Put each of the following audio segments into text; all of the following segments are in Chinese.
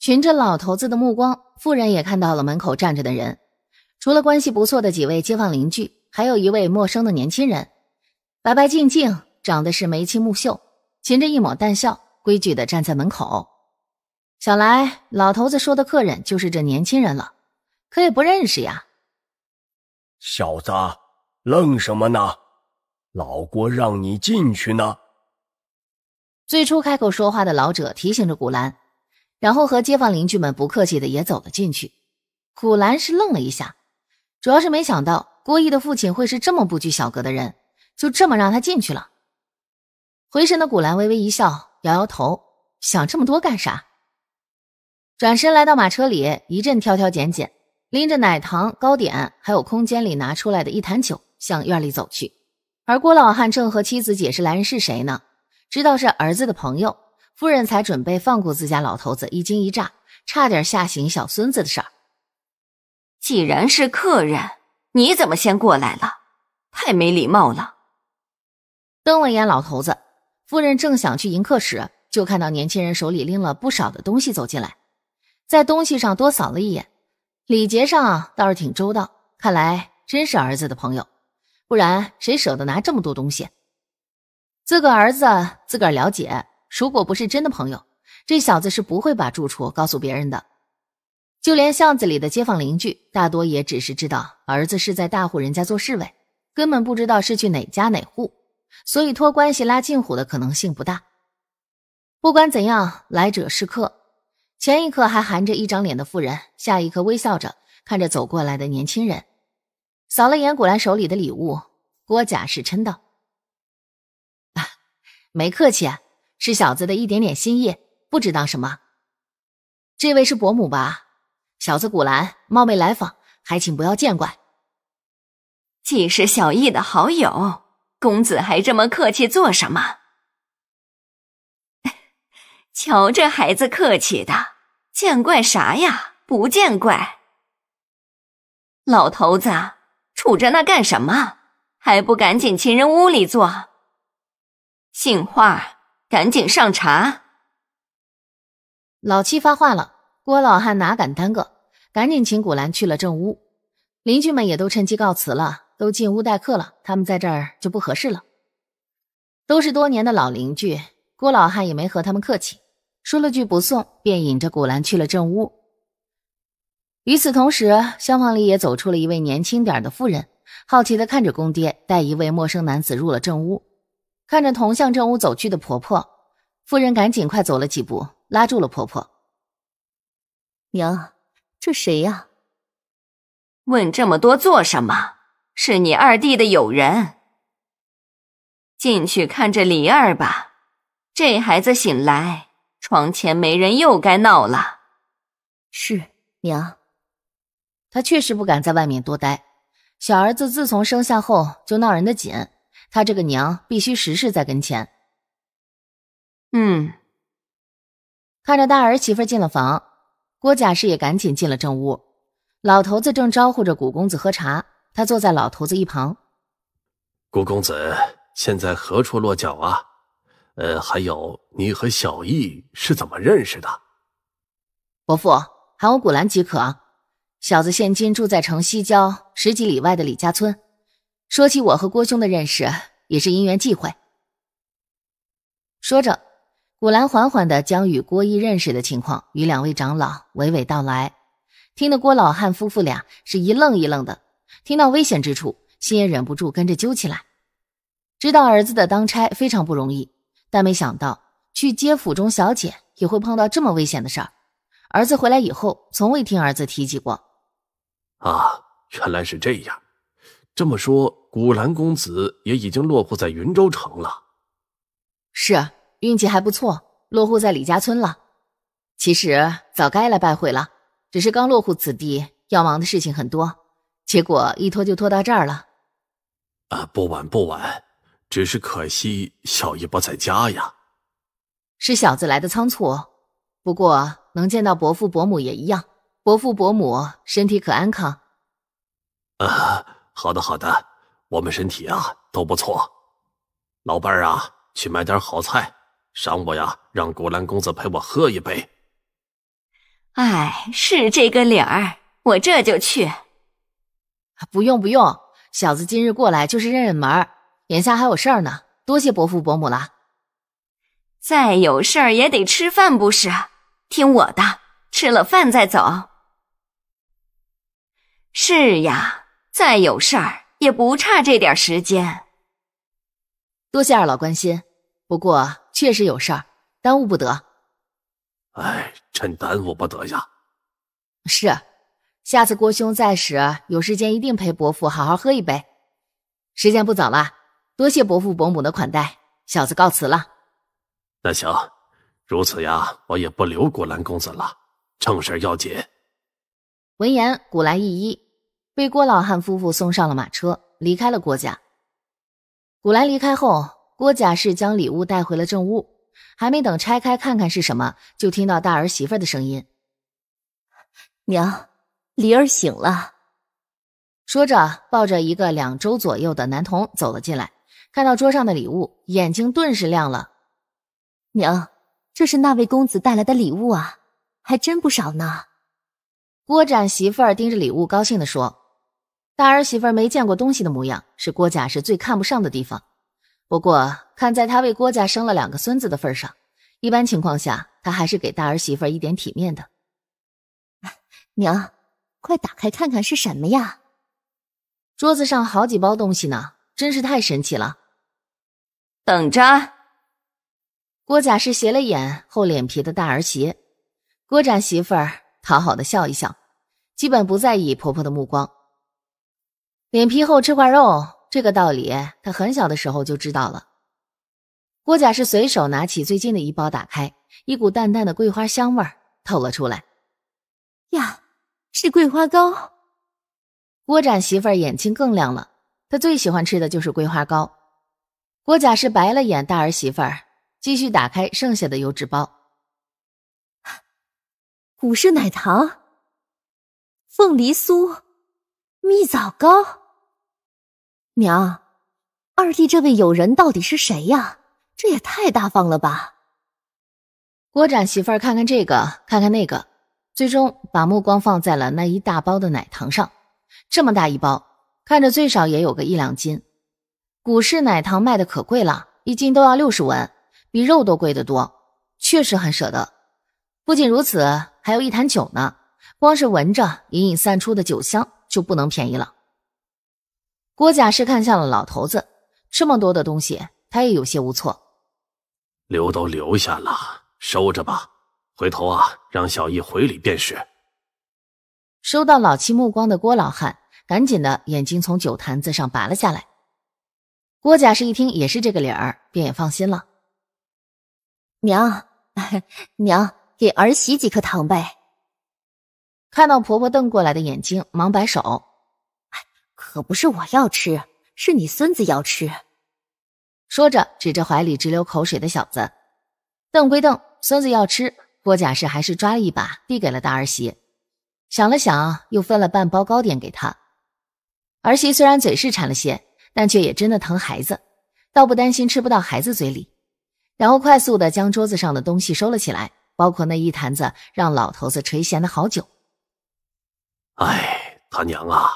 循着老头子的目光，妇人也看到了门口站着的人。除了关系不错的几位街坊邻居，还有一位陌生的年轻人，白白净净，长得是眉清目秀，噙着一抹淡笑，规矩的站在门口。想来老头子说的客人就是这年轻人了，可也不认识呀。小子，愣什么呢？老郭让你进去呢。最初开口说话的老者提醒着古兰。然后和街坊邻居们不客气的也走了进去。古兰是愣了一下，主要是没想到郭毅的父亲会是这么不拘小格的人，就这么让他进去了。回身的古兰微微一笑，摇摇头，想这么多干啥？转身来到马车里，一阵挑挑拣拣，拎着奶糖、糕点，还有空间里拿出来的一坛酒，向院里走去。而郭老汉正和妻子解释来人是谁呢，知道是儿子的朋友。夫人才准备放过自家老头子，一惊一乍，差点吓醒小孙子的事儿。既然是客人，你怎么先过来了？太没礼貌了！瞪了眼老头子，夫人正想去迎客时，就看到年轻人手里拎了不少的东西走进来，在东西上多扫了一眼，礼节上倒是挺周到，看来真是儿子的朋友，不然谁舍得拿这么多东西？自个儿子自个了解。如果不是真的朋友，这小子是不会把住处告诉别人的。就连巷子里的街坊邻居，大多也只是知道儿子是在大户人家做侍卫，根本不知道是去哪家哪户，所以托关系拉近乎的可能性不大。不管怎样，来者是客。前一刻还含着一张脸的妇人，下一刻微笑着看着走过来的年轻人，扫了眼古兰手里的礼物，郭贾是嗔道：“啊，没客气。”啊。”是小子的一点点心意，不值当什么。这位是伯母吧？小子古兰冒昧来访，还请不要见怪。既是小易的好友，公子还这么客气做什么？瞧这孩子客气的，见怪啥呀？不见怪。老头子，杵着那干什么？还不赶紧请人屋里坐？杏花。赶紧上茶。老七发话了，郭老汉哪敢耽搁，赶紧请古兰去了正屋。邻居们也都趁机告辞了，都进屋待客了，他们在这儿就不合适了。都是多年的老邻居，郭老汉也没和他们客气，说了句不送，便引着古兰去了正屋。与此同时，厢房里也走出了一位年轻点的妇人，好奇的看着公爹带一位陌生男子入了正屋。看着同向正屋走去的婆婆，夫人赶紧快走了几步，拉住了婆婆：“娘，这谁呀？问这么多做什么？是你二弟的友人。进去看着李二吧，这孩子醒来，床前没人又该闹了。是娘，他确实不敢在外面多待。小儿子自从生下后就闹人的紧。”他这个娘必须时时在跟前。嗯。看着大儿媳妇进了房，郭甲氏也赶紧进了正屋。老头子正招呼着谷公子喝茶，他坐在老头子一旁。谷公子现在何处落脚啊？呃，还有你和小易是怎么认识的？伯父喊我古兰即可。小子现今住在城西郊十几里外的李家村。说起我和郭兄的认识，也是因缘际会。说着，古兰缓缓的将与郭一认识的情况与两位长老娓娓道来，听得郭老汉夫妇俩是一愣一愣的。听到危险之处，心也忍不住跟着揪起来。知道儿子的当差非常不容易，但没想到去接府中小姐也会碰到这么危险的事儿。儿子回来以后，从未听儿子提及过。啊，原来是这样。这么说，古兰公子也已经落户在云州城了。是，运气还不错，落户在李家村了。其实早该来拜会了，只是刚落户此地，要忙的事情很多，结果一拖就拖到这儿了。啊，不晚不晚，只是可惜小姨不在家呀。是小子来的仓促，不过能见到伯父伯母也一样。伯父伯母身体可安康？啊。好的好的，我们身体啊都不错。老伴儿啊，去买点好菜，晌午呀让古兰公子陪我喝一杯。哎，是这个理儿，我这就去。不用不用，小子今日过来就是认认门眼下还有事儿呢。多谢伯父伯母了，再有事儿也得吃饭不是？听我的，吃了饭再走。是呀。再有事儿也不差这点时间。多谢二老关心，不过确实有事儿，耽误不得。哎，真耽误不得呀！是，下次郭兄在时，有时间一定陪伯父好好喝一杯。时间不早了，多谢伯父伯母的款待，小子告辞了。那行，如此呀，我也不留古兰公子了。正事要紧。闻言，古兰一一被郭老汉夫妇送上了马车，离开了郭家。古兰离开后，郭家氏将礼物带回了正屋，还没等拆开看看是什么，就听到大儿媳妇的声音：“娘，梨儿醒了。”说着，抱着一个两周左右的男童走了进来，看到桌上的礼物，眼睛顿时亮了。“娘，这是那位公子带来的礼物啊，还真不少呢。”郭展媳妇儿盯着礼物，高兴地说。大儿媳妇没见过东西的模样，是郭家是最看不上的地方。不过看在她为郭家生了两个孙子的份上，一般情况下，她还是给大儿媳妇一点体面的。娘，快打开看看是什么呀？桌子上好几包东西呢，真是太神奇了。等着。郭家是斜了眼、厚脸皮的大儿媳，郭展媳妇儿讨好的笑一笑，基本不在意婆婆的目光。脸皮厚，吃块肉，这个道理他很小的时候就知道了。郭甲是随手拿起最近的一包打开，一股淡淡的桂花香味儿透了出来。呀，是桂花糕。郭展媳妇儿眼睛更亮了，她最喜欢吃的就是桂花糕。郭甲是白了眼大儿媳妇儿，继续打开剩下的油纸包。五氏奶糖、凤梨酥、蜜枣糕。娘，二弟这位友人到底是谁呀？这也太大方了吧！郭展媳妇儿看看这个，看看那个，最终把目光放在了那一大包的奶糖上。这么大一包，看着最少也有个一两斤。古氏奶糖卖的可贵了，一斤都要六十文，比肉都贵得多，确实很舍得。不仅如此，还有一坛酒呢。光是闻着隐隐散出的酒香，就不能便宜了。郭甲氏看向了老头子，这么多的东西，他也有些无措。留都留下了，收着吧，回头啊，让小易回礼便是。收到老七目光的郭老汉，赶紧的眼睛从酒坛子上拔了下来。郭甲氏一听也是这个理儿，便也放心了。娘，娘，给儿媳几颗糖呗。看到婆婆瞪过来的眼睛，忙摆手。可不是我要吃，是你孙子要吃。说着，指着怀里直流口水的小子，瞪归瞪，孙子要吃。郭甲氏还是抓了一把递给了大儿媳，想了想，又分了半包糕点给他。儿媳虽然嘴是馋了些，但却也真的疼孩子，倒不担心吃不到孩子嘴里。然后快速的将桌子上的东西收了起来，包括那一坛子让老头子垂涎的好酒。哎，他娘啊！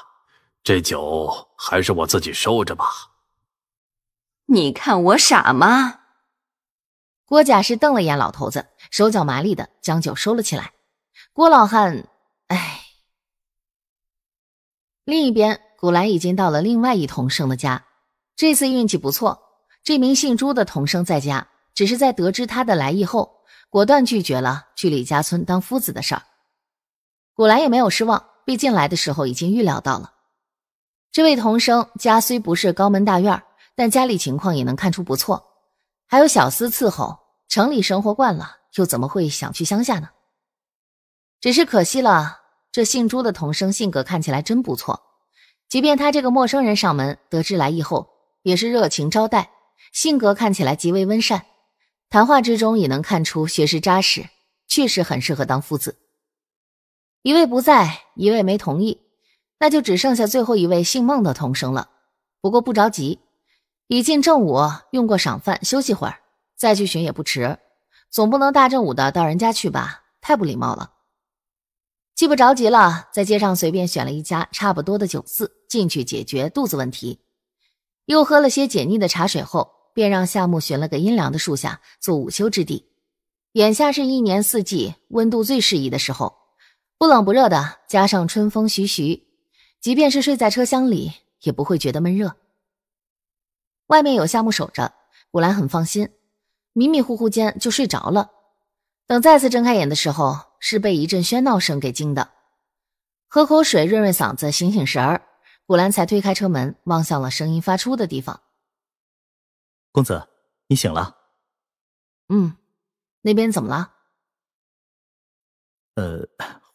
这酒还是我自己收着吧。你看我傻吗？郭甲是瞪了眼老头子，手脚麻利的将酒收了起来。郭老汉，哎。另一边，古兰已经到了另外一童生的家。这次运气不错，这名姓朱的童生在家，只是在得知他的来意后，果断拒绝了去李家村当夫子的事儿。古兰也没有失望，毕竟来的时候已经预料到了。这位童生家虽不是高门大院儿，但家里情况也能看出不错，还有小厮伺候。城里生活惯了，又怎么会想去乡下呢？只是可惜了，这姓朱的童生性格看起来真不错，即便他这个陌生人上门，得知来意后也是热情招待，性格看起来极为温善。谈话之中也能看出学识扎实，确实很适合当夫子。一位不在，一位没同意。那就只剩下最后一位姓孟的童生了。不过不着急，已近正午，用过晌饭，休息会儿再去寻也不迟。总不能大正午的到人家去吧，太不礼貌了。既不着急了，在街上随便选了一家差不多的酒肆进去解决肚子问题，又喝了些解腻的茶水后，便让夏目寻了个阴凉的树下做午休之地。眼下是一年四季温度最适宜的时候，不冷不热的，加上春风徐徐。即便是睡在车厢里，也不会觉得闷热。外面有夏木守着，古兰很放心。迷迷糊糊间就睡着了。等再次睁开眼的时候，是被一阵喧闹声给惊的。喝口水润润嗓子，醒醒神儿，古兰才推开车门，望向了声音发出的地方。公子，你醒了。嗯，那边怎么了？呃，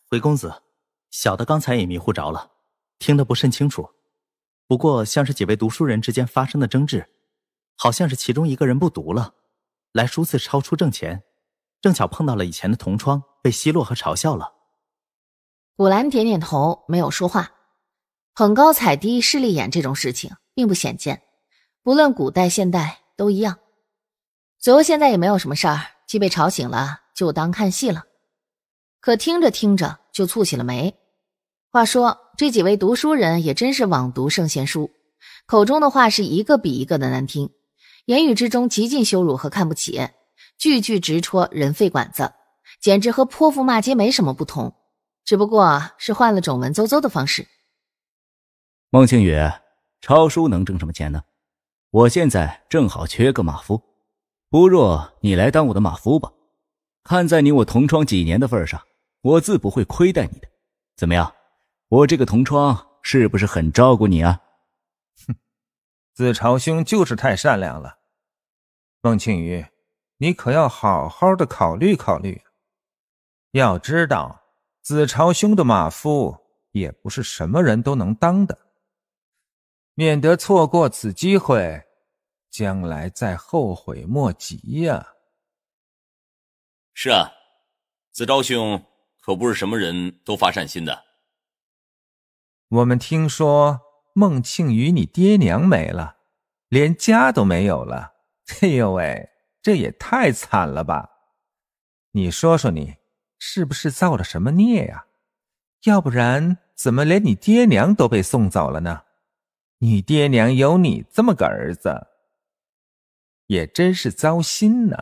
回公子，小的刚才也迷糊着了。听得不甚清楚，不过像是几位读书人之间发生的争执，好像是其中一个人不读了，来书肆抄书挣钱，正巧碰到了以前的同窗，被奚落和嘲笑了。古兰点点头，没有说话。捧高踩低、势利眼这种事情并不鲜见，不论古代现代都一样。左右现在也没有什么事儿，既被吵醒了，就当看戏了。可听着听着就蹙起了眉。话说。这几位读书人也真是枉读圣贤书，口中的话是一个比一个的难听，言语之中极尽羞辱和看不起，句句直戳人肺管子，简直和泼妇骂街没什么不同，只不过是换了种文绉绉的方式。孟庆宇，抄书能挣什么钱呢？我现在正好缺个马夫，不若你来当我的马夫吧。看在你我同窗几年的份上，我自不会亏待你的。怎么样？我这个同窗是不是很照顾你啊？哼，子朝兄就是太善良了。孟庆余，你可要好好的考虑考虑要知道，子朝兄的马夫也不是什么人都能当的，免得错过此机会，将来再后悔莫及呀。是啊，子昭兄可不是什么人都发善心的。我们听说孟庆余你爹娘没了，连家都没有了。哎呦喂，这也太惨了吧！你说说，你是不是造了什么孽呀？要不然怎么连你爹娘都被送走了呢？你爹娘有你这么个儿子，也真是糟心呢。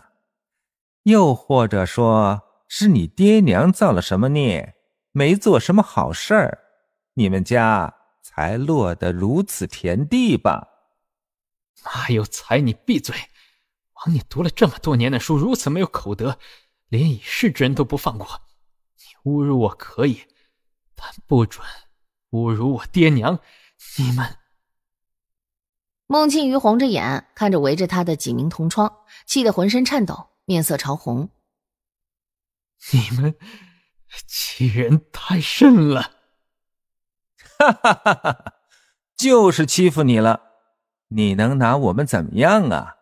又或者说是你爹娘造了什么孽，没做什么好事儿。你们家才落得如此田地吧？马有才，你闭嘴！枉你读了这么多年的书，如此没有口德，连已逝之人都不放过。你侮辱我可以，但不准侮辱我爹娘！你们……孟庆余红着眼看着围着他的几名同窗，气得浑身颤抖，面色潮红。你们欺人太甚了！哈哈哈哈就是欺负你了，你能拿我们怎么样啊？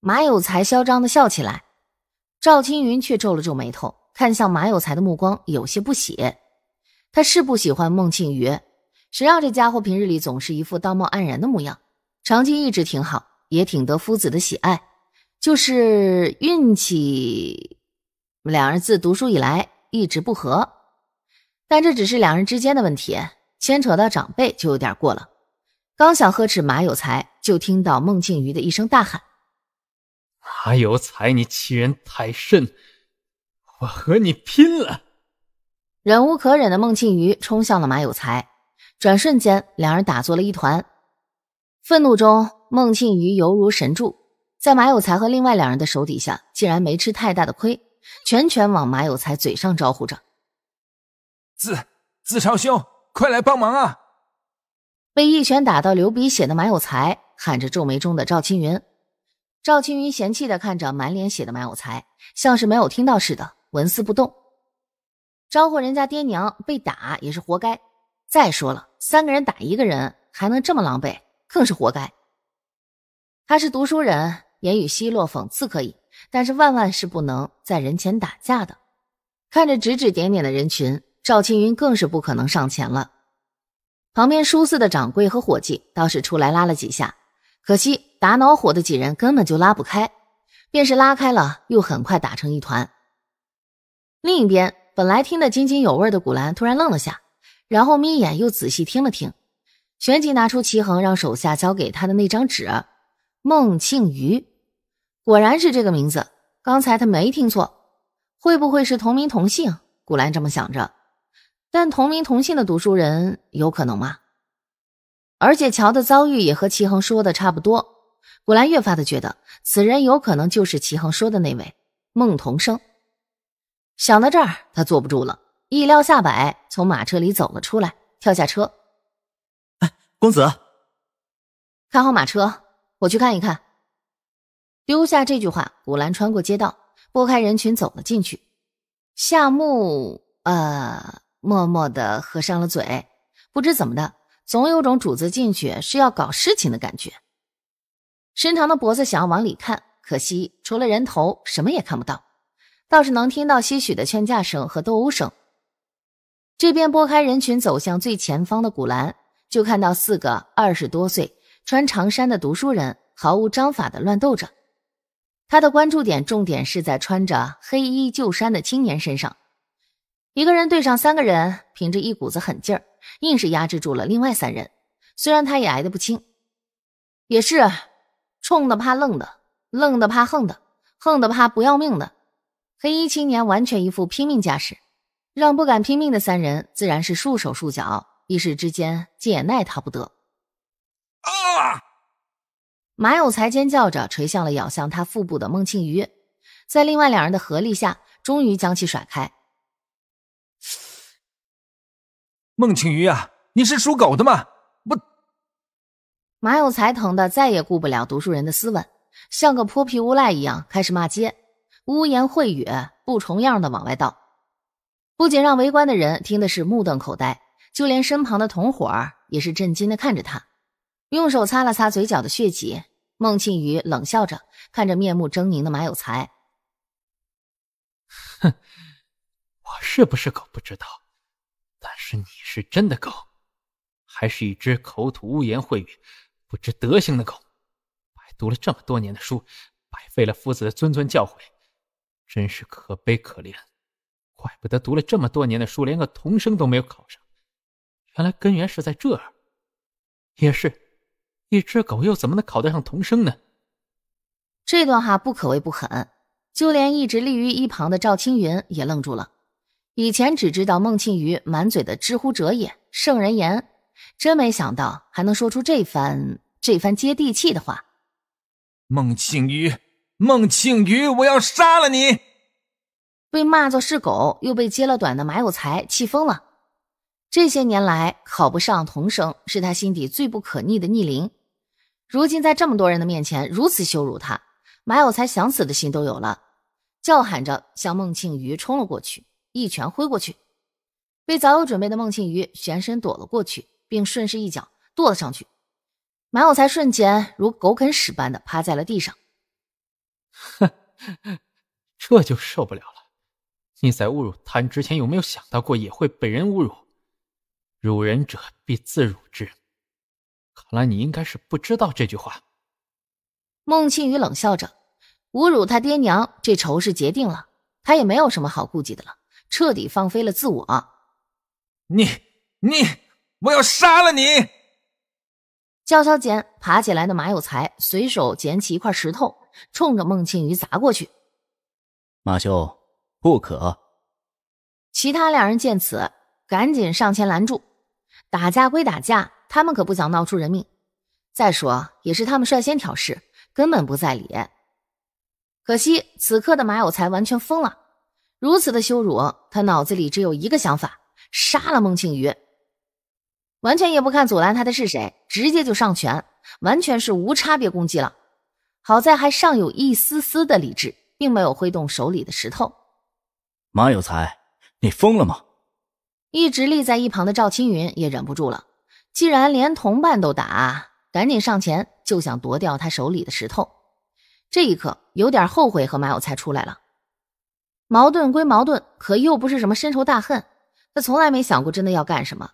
马有才嚣张的笑起来，赵青云却皱了皱眉头，看向马有才的目光有些不喜。他是不喜欢孟庆余，谁让这家伙平日里总是一副道貌岸然的模样，成绩一直挺好，也挺得夫子的喜爱，就是运气，两人自读书以来一直不和。但这只是两人之间的问题，牵扯到长辈就有点过了。刚想呵斥马有才，就听到孟庆余的一声大喊：“马有才，你欺人太甚！我和你拼了！”忍无可忍的孟庆余冲向了马有才，转瞬间两人打作了一团。愤怒中，孟庆余犹如神助，在马有才和另外两人的手底下竟然没吃太大的亏，拳拳往马有才嘴上招呼着。子子超兄，快来帮忙啊！被一拳打到流鼻血的马有才喊着，皱眉中的赵青云。赵青云嫌弃的看着满脸血的马有才，像是没有听到似的，纹丝不动。招呼人家爹娘被打也是活该。再说了，三个人打一个人还能这么狼狈，更是活该。他是读书人，言语奚落讽刺可以，但是万万是不能在人前打架的。看着指指点点的人群。赵青云更是不可能上前了，旁边书肆的掌柜和伙计倒是出来拉了几下，可惜打恼火的几人根本就拉不开，便是拉开了又很快打成一团。另一边，本来听得津津有味的古兰突然愣了下，然后眯眼又仔细听了听，旋即拿出齐衡让手下交给他的那张纸，孟庆余，果然是这个名字，刚才他没听错，会不会是同名同姓？古兰这么想着。但同名同姓的读书人有可能吗？而且乔的遭遇也和齐恒说的差不多。古兰越发的觉得此人有可能就是齐恒说的那位孟同生。想到这儿，他坐不住了，意料下摆从马车里走了出来，跳下车。哎，公子，看好马车，我去看一看。丢下这句话，古兰穿过街道，拨开人群走了进去。夏木，呃。默默的合上了嘴，不知怎么的，总有种主子进去是要搞事情的感觉。伸长的脖子想要往里看，可惜除了人头什么也看不到，倒是能听到些许的劝架声和斗殴声。这边拨开人群走向最前方的古兰，就看到四个二十多岁穿长衫的读书人毫无章法的乱斗着。他的关注点重点是在穿着黑衣旧衫的青年身上。一个人对上三个人，凭着一股子狠劲儿，硬是压制住了另外三人。虽然他也挨得不轻，也是冲的怕愣的，愣的怕横的，横的怕不要命的。黑衣青年完全一副拼命架势，让不敢拼命的三人自然是束手束脚，一时之间竟也奈他不得。啊！马有才尖叫着垂向了咬向他腹部的孟庆余，在另外两人的合力下，终于将其甩开。孟庆余啊，你是属狗的吗？不，马有才疼的再也顾不了读书人的斯文，像个泼皮无赖一样开始骂街，污言秽语不重样的往外倒，不仅让围观的人听的是目瞪口呆，就连身旁的同伙也是震惊的看着他，用手擦了擦嘴角的血迹。孟庆余冷笑着看着面目狰狞的马有才，哼，我是不是狗不知道。是你是真的狗，还是一只口吐污言秽语、不知德行的狗？白读了这么多年的书，白费了夫子的谆谆教诲，真是可悲可怜。怪不得读了这么多年的书，连个童生都没有考上。原来根源是在这儿。也是，一只狗又怎么能考得上童生呢？这段话不可谓不狠，就连一直立于一旁的赵青云也愣住了。以前只知道孟庆余满嘴的“知乎者也”圣人言，真没想到还能说出这番这番接地气的话。孟庆余，孟庆余，我要杀了你！被骂作是狗，又被揭了短的马有才气疯了。这些年来考不上童生是他心底最不可逆的逆鳞，如今在这么多人的面前如此羞辱他，马有才想死的心都有了，叫喊着向孟庆余冲了过去。一拳挥过去，被早有准备的孟庆余旋身躲了过去，并顺势一脚跺了上去。马有才瞬间如狗啃屎般的趴在了地上。哼，这就受不了了！你在侮辱他之前，有没有想到过也会被人侮辱？辱人者必自辱之。看来你应该是不知道这句话。孟庆余冷笑着，侮辱他爹娘，这仇是结定了，他也没有什么好顾忌的了。彻底放飞了自我，你你，我要杀了你！叫嚣间，爬起来的马有才随手捡起一块石头，冲着孟庆余砸过去。马修，不可！其他两人见此，赶紧上前拦住。打架归打架，他们可不想闹出人命。再说，也是他们率先挑事，根本不在理。可惜，此刻的马有才完全疯了。如此的羞辱，他脑子里只有一个想法：杀了孟庆余。完全也不看阻拦他的是谁，直接就上拳，完全是无差别攻击了。好在还尚有一丝丝的理智，并没有挥动手里的石头。马有才，你疯了吗？一直立在一旁的赵青云也忍不住了，既然连同伴都打，赶紧上前就想夺掉他手里的石头。这一刻有点后悔和马有才出来了。矛盾归矛盾，可又不是什么深仇大恨。他从来没想过真的要干什么，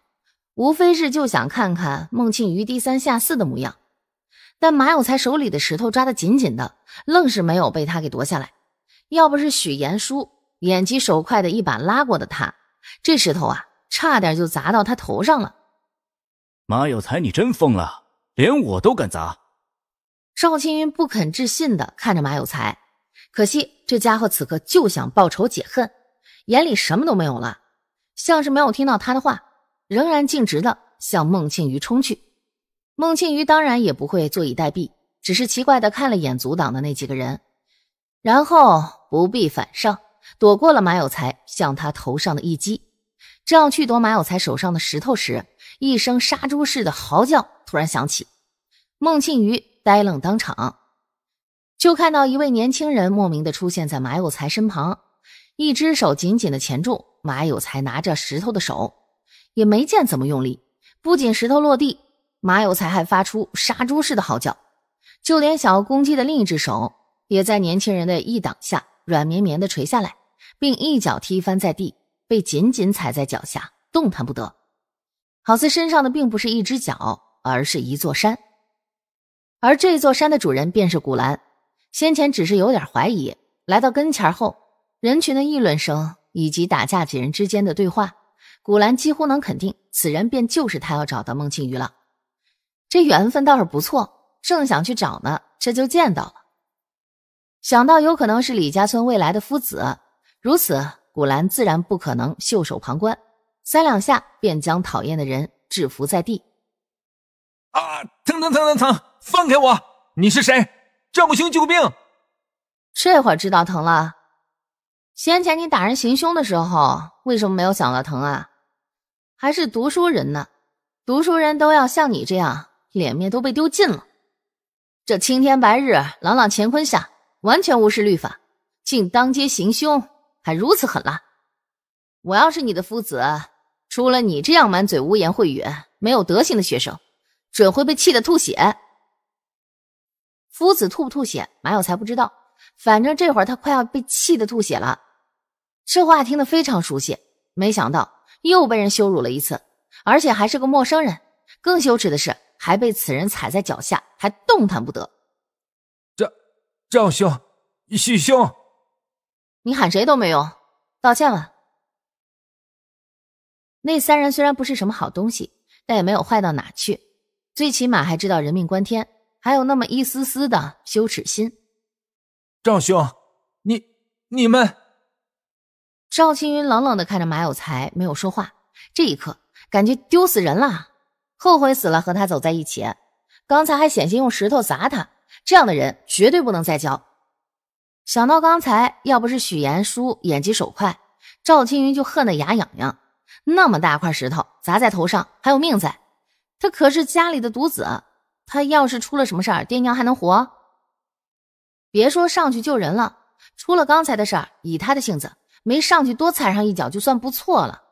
无非是就想看看孟庆余低三下四的模样。但马有才手里的石头抓得紧紧的，愣是没有被他给夺下来。要不是许延叔眼疾手快的一把拉过的他，这石头啊，差点就砸到他头上了。马有才，你真疯了，连我都敢砸！邵青云不肯置信的看着马有才。可惜，这家伙此刻就想报仇解恨，眼里什么都没有了，像是没有听到他的话，仍然径直的向孟庆余冲去。孟庆余当然也不会坐以待毙，只是奇怪的看了眼阻挡的那几个人，然后不避反上，躲过了马有才向他头上的一击。正要去夺马有才手上的石头时，一声杀猪似的嚎叫突然响起，孟庆余呆愣当场。就看到一位年轻人莫名的出现在马有才身旁，一只手紧紧的钳住马有才拿着石头的手，也没见怎么用力，不仅石头落地，马有才还发出杀猪似的嚎叫，就连想要攻击的另一只手也在年轻人的一挡下软绵绵的垂下来，并一脚踢翻在地，被紧紧踩在脚下，动弹不得，好似身上的并不是一只脚，而是一座山，而这座山的主人便是古兰。先前只是有点怀疑，来到跟前后，人群的议论声以及打架几人之间的对话，古兰几乎能肯定此人便就是他要找的孟庆余了。这缘分倒是不错，正想去找呢，这就见到了。想到有可能是李家村未来的夫子，如此古兰自然不可能袖手旁观，三两下便将讨厌的人制服在地。啊！疼疼疼疼疼！放开我！你是谁？赵木兴，救命！这会儿知道疼了。先前你打人行凶的时候，为什么没有想到疼啊？还是读书人呢？读书人都要像你这样，脸面都被丢尽了。这青天白日、朗朗乾坤下，完全无视律法，竟当街行凶，还如此狠辣。我要是你的夫子，除了你这样满嘴污言秽语、没有德行的学生，准会被气得吐血。夫子吐不吐血？马有才不知道，反正这会儿他快要被气得吐血了。这话听得非常熟悉，没想到又被人羞辱了一次，而且还是个陌生人。更羞耻的是，还被此人踩在脚下，还动弹不得。这赵兄，许兄，你喊谁都没用，道歉吧。那三人虽然不是什么好东西，但也没有坏到哪去，最起码还知道人命关天。还有那么一丝丝的羞耻心，赵兄，你你们。赵青云冷冷的看着马有才，没有说话。这一刻感觉丢死人了，后悔死了和他走在一起。刚才还险些用石头砸他，这样的人绝对不能再交。想到刚才，要不是许延叔眼疾手快，赵青云就恨得牙痒痒。那么大块石头砸在头上，还有命在？他可是家里的独子。他要是出了什么事儿，爹娘还能活？别说上去救人了，出了刚才的事儿，以他的性子，没上去多踩上一脚就算不错了。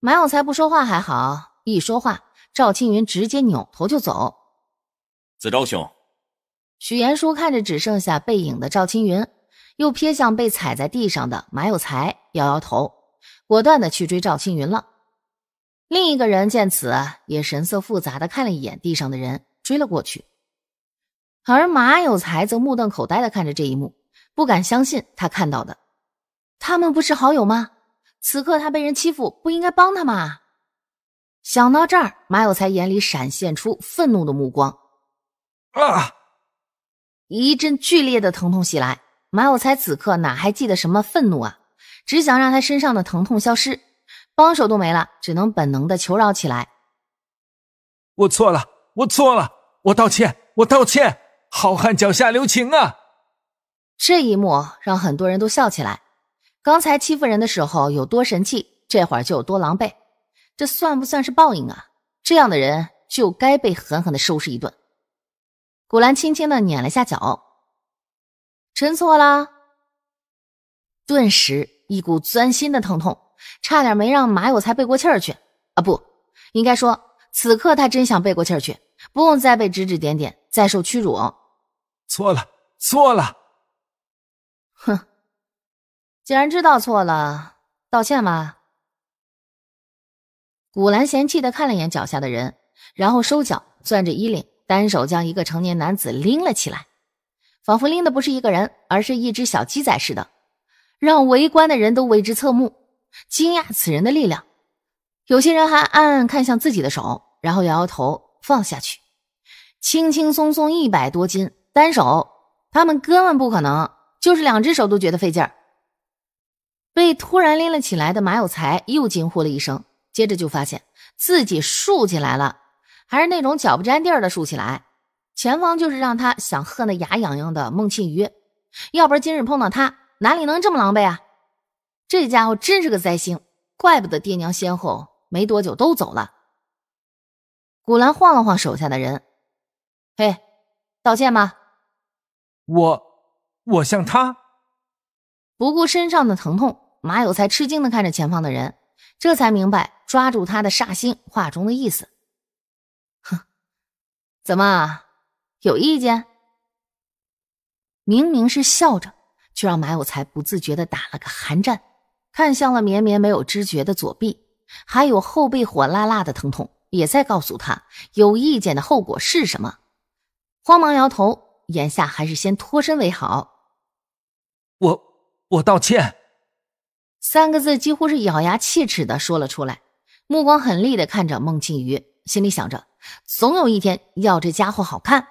马有才不说话还好，一说话，赵青云直接扭头就走。子昭兄，许延叔看着只剩下背影的赵青云，又瞥向被踩在地上的马有才，摇摇头，果断的去追赵青云了。另一个人见此，也神色复杂的看了一眼地上的人，追了过去。而马有才则目瞪口呆的看着这一幕，不敢相信他看到的。他们不是好友吗？此刻他被人欺负，不应该帮他吗？想到这儿，马有才眼里闪现出愤怒的目光。啊！一阵剧烈的疼痛袭来，马有才此刻哪还记得什么愤怒啊？只想让他身上的疼痛消失。帮手都没了，只能本能的求饶起来。我错了，我错了，我道歉，我道歉。好汉脚下留情啊！这一幕让很多人都笑起来。刚才欺负人的时候有多神气，这会儿就有多狼狈。这算不算是报应啊？这样的人就该被狠狠的收拾一顿。古兰轻轻的捻了下脚，臣错了。顿时一股钻心的疼痛。差点没让马有才背过气儿去啊！不应该说，此刻他真想背过气儿去，不用再被指指点点，再受屈辱。错了，错了！哼，既然知道错了，道歉吧。古兰嫌弃的看了一眼脚下的人，然后收脚，攥着衣领，单手将一个成年男子拎了起来，仿佛拎的不是一个人，而是一只小鸡仔似的，让围观的人都为之侧目。惊讶此人的力量，有些人还暗暗看向自己的手，然后摇摇头放下去，轻轻松松一百多斤单手，他们哥们不可能，就是两只手都觉得费劲儿。被突然拎了起来的马有才又惊呼了一声，接着就发现自己竖起来了，还是那种脚不沾地的竖起来，前方就是让他想恨的牙痒痒的孟庆余，要不是今日碰到他，哪里能这么狼狈啊？这家伙真是个灾星，怪不得爹娘先后没多久都走了。古兰晃了晃手下的人，嘿，道歉吧。我，我像他。不顾身上的疼痛，马有才吃惊的看着前方的人，这才明白抓住他的煞星话中的意思。哼，怎么有意见？明明是笑着，却让马有才不自觉的打了个寒战。看向了绵绵没有知觉的左臂，还有后背火辣辣的疼痛，也在告诉他有意见的后果是什么。慌忙摇头，眼下还是先脱身为好。我，我道歉。三个字几乎是咬牙切齿的说了出来，目光狠厉的看着孟庆余，心里想着总有一天要这家伙好看。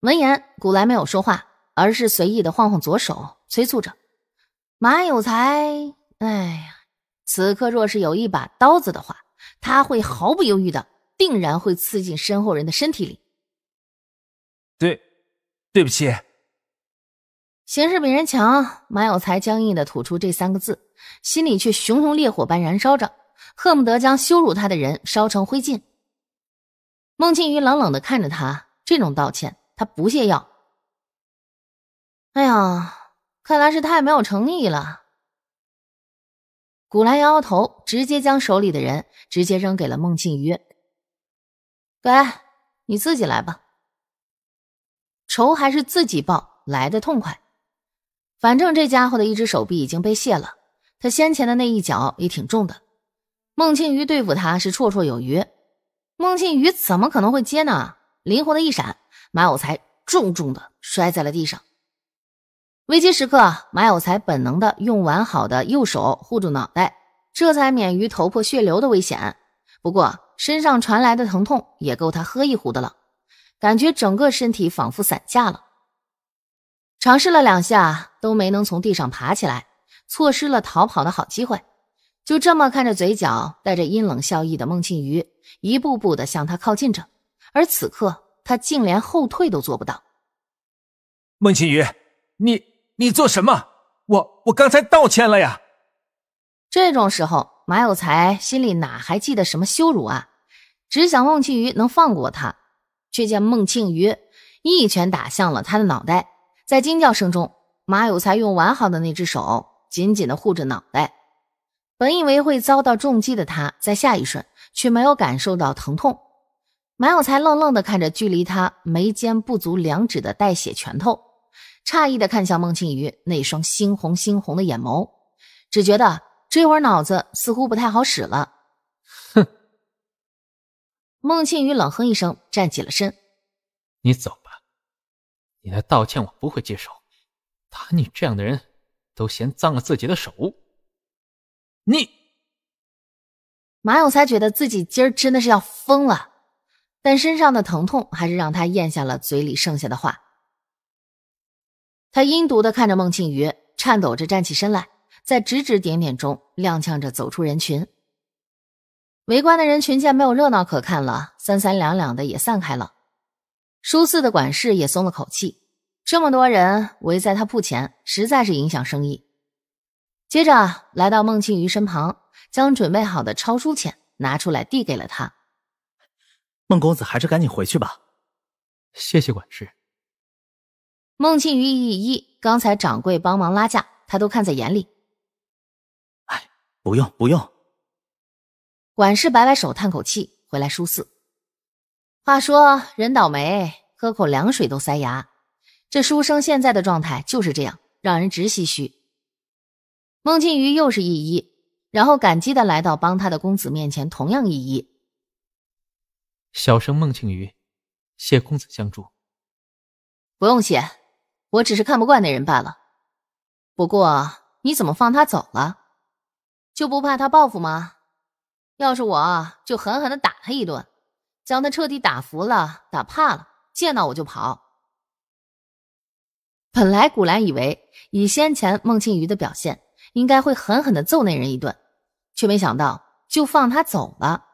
闻言，古来没有说话，而是随意的晃晃左手，催促着。马有才，哎呀，此刻若是有一把刀子的话，他会毫不犹豫的，定然会刺进身后人的身体里。对，对不起。形势比人强。马有才僵硬的吐出这三个字，心里却熊熊烈火般燃烧着，恨不得将羞辱他的人烧成灰烬。孟庆余冷冷的看着他，这种道歉他不屑要。哎呀。看来是太没有诚意了。古兰摇摇头，直接将手里的人直接扔给了孟庆余：“给，你自己来吧。仇还是自己报，来的痛快。反正这家伙的一只手臂已经被卸了，他先前的那一脚也挺重的。孟庆余对付他是绰绰有余。孟庆余怎么可能会接呢？灵活的一闪，马有才重重的摔在了地上。”危机时刻，马有才本能的用完好的右手护住脑袋，这才免于头破血流的危险。不过身上传来的疼痛也够他喝一壶的了，感觉整个身体仿佛散架了。尝试了两下都没能从地上爬起来，错失了逃跑的好机会。就这么看着嘴角带着阴冷笑意的孟庆余一步步的向他靠近着，而此刻他竟连后退都做不到。孟庆余，你。你做什么？我我刚才道歉了呀！这种时候，马有才心里哪还记得什么羞辱啊？只想孟庆余能放过他，却见孟庆余一拳打向了他的脑袋，在惊叫声中，马有才用完好的那只手紧紧的护着脑袋。本以为会遭到重击的他，在下一瞬却没有感受到疼痛。马有才愣愣的看着距离他眉间不足两指的带血拳头。诧异的看向孟庆余那双猩红猩红的眼眸，只觉得这会儿脑子似乎不太好使了。哼！孟庆余冷哼一声，站起了身：“你走吧，你的道歉我不会接受。打你这样的人都嫌脏了自己的手。”你……马有才觉得自己今儿真的是要疯了，但身上的疼痛还是让他咽下了嘴里剩下的话。他阴毒的看着孟庆余，颤抖着站起身来，在指指点点中踉跄着走出人群。围观的人群见没有热闹可看了，三三两两的也散开了。书肆的管事也松了口气，这么多人围在他铺前，实在是影响生意。接着来到孟庆余身旁，将准备好的抄书钱拿出来递给了他。孟公子还是赶紧回去吧。谢谢管事。孟庆余一一，刚才掌柜帮忙拉架，他都看在眼里。哎，不用不用。管事摆摆手，叹口气，回来书肆。话说人倒霉，喝口凉水都塞牙。这书生现在的状态就是这样，让人直唏嘘。孟庆余又是一一，然后感激的来到帮他的公子面前，同样一一。小生孟庆余，谢公子相助。不用谢。我只是看不惯那人罢了。不过你怎么放他走了？就不怕他报复吗？要是我，就狠狠的打他一顿，将他彻底打服了，打怕了，见到我就跑。本来古兰以为以先前孟庆余的表现，应该会狠狠的揍那人一顿，却没想到就放他走了。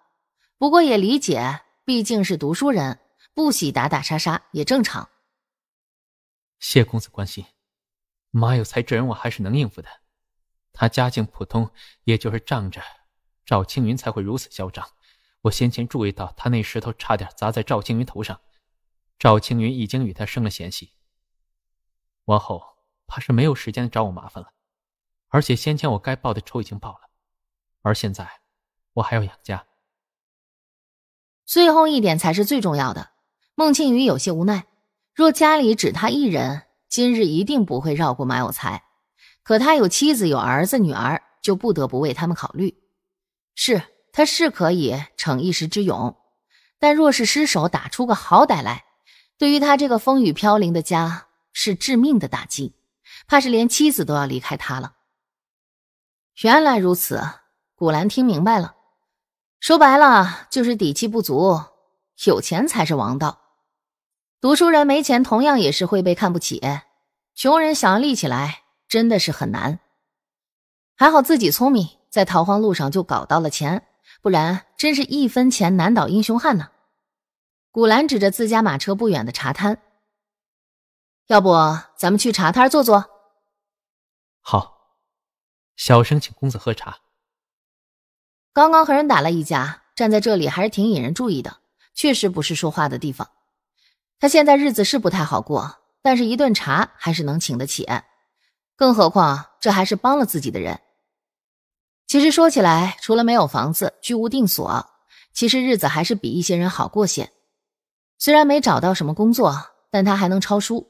不过也理解，毕竟是读书人，不喜打打杀杀也正常。谢公子关心，马有才这人我还是能应付的。他家境普通，也就是仗着赵青云才会如此嚣张。我先前注意到他那石头差点砸在赵青云头上，赵青云已经与他生了嫌隙，往后怕是没有时间找我麻烦了。而且先前我该报的仇已经报了，而现在我还要养家，最后一点才是最重要的。孟庆瑜有些无奈。若家里只他一人，今日一定不会绕过马有才。可他有妻子、有儿子、女儿，就不得不为他们考虑。是，他是可以逞一时之勇，但若是失手打出个好歹来，对于他这个风雨飘零的家是致命的打击，怕是连妻子都要离开他了。原来如此，古兰听明白了。说白了，就是底气不足，有钱才是王道。读书人没钱，同样也是会被看不起。穷人想要立起来，真的是很难。还好自己聪明，在逃荒路上就搞到了钱，不然真是一分钱难倒英雄汉呢。古兰指着自家马车不远的茶摊：“要不咱们去茶摊坐坐？”“好，小生请公子喝茶。”刚刚和人打了一架，站在这里还是挺引人注意的，确实不是说话的地方。他现在日子是不太好过，但是一顿茶还是能请得起，更何况这还是帮了自己的人。其实说起来，除了没有房子，居无定所，其实日子还是比一些人好过些。虽然没找到什么工作，但他还能抄书。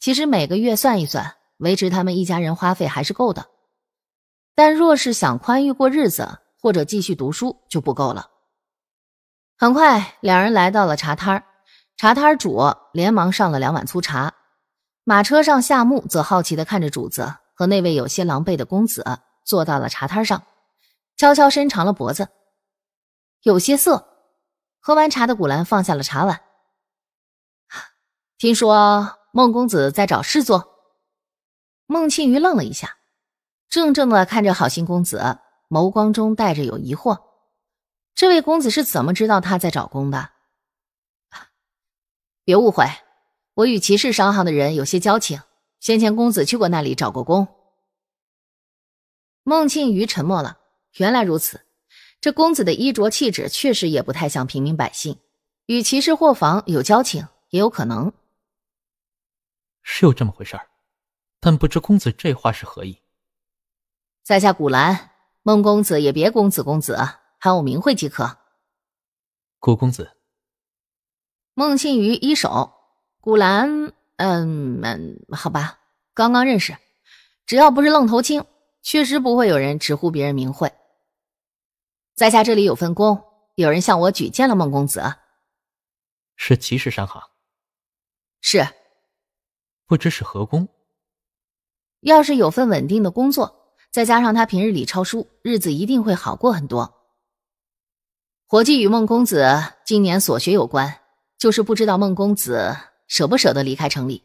其实每个月算一算，维持他们一家人花费还是够的。但若是想宽裕过日子，或者继续读书就不够了。很快，两人来到了茶摊儿。茶摊主连忙上了两碗粗茶，马车上夏木则好奇的看着主子和那位有些狼狈的公子，坐到了茶摊上，悄悄伸长了脖子，有些色。喝完茶的古兰放下了茶碗，听说孟公子在找事做。孟庆余愣了一下，怔怔的看着好心公子，眸光中带着有疑惑，这位公子是怎么知道他在找工的？别误会，我与骑氏商行的人有些交情，先前公子去过那里找过工。孟庆余沉默了。原来如此，这公子的衣着气质确实也不太像平民百姓，与骑氏货房有交情也有可能。是有这么回事儿，但不知公子这话是何意？在下古兰，孟公子也别公子公子，喊我名讳即可。古公子。孟庆余一手，古兰，嗯嗯，好吧，刚刚认识，只要不是愣头青，确实不会有人直呼别人名讳。在下这里有份工，有人向我举荐了孟公子，是奇石商行，是，不知是何工。要是有份稳定的工作，再加上他平日里抄书，日子一定会好过很多。伙计与孟公子今年所学有关。就是不知道孟公子舍不舍得离开城里。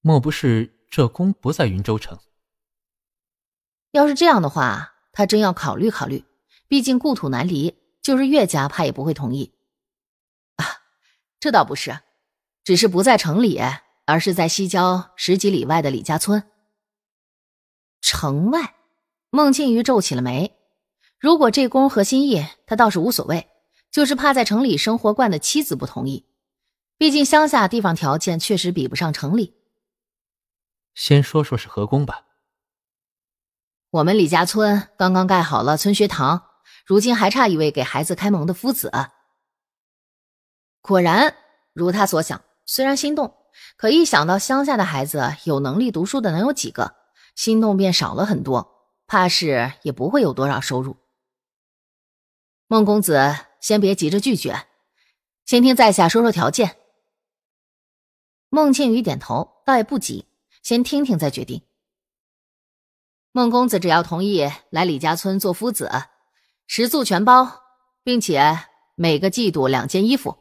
莫不是这宫不在云州城？要是这样的话，他真要考虑考虑。毕竟故土难离，就是岳家怕也不会同意。啊，这倒不是，只是不在城里，而是在西郊十几里外的李家村。城外，孟庆余皱起了眉。如果这宫合心意，他倒是无所谓。就是怕在城里生活惯的妻子不同意，毕竟乡下地方条件确实比不上城里。先说说是何工吧，我们李家村刚刚盖好了村学堂，如今还差一位给孩子开蒙的夫子。果然如他所想，虽然心动，可一想到乡下的孩子有能力读书的能有几个，心动便少了很多，怕是也不会有多少收入。孟公子。先别急着拒绝，先听在下说说条件。孟庆余点头，倒也不急，先听听再决定。孟公子只要同意来李家村做夫子，食宿全包，并且每个季度两件衣服，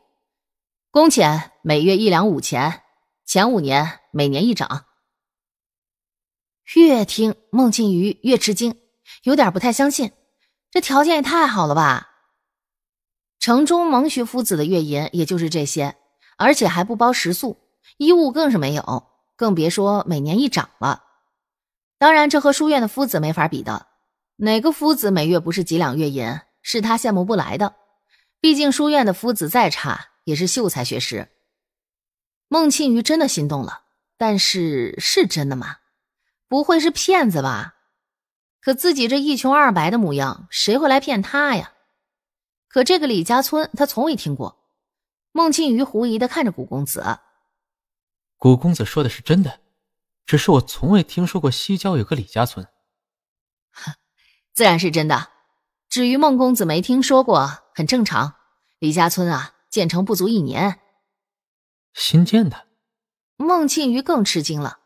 工钱每月一两五钱，前五年每年一涨。越听孟庆余越吃惊，有点不太相信，这条件也太好了吧？城中蒙学夫子的月银，也就是这些，而且还不包食宿，衣物更是没有，更别说每年一涨了。当然，这和书院的夫子没法比的。哪个夫子每月不是几两月银？是他羡慕不来的。毕竟书院的夫子再差，也是秀才学识。孟庆余真的心动了，但是是真的吗？不会是骗子吧？可自己这一穷二白的模样，谁会来骗他呀？可这个李家村，他从未听过。孟庆余狐疑的看着谷公子，谷公子说的是真的，只是我从未听说过西郊有个李家村。自然是真的，至于孟公子没听说过，很正常。李家村啊，建成不足一年，新建的。孟庆余更吃惊了，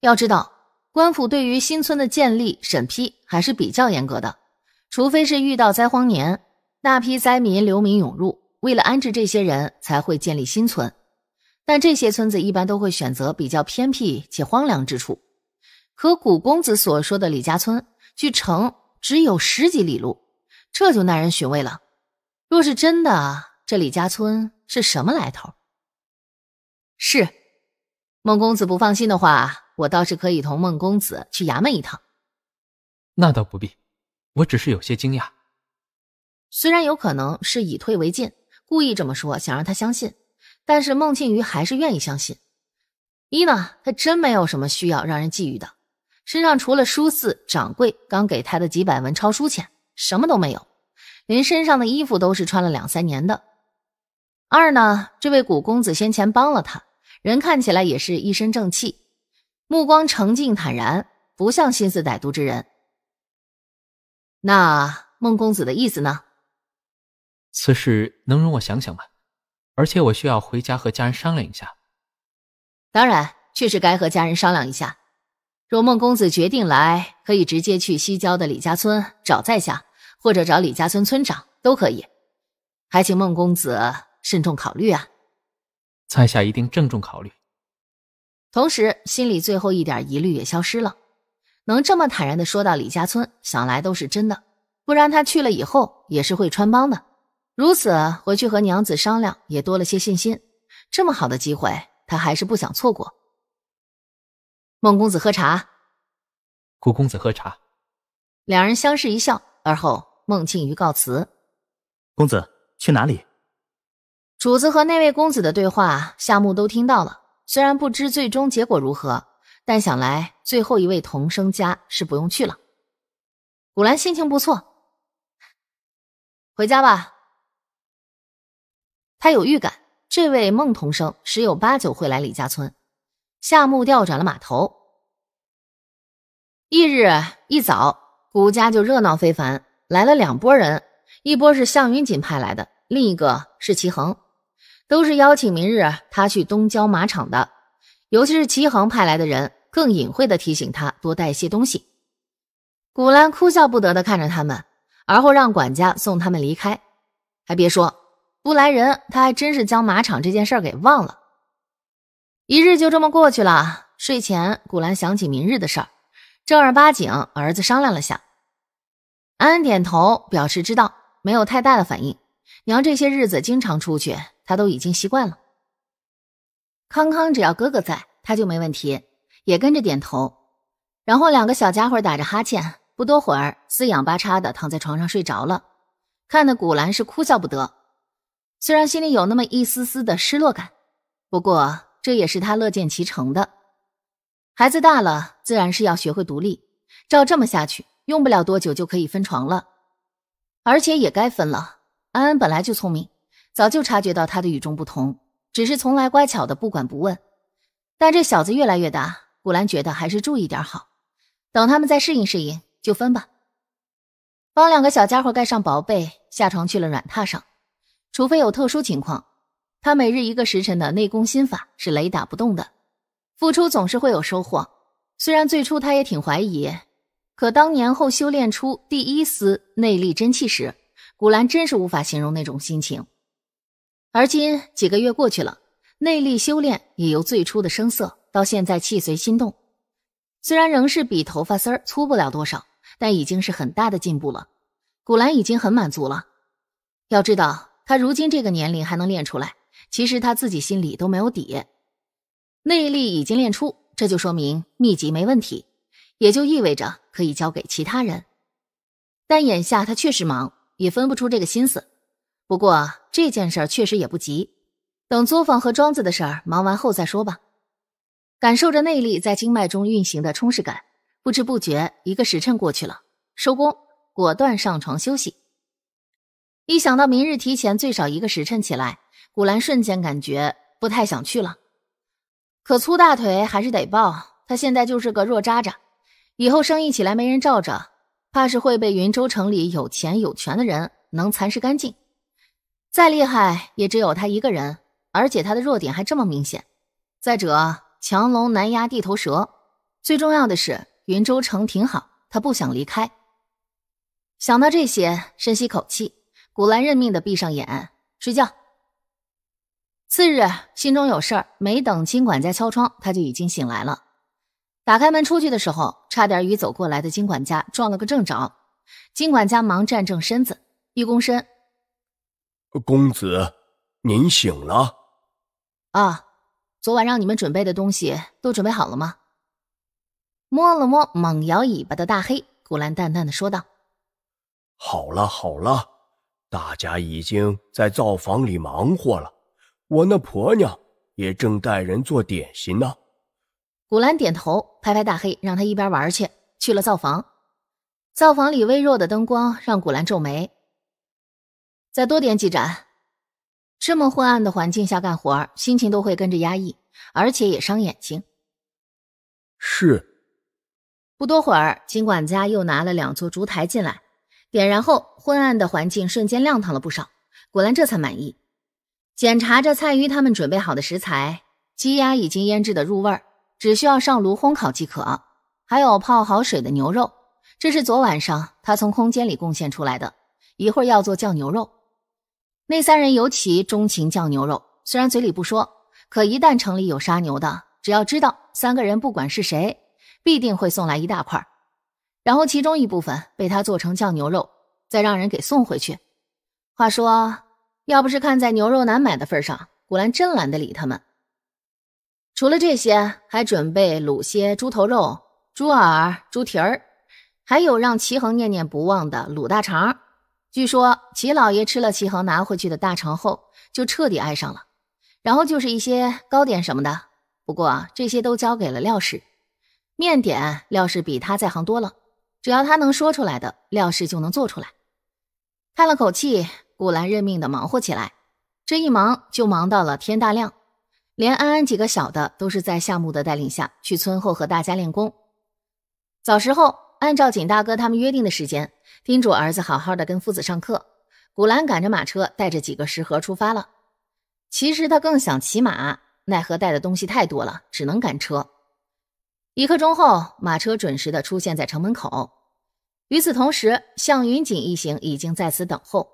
要知道，官府对于新村的建立审批还是比较严格的，除非是遇到灾荒年。大批灾民流民涌入，为了安置这些人才会建立新村，但这些村子一般都会选择比较偏僻且荒凉之处。可古公子所说的李家村距城只有十几里路，这就耐人寻味了。若是真的，这李家村是什么来头？是孟公子不放心的话，我倒是可以同孟公子去衙门一趟。那倒不必，我只是有些惊讶。虽然有可能是以退为进，故意这么说，想让他相信，但是孟庆余还是愿意相信。一呢，他真没有什么需要让人觊觎的，身上除了书肆掌柜刚给他的几百文抄书钱，什么都没有，连身上的衣服都是穿了两三年的。二呢，这位古公子先前帮了他，人看起来也是一身正气，目光澄净坦然，不像心思歹毒之人。那孟公子的意思呢？此事能容我想想吗？而且我需要回家和家人商量一下。当然，确实该和家人商量一下。若孟公子决定来，可以直接去西郊的李家村找在下，或者找李家村村长都可以。还请孟公子慎重考虑啊！在下一定郑重考虑。同时，心里最后一点疑虑也消失了。能这么坦然的说到李家村，想来都是真的，不然他去了以后也是会穿帮的。如此回去和娘子商量，也多了些信心。这么好的机会，他还是不想错过。孟公子喝茶，顾公子喝茶，两人相视一笑，而后孟庆瑜告辞。公子去哪里？主子和那位公子的对话，夏目都听到了。虽然不知最终结果如何，但想来最后一位同生家是不用去了。古兰心情不错，回家吧。他有预感，这位孟同生十有八九会来李家村。夏木调转了码头。翌日一早，古家就热闹非凡，来了两拨人，一波是向云锦派来的，另一个是齐恒，都是邀请明日他去东郊马场的。尤其是齐恒派来的人，更隐晦的提醒他多带些东西。古兰哭笑不得的看着他们，而后让管家送他们离开。还别说。不来人，他还真是将马场这件事儿给忘了。一日就这么过去了。睡前，古兰想起明日的事儿，正儿八经儿子商量了下，安点头表示知道，没有太大的反应。娘这些日子经常出去，他都已经习惯了。康康只要哥哥在，他就没问题，也跟着点头。然后两个小家伙打着哈欠，不多会儿四仰八叉的躺在床上睡着了，看的古兰是哭笑不得。虽然心里有那么一丝丝的失落感，不过这也是他乐见其成的。孩子大了，自然是要学会独立。照这么下去，用不了多久就可以分床了，而且也该分了。安安本来就聪明，早就察觉到他的与众不同，只是从来乖巧的不管不问。但这小子越来越大，古兰觉得还是注意点好。等他们再适应适应，就分吧。帮两个小家伙盖上薄被，下床去了软榻上。除非有特殊情况，他每日一个时辰的内功心法是雷打不动的。付出总是会有收获。虽然最初他也挺怀疑，可当年后修炼出第一丝内力真气时，古兰真是无法形容那种心情。而今几个月过去了，内力修炼也由最初的生涩，到现在气随心动。虽然仍是比头发丝儿粗不了多少，但已经是很大的进步了。古兰已经很满足了。要知道。他如今这个年龄还能练出来，其实他自己心里都没有底。内力已经练出，这就说明秘籍没问题，也就意味着可以交给其他人。但眼下他确实忙，也分不出这个心思。不过这件事儿确实也不急，等作坊和庄子的事儿忙完后再说吧。感受着内力在经脉中运行的充实感，不知不觉一个时辰过去了，收工，果断上床休息。一想到明日提前最少一个时辰起来，古兰瞬间感觉不太想去了。可粗大腿还是得抱，他现在就是个弱渣渣，以后生意起来没人罩着，怕是会被云州城里有钱有权的人能蚕食干净。再厉害也只有他一个人，而且他的弱点还这么明显。再者，强龙难压地头蛇。最重要的是，云州城挺好，他不想离开。想到这些，深吸口气。古兰认命的闭上眼睡觉。次日，心中有事儿，没等金管家敲窗，他就已经醒来了。打开门出去的时候，差点与走过来的金管家撞了个正着。金管家忙站正身子，一躬身：“公子，您醒了。”“啊，昨晚让你们准备的东西都准备好了吗？”摸了摸猛摇尾巴的大黑，古兰淡淡的说道：“好了，好了。”大家已经在灶房里忙活了，我那婆娘也正带人做点心呢。古兰点头，拍拍大黑，让他一边玩去。去了灶房，灶房里微弱的灯光让古兰皱眉。再多点几盏，这么昏暗的环境下干活，心情都会跟着压抑，而且也伤眼睛。是。不多会儿，金管家又拿了两座烛台进来。点燃后，昏暗的环境瞬间亮堂了不少。果兰这才满意，检查着蔡鱼他们准备好的食材，鸡鸭已经腌制的入味儿，只需要上炉烘烤即可。还有泡好水的牛肉，这是昨晚上他从空间里贡献出来的。一会儿要做酱牛肉，那三人尤其钟情酱牛肉，虽然嘴里不说，可一旦城里有杀牛的，只要知道三个人不管是谁，必定会送来一大块。然后其中一部分被他做成酱牛肉，再让人给送回去。话说，要不是看在牛肉难买的份上，古兰真懒得理他们。除了这些，还准备卤些猪头肉、猪耳、猪蹄儿，还有让齐恒念念不忘的卤大肠。据说齐老爷吃了齐恒拿回去的大肠后，就彻底爱上了。然后就是一些糕点什么的，不过这些都交给了廖氏，面点廖氏比他在行多了。只要他能说出来的，廖氏就能做出来。叹了口气，古兰认命的忙活起来。这一忙就忙到了天大亮，连安安几个小的都是在夏木的带领下去村后和大家练功。早时候，按照景大哥他们约定的时间，叮嘱儿子好好的跟夫子上课。古兰赶着马车，带着几个食盒出发了。其实他更想骑马，奈何带的东西太多了，只能赶车。一刻钟后，马车准时的出现在城门口。与此同时，向云锦一行已经在此等候。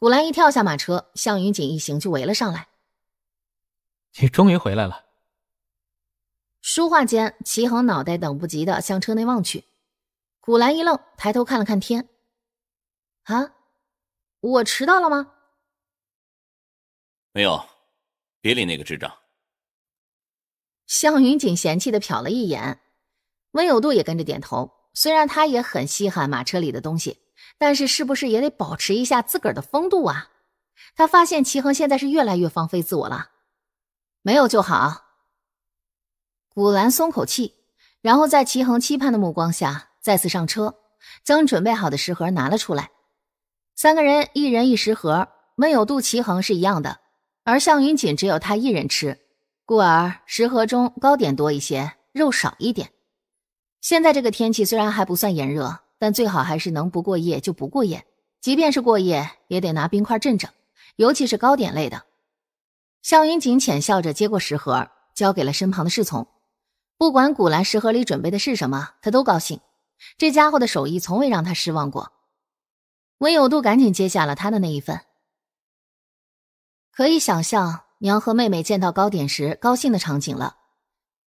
古兰一跳下马车，向云锦一行就围了上来。“你终于回来了。”说话间，齐衡脑袋等不及的向车内望去。古兰一愣，抬头看了看天，“啊，我迟到了吗？”“没有，别理那个智障。”向云锦嫌弃的瞟了一眼，温有度也跟着点头。虽然他也很稀罕马车里的东西，但是是不是也得保持一下自个儿的风度啊？他发现齐恒现在是越来越放飞自我了。没有就好，古兰松口气，然后在齐恒期盼的目光下再次上车，将准备好的食盒拿了出来。三个人一人一食盒，温有度、齐恒是一样的，而向云锦只有他一人吃。故而食盒中糕点多一些，肉少一点。现在这个天气虽然还不算炎热，但最好还是能不过夜就不过夜，即便是过夜，也得拿冰块镇着，尤其是糕点类的。向云锦浅笑着接过食盒，交给了身旁的侍从。不管古兰食盒里准备的是什么，他都高兴。这家伙的手艺从未让他失望过。温有度赶紧接下了他的那一份。可以想象。娘和妹妹见到糕点时高兴的场景了。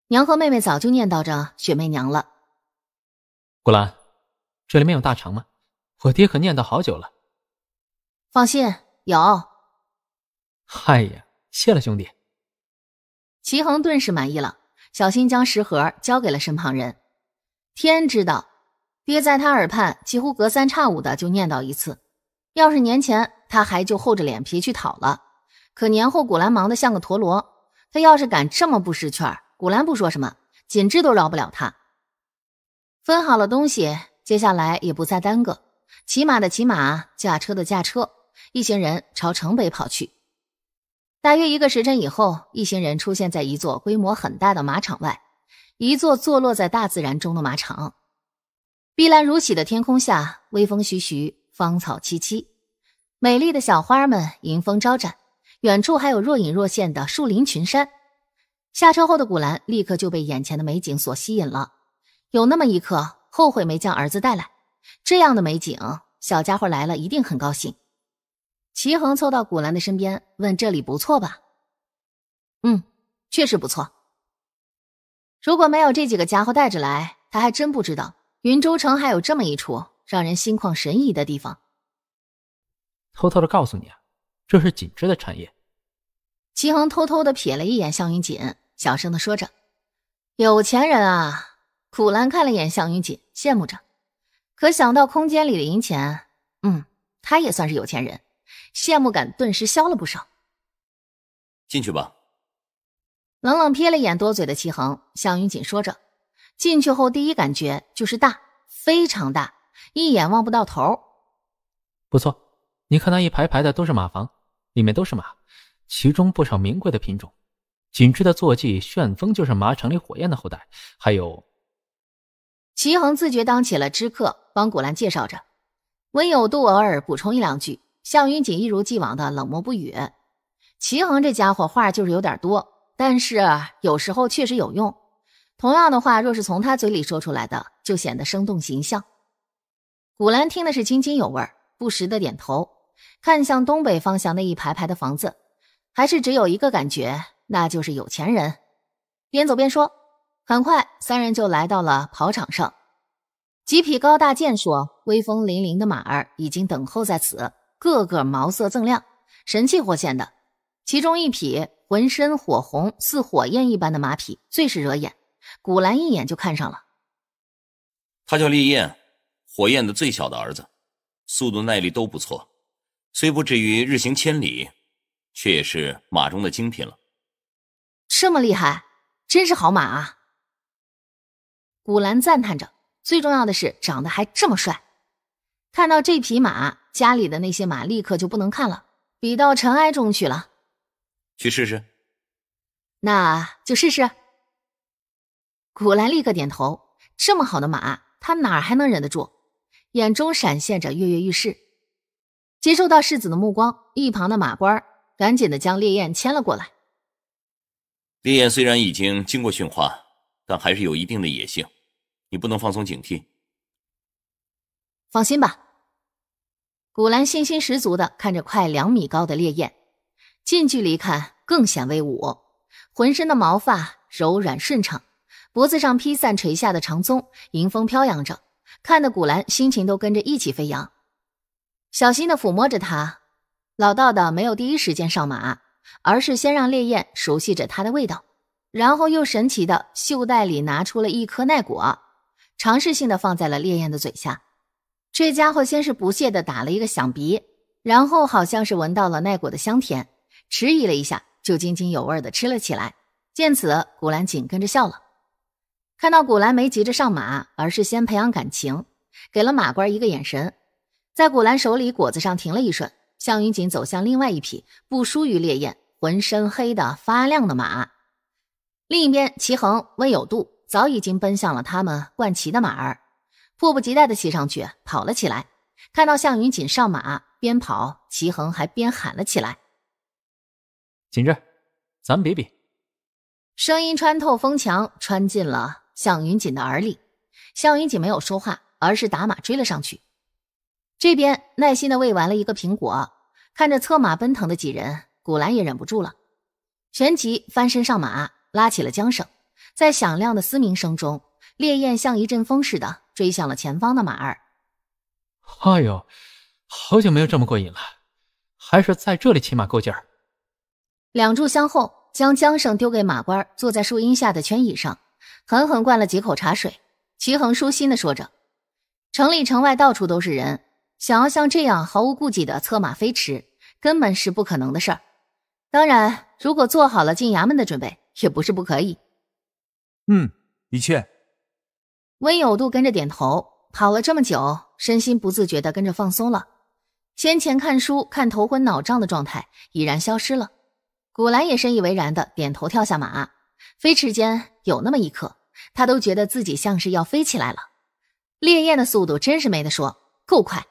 娘和妹妹早就念叨着雪媚娘了。顾兰，这里面有大肠吗？我爹可念叨好久了。放心，有。哎呀，谢了兄弟。齐恒顿时满意了，小心将食盒交给了身旁人。天知道，爹在他耳畔几乎隔三差五的就念叨一次。要是年前，他还就厚着脸皮去讨了。可年后，古兰忙得像个陀螺。他要是敢这么不识趣儿，古兰不说什么，锦织都饶不了他。分好了东西，接下来也不再耽搁，骑马的骑马，驾车的驾车，一行人朝城北跑去。大约一个时辰以后，一行人出现在一座规模很大的马场外，一座坐落在大自然中的马场。碧蓝如洗的天空下，微风徐徐，芳草萋萋，美丽的小花们迎风招展。远处还有若隐若现的树林群山。下车后的古兰立刻就被眼前的美景所吸引了，有那么一刻后悔没将儿子带来。这样的美景，小家伙来了一定很高兴。齐恒凑到古兰的身边，问：“这里不错吧？”“嗯，确实不错。如果没有这几个家伙带着来，他还真不知道云州城还有这么一处让人心旷神怡的地方。”偷偷的告诉你啊，这是锦织的产业。齐恒偷偷的瞥了一眼向云锦，小声的说着：“有钱人啊！”苦兰看了眼向云锦，羡慕着。可想到空间里的银钱，嗯，他也算是有钱人，羡慕感顿时消了不少。进去吧。冷冷瞥了一眼多嘴的齐恒，向云锦说着：“进去后第一感觉就是大，非常大，一眼望不到头。”不错，你看那一排排的都是马房，里面都是马。其中不少名贵的品种，紧致的坐骑“旋风”就是马场里火焰的后代。还有，齐恒自觉当起了知客，帮古兰介绍着，温有度偶尔补充一两句，向云锦一如既往的冷漠不语。齐恒这家伙话就是有点多，但是有时候确实有用。同样的话，若是从他嘴里说出来的，就显得生动形象。古兰听的是津津有味，不时的点头，看向东北方向那一排排的房子。还是只有一个感觉，那就是有钱人。边走边说，很快三人就来到了跑场上。几匹高大健硕、威风凛凛的马儿已经等候在此，个个毛色锃亮，神气活现的。其中一匹浑身火红，似火焰一般的马匹最是惹眼，古兰一眼就看上了。他叫烈焰，火焰的最小的儿子，速度耐力都不错，虽不至于日行千里。却也是马中的精品了，这么厉害，真是好马啊！古兰赞叹着。最重要的是长得还这么帅，看到这匹马，家里的那些马立刻就不能看了，比到尘埃中去了。去试试，那就试试。古兰立刻点头。这么好的马，他哪儿还能忍得住？眼中闪现着跃跃欲试。接受到世子的目光，一旁的马官赶紧的将烈焰牵了过来。烈焰虽然已经经过驯化，但还是有一定的野性，你不能放松警惕。放心吧，古兰信心十足的看着快两米高的烈焰，近距离看更显威武。浑身的毛发柔软顺畅，脖子上披散垂下的长鬃迎风飘扬着，看得古兰心情都跟着一起飞扬。小心的抚摸着它。老道道没有第一时间上马，而是先让烈焰熟悉着它的味道，然后又神奇的袖袋里拿出了一颗奈果，尝试性的放在了烈焰的嘴下。这家伙先是不屑的打了一个响鼻，然后好像是闻到了奈果的香甜，迟疑了一下，就津津有味的吃了起来。见此，古兰紧跟着笑了。看到古兰没急着上马，而是先培养感情，给了马官一个眼神，在古兰手里果子上停了一瞬。向云锦走向另外一匹不输于烈焰、浑身黑的发亮的马。另一边，齐恒温有度早已经奔向了他们冠骑的马儿，迫不及待的骑上去跑了起来。看到向云锦上马边跑，齐恒还边喊了起来：“锦织，咱们比比！”声音穿透风墙，穿进了向云锦的耳里。向云锦没有说话，而是打马追了上去。这边耐心的喂完了一个苹果，看着策马奔腾的几人，古兰也忍不住了，旋即翻身上马，拉起了缰绳，在响亮的嘶鸣声中，烈焰像一阵风似的追向了前方的马儿。哎呦，好久没有这么过瘾了，还是在这里骑马够劲儿。两炷香后，将缰绳丢给马官，坐在树荫下的圈椅上，狠狠灌了几口茶水，齐恒舒心地说着：“城里城外到处都是人。”想要像这样毫无顾忌的策马飞驰，根本是不可能的事儿。当然，如果做好了进衙门的准备，也不是不可以。嗯，一切。温有度跟着点头，跑了这么久，身心不自觉的跟着放松了，先前看书看头昏脑胀的状态已然消失了。古兰也深以为然的点头，跳下马，飞驰间有那么一刻，他都觉得自己像是要飞起来了。烈焰的速度真是没得说，够快。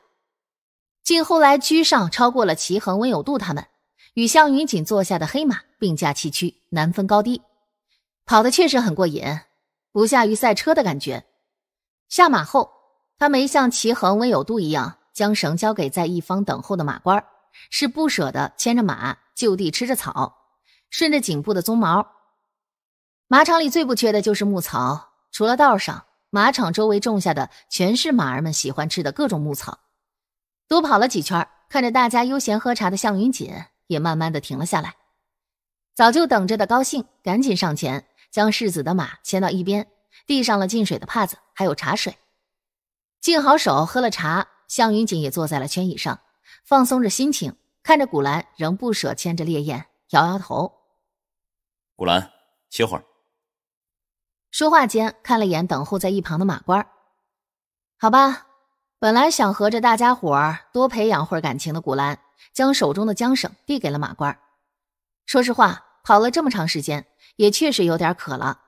竟后来居上，超过了齐恒、温有度他们，与项云锦坐下的黑马并驾齐驱，难分高低。跑得确实很过瘾，不下于赛车的感觉。下马后，他没像齐恒、温有度一样将绳交给在一方等候的马官，是不舍得牵着马就地吃着草，顺着颈部的鬃毛。马场里最不缺的就是牧草，除了道上，马场周围种下的全是马儿们喜欢吃的各种牧草。多跑了几圈，看着大家悠闲喝茶的向云锦也慢慢的停了下来。早就等着的高兴，赶紧上前将世子的马牵到一边，递上了进水的帕子，还有茶水。净好手，喝了茶，向云锦也坐在了圈椅上，放松着心情，看着古兰仍不舍牵着烈焰，摇摇头。古兰，歇会儿。说话间，看了眼等候在一旁的马官儿，好吧。本来想和着大家伙儿多培养会感情的，古兰将手中的缰绳递给了马官。说实话，跑了这么长时间，也确实有点渴了。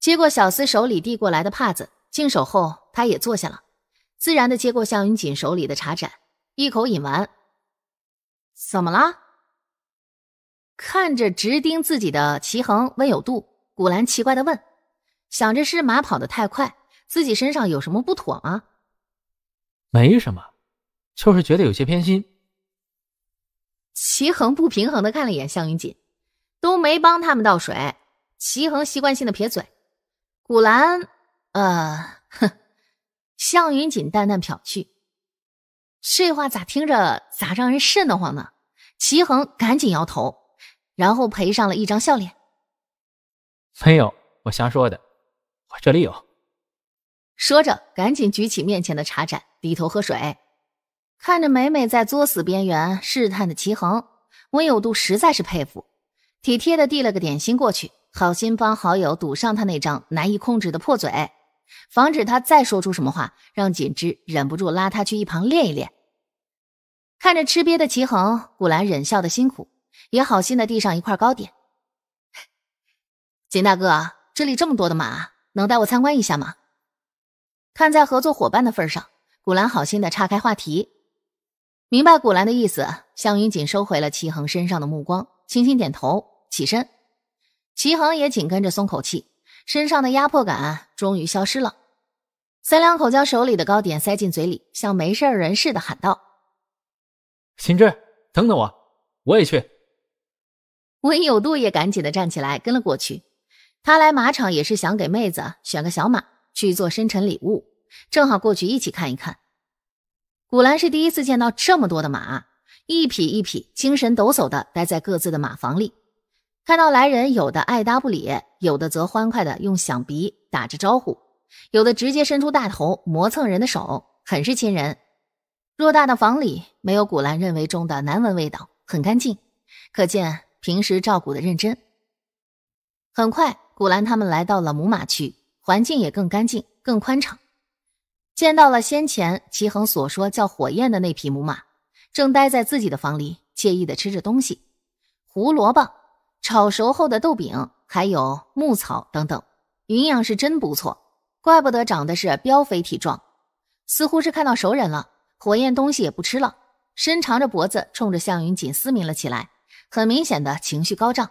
接过小厮手里递过来的帕子，净手后，他也坐下了，自然的接过向云锦手里的茶盏，一口饮完。怎么了？看着直盯自己的齐恒温有度，古兰奇怪的问，想着是马跑得太快，自己身上有什么不妥吗？没什么，就是觉得有些偏心。齐恒不平衡的看了一眼向云锦，都没帮他们倒水。齐恒习惯性的撇嘴。古兰，呃，哼。向云锦淡淡瞟去，这话咋听着咋让人瘆得慌呢？齐恒赶紧摇头，然后赔上了一张笑脸。没有，我瞎说的，我这里有。说着，赶紧举起面前的茶盏。低头喝水，看着美美在作死边缘试探的齐恒，温有度实在是佩服，体贴的递了个点心过去，好心帮好友堵上他那张难以控制的破嘴，防止他再说出什么话，让锦之忍不住拉他去一旁练一练。看着吃瘪的齐恒，古兰忍笑的辛苦，也好心的递上一块糕点。锦大哥，这里这么多的马，能带我参观一下吗？看在合作伙伴的份上。古兰好心的岔开话题，明白古兰的意思，向云锦收回了齐恒身上的目光，轻轻点头，起身。齐恒也紧跟着松口气，身上的压迫感终于消失了，三两口将手里的糕点塞进嘴里，像没事人似的喊道：“秦志，等等我，我也去。”温有度也赶紧的站起来跟了过去，他来马场也是想给妹子选个小马去做深沉礼物。正好过去一起看一看。古兰是第一次见到这么多的马，一匹一匹精神抖擞的待在各自的马房里。看到来人，有的爱搭不理，有的则欢快的用响鼻打着招呼，有的直接伸出大头磨蹭人的手，很是亲人。偌大的房里没有古兰认为中的难闻味道，很干净，可见平时照顾的认真。很快，古兰他们来到了母马区，环境也更干净、更宽敞。见到了先前齐恒所说叫火焰的那匹母马，正待在自己的房里惬意的吃着东西，胡萝卜、炒熟后的豆饼，还有牧草等等，营养是真不错，怪不得长得是膘肥体壮。似乎是看到熟人了，火焰东西也不吃了，伸长着脖子冲着向云锦嘶鸣了起来，很明显的情绪高涨。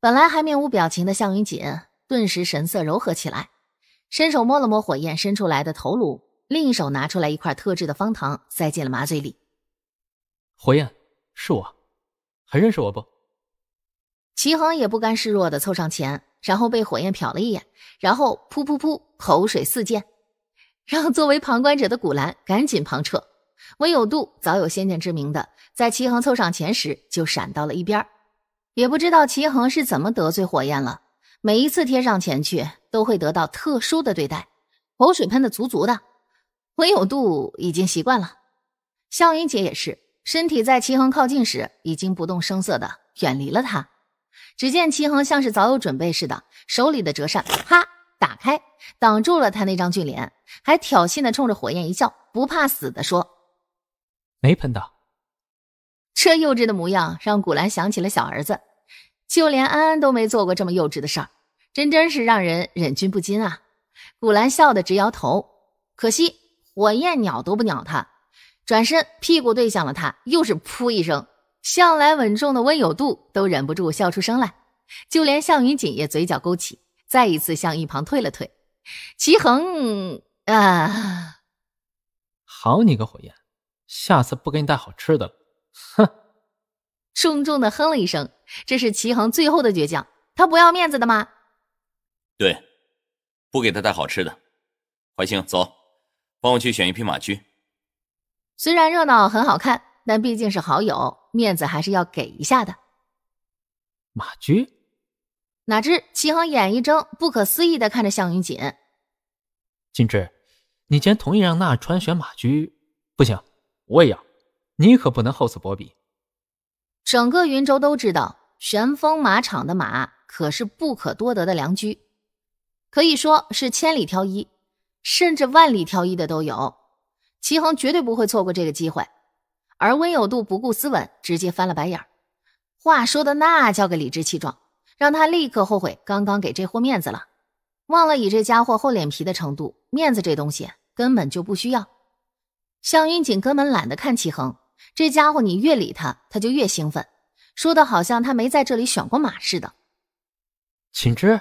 本来还面无表情的向云锦，顿时神色柔和起来。伸手摸了摸火焰伸出来的头颅，另一手拿出来一块特制的方糖，塞进了麻醉里。火焰，是我，还认识我不？齐恒也不甘示弱的凑上前，然后被火焰瞟了一眼，然后噗噗噗，口水四溅，让作为旁观者的古兰赶紧旁撤。唯有度早有先见之明的，在齐恒凑上前时就闪到了一边也不知道齐恒是怎么得罪火焰了。每一次贴上前去，都会得到特殊的对待，口水喷的足足的。唯有度已经习惯了，笑云姐也是，身体在齐恒靠近时已经不动声色的远离了他。只见齐恒像是早有准备似的，手里的折扇啪打开，挡住了他那张俊脸，还挑衅的冲着火焰一笑，不怕死的说：“没喷到。”这幼稚的模样让古兰想起了小儿子。就连安安都没做过这么幼稚的事儿，真真是让人忍俊不禁啊！古兰笑得直摇头，可惜火焰鸟都不鸟他，转身屁股对向了他，又是扑一声。向来稳重的温有度都忍不住笑出声来，就连向云锦也嘴角勾起，再一次向一旁退了退。齐恒啊，好你个火焰，下次不给你带好吃的了，哼！重重的哼了一声，这是齐恒最后的倔强。他不要面子的吗？对，不给他带好吃的。怀清，走，帮我去选一匹马驹。虽然热闹很好看，但毕竟是好友，面子还是要给一下的。马驹？哪知齐恒眼一睁，不可思议的看着向云锦。金枝，你既然同意让那川选马驹，不行，我也要。你可不能厚此薄彼。整个云州都知道，玄风马场的马可是不可多得的良驹，可以说是千里挑一，甚至万里挑一的都有。齐恒绝对不会错过这个机会，而温有度不顾斯文，直接翻了白眼儿，话说的那叫个理直气壮，让他立刻后悔刚刚给这货面子了，忘了以这家伙厚脸皮的程度，面子这东西根本就不需要。向云锦根本懒得看齐恒。这家伙，你越理他，他就越兴奋，说的好像他没在这里选过马似的。秦之，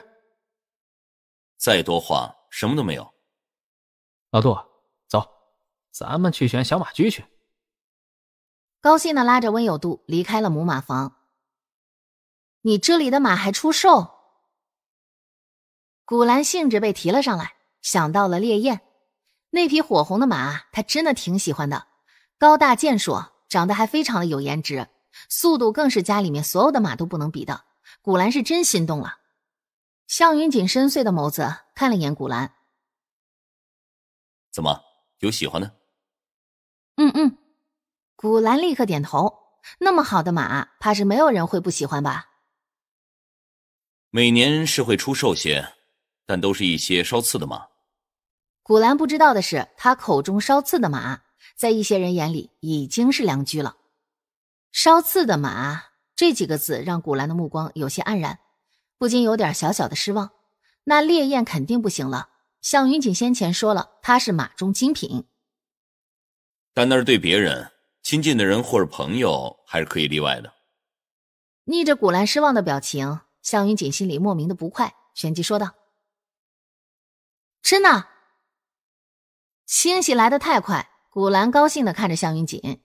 再多话什么都没有。老杜，走，咱们去选小马驹去。高兴的拉着温有度离开了母马房。你这里的马还出售？古兰兴致被提了上来，想到了烈焰，那匹火红的马，他真的挺喜欢的。高大健硕，长得还非常的有颜值，速度更是家里面所有的马都不能比的。古兰是真心动了。向云锦深邃的眸子看了眼古兰，怎么有喜欢的？嗯嗯，古兰立刻点头。那么好的马，怕是没有人会不喜欢吧？每年是会出售些，但都是一些烧刺的马。古兰不知道的是，他口中烧刺的马。在一些人眼里已经是良驹了。烧刺的马，这几个字让古兰的目光有些黯然，不禁有点小小的失望。那烈焰肯定不行了。向云锦先前说了，他是马中精品，但那是对别人，亲近的人或者朋友还是可以例外的。逆着古兰失望的表情，向云锦心里莫名的不快，旋即说道：“真的，星喜来得太快。”古兰高兴的看着向云锦，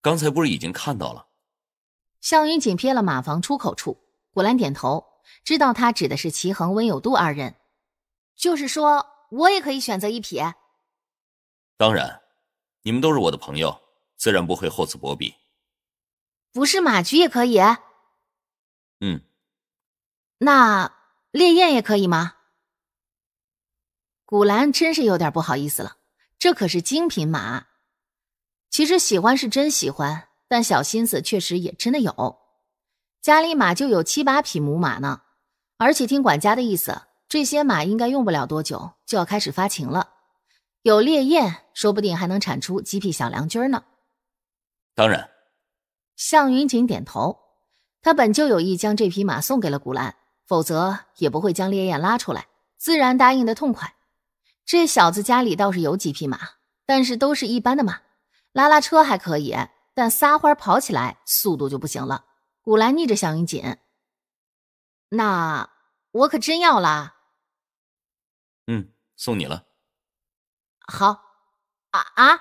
刚才不是已经看到了？向云锦瞥了马房出口处，古兰点头，知道他指的是齐恒、温有度二人。就是说，我也可以选择一匹。当然，你们都是我的朋友，自然不会厚此薄彼。不是马驹也可以。嗯，那烈焰也可以吗？古兰真是有点不好意思了。这可是精品马，其实喜欢是真喜欢，但小心思确实也真的有。家里马就有七八匹母马呢，而且听管家的意思，这些马应该用不了多久就要开始发情了。有烈焰，说不定还能产出几匹小良驹呢。当然，向云锦点头，他本就有意将这匹马送给了古兰，否则也不会将烈焰拉出来，自然答应的痛快。这小子家里倒是有几匹马，但是都是一般的马，拉拉车还可以，但撒欢跑起来速度就不行了。古兰逆着向云锦，那我可真要了。嗯，送你了。好。啊啊！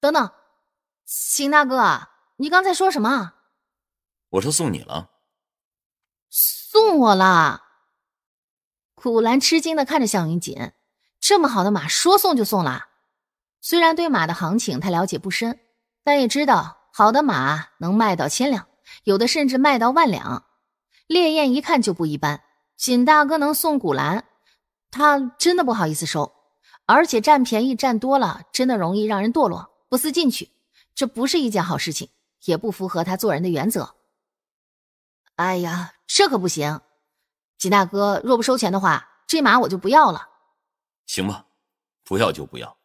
等等，秦大哥，你刚才说什么？我说送你了。送我了？古兰吃惊的看着向云锦。这么好的马说送就送了，虽然对马的行情他了解不深，但也知道好的马能卖到千两，有的甚至卖到万两。烈焰一看就不一般，锦大哥能送古兰，他真的不好意思收，而且占便宜占多了，真的容易让人堕落，不思进取，这不是一件好事情，也不符合他做人的原则。哎呀，这可不行，锦大哥若不收钱的话，这马我就不要了。行吧，不要就不要。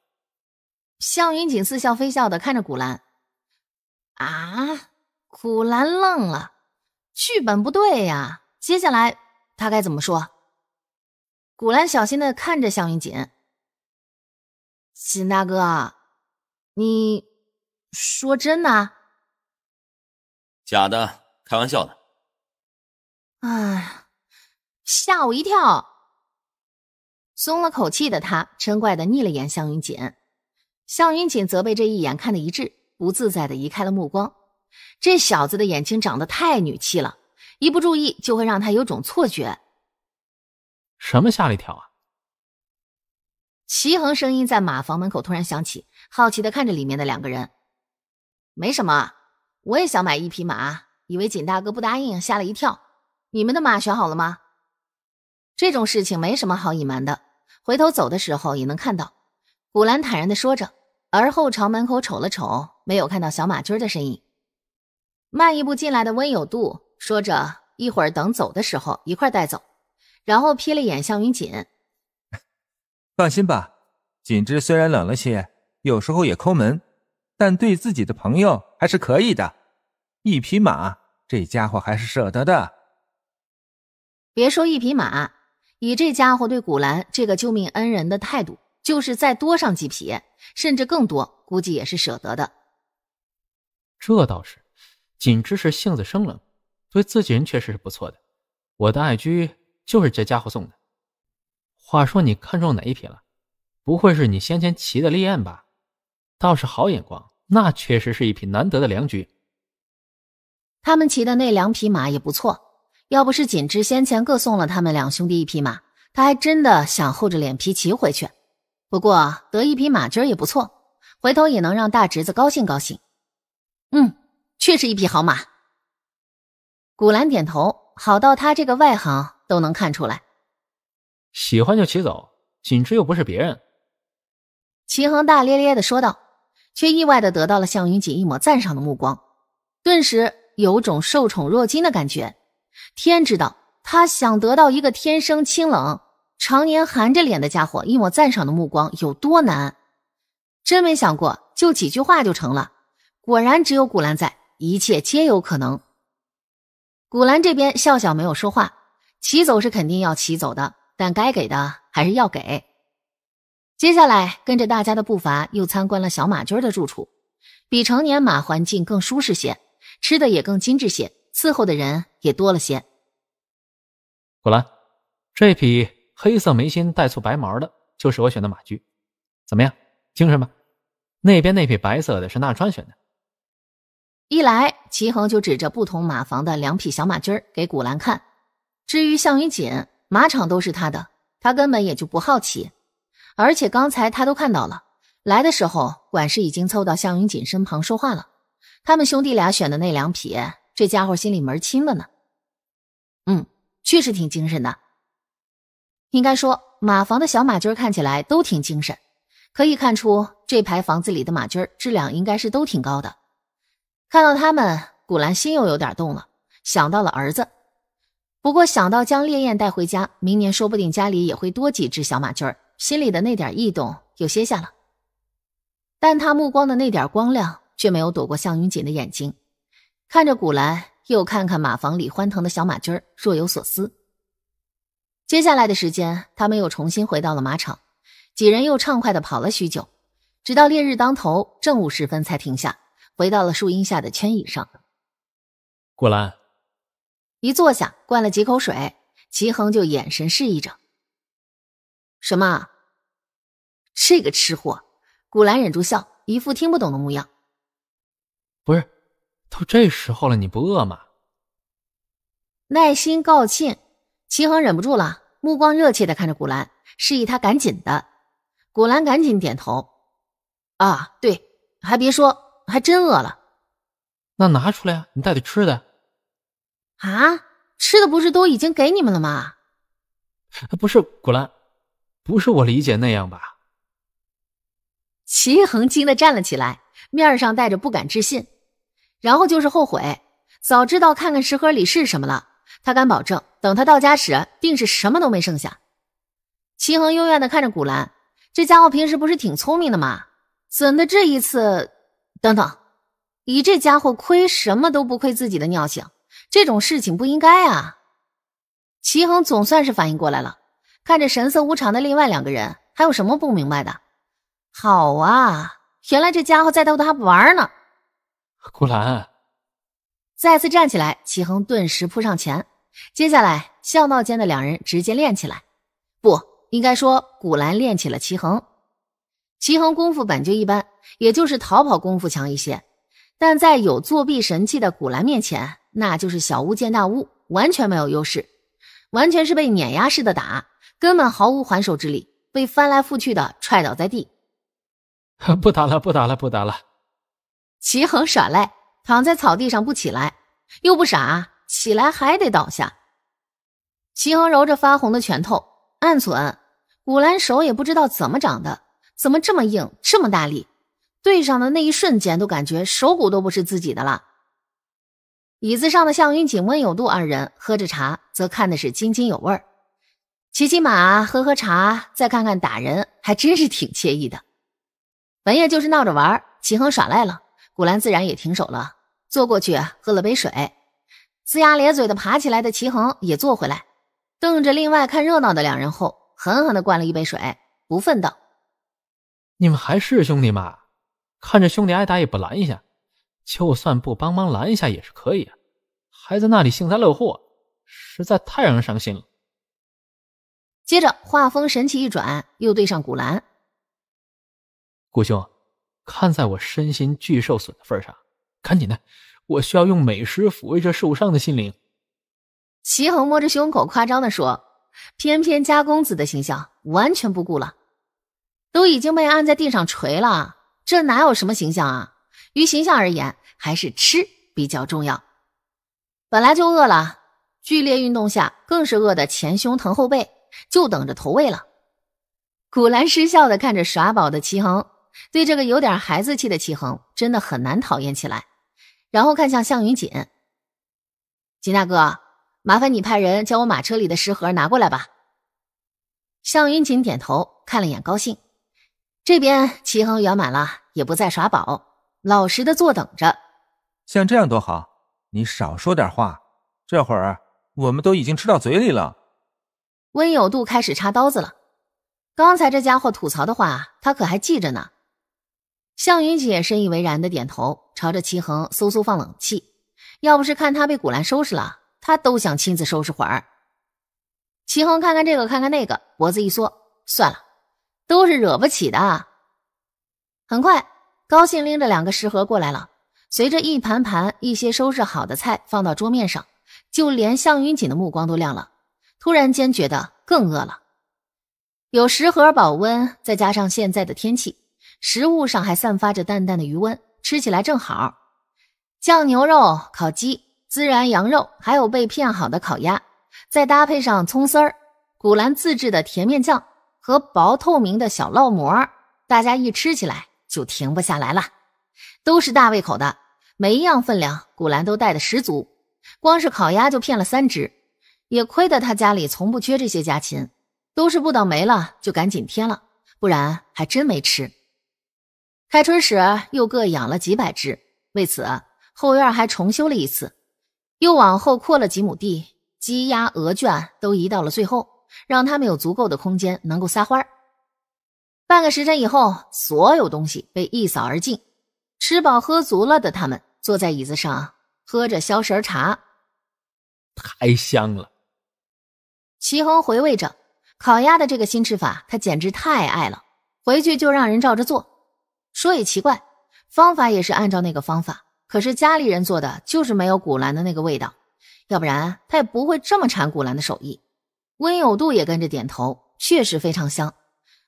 向云锦似笑非笑的看着古兰，啊，古兰愣了，剧本不对呀，接下来他该怎么说？古兰小心的看着向云锦，秦大哥，你说真的？假的，开玩笑的。哎，吓我一跳。松了口气的他，嗔怪的睨了眼向云锦，向云锦则被这一眼看得一滞，不自在的移开了目光。这小子的眼睛长得太女气了，一不注意就会让他有种错觉。什么吓了一跳啊？齐衡声音在马房门口突然响起，好奇的看着里面的两个人。没什么，我也想买一匹马，以为锦大哥不答应，吓了一跳。你们的马选好了吗？这种事情没什么好隐瞒的。回头走的时候也能看到，古兰坦然地说着，而后朝门口瞅了瞅，没有看到小马军的身影。慢一步进来的温有度说着：“一会儿等走的时候一块带走。”然后瞥了眼向云锦，“放心吧，锦之虽然冷了些，有时候也抠门，但对自己的朋友还是可以的。一匹马，这家伙还是舍得的。”别说一匹马。以这家伙对古兰这个救命恩人的态度，就是再多上几匹，甚至更多，估计也是舍得的。这倒是，锦芝是性子生冷，对自己人确实是不错的。我的爱驹就是这家伙送的。话说，你看中哪一匹了？不会是你先前骑的烈焰吧？倒是好眼光，那确实是一匹难得的良驹。他们骑的那两匹马也不错。要不是锦之先前各送了他们两兄弟一匹马，他还真的想厚着脸皮骑回去。不过得一匹马驹儿也不错，回头也能让大侄子高兴高兴。嗯，确实一匹好马。古兰点头，好到他这个外行都能看出来。喜欢就骑走，锦之又不是别人。齐恒大咧咧的说道，却意外的得到了向云锦一抹赞赏的目光，顿时有种受宠若惊的感觉。天知道，他想得到一个天生清冷、常年含着脸的家伙一抹赞赏的目光有多难！真没想过，就几句话就成了。果然，只有古兰在，一切皆有可能。古兰这边笑笑没有说话，骑走是肯定要骑走的，但该给的还是要给。接下来，跟着大家的步伐，又参观了小马驹的住处，比成年马环境更舒适些，吃的也更精致些。伺候的人也多了些。古兰，这匹黑色眉心带簇白毛的，就是我选的马驹，怎么样，精神吧？那边那匹白色的是纳川选的。一来，齐恒就指着不同马房的两匹小马驹给古兰看。至于项云锦，马场都是他的，他根本也就不好奇。而且刚才他都看到了，来的时候管事已经凑到项云锦身旁说话了。他们兄弟俩选的那两匹。这家伙心里门清了呢，嗯，确实挺精神的。应该说，马房的小马驹看起来都挺精神，可以看出这排房子里的马驹质量应该是都挺高的。看到他们，古兰心又有点动了，想到了儿子。不过想到将烈焰带回家，明年说不定家里也会多几只小马驹儿，心里的那点异动又歇下了。但他目光的那点光亮却没有躲过向云锦的眼睛。看着古兰，又看看马房里欢腾的小马驹儿，若有所思。接下来的时间，他们又重新回到了马场，几人又畅快的跑了许久，直到烈日当头，正午时分才停下，回到了树荫下的圈椅上。古兰一坐下，灌了几口水，齐恒就眼神示意着：“什么？”这个吃货，古兰忍住笑，一副听不懂的模样。不是。都这时候了，你不饿吗？耐心告罄，齐恒忍不住了，目光热切的看着古兰，示意他赶紧的。古兰赶紧点头。啊，对，还别说，还真饿了。那拿出来啊，你带的吃的？啊，吃的不是都已经给你们了吗？不是古兰，不是我理解那样吧？齐恒惊的站了起来，面上带着不敢置信。然后就是后悔，早知道看看食盒里是什么了。他敢保证，等他到家时，定是什么都没剩下。齐恒幽怨的看着古兰，这家伙平时不是挺聪明的吗？怎的这一次……等等，以这家伙亏什么都不亏自己的尿性，这种事情不应该啊！齐恒总算是反应过来了，看着神色无常的另外两个人，还有什么不明白的？好啊，原来这家伙在逗他玩呢。古兰再次站起来，齐恒顿时扑上前。接下来笑闹间的两人直接练起来，不应该说古兰练起了齐恒。齐恒功夫本就一般，也就是逃跑功夫强一些，但在有作弊神器的古兰面前，那就是小巫见大巫，完全没有优势，完全是被碾压式的打，根本毫无还手之力，被翻来覆去的踹倒在地。不打了，不打了，不打了。齐恒耍赖，躺在草地上不起来，又不傻，起来还得倒下。齐恒揉着发红的拳头，暗忖：古兰手也不知道怎么长的，怎么这么硬，这么大力，对上的那一瞬间都感觉手骨都不是自己的了。椅子上的向云锦、温有度二人喝着茶，则看的是津津有味儿。骑骑马，喝喝茶，再看看打人，还真是挺惬意的。文烨就是闹着玩，齐恒耍赖了。古兰自然也停手了，坐过去喝了杯水，龇牙咧嘴的爬起来的齐衡也坐回来，瞪着另外看热闹的两人后，狠狠的灌了一杯水，不忿道：“你们还是兄弟嘛，看着兄弟挨打也不拦一下，就算不帮忙拦一下也是可以啊，还在那里幸灾乐祸，实在太让人伤心了。”接着画风神奇一转，又对上古兰：“古兄。”看在我身心俱受损的份上，赶紧的，我需要用美食抚慰这受伤的心灵。齐恒摸着胸口，夸张地说：“偏偏家公子的形象完全不顾了，都已经被按在地上锤了，这哪有什么形象啊？于形象而言，还是吃比较重要。本来就饿了，剧烈运动下更是饿得前胸疼后背，就等着投喂了。”古兰失笑的看着耍宝的齐恒，对这个有点孩子气的齐恒，真的很难讨厌起来。然后看向向云锦，锦大哥，麻烦你派人将我马车里的食盒拿过来吧。向云锦点头，看了眼高兴。这边齐衡圆满了，也不再耍宝，老实的坐等着。像这样多好，你少说点话。这会儿我们都已经吃到嘴里了。温有度开始插刀子了，刚才这家伙吐槽的话，他可还记着呢。向云锦深以为然的点头，朝着齐恒嗖嗖放冷气。要不是看他被古兰收拾了，他都想亲自收拾会儿。齐恒看看这个，看看那个，脖子一缩，算了，都是惹不起的。很快，高兴拎着两个食盒过来了。随着一盘盘一些收拾好的菜放到桌面上，就连向云锦的目光都亮了，突然间觉得更饿了。有食盒保温，再加上现在的天气。食物上还散发着淡淡的余温，吃起来正好。酱牛肉、烤鸡、孜然羊肉，还有被骗好的烤鸭，再搭配上葱丝儿、古兰自制的甜面酱和薄透明的小烙馍，大家一吃起来就停不下来了。都是大胃口的，每一样分量古兰都带的十足。光是烤鸭就骗了三只，也亏得他家里从不缺这些家禽，都是不倒霉了就赶紧添了，不然还真没吃。开春时又各养了几百只，为此后院还重修了一次，又往后扩了几亩地，鸡鸭鹅圈都移到了最后，让他们有足够的空间能够撒欢儿。半个时辰以后，所有东西被一扫而尽，吃饱喝足了的他们坐在椅子上喝着消食茶，太香了。齐恒回味着烤鸭的这个新吃法，他简直太爱了，回去就让人照着做。说也奇怪，方法也是按照那个方法，可是家里人做的就是没有古兰的那个味道，要不然他也不会这么馋古兰的手艺。温有度也跟着点头，确实非常香，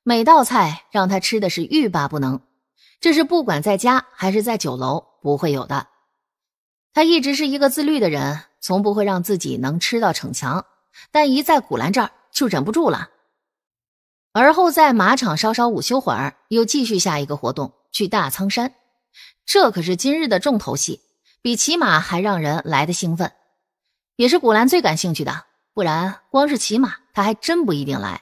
每道菜让他吃的是欲罢不能。这是不管在家还是在酒楼不会有的。他一直是一个自律的人，从不会让自己能吃到逞强，但一在古兰这儿就忍不住了。而后在马场稍稍午休会儿，又继续下一个活动。去大苍山，这可是今日的重头戏，比骑马还让人来的兴奋，也是古兰最感兴趣的。不然光是骑马，他还真不一定来。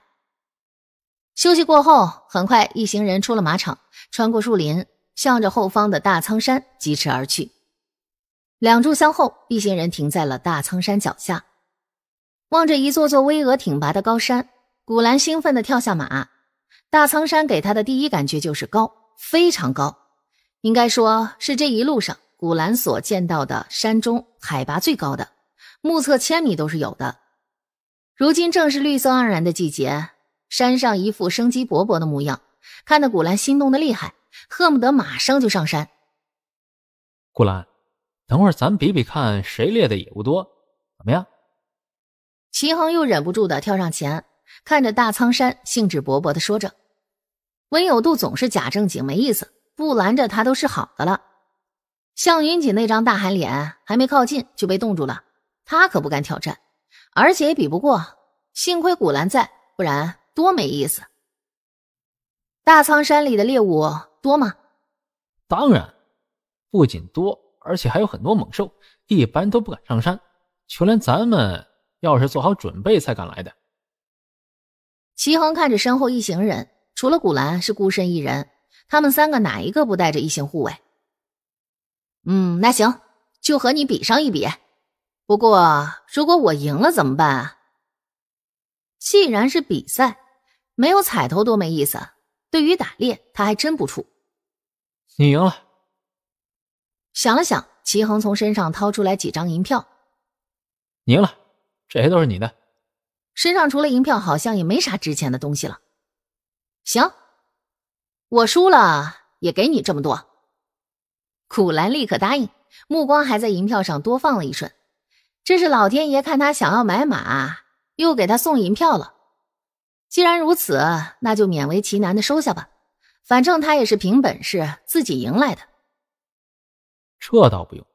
休息过后，很快一行人出了马场，穿过树林，向着后方的大苍山疾驰而去。两炷香后，一行人停在了大苍山脚下，望着一座座巍峨挺拔的高山，古兰兴奋的跳下马。大苍山给他的第一感觉就是高。非常高，应该说是这一路上古兰所见到的山中海拔最高的，目测千米都是有的。如今正是绿色盎然的季节，山上一副生机勃勃的模样，看得古兰心动的厉害，恨不得马上就上山。古兰，等会儿咱比比看谁猎的野物多，怎么样？齐衡又忍不住的跳上前，看着大苍山，兴致勃勃的说着。温有度总是假正经，没意思。不拦着他都是好的了。向云锦那张大寒脸还没靠近就被冻住了，他可不敢挑战，而且也比不过。幸亏古兰在，不然多没意思。大苍山里的猎物多吗？当然，不仅多，而且还有很多猛兽，一般都不敢上山，就连咱们，要是做好准备才敢来的。齐恒看着身后一行人。除了古兰是孤身一人，他们三个哪一个不带着异性护卫？嗯，那行就和你比上一比。不过如果我赢了怎么办啊？既然是比赛，没有彩头多没意思。对于打猎，他还真不怵。你赢了。想了想，齐恒从身上掏出来几张银票。赢了，这些都是你的。身上除了银票，好像也没啥值钱的东西了。行，我输了也给你这么多。古兰立刻答应，目光还在银票上多放了一瞬。这是老天爷看他想要买马，又给他送银票了。既然如此，那就勉为其难的收下吧。反正他也是凭本事自己赢来的。这倒不用，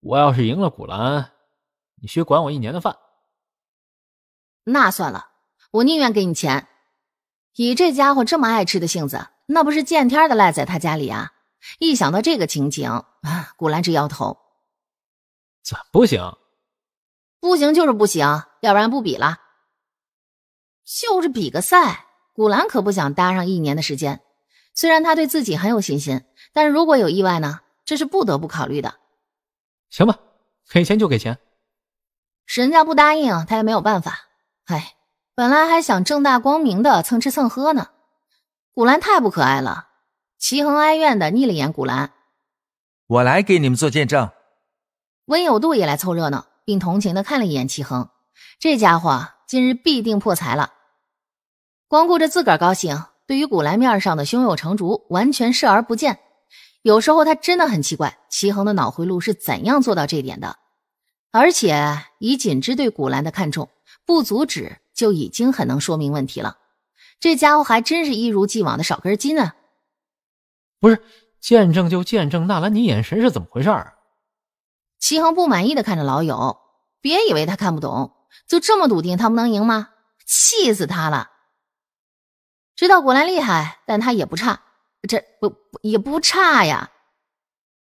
我要是赢了古兰，你需管我一年的饭。那算了，我宁愿给你钱。你这家伙这么爱吃的性子，那不是见天的赖在他家里啊！一想到这个情景，啊，古兰直摇头。怎不行？不行就是不行，要不然不比了，就是比个赛。古兰可不想搭上一年的时间。虽然他对自己很有信心，但是如果有意外呢？这是不得不考虑的。行吧，给钱就给钱，人家不答应，他也没有办法。哎。本来还想正大光明的蹭吃蹭喝呢，古兰太不可爱了。齐恒哀怨的睨了眼古兰，我来给你们做见证。温有度也来凑热闹，并同情的看了一眼齐恒，这家伙今日必定破财了。光顾着自个儿高兴，对于古兰面上的胸有成竹完全视而不见。有时候他真的很奇怪，齐恒的脑回路是怎样做到这点的？而且以锦之对古兰的看重，不阻止。就已经很能说明问题了，这家伙还真是一如既往的少根筋啊！不是见证就见证，纳兰你眼神是怎么回事？齐恒不满意的看着老友，别以为他看不懂，就这么笃定他们能赢吗？气死他了！知道果然厉害，但他也不差，这不也不差呀？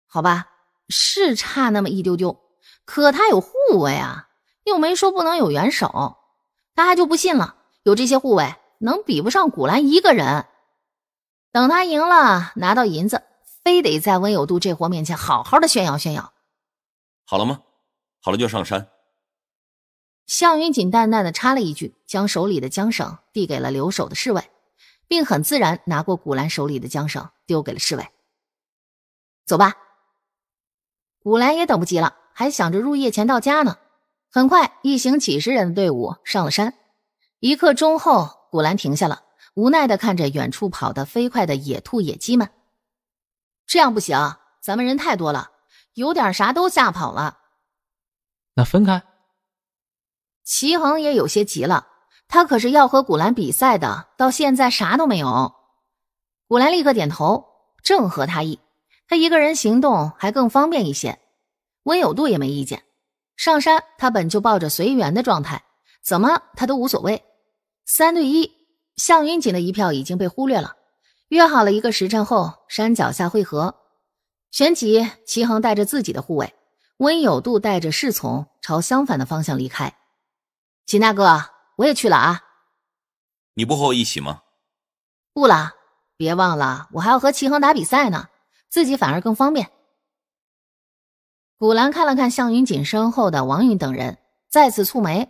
好吧，是差那么一丢丢，可他有护卫啊，又没说不能有援手。他还就不信了，有这些护卫能比不上古兰一个人？等他赢了，拿到银子，非得在温有度这货面前好好的炫耀炫耀。好了吗？好了就上山。项云锦淡淡的插了一句，将手里的缰绳递给了留守的侍卫，并很自然拿过古兰手里的缰绳丢给了侍卫。走吧。古兰也等不及了，还想着入夜前到家呢。很快，一行几十人的队伍上了山。一刻钟后，古兰停下了，无奈的看着远处跑得飞快的野兔、野鸡们。这样不行，咱们人太多了，有点啥都吓跑了。那分开。齐恒也有些急了，他可是要和古兰比赛的，到现在啥都没有。古兰立刻点头，正合他意。他一个人行动还更方便一些。温有度也没意见。上山，他本就抱着随缘的状态，怎么他都无所谓。三对一，向云锦的一票已经被忽略了。约好了一个时辰后，山脚下会合。旋即，齐恒带着自己的护卫，温有度带着侍从朝相反的方向离开。秦大哥，我也去了啊。你不和我一起吗？不了，别忘了，我还要和齐恒打比赛呢，自己反而更方便。古兰看了看向云锦身后的王允等人，再次蹙眉。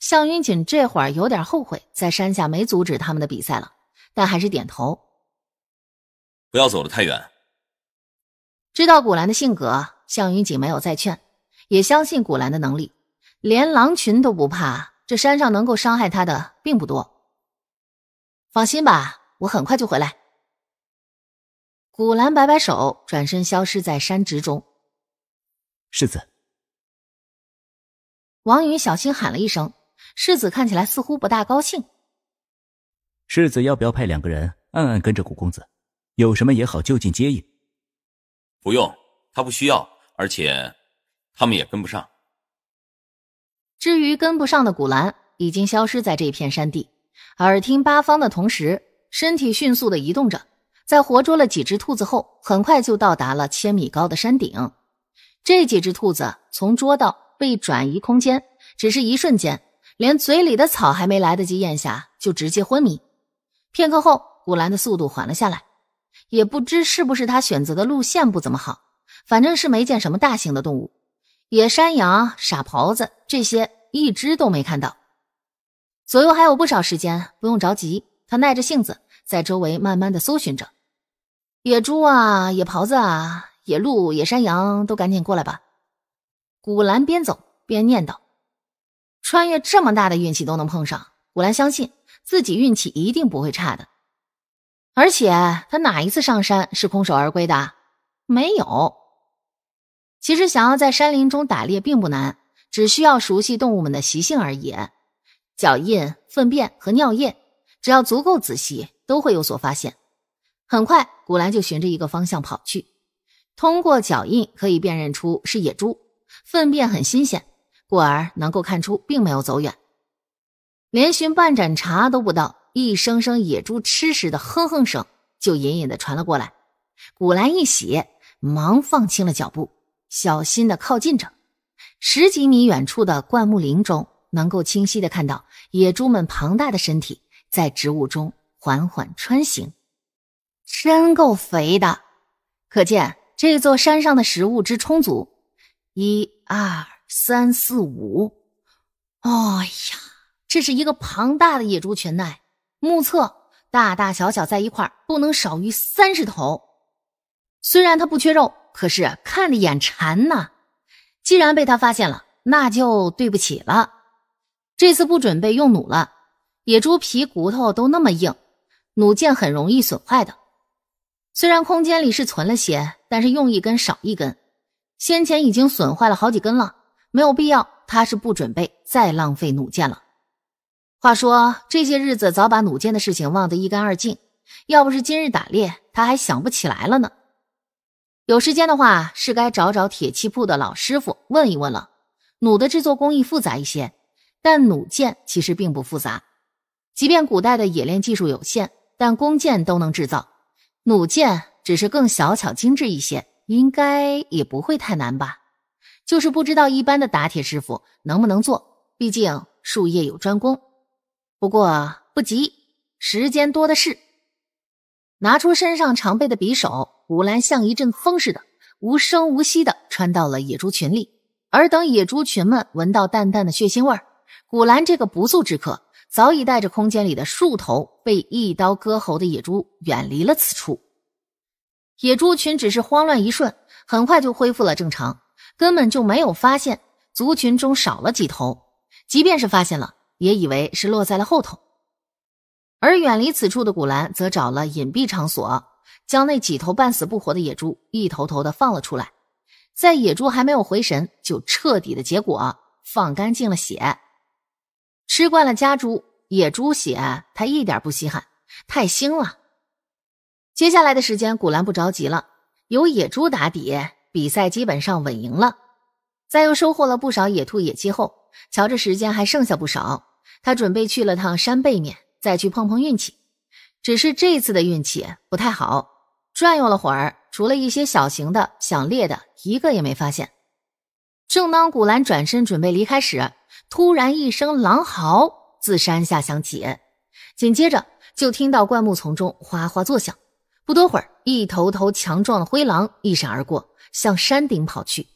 向云锦这会儿有点后悔，在山下没阻止他们的比赛了，但还是点头：“不要走得太远。”知道古兰的性格，向云锦没有再劝，也相信古兰的能力，连狼群都不怕，这山上能够伤害他的并不多。放心吧，我很快就回来。古兰摆摆手，转身消失在山直中。世子，王允小心喊了一声。世子看起来似乎不大高兴。世子要不要派两个人暗暗跟着谷公子，有什么也好就近接应？不用，他不需要，而且他们也跟不上。至于跟不上的古兰，已经消失在这一片山地，耳听八方的同时，身体迅速的移动着，在活捉了几只兔子后，很快就到达了千米高的山顶。这几只兔子从捉到被转移空间，只是一瞬间，连嘴里的草还没来得及咽下，就直接昏迷。片刻后，古兰的速度缓了下来，也不知是不是他选择的路线不怎么好，反正是没见什么大型的动物，野山羊、傻狍子这些一只都没看到。左右还有不少时间，不用着急，他耐着性子在周围慢慢的搜寻着野猪啊、野狍子啊。野鹿、野山羊都赶紧过来吧！古兰边走边念叨：“穿越这么大的运气都能碰上，古兰相信自己运气一定不会差的。而且他哪一次上山是空手而归的？没有。其实想要在山林中打猎并不难，只需要熟悉动物们的习性而已。脚印、粪便和尿液，只要足够仔细，都会有所发现。很快，古兰就循着一个方向跑去。”通过脚印可以辨认出是野猪，粪便很新鲜，故而能够看出并没有走远。连寻半盏茶都不到，一声声野猪吃食的哼哼声就隐隐的传了过来。古兰一喜，忙放轻了脚步，小心的靠近着。十几米远处的灌木林中，能够清晰的看到野猪们庞大的身体在植物中缓缓穿行，真够肥的，可见。这座山上的食物之充足，一二三四五，哎呀，这是一个庞大的野猪群呢！目测大大小小在一块儿，不能少于三十头。虽然他不缺肉，可是看的眼馋呐。既然被他发现了，那就对不起了。这次不准备用弩了，野猪皮骨头都那么硬，弩箭很容易损坏的。虽然空间里是存了些，但是用一根少一根，先前已经损坏了好几根了，没有必要。他是不准备再浪费弩箭了。话说这些日子早把弩箭的事情忘得一干二净，要不是今日打猎，他还想不起来了呢。有时间的话，是该找找铁器铺的老师傅问一问了。弩的制作工艺复杂一些，但弩箭其实并不复杂。即便古代的冶炼技术有限，但弓箭都能制造。弩箭只是更小巧精致一些，应该也不会太难吧。就是不知道一般的打铁师傅能不能做，毕竟术业有专攻。不过不急，时间多的是。拿出身上常备的匕首，古兰像一阵风似的，无声无息的穿到了野猪群里。而等野猪群们闻到淡淡的血腥味儿，古兰这个不速之客。早已带着空间里的数头被一刀割喉的野猪远离了此处。野猪群只是慌乱一瞬，很快就恢复了正常，根本就没有发现族群中少了几头。即便是发现了，也以为是落在了后头。而远离此处的古兰则找了隐蔽场所，将那几头半死不活的野猪一头头的放了出来，在野猪还没有回神，就彻底的结果放干净了血。吃惯了家猪、野猪血，他一点不稀罕，太腥了。接下来的时间，古兰不着急了，有野猪打底，比赛基本上稳赢了。在又收获了不少野兔、野鸡后，瞧着时间还剩下不少，他准备去了趟山背面，再去碰碰运气。只是这次的运气不太好，转悠了会儿，除了一些小型的想猎的，一个也没发现。正当古兰转身准备离开时，突然一声狼嚎自山下响起，紧接着就听到灌木丛中哗哗作响。不多会儿，一头头强壮的灰狼一闪而过，向山顶跑去。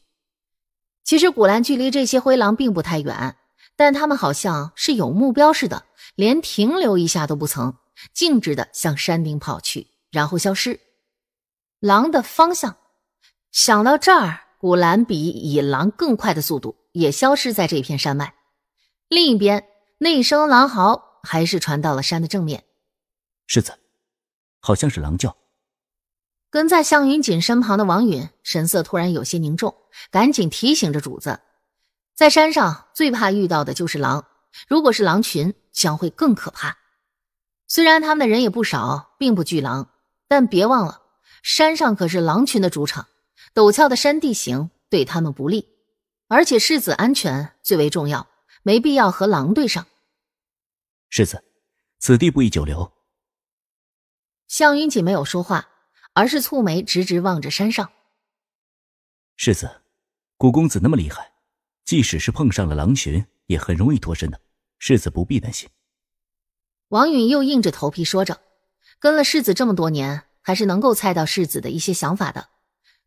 其实古兰距离这些灰狼并不太远，但他们好像是有目标似的，连停留一下都不曾，径直的向山顶跑去，然后消失。狼的方向，想到这儿。古兰比以狼更快的速度也消失在这片山脉。另一边，那声狼嚎还是传到了山的正面。世子，好像是狼叫。跟在向云锦身旁的王允神色突然有些凝重，赶紧提醒着主子：在山上最怕遇到的就是狼，如果是狼群，将会更可怕。虽然他们的人也不少，并不惧狼，但别忘了，山上可是狼群的主场。陡峭的山地形对他们不利，而且世子安全最为重要，没必要和狼对上。世子，此地不宜久留。向云锦没有说话，而是蹙眉直直望着山上。世子，谷公子那么厉害，即使是碰上了狼群，也很容易脱身的。世子不必担心。王允又硬着头皮说着，跟了世子这么多年，还是能够猜到世子的一些想法的。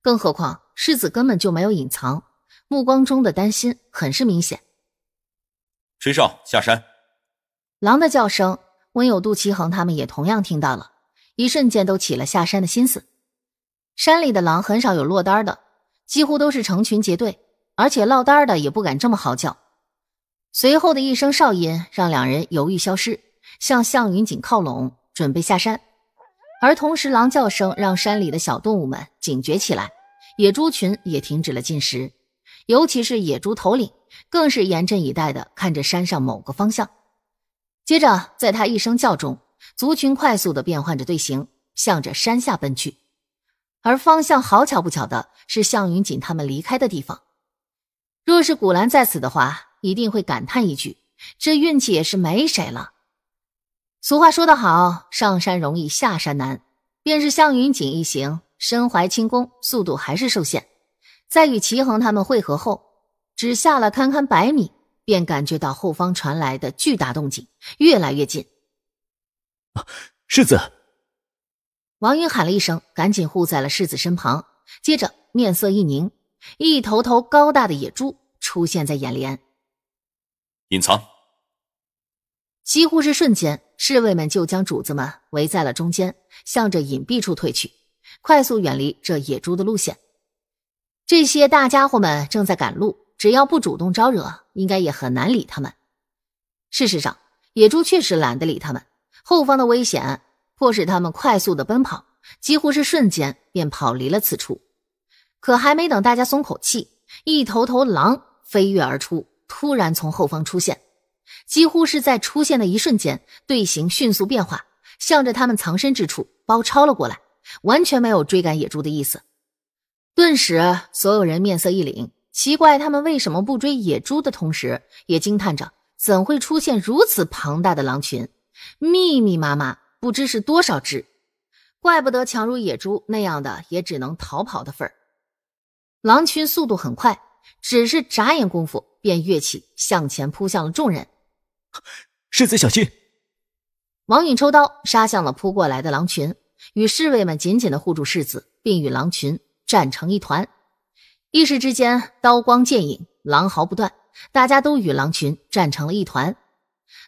更何况，狮子根本就没有隐藏，目光中的担心很是明显。吹哨下山，狼的叫声，温有杜奇恒他们也同样听到了，一瞬间都起了下山的心思。山里的狼很少有落单的，几乎都是成群结队，而且落单的也不敢这么嚎叫。随后的一声哨音，让两人犹豫消失，向向云锦靠拢，准备下山。而同时，狼叫声让山里的小动物们警觉起来。野猪群也停止了进食，尤其是野猪头领，更是严阵以待的看着山上某个方向。接着，在他一声叫中，族群快速的变换着队形，向着山下奔去。而方向好巧不巧的是向云锦他们离开的地方。若是古兰在此的话，一定会感叹一句：“这运气也是没谁了。”俗话说得好，“上山容易下山难”，便是向云锦一行。身怀轻功，速度还是受限。在与齐恒他们会合后，只下了堪堪百米，便感觉到后方传来的巨大动静，越来越近。世子，王云喊了一声，赶紧护在了世子身旁。接着，面色一凝，一头头高大的野猪出现在眼帘。隐藏，几乎是瞬间，侍卫们就将主子们围在了中间，向着隐蔽处退去。快速远离这野猪的路线。这些大家伙们正在赶路，只要不主动招惹，应该也很难理他们。事实上，野猪确实懒得理他们。后方的危险迫使他们快速的奔跑，几乎是瞬间便跑离了此处。可还没等大家松口气，一头头狼飞跃而出，突然从后方出现，几乎是在出现的一瞬间，队形迅速变化，向着他们藏身之处包抄了过来。完全没有追赶野猪的意思，顿时所有人面色一凛，奇怪他们为什么不追野猪的同时，也惊叹着怎会出现如此庞大的狼群，密密麻麻，不知是多少只，怪不得强如野猪那样的也只能逃跑的份儿。狼群速度很快，只是眨眼功夫便跃起向前扑向了众人。世子小心！王允抽刀杀向了扑过来的狼群。与侍卫们紧紧的护住世子，并与狼群战成一团。一时之间，刀光剑影，狼嚎不断，大家都与狼群战成了一团。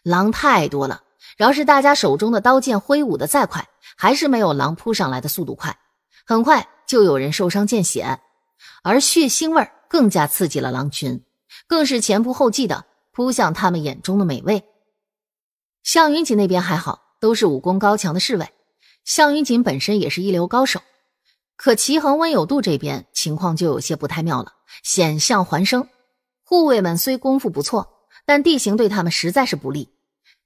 狼太多了，饶是大家手中的刀剑挥舞的再快，还是没有狼扑上来的速度快。很快就有人受伤见血，而血腥味儿更加刺激了狼群，更是前仆后继的扑向他们眼中的美味。向云锦那边还好，都是武功高强的侍卫。项云锦本身也是一流高手，可齐恒温有度这边情况就有些不太妙了，险象环生。护卫们虽功夫不错，但地形对他们实在是不利，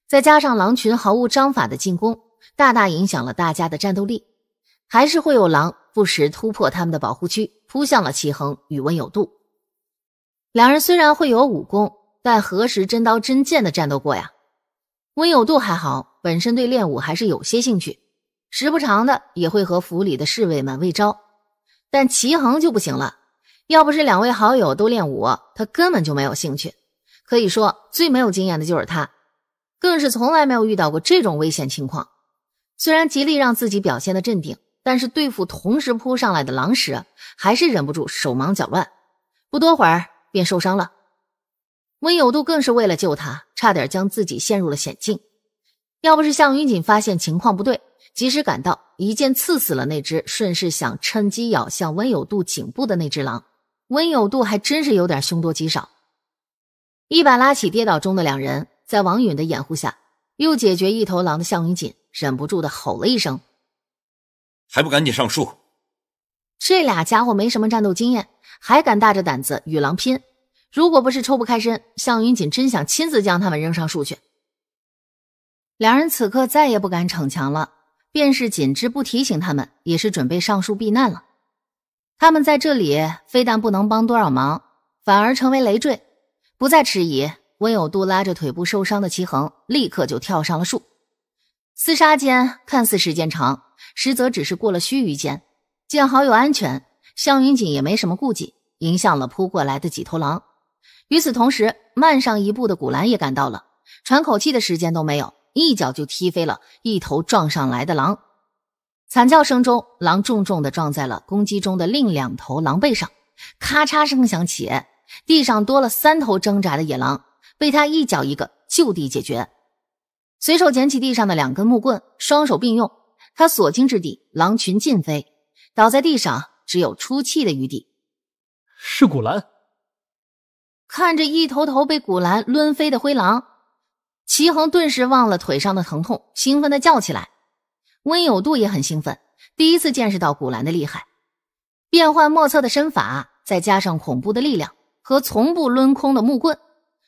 再加上狼群毫无章法的进攻，大大影响了大家的战斗力。还是会有狼不时突破他们的保护区，扑向了齐恒与温有度。两人虽然会有武功，但何时真刀真剑的战斗过呀？温有度还好，本身对练武还是有些兴趣。时不常的也会和府里的侍卫们喂招，但齐衡就不行了。要不是两位好友都练武，他根本就没有兴趣。可以说最没有经验的就是他，更是从来没有遇到过这种危险情况。虽然极力让自己表现的镇定，但是对付同时扑上来的狼时，还是忍不住手忙脚乱。不多会儿便受伤了。温有度更是为了救他，差点将自己陷入了险境。要不是向云锦发现情况不对。及时赶到，一剑刺死了那只顺势想趁机咬向温有度颈部的那只狼。温有度还真是有点凶多吉少，一把拉起跌倒中的两人，在王允的掩护下，又解决一头狼的向云锦忍不住的吼了一声：“还不赶紧上树！”这俩家伙没什么战斗经验，还敢大着胆子与狼拼。如果不是抽不开身，向云锦真想亲自将他们扔上树去。两人此刻再也不敢逞强了。便是锦织不提醒他们，也是准备上树避难了。他们在这里非但不能帮多少忙，反而成为累赘。不再迟疑，温有度拉着腿部受伤的齐衡，立刻就跳上了树。厮杀间看似时间长，实则只是过了须臾间。见好友安全，向云锦也没什么顾忌，迎向了扑过来的几头狼。与此同时，慢上一步的古兰也赶到了，喘口气的时间都没有。一脚就踢飞了一头撞上来的狼，惨叫声中，狼重重的撞在了公鸡中的另两头狼背上，咔嚓声响起，地上多了三头挣扎的野狼，被他一脚一个就地解决。随手捡起地上的两根木棍，双手并用，他所经之地，狼群尽飞，倒在地上只有出气的余地。是古兰，看着一头头被古兰抡飞的灰狼。齐恒顿时忘了腿上的疼痛，兴奋的叫起来。温有度也很兴奋，第一次见识到古兰的厉害，变幻莫测的身法，再加上恐怖的力量和从不抡空的木棍，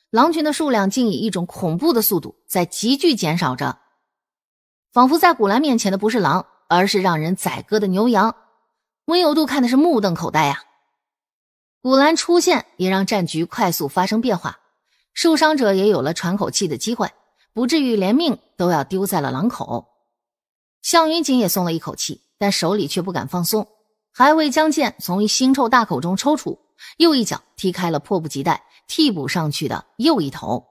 狼群的数量竟以一种恐怖的速度在急剧减少着，仿佛在古兰面前的不是狼，而是让人宰割的牛羊。温有度看的是目瞪口呆呀。古兰出现，也让战局快速发生变化。受伤者也有了喘口气的机会，不至于连命都要丢在了狼口。向云锦也松了一口气，但手里却不敢放松，还未将剑从腥臭大口中抽出，又一脚踢开了迫不及待替补上去的又一头。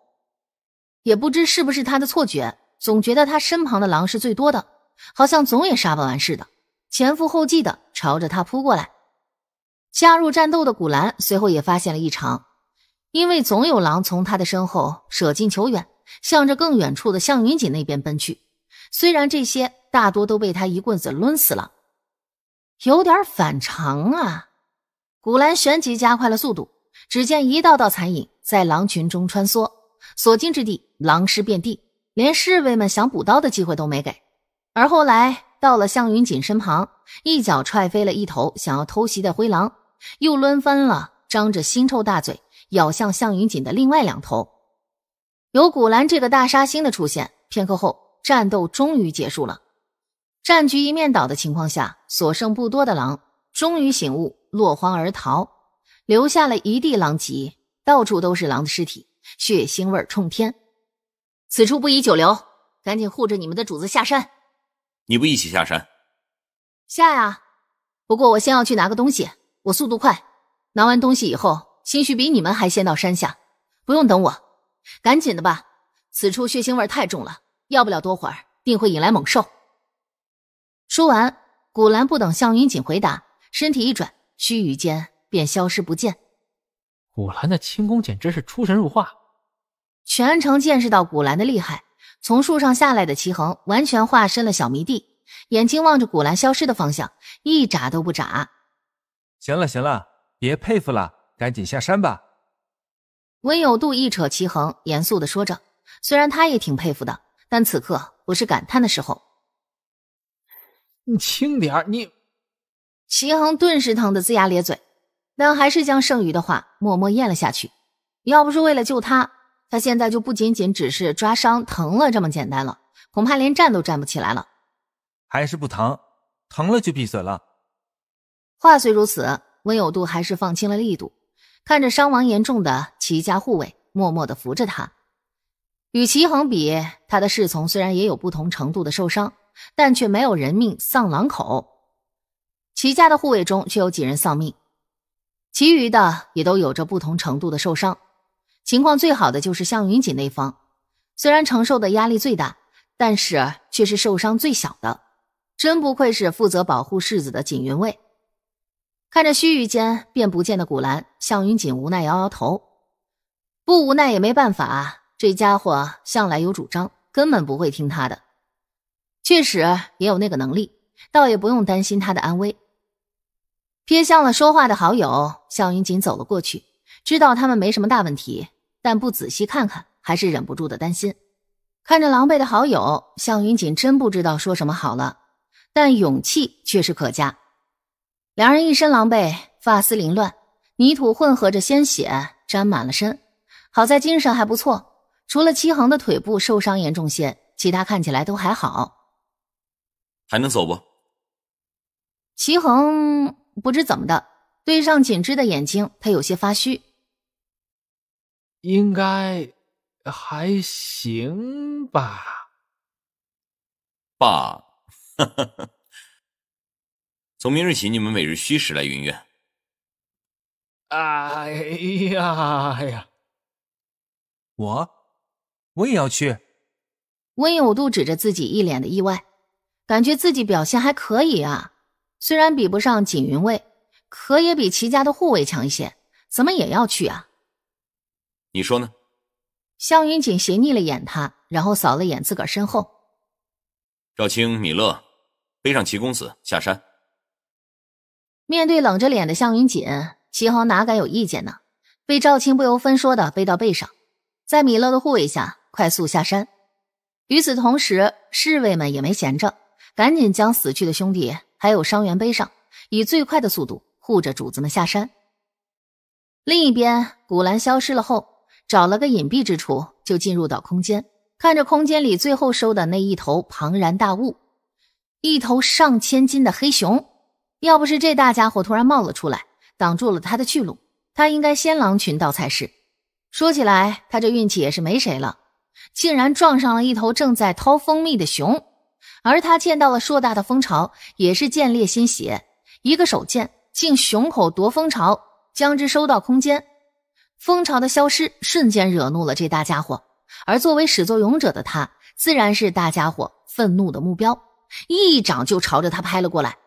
也不知是不是他的错觉，总觉得他身旁的狼是最多的，好像总也杀不完似的，前赴后继的朝着他扑过来。加入战斗的古兰随后也发现了异常。因为总有狼从他的身后舍近求远，向着更远处的向云锦那边奔去。虽然这些大多都被他一棍子抡死了，有点反常啊！古兰旋即加快了速度，只见一道道残影在狼群中穿梭，所经之地狼尸遍地，连侍卫们想补刀的机会都没给。而后来到了向云锦身旁，一脚踹飞了一头想要偷袭的灰狼，又抡翻了张着腥臭大嘴。咬向向云锦的另外两头，有古兰这个大杀星的出现，片刻后战斗终于结束了。战局一面倒的情况下，所剩不多的狼终于醒悟，落荒而逃，留下了一地狼藉，到处都是狼的尸体，血腥味冲天。此处不宜久留，赶紧护着你们的主子下山。你不一起下山？下呀！不过我先要去拿个东西，我速度快。拿完东西以后。兴许比你们还先到山下，不用等我，赶紧的吧。此处血腥味太重了，要不了多会儿，定会引来猛兽。说完，古兰不等向云锦回答，身体一转，须臾间便消失不见。古兰的轻功简直是出神入化。全程见识到古兰的厉害，从树上下来的齐衡完全化身了小迷弟，眼睛望着古兰消失的方向，一眨都不眨。行了行了，别佩服了。赶紧下山吧！温有度一扯齐恒，严肃的说着。虽然他也挺佩服的，但此刻不是感叹的时候。你轻点你齐恒顿时疼得龇牙咧嘴，但还是将剩余的话默默咽了下去。要不是为了救他，他现在就不仅仅只是抓伤疼了这么简单了，恐怕连站都站不起来了。还是不疼，疼了就闭嘴了。话虽如此，温有度还是放轻了力度。看着伤亡严重的齐家护卫，默默的扶着他。与齐恒比，他的侍从虽然也有不同程度的受伤，但却没有人命丧狼口。齐家的护卫中，却有几人丧命，其余的也都有着不同程度的受伤。情况最好的就是向云锦那方，虽然承受的压力最大，但是却是受伤最小的。真不愧是负责保护世子的锦云卫。看着须臾间便不见的古兰，向云锦无奈摇摇头，不无奈也没办法，这家伙向来有主张，根本不会听他的。确实也有那个能力，倒也不用担心他的安危。瞥向了说话的好友，向云锦走了过去，知道他们没什么大问题，但不仔细看看，还是忍不住的担心。看着狼狈的好友，向云锦真不知道说什么好了，但勇气却是可嘉。两人一身狼狈，发丝凌乱，泥土混合着鲜血沾满了身。好在精神还不错，除了齐恒的腿部受伤严重些，其他看起来都还好。还能走不？齐恒不知怎么的，对上锦织的眼睛，他有些发虚。应该还行吧，爸。从明日起，你们每日戌时来云院。哎呀呀！我，我也要去。温有度指着自己，一脸的意外，感觉自己表现还可以啊，虽然比不上锦云卫，可也比齐家的护卫强一些，怎么也要去啊？你说呢？向云锦斜睨了眼他，然后扫了眼自个儿身后。赵青、米勒，背上齐公子下山。面对冷着脸的向云锦，齐昊哪敢有意见呢？被赵青不由分说的背到背上，在米勒的护卫下快速下山。与此同时，侍卫们也没闲着，赶紧将死去的兄弟还有伤员背上，以最快的速度护着主子们下山。另一边，古兰消失了后，找了个隐蔽之处，就进入到空间，看着空间里最后收的那一头庞然大物，一头上千斤的黑熊。要不是这大家伙突然冒了出来，挡住了他的去路，他应该先狼群到才是。说起来，他这运气也是没谁了，竟然撞上了一头正在掏蜂蜜的熊。而他见到了硕大的蜂巢，也是见猎心喜，一个手剑进熊口夺蜂巢，将之收到空间。蜂巢的消失瞬间惹怒了这大家伙，而作为始作俑者的他，自然是大家伙愤怒的目标，一掌就朝着他拍了过来。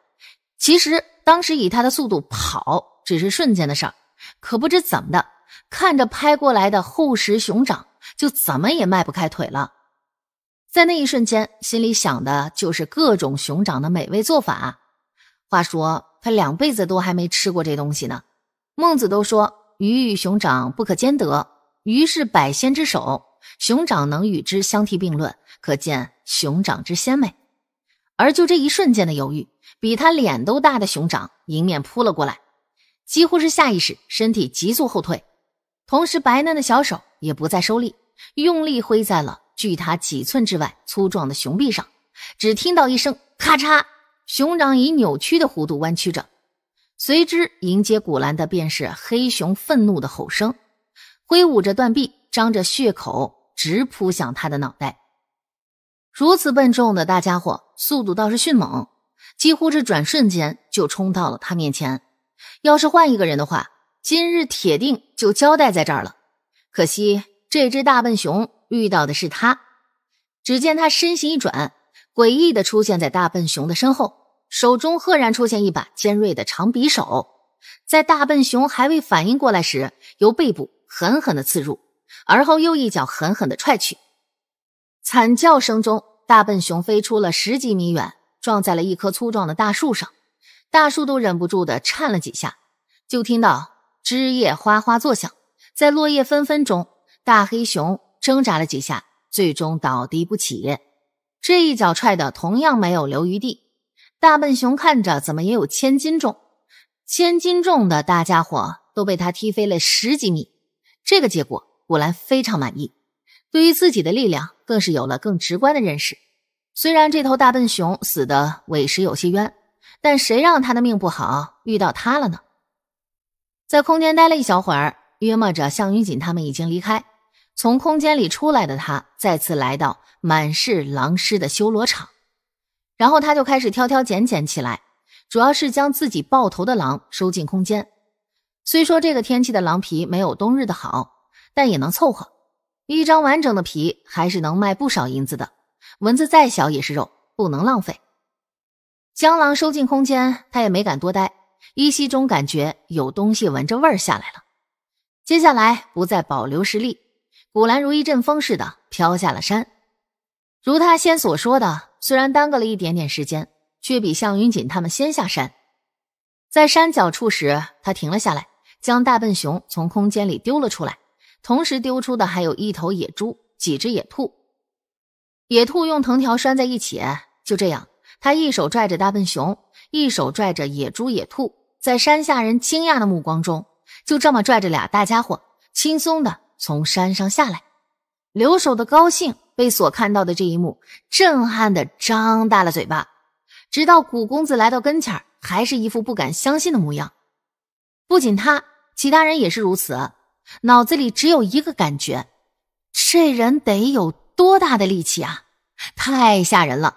其实当时以他的速度跑，只是瞬间的事儿，可不知怎么的，看着拍过来的厚实熊掌，就怎么也迈不开腿了。在那一瞬间，心里想的就是各种熊掌的美味做法。话说他两辈子都还没吃过这东西呢。孟子都说“鱼与熊掌不可兼得”，鱼是百鲜之首，熊掌能与之相提并论，可见熊掌之鲜美。而就这一瞬间的犹豫。比他脸都大的熊掌迎面扑了过来，几乎是下意识，身体急速后退，同时白嫩的小手也不再收力，用力挥在了距他几寸之外粗壮的熊臂上。只听到一声咔嚓，熊掌以扭曲的弧度弯曲着。随之迎接古兰的便是黑熊愤怒的吼声，挥舞着断臂，张着血口直扑向他的脑袋。如此笨重的大家伙，速度倒是迅猛。几乎是转瞬间就冲到了他面前。要是换一个人的话，今日铁定就交代在这儿了。可惜这只大笨熊遇到的是他。只见他身形一转，诡异的出现在大笨熊的身后，手中赫然出现一把尖锐的长匕首，在大笨熊还未反应过来时，由背部狠狠的刺入，而后又一脚狠狠的踹去。惨叫声中，大笨熊飞出了十几米远。撞在了一棵粗壮的大树上，大树都忍不住的颤了几下，就听到枝叶哗哗作响，在落叶纷纷中，大黑熊挣扎了几下，最终倒地不起。这一脚踹的同样没有留余地，大笨熊看着怎么也有千斤重，千斤重的大家伙都被他踢飞了十几米。这个结果，果然非常满意，对于自己的力量更是有了更直观的认识。虽然这头大笨熊死的委实有些冤，但谁让他的命不好遇到他了呢？在空间待了一小会儿，约摸着向云锦他们已经离开。从空间里出来的他，再次来到满是狼尸的修罗场，然后他就开始挑挑拣拣起来，主要是将自己爆头的狼收进空间。虽说这个天气的狼皮没有冬日的好，但也能凑合。一张完整的皮还是能卖不少银子的。蚊子再小也是肉，不能浪费。江郎收进空间，他也没敢多待，依稀中感觉有东西闻着味儿下来了。接下来不再保留实力，古兰如一阵风似的飘下了山。如他先所说的，虽然耽搁了一点点时间，却比向云锦他们先下山。在山脚处时，他停了下来，将大笨熊从空间里丢了出来，同时丢出的还有一头野猪、几只野兔。野兔用藤条拴在一起，就这样，他一手拽着大笨熊，一手拽着野猪、野兔，在山下人惊讶的目光中，就这么拽着俩大家伙，轻松的从山上下来。留守的高兴被所看到的这一幕震撼的张大了嘴巴，直到谷公子来到跟前，还是一副不敢相信的模样。不仅他，其他人也是如此，脑子里只有一个感觉：这人得有。多大的力气啊！太吓人了，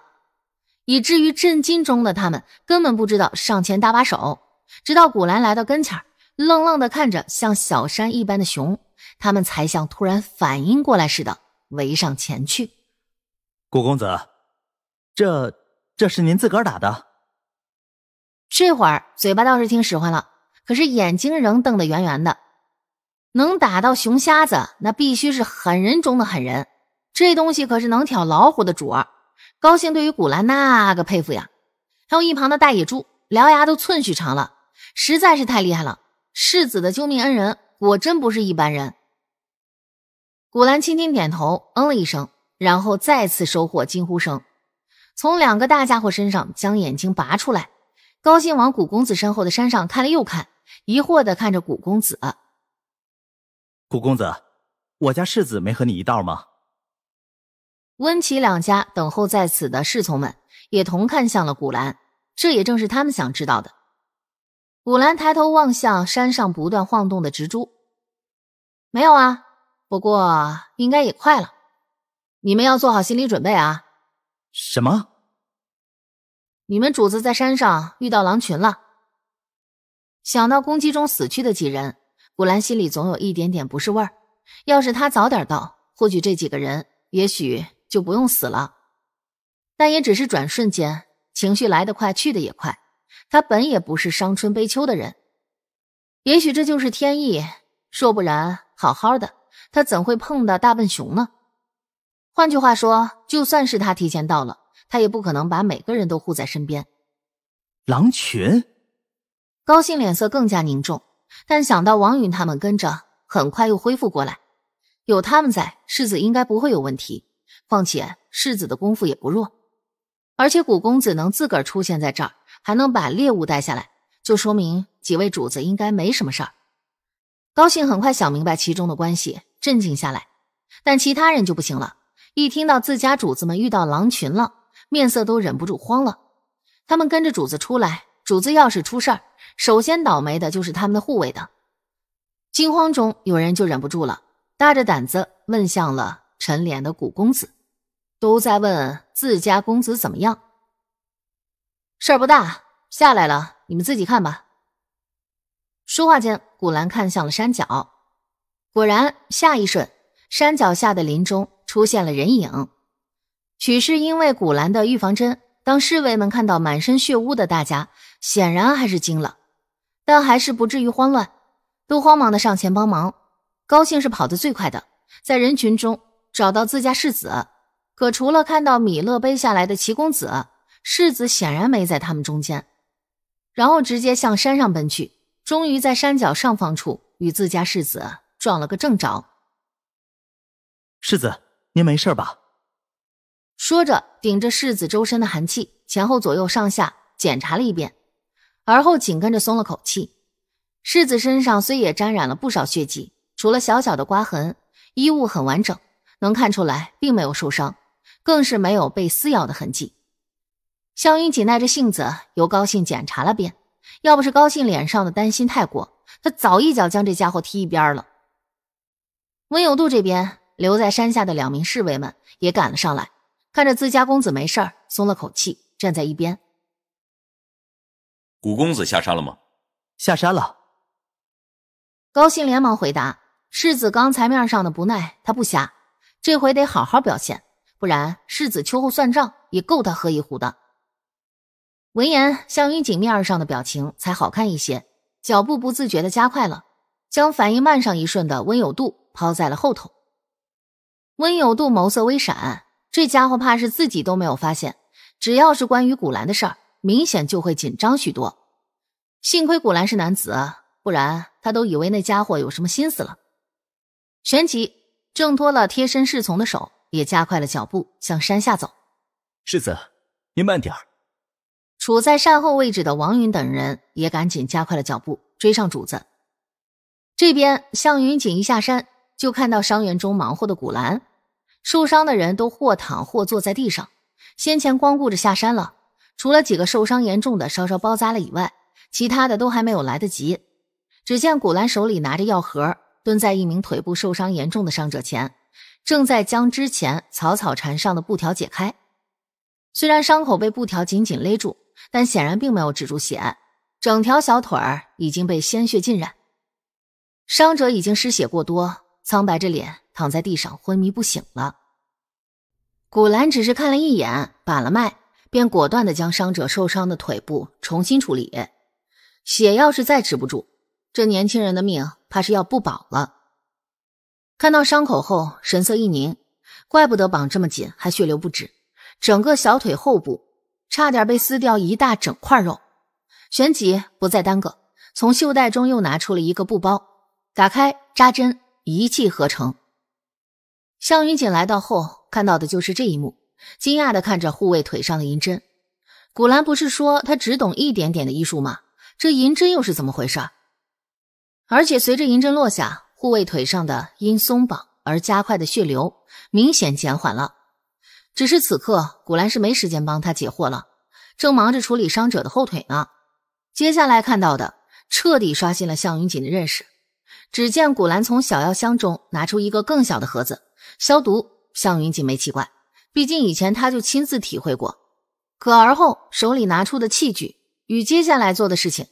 以至于震惊中的他们根本不知道上前搭把手。直到古兰来到跟前儿，愣愣的看着像小山一般的熊，他们才像突然反应过来似的围上前去。古公子，这这是您自个儿打的？这会儿嘴巴倒是听使唤了，可是眼睛仍瞪得圆圆的。能打到熊瞎子，那必须是狠人中的狠人。这东西可是能挑老虎的主儿，高兴对于古兰那个佩服呀！还有一旁的大野猪，獠牙都寸许长了，实在是太厉害了！世子的救命恩人果真不是一般人。古兰轻轻点头，嗯了一声，然后再次收获惊呼声，从两个大家伙身上将眼睛拔出来。高兴往古公子身后的山上看了又看，疑惑的看着古公子：“古公子，我家世子没和你一道吗？”温琪两家等候在此的侍从们也同看向了古兰，这也正是他们想知道的。古兰抬头望向山上不断晃动的植株，没有啊，不过应该也快了，你们要做好心理准备啊！什么？你们主子在山上遇到狼群了？想到攻击中死去的几人，古兰心里总有一点点不是味儿。要是他早点到，或许这几个人，也许。就不用死了，但也只是转瞬间，情绪来得快，去得也快。他本也不是伤春悲秋的人，也许这就是天意。说不然，好好的，他怎会碰到大笨熊呢？换句话说，就算是他提前到了，他也不可能把每个人都护在身边。狼群，高兴脸色更加凝重，但想到王允他们跟着，很快又恢复过来，有他们在，世子应该不会有问题。况且世子的功夫也不弱，而且谷公子能自个儿出现在这儿，还能把猎物带下来，就说明几位主子应该没什么事儿。高兴很快想明白其中的关系，镇静下来，但其他人就不行了。一听到自家主子们遇到狼群了，面色都忍不住慌了。他们跟着主子出来，主子要是出事儿，首先倒霉的就是他们的护卫的。惊慌中，有人就忍不住了，大着胆子问向了陈莲的谷公子。都在问自家公子怎么样，事儿不大，下来了，你们自己看吧。说话间，古兰看向了山脚，果然，下一瞬，山脚下的林中出现了人影。许是因为古兰的预防针，当侍卫们看到满身血污的大家，显然还是惊了，但还是不至于慌乱，都慌忙的上前帮忙。高兴是跑得最快的，在人群中找到自家世子。可除了看到米勒背下来的齐公子，世子显然没在他们中间，然后直接向山上奔去。终于在山脚上方处与自家世子撞了个正着。世子，您没事吧？说着，顶着世子周身的寒气，前后左右上下检查了一遍，而后紧跟着松了口气。世子身上虽也沾染了不少血迹，除了小小的刮痕，衣物很完整，能看出来并没有受伤。更是没有被撕咬的痕迹。肖云锦耐着性子由高兴检查了遍，要不是高兴脸上的担心太过，他早一脚将这家伙踢一边了。温有度这边留在山下的两名侍卫们也赶了上来，看着自家公子没事，松了口气，站在一边。谷公子下山了吗？下山了。高兴连忙回答。世子刚才面上的不耐，他不瞎，这回得好好表现。不然，世子秋后算账也够他喝一壶的。闻言，项云锦面上的表情才好看一些，脚步不自觉的加快了，将反应慢上一瞬的温有度抛在了后头。温有度眸色微闪，这家伙怕是自己都没有发现，只要是关于古兰的事儿，明显就会紧张许多。幸亏古兰是男子，不然他都以为那家伙有什么心思了。旋即挣脱了贴身侍从的手。也加快了脚步向山下走。世子，您慢点儿。处在善后位置的王云等人也赶紧加快了脚步追上主子。这边向云锦一下山就看到伤员中忙活的古兰，受伤的人都或躺或坐在地上。先前光顾着下山了，除了几个受伤严重的稍稍包扎了以外，其他的都还没有来得及。只见古兰手里拿着药盒，蹲在一名腿部受伤严重的伤者前。正在将之前草草缠上的布条解开，虽然伤口被布条紧紧勒住，但显然并没有止住血，整条小腿儿已经被鲜血浸染，伤者已经失血过多，苍白着脸躺在地上昏迷不醒了。古兰只是看了一眼，把了脉，便果断地将伤者受伤的腿部重新处理，血要是再止不住，这年轻人的命怕是要不保了。看到伤口后，神色一凝，怪不得绑这么紧，还血流不止，整个小腿后部差点被撕掉一大整块肉。旋即不再耽搁，从袖袋中又拿出了一个布包，打开扎针，一气呵成。向云锦来到后，看到的就是这一幕，惊讶地看着护卫腿上的银针。古兰不是说他只懂一点点的医术吗？这银针又是怎么回事？而且随着银针落下。护卫腿上的因松绑而加快的血流明显减缓了，只是此刻古兰是没时间帮他解惑了，正忙着处理伤者的后腿呢。接下来看到的彻底刷新了向云锦的认识。只见古兰从小药箱中拿出一个更小的盒子消毒。向云锦没奇怪，毕竟以前他就亲自体会过。可而后手里拿出的器具与接下来做的事情，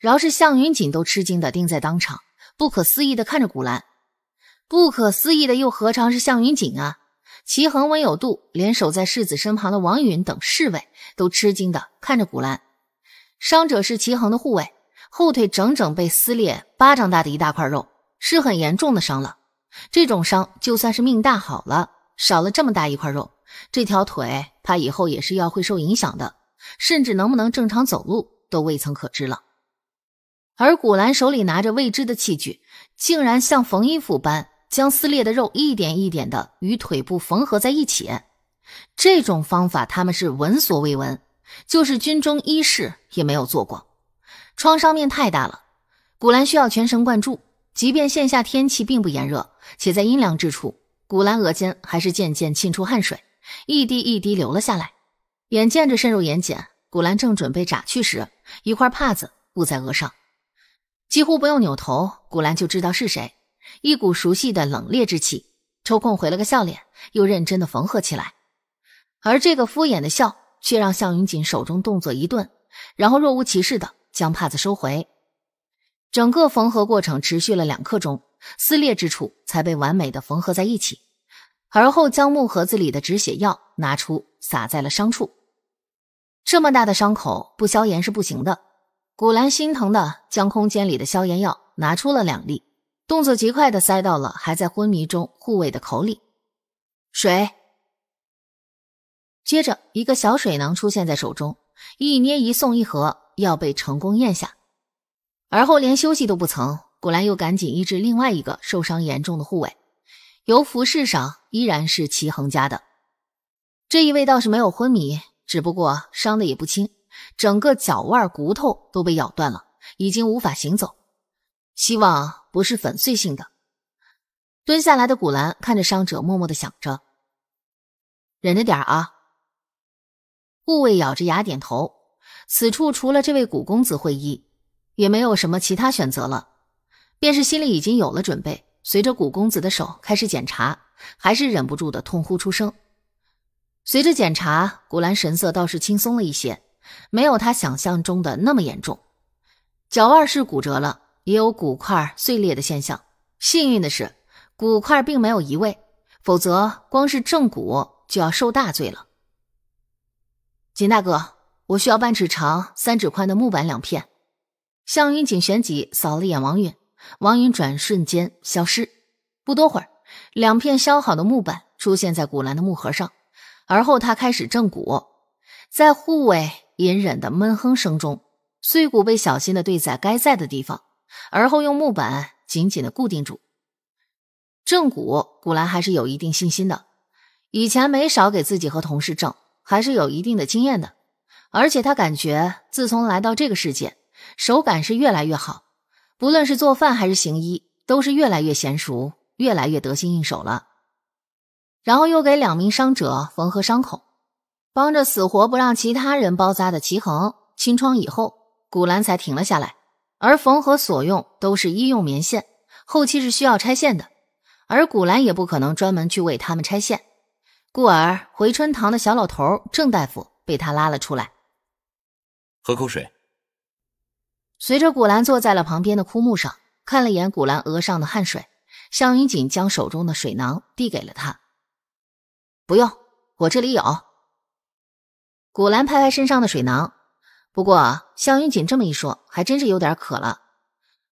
饶是向云锦都吃惊的定在当场。不可思议的看着古兰，不可思议的又何尝是向云锦啊？齐恒温有度，连守在世子身旁的王允等侍卫都吃惊的看着古兰。伤者是齐恒的护卫，后腿整整被撕裂，巴掌大的一大块肉，是很严重的伤了。这种伤就算是命大好了，少了这么大一块肉，这条腿怕以后也是要会受影响的，甚至能不能正常走路都未曾可知了。而古兰手里拿着未知的器具，竟然像缝衣服般将撕裂的肉一点一点的与腿部缝合在一起。这种方法他们是闻所未闻，就是军中医士也没有做过。创伤面太大了，古兰需要全神贯注。即便线下天气并不炎热，且在阴凉之处，古兰额间还是渐渐沁出汗水，一滴一滴流了下来，眼见着渗入眼睑。古兰正准备眨去时，一块帕子捂在额上。几乎不用扭头，古兰就知道是谁。一股熟悉的冷冽之气，抽空回了个笑脸，又认真的缝合起来。而这个敷衍的笑，却让向云锦手中动作一顿，然后若无其事的将帕子收回。整个缝合过程持续了两刻钟，撕裂之处才被完美的缝合在一起。而后将木盒子里的止血药拿出，撒在了伤处。这么大的伤口，不消炎是不行的。古兰心疼的将空间里的消炎药拿出了两粒，动作极快的塞到了还在昏迷中护卫的口里。水，接着一个小水囊出现在手中，一捏一送一合，药被成功咽下。而后连休息都不曾，古兰又赶紧医治另外一个受伤严重的护卫。由服饰上依然是齐恒家的，这一位倒是没有昏迷，只不过伤的也不轻。整个脚腕骨头都被咬断了，已经无法行走。希望不是粉碎性的。蹲下来的古兰看着伤者，默默的想着：“忍着点啊。”护卫咬着牙点头。此处除了这位古公子会医，也没有什么其他选择了。便是心里已经有了准备，随着古公子的手开始检查，还是忍不住的痛呼出声。随着检查，古兰神色倒是轻松了一些。没有他想象中的那么严重，脚腕是骨折了，也有骨块碎裂的现象。幸运的是，骨块并没有移位，否则光是正骨就要受大罪了。景大哥，我需要半尺长、三指宽的木板两片。向云锦旋即扫了眼王允，王允转瞬间消失。不多会儿，两片削好的木板出现在古兰的木盒上，而后他开始正骨，在护卫。隐忍的闷哼声中，碎骨被小心的对在该在的地方，而后用木板紧紧的固定住。正骨，古兰还是有一定信心的，以前没少给自己和同事正，还是有一定的经验的。而且他感觉自从来到这个世界，手感是越来越好，不论是做饭还是行医，都是越来越娴熟，越来越得心应手了。然后又给两名伤者缝合伤口。帮着死活不让其他人包扎的齐衡清创以后，古兰才停了下来。而缝合所用都是医用棉线，后期是需要拆线的，而古兰也不可能专门去为他们拆线，故而回春堂的小老头郑大夫被他拉了出来。喝口水。随着古兰坐在了旁边的枯木上，看了眼古兰额上的汗水，向云锦将手中的水囊递给了他。不用，我这里有。古兰拍拍身上的水囊，不过向云锦这么一说，还真是有点渴了。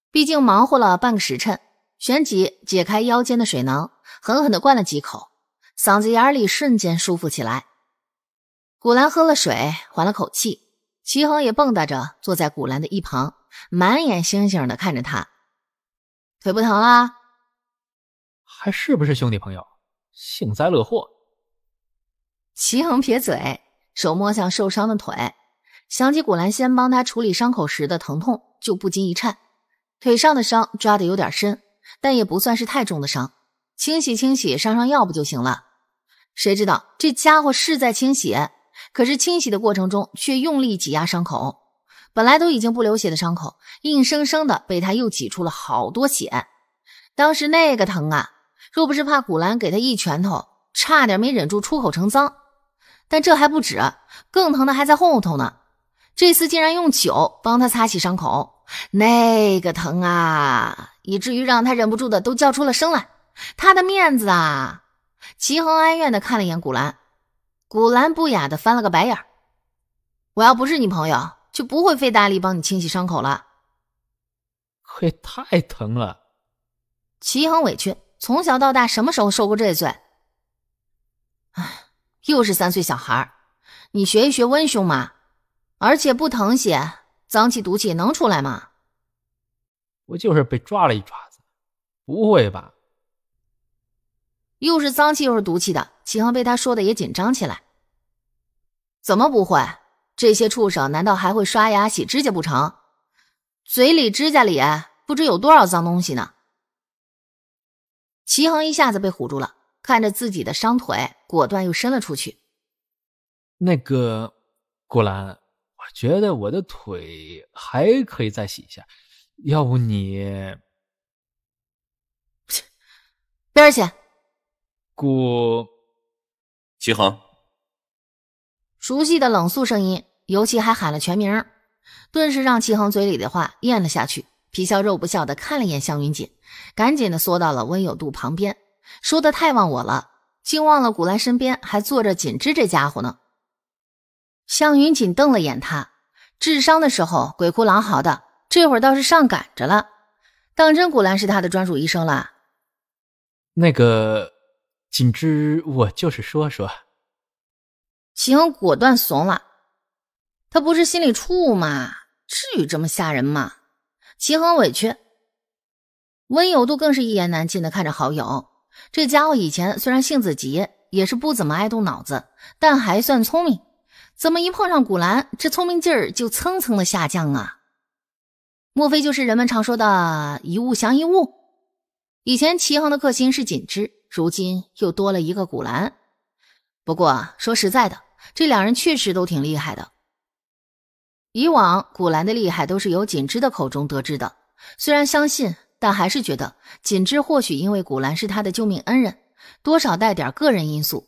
毕竟忙活了半个时辰，旋即解开腰间的水囊，狠狠的灌了几口，嗓子眼里瞬间舒服起来。古兰喝了水，缓了口气，齐恒也蹦跶着坐在古兰的一旁，满眼星星的看着他，腿不疼了，还是不是兄弟朋友，幸灾乐祸。齐恒撇嘴。手摸向受伤的腿，想起古兰先帮他处理伤口时的疼痛，就不禁一颤。腿上的伤抓得有点深，但也不算是太重的伤，清洗清洗，上上药不就行了？谁知道这家伙是在清洗，可是清洗的过程中却用力挤压伤口，本来都已经不流血的伤口，硬生生的被他又挤出了好多血。当时那个疼啊！若不是怕古兰给他一拳头，差点没忍住出口成脏。但这还不止，更疼的还在后头呢。这次竟然用酒帮他擦洗伤口，那个疼啊，以至于让他忍不住的都叫出了声来。他的面子啊！齐恒哀怨的看了一眼古兰，古兰不雅的翻了个白眼。我要不是你朋友，就不会费大力帮你清洗伤口了。也太疼了！齐恒委屈，从小到大什么时候受过这罪？唉。又是三岁小孩，你学一学温兄嘛，而且不疼血，脏气毒气能出来吗？不就是被抓了一爪子，不会吧？又是脏气又是毒气的，齐恒被他说的也紧张起来。怎么不会？这些畜生难道还会刷牙洗指甲不成？嘴里、指甲里不知有多少脏东西呢？齐恒一下子被唬住了。看着自己的伤腿，果断又伸了出去。那个顾兰，我觉得我的腿还可以再洗一下，要不你？边儿去。顾齐恒，熟悉的冷肃声音，尤其还喊了全名，顿时让齐恒嘴里的话咽了下去，皮笑肉不笑的看了一眼向云锦，赶紧的缩到了温有度旁边。说的太忘我了，竟忘了古兰身边还坐着锦芝这家伙呢。向云锦瞪了眼他，治伤的时候鬼哭狼嚎的，这会儿倒是上赶着了，当真古兰是他的专属医生了？那个锦芝，我就是说说。齐恒果断怂了，他不是心里怵吗？至于这么吓人吗？齐恒委屈，温有度更是一言难尽的看着好友。这家伙以前虽然性子急，也是不怎么爱动脑子，但还算聪明。怎么一碰上古兰，这聪明劲儿就蹭蹭的下降啊？莫非就是人们常说的一物降一物？以前齐衡的克星是锦织，如今又多了一个古兰。不过说实在的，这两人确实都挺厉害的。以往古兰的厉害都是由锦织的口中得知的，虽然相信。但还是觉得锦织或许因为古兰是他的救命恩人，多少带点个人因素。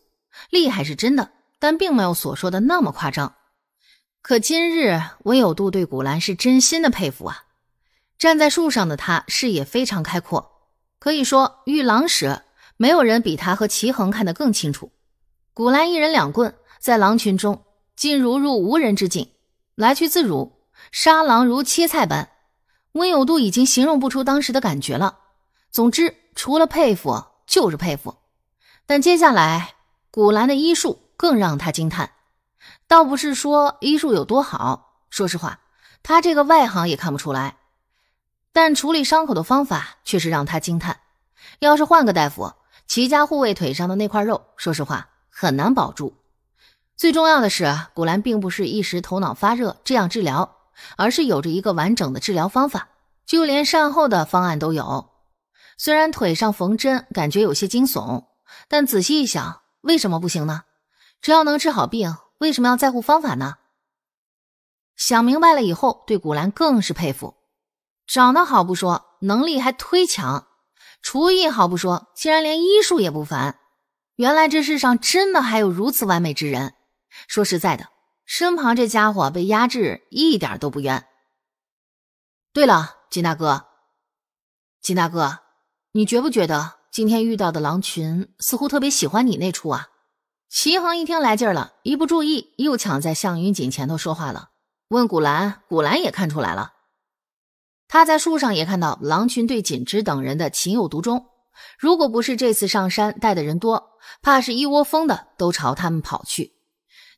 厉害是真的，但并没有所说的那么夸张。可今日，唯有度对古兰是真心的佩服啊！站在树上的他视野非常开阔，可以说遇狼时，没有人比他和齐衡看得更清楚。古兰一人两棍，在狼群中竟如入无人之境，来去自如，杀狼如切菜般。温有度已经形容不出当时的感觉了。总之，除了佩服就是佩服。但接下来，古兰的医术更让他惊叹。倒不是说医术有多好，说实话，他这个外行也看不出来。但处理伤口的方法却是让他惊叹。要是换个大夫，齐家护卫腿上的那块肉，说实话很难保住。最重要的是，古兰并不是一时头脑发热这样治疗。而是有着一个完整的治疗方法，就连善后的方案都有。虽然腿上缝针感觉有些惊悚，但仔细一想，为什么不行呢？只要能治好病，为什么要在乎方法呢？想明白了以后，对古兰更是佩服。长得好不说，能力还忒强，厨艺好不说，竟然连医术也不凡。原来这世上真的还有如此完美之人。说实在的。身旁这家伙被压制，一点都不冤。对了，金大哥，金大哥，你觉不觉得今天遇到的狼群似乎特别喜欢你那出啊？齐衡一听来劲了，一不注意又抢在向云锦前头说话了，问古兰。古兰也看出来了，他在树上也看到狼群对锦之等人的情有独钟。如果不是这次上山带的人多，怕是一窝蜂的都朝他们跑去。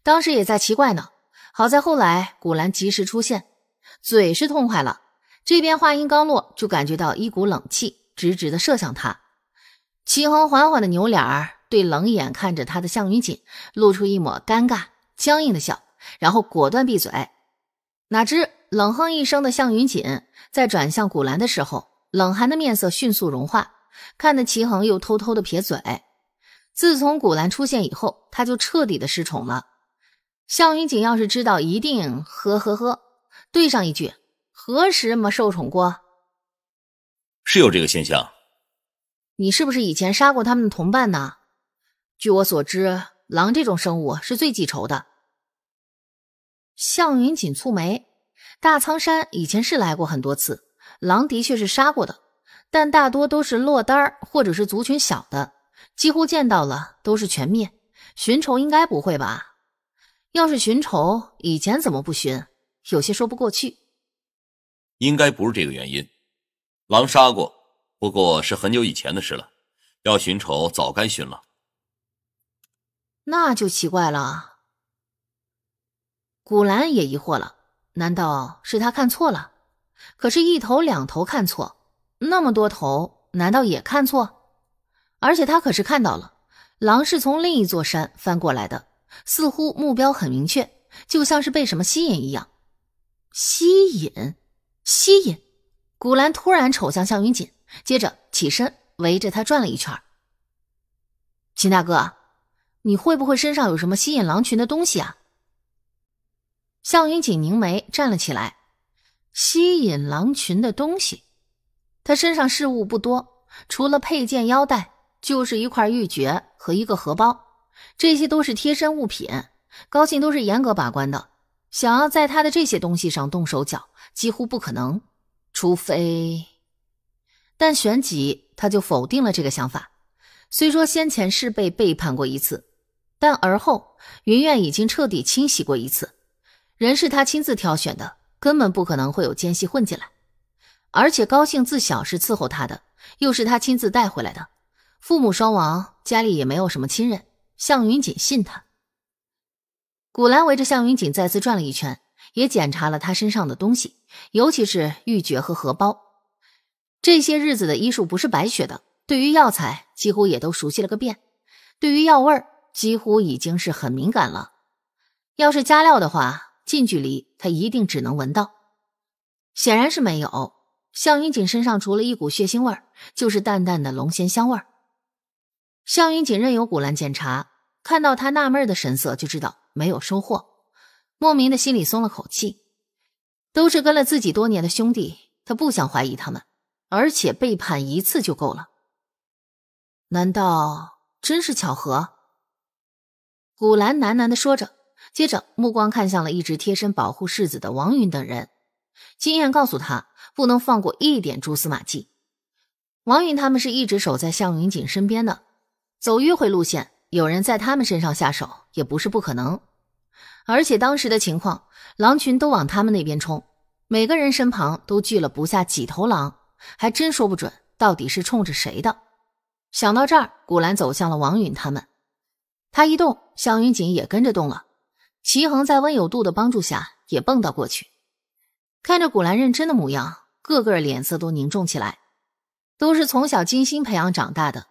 当时也在奇怪呢，好在后来古兰及时出现，嘴是痛快了。这边话音刚落，就感觉到一股冷气直直的射向他。齐恒缓缓的扭脸儿，对冷眼看着他的向云锦露出一抹尴尬僵硬的笑，然后果断闭嘴。哪知冷哼一声的向云锦在转向古兰的时候，冷寒的面色迅速融化，看得齐恒又偷偷的撇嘴。自从古兰出现以后，他就彻底的失宠了。向云锦要是知道，一定呵呵呵，对上一句何时没受宠过？是有这个现象。你是不是以前杀过他们的同伴呢？据我所知，狼这种生物是最记仇的。向云锦蹙眉，大苍山以前是来过很多次，狼的确是杀过的，但大多都是落单儿或者是族群小的，几乎见到了都是全灭。寻仇应该不会吧？要是寻仇，以前怎么不寻？有些说不过去。应该不是这个原因。狼杀过，不过是很久以前的事了。要寻仇，早该寻了。那就奇怪了。古兰也疑惑了，难道是他看错了？可是，一头两头看错，那么多头，难道也看错？而且，他可是看到了，狼是从另一座山翻过来的。似乎目标很明确，就像是被什么吸引一样。吸引，吸引！古兰突然瞅向向云锦，接着起身围着他转了一圈。秦大哥，你会不会身上有什么吸引狼群的东西啊？向云锦凝眉站了起来。吸引狼群的东西，他身上事物不多，除了佩剑、腰带，就是一块玉珏和一个荷包。这些都是贴身物品，高兴都是严格把关的，想要在他的这些东西上动手脚，几乎不可能。除非……但旋即他就否定了这个想法。虽说先前是被背叛过一次，但而后云苑已经彻底清洗过一次，人是他亲自挑选的，根本不可能会有奸细混进来。而且高兴自小是伺候他的，又是他亲自带回来的，父母双亡，家里也没有什么亲人。向云锦信他，古兰围着向云锦再次转了一圈，也检查了他身上的东西，尤其是玉珏和荷包。这些日子的医术不是白学的，对于药材几乎也都熟悉了个遍，对于药味儿几乎已经是很敏感了。要是加料的话，近距离他一定只能闻到。显然是没有，向云锦身上除了一股血腥味儿，就是淡淡的龙涎香味儿。向云锦任由古兰检查，看到他纳闷的神色，就知道没有收获。莫名的心里松了口气，都是跟了自己多年的兄弟，他不想怀疑他们，而且背叛一次就够了。难道真是巧合？古兰喃喃的说着，接着目光看向了一直贴身保护世子的王云等人。经验告诉他，不能放过一点蛛丝马迹。王云他们是一直守在向云锦身边的。走迂回路线，有人在他们身上下手也不是不可能。而且当时的情况，狼群都往他们那边冲，每个人身旁都聚了不下几头狼，还真说不准到底是冲着谁的。想到这儿，古兰走向了王允他们。他一动，向云锦也跟着动了。齐衡在温有度的帮助下也蹦到过去。看着古兰认真的模样，个个脸色都凝重起来。都是从小精心培养长大的。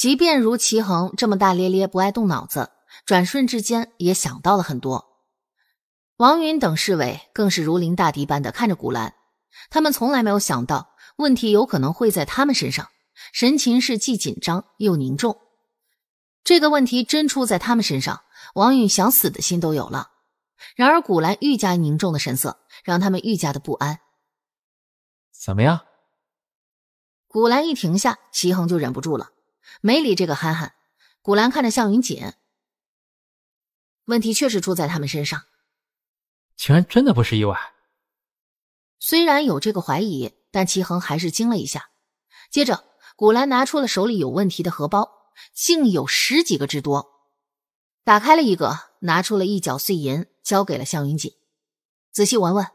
即便如齐恒这么大咧咧、不爱动脑子，转瞬之间也想到了很多。王云等侍卫更是如临大敌般的看着古兰，他们从来没有想到问题有可能会在他们身上，神情是既紧张又凝重。这个问题真出在他们身上，王允想死的心都有了。然而古兰愈加凝重的神色，让他们愈加的不安。怎么样？古兰一停下，齐恒就忍不住了。没理这个憨憨，古兰看着向云锦，问题确实出在他们身上。竟然真的不是意外，虽然有这个怀疑，但齐恒还是惊了一下。接着，古兰拿出了手里有问题的荷包，竟有十几个之多。打开了一个，拿出了一角碎银，交给了向云锦，仔细闻闻。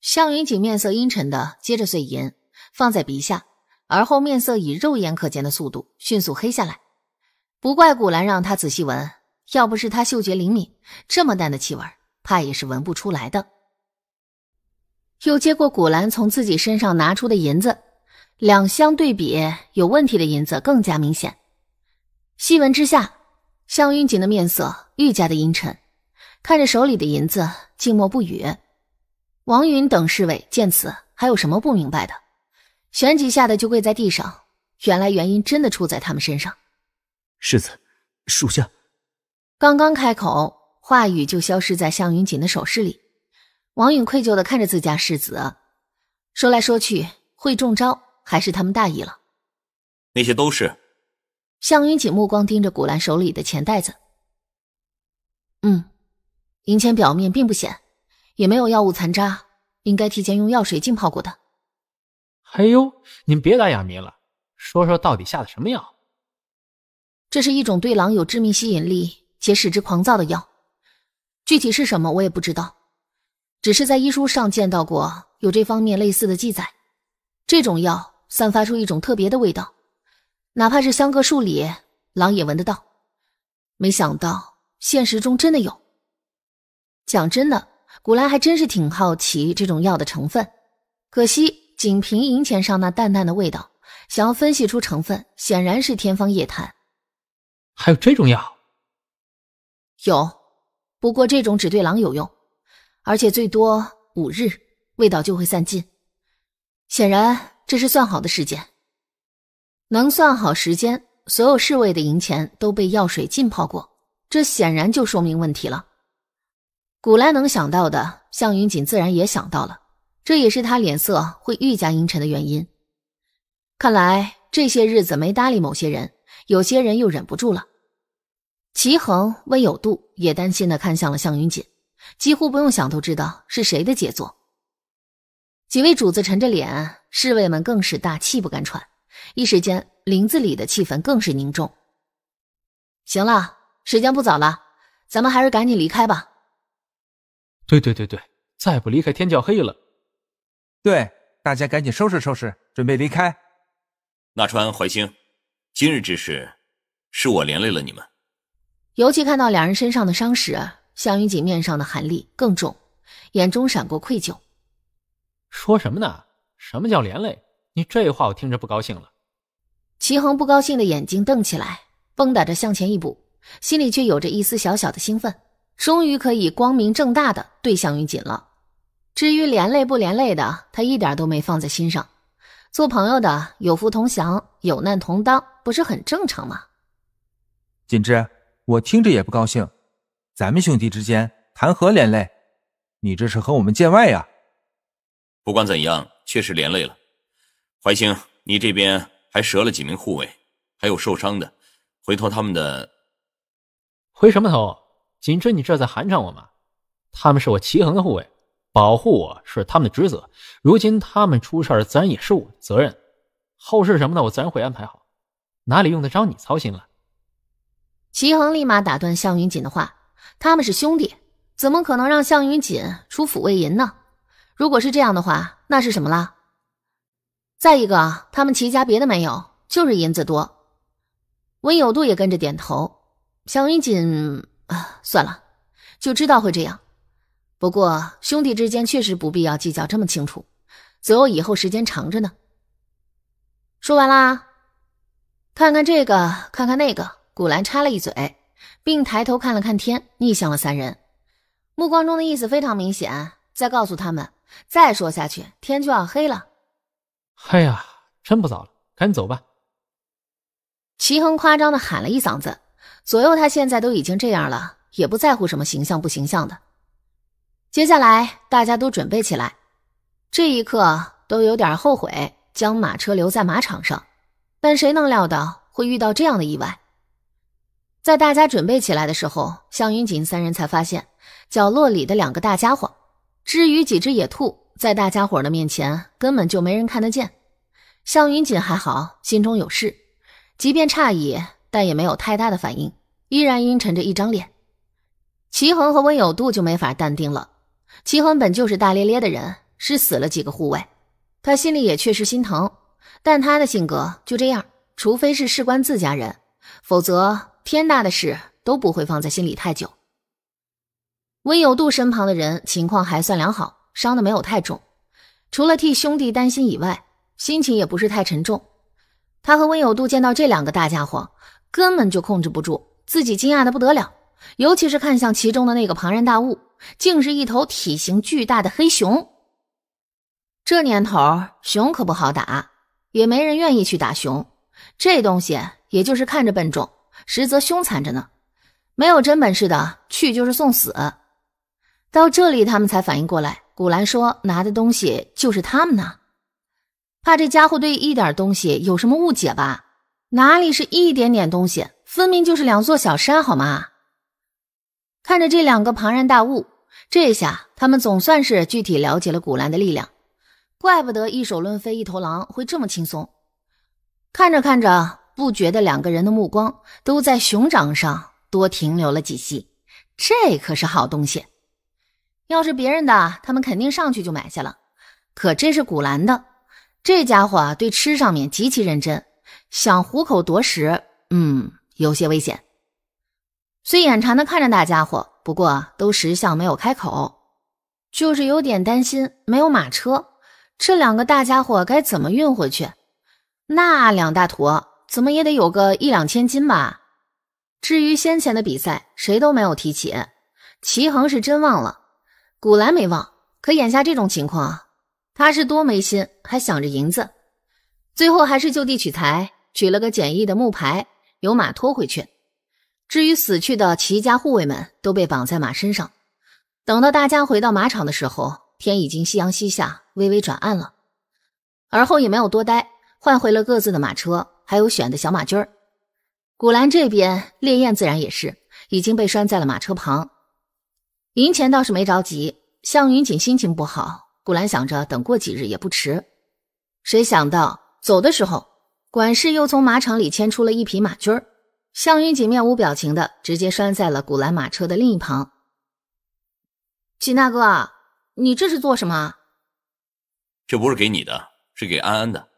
向云锦面色阴沉的接着碎银，放在鼻下。而后面色以肉眼可见的速度迅速黑下来，不怪古兰让他仔细闻，要不是他嗅觉灵敏，这么淡的气味怕也是闻不出来的。又接过古兰从自己身上拿出的银子，两相对比，有问题的银子更加明显。细闻之下，向云锦的面色愈加的阴沉，看着手里的银子，静默不语。王云等侍卫见此，还有什么不明白的？旋即吓得就跪在地上，原来原因真的出在他们身上。世子，属下刚刚开口，话语就消失在向云锦的手势里。王允愧疚的看着自家世子，说来说去，会中招还是他们大意了？那些都是。向云锦目光盯着古兰手里的钱袋子，嗯，银钱表面并不显，也没有药物残渣，应该提前用药水浸泡过的。哎呦，你们别打哑谜了，说说到底下的什么药？这是一种对狼有致命吸引力且使之狂躁的药，具体是什么我也不知道，只是在医书上见到过有这方面类似的记载。这种药散发出一种特别的味道，哪怕是相隔数里，狼也闻得到。没想到现实中真的有。讲真的，古兰还真是挺好奇这种药的成分，可惜。仅凭银钱上那淡淡的味道，想要分析出成分，显然是天方夜谭。还有这种药？有，不过这种只对狼有用，而且最多五日，味道就会散尽。显然这是算好的时间。能算好时间，所有侍卫的银钱都被药水浸泡过，这显然就说明问题了。古来能想到的，向云锦自然也想到了。这也是他脸色会愈加阴沉的原因。看来这些日子没搭理某些人，有些人又忍不住了。齐恒、温有度也担心的看向了向云锦，几乎不用想都知道是谁的杰作。几位主子沉着脸，侍卫们更是大气不敢喘。一时间，林子里的气氛更是凝重。行了，时间不早了，咱们还是赶紧离开吧。对对对对，再不离开，天就要黑了。对，大家赶紧收拾收拾，准备离开。那川、怀星，今日之事，是我连累了你们。尤其看到两人身上的伤时，向云锦面上的寒戾更重，眼中闪过愧疚。说什么呢？什么叫连累？你这话我听着不高兴了。齐恒不高兴的眼睛瞪起来，蹦跶着向前一步，心里却有着一丝小小的兴奋，终于可以光明正大的对向云锦了。至于连累不连累的，他一点都没放在心上。做朋友的，有福同享，有难同当，不是很正常吗？锦之，我听着也不高兴。咱们兄弟之间谈何连累？你这是和我们见外呀？不管怎样，确实连累了。怀兴，你这边还折了几名护卫，还有受伤的，回头他们的回什么头？锦之，你这在寒碜我吗？他们是我齐恒的护卫。保护我是他们的职责，如今他们出事儿，自然也是我的责任。后事什么的，我自然会安排好，哪里用得着你操心了？齐恒立马打断向云锦的话：“他们是兄弟，怎么可能让向云锦出抚慰银呢？如果是这样的话，那是什么了？”再一个，他们齐家别的没有，就是银子多。温有度也跟着点头：“向云锦……啊，算了，就知道会这样。”不过兄弟之间确实不必要计较这么清楚，左右以后时间长着呢。说完啦，看看这个，看看那个。古兰插了一嘴，并抬头看了看天，逆向了三人，目光中的意思非常明显。再告诉他们，再说下去天就要黑了。哎呀，真不早了，赶紧走吧。齐恒夸张的喊了一嗓子，左右他现在都已经这样了，也不在乎什么形象不形象的。接下来大家都准备起来，这一刻都有点后悔将马车留在马场上，但谁能料到会遇到这样的意外？在大家准备起来的时候，向云锦三人才发现角落里的两个大家伙。至于几只野兔，在大家伙的面前根本就没人看得见。向云锦还好，心中有事，即便诧异，但也没有太大的反应，依然阴沉着一张脸。齐恒和温有度就没法淡定了。齐恒本就是大咧咧的人，是死了几个护卫，他心里也确实心疼。但他的性格就这样，除非是事关自家人，否则天大的事都不会放在心里太久。温有度身旁的人情况还算良好，伤的没有太重，除了替兄弟担心以外，心情也不是太沉重。他和温有度见到这两个大家伙，根本就控制不住自己，惊讶的不得了。尤其是看向其中的那个庞然大物，竟是一头体型巨大的黑熊。这年头熊可不好打，也没人愿意去打熊。这东西也就是看着笨重，实则凶残着呢。没有真本事的去就是送死。到这里，他们才反应过来，古兰说拿的东西就是他们呢，怕这家伙对一点东西有什么误解吧？哪里是一点点东西，分明就是两座小山，好吗？看着这两个庞然大物，这下他们总算是具体了解了古兰的力量，怪不得一手抡飞一头狼会这么轻松。看着看着，不觉得两个人的目光都在熊掌上多停留了几息。这可是好东西，要是别人的，他们肯定上去就买下了。可这是古兰的，这家伙对吃上面极其认真，想虎口夺食，嗯，有些危险。虽眼馋的看着大家伙，不过都识相，没有开口，就是有点担心没有马车，这两个大家伙该怎么运回去？那两大坨，怎么也得有个一两千斤吧。至于先前的比赛，谁都没有提起。齐恒是真忘了，古兰没忘，可眼下这种情况他是多没心，还想着银子，最后还是就地取材，取了个简易的木牌，由马拖回去。至于死去的齐家护卫们，都被绑在马身上。等到大家回到马场的时候，天已经夕阳西下，微微转暗了。而后也没有多待，换回了各自的马车，还有选的小马驹儿。古兰这边，烈焰自然也是已经被拴在了马车旁。银钱倒是没着急，向云锦心情不好，古兰想着等过几日也不迟。谁想到走的时候，管事又从马场里牵出了一匹马驹儿。向云锦面无表情的直接拴在了古兰马车的另一旁。锦大哥，你这是做什么？这不是给你的，是给安安的，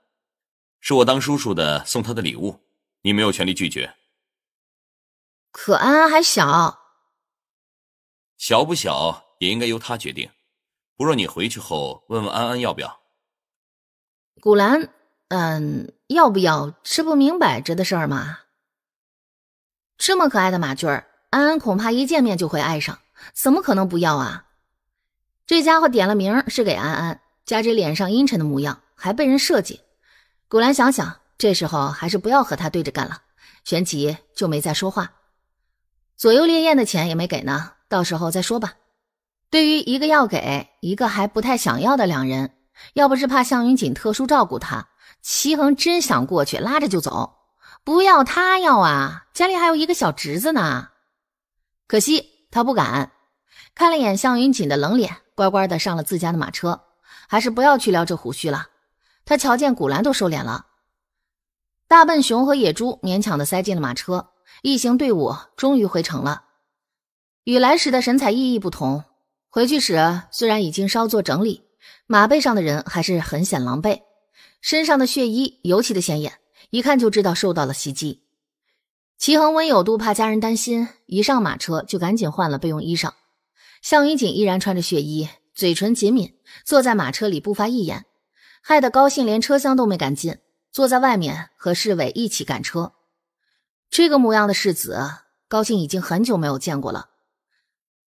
是我当叔叔的送她的礼物，你没有权利拒绝。可安安还小，小不小也应该由她决定，不若你回去后问问安安要不要。古兰，嗯，要不要这不明摆着的事儿吗？这么可爱的马驹儿，安安恐怕一见面就会爱上，怎么可能不要啊？这家伙点了名是给安安，加之脸上阴沉的模样，还被人设计。古兰想想，这时候还是不要和他对着干了，旋即就没再说话。左右烈焰的钱也没给呢，到时候再说吧。对于一个要给，一个还不太想要的两人，要不是怕向云锦特殊照顾他，齐恒真想过去拉着就走。不要他要啊，家里还有一个小侄子呢，可惜他不敢。看了眼向云锦的冷脸，乖乖的上了自家的马车。还是不要去撩这胡须了。他瞧见古兰都收敛了，大笨熊和野猪勉强的塞进了马车，一行队伍终于回城了。与来时的神采奕奕不同，回去时虽然已经稍作整理，马背上的人还是很显狼狈，身上的血衣尤其的显眼。一看就知道受到了袭击。齐恒温有度怕家人担心，一上马车就赶紧换了备用衣裳。项云锦依然穿着血衣，嘴唇紧抿，坐在马车里不发一言，害得高兴连车厢都没敢进，坐在外面和侍卫一起赶车。这个模样的世子，高兴已经很久没有见过了。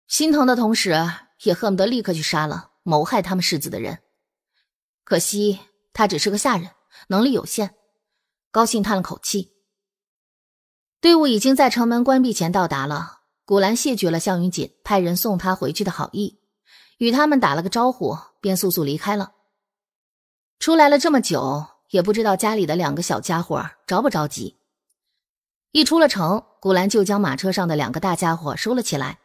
心疼的同时，也恨不得立刻去杀了谋害他们世子的人。可惜他只是个下人，能力有限。高兴叹了口气，队伍已经在城门关闭前到达了。古兰谢绝了向云锦派人送他回去的好意，与他们打了个招呼，便速速离开了。出来了这么久，也不知道家里的两个小家伙着不着急。一出了城，古兰就将马车上的两个大家伙收了起来，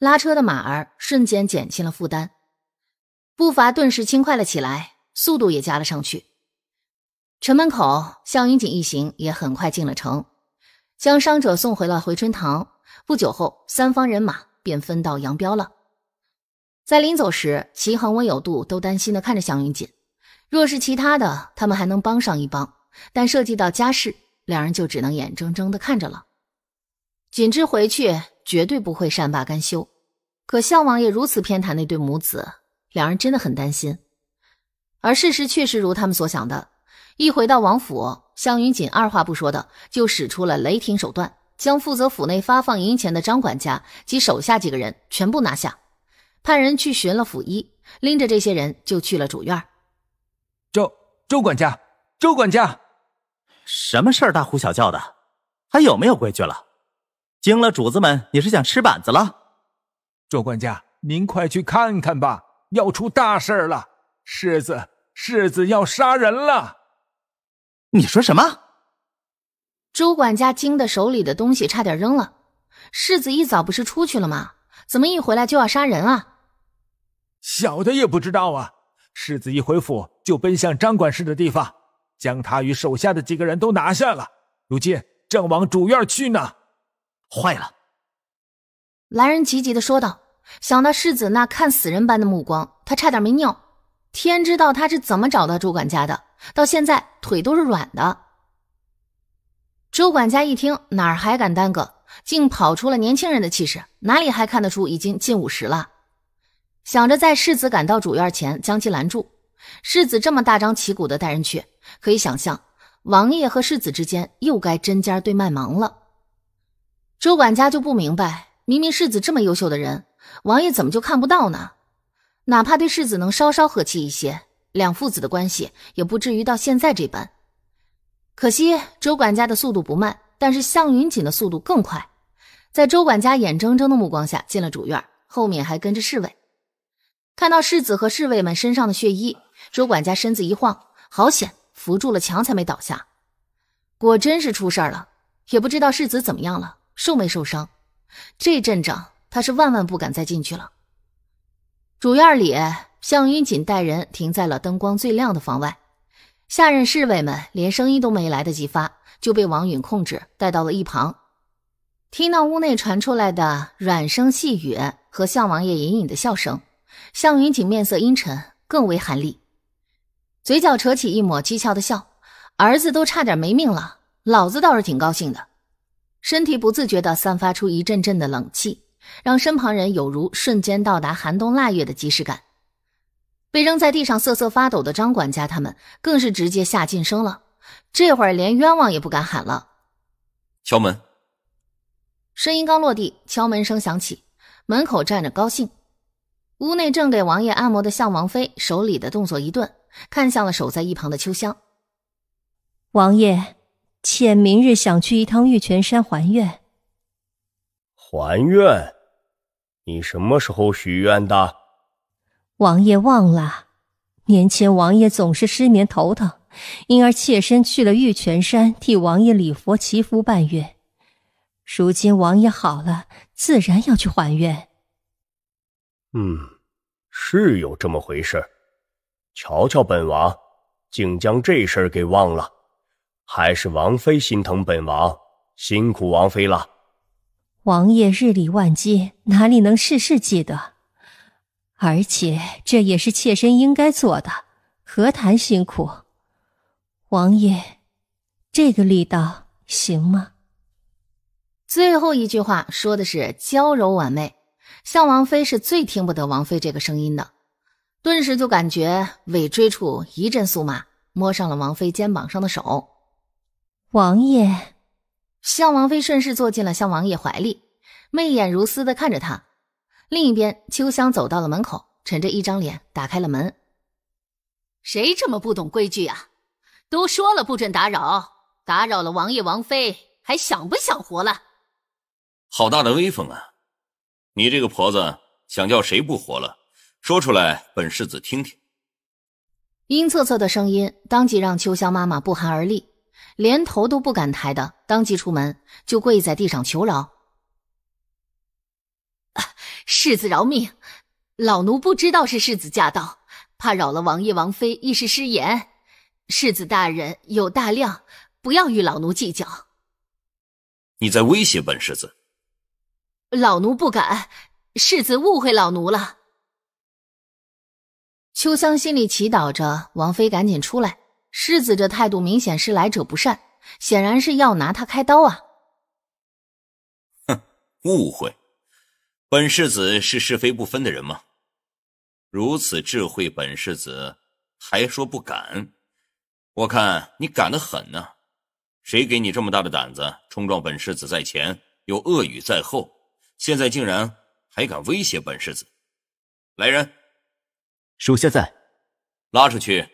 拉车的马儿瞬间减轻了负担，步伐顿时轻快了起来，速度也加了上去。城门口，向云锦一行也很快进了城，将伤者送回了回春堂。不久后，三方人马便分道扬镳了。在临走时，齐恒温有度都担心地看着向云锦。若是其他的，他们还能帮上一帮，但涉及到家事，两人就只能眼睁睁地看着了。锦之回去绝对不会善罢甘休。可向王爷如此偏袒那对母子，两人真的很担心。而事实确实如他们所想的。一回到王府，香云锦二话不说的就使出了雷霆手段，将负责府内发放银钱的张管家及手下几个人全部拿下，派人去寻了府医，拎着这些人就去了主院。周周管家，周管家，什么事儿大呼小叫的，还有没有规矩了？惊了主子们，你是想吃板子了？周管家，您快去看看吧，要出大事了，世子，世子要杀人了！你说什么？朱管家惊得手里的东西差点扔了。世子一早不是出去了吗？怎么一回来就要杀人啊？小的也不知道啊。世子一回府就奔向张管事的地方，将他与手下的几个人都拿下了。如今正往主院去呢。坏了！来人急急的说道。想到世子那看死人般的目光，他差点没尿。天知道他是怎么找到朱管家的。到现在腿都是软的。周管家一听，哪还敢耽搁，竟跑出了年轻人的气势，哪里还看得出已经近五十了？想着在世子赶到主院前将其拦住。世子这么大张旗鼓的带人去，可以想象王爷和世子之间又该针尖对麦芒了。周管家就不明白，明明世子这么优秀的人，王爷怎么就看不到呢？哪怕对世子能稍稍和气一些。两父子的关系也不至于到现在这般。可惜周管家的速度不慢，但是向云锦的速度更快，在周管家眼睁睁的目光下进了主院，后面还跟着侍卫。看到世子和侍卫们身上的血衣，周管家身子一晃，好险，扶住了墙才没倒下。果真是出事儿了，也不知道世子怎么样了，受没受伤？这阵仗，他是万万不敢再进去了。主院里。向云锦带人停在了灯光最亮的房外，下任侍卫们连声音都没来得及发，就被王允控制带到了一旁。听到屋内传出来的软声细语和向王爷隐隐的笑声，向云锦面色阴沉，更为寒厉，嘴角扯起一抹讥诮的笑。儿子都差点没命了，老子倒是挺高兴的。身体不自觉地散发出一阵阵的冷气，让身旁人有如瞬间到达寒冬腊月的即视感。被扔在地上瑟瑟发抖的张管家，他们更是直接下噤声了。这会儿连冤枉也不敢喊了。敲门，声音刚落地，敲门声响起，门口站着高兴。屋内正给王爷按摩的向王妃，手里的动作一顿，看向了守在一旁的秋香。王爷，妾明日想去一趟玉泉山还愿。还愿？你什么时候许愿的？王爷忘了，年前王爷总是失眠头疼，因而妾身去了玉泉山替王爷礼佛祈福半月。如今王爷好了，自然要去还愿。嗯，是有这么回事瞧瞧本王，竟将这事儿给忘了，还是王妃心疼本王，辛苦王妃了。王爷日理万机，哪里能事事记得？而且这也是妾身应该做的，何谈辛苦？王爷，这个力道行吗？最后一句话说的是娇柔婉媚，向王妃是最听不得王妃这个声音的，顿时就感觉尾椎处一阵酥麻，摸上了王妃肩膀上的手。王爷，向王妃顺势坐进了向王爷怀里，媚眼如丝的看着他。另一边，秋香走到了门口，沉着一张脸打开了门。谁这么不懂规矩啊？都说了不准打扰，打扰了王爷王妃还想不想活了？好大的威风啊！你这个婆子想叫谁不活了？说出来，本世子听听。阴恻恻的声音，当即让秋香妈妈不寒而栗，连头都不敢抬的，当即出门就跪在地上求饶。世子饶命，老奴不知道是世子驾到，怕扰了王爷王妃，一时失言。世子大人有大量，不要与老奴计较。你在威胁本世子？老奴不敢，世子误会老奴了。秋香心里祈祷着王妃赶紧出来。世子这态度明显是来者不善，显然是要拿他开刀啊！哼，误会。本世子是是非不分的人吗？如此智慧，本世子还说不敢，我看你敢得很呢。谁给你这么大的胆子，冲撞本世子在前，又恶语在后，现在竟然还敢威胁本世子？来人！属下在。拉出去，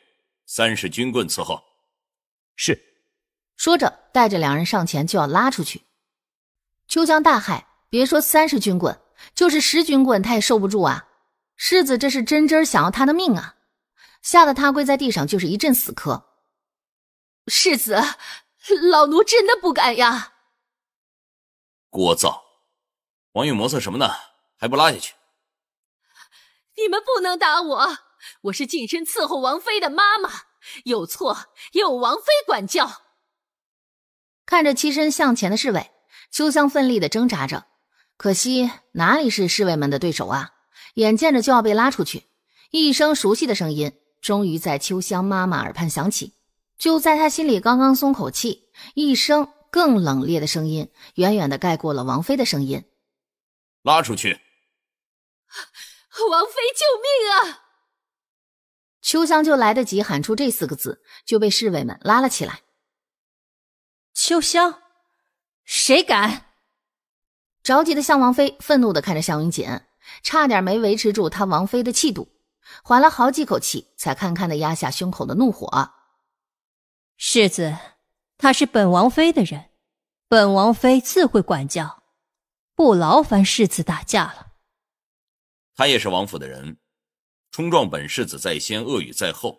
三十军棍伺候。是。说着，带着两人上前就要拉出去。秋江大骇，别说三十军棍。就是十军棍，他也受不住啊！世子，这是真真想要他的命啊！吓得他跪在地上，就是一阵死磕。世子，老奴真的不敢呀！聒噪！王允磨蹭什么呢？还不拉下去！你们不能打我！我是近身伺候王妃的妈妈，有错也有王妃管教。看着栖身向前的侍卫，秋香奋力的挣扎着。可惜哪里是侍卫们的对手啊！眼见着就要被拉出去，一声熟悉的声音终于在秋香妈妈耳畔响起。就在她心里刚刚松口气，一声更冷冽的声音远远的盖过了王妃的声音：“拉出去！”王妃，救命啊！秋香就来得及喊出这四个字，就被侍卫们拉了起来。秋香，谁敢？着急的向王妃愤怒的看着向云锦，差点没维持住他王妃的气度，缓了好几口气，才堪堪的压下胸口的怒火。世子，他是本王妃的人，本王妃自会管教，不劳烦世子打架了。他也是王府的人，冲撞本世子在先，恶语在后，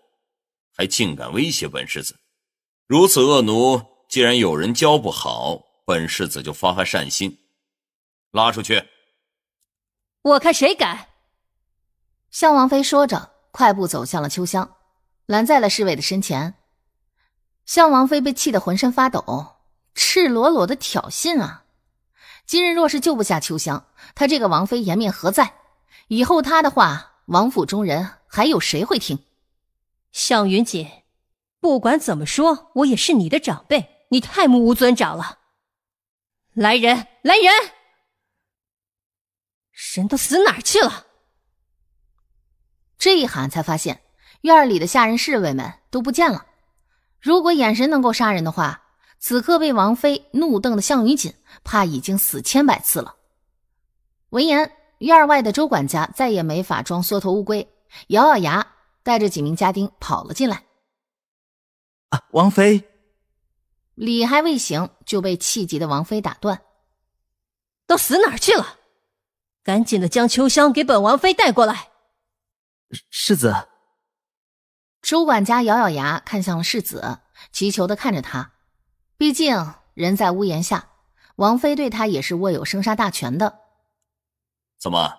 还竟敢威胁本世子，如此恶奴，既然有人教不好，本世子就发发善心。拉出去！我看谁敢！向王妃说着，快步走向了秋香，拦在了侍卫的身前。向王妃被气得浑身发抖，赤裸裸的挑衅啊！今日若是救不下秋香，她这个王妃颜面何在？以后她的话，王府中人还有谁会听？向云锦，不管怎么说，我也是你的长辈，你太目无尊长了！来人，来人！人都死哪去了？这一喊才发现，院里的下人侍卫们都不见了。如果眼神能够杀人的话，此刻被王妃怒瞪的项羽锦，怕已经死千百次了。闻言，院外的周管家再也没法装缩头乌龟，咬咬牙，带着几名家丁跑了进来。啊，王妃，礼还未行，就被气急的王妃打断：“都死哪去了？”赶紧的将秋香给本王妃带过来，世子。周管家咬咬牙，看向了世子，祈求的看着他。毕竟人在屋檐下，王妃对他也是握有生杀大权的。怎么，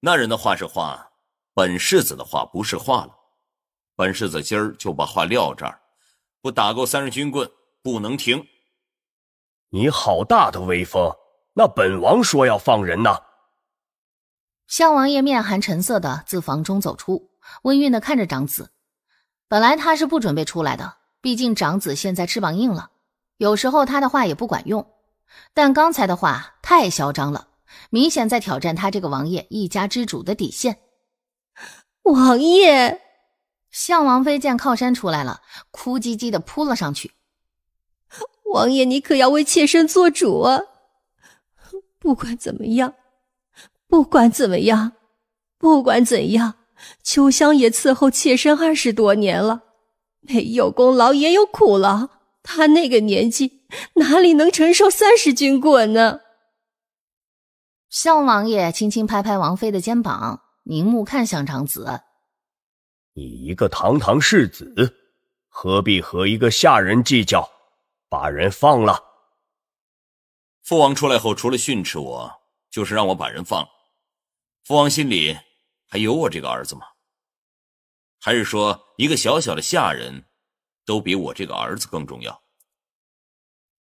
那人的话是话，本世子的话不是话了？本世子今儿就把话撂这儿，不打够三十军棍不能停。你好大的威风！那本王说要放人呢。向王爷面含沉色的自房中走出，温韵的看着长子。本来他是不准备出来的，毕竟长子现在翅膀硬了，有时候他的话也不管用。但刚才的话太嚣张了，明显在挑战他这个王爷一家之主的底线。王爷，向王妃见靠山出来了，哭唧唧的扑了上去。王爷，你可要为妾身做主啊！不管怎么样。不管怎么样，不管怎样，秋香也伺候妾身二十多年了，没有功劳也有苦劳。她那个年纪，哪里能承受三十军棍呢？相王爷轻轻拍拍王妃的肩膀，凝目看向长子：“你一个堂堂世子，何必和一个下人计较？把人放了。”父王出来后，除了训斥我，就是让我把人放了。父王心里还有我这个儿子吗？还是说一个小小的下人都比我这个儿子更重要？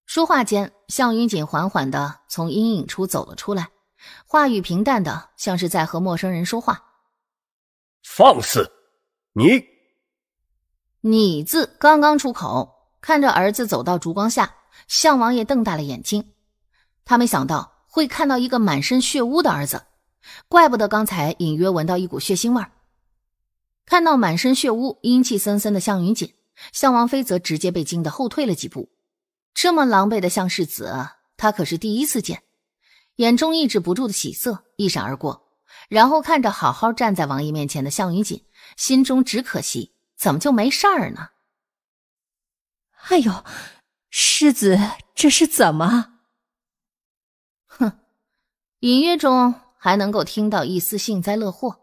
说话间，向云锦缓缓的从阴影处走了出来，话语平淡的，像是在和陌生人说话。放肆！你！你字刚刚出口，看着儿子走到烛光下，向王爷瞪大了眼睛，他没想到会看到一个满身血污的儿子。怪不得刚才隐约闻到一股血腥味儿，看到满身血污、阴气森森的向云锦，向王妃则直接被惊得后退了几步。这么狼狈的向世子，他可是第一次见，眼中抑制不住的喜色一闪而过，然后看着好好站在王爷面前的向云锦，心中只可惜，怎么就没事儿呢？哎呦，世子这是怎么？哼，隐约中。还能够听到一丝幸灾乐祸。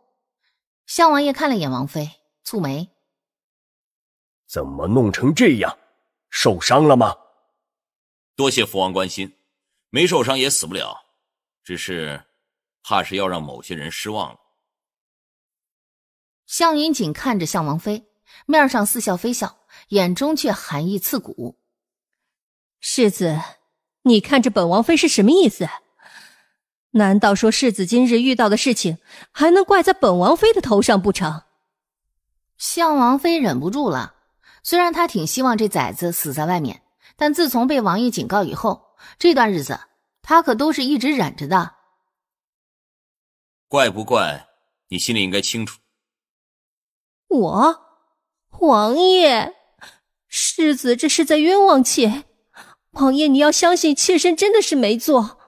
向王爷看了眼王妃，蹙眉：“怎么弄成这样？受伤了吗？”多谢父王关心，没受伤也死不了，只是怕是要让某些人失望了。向云锦看着向王妃，面上似笑非笑，眼中却寒意刺骨。“世子，你看着本王妃是什么意思？”难道说世子今日遇到的事情还能怪在本王妃的头上不成？向王妃忍不住了。虽然她挺希望这崽子死在外面，但自从被王爷警告以后，这段日子她可都是一直忍着的。怪不怪？你心里应该清楚。我，王爷，世子这是在冤枉妾。王爷，你要相信妾身真的是没做。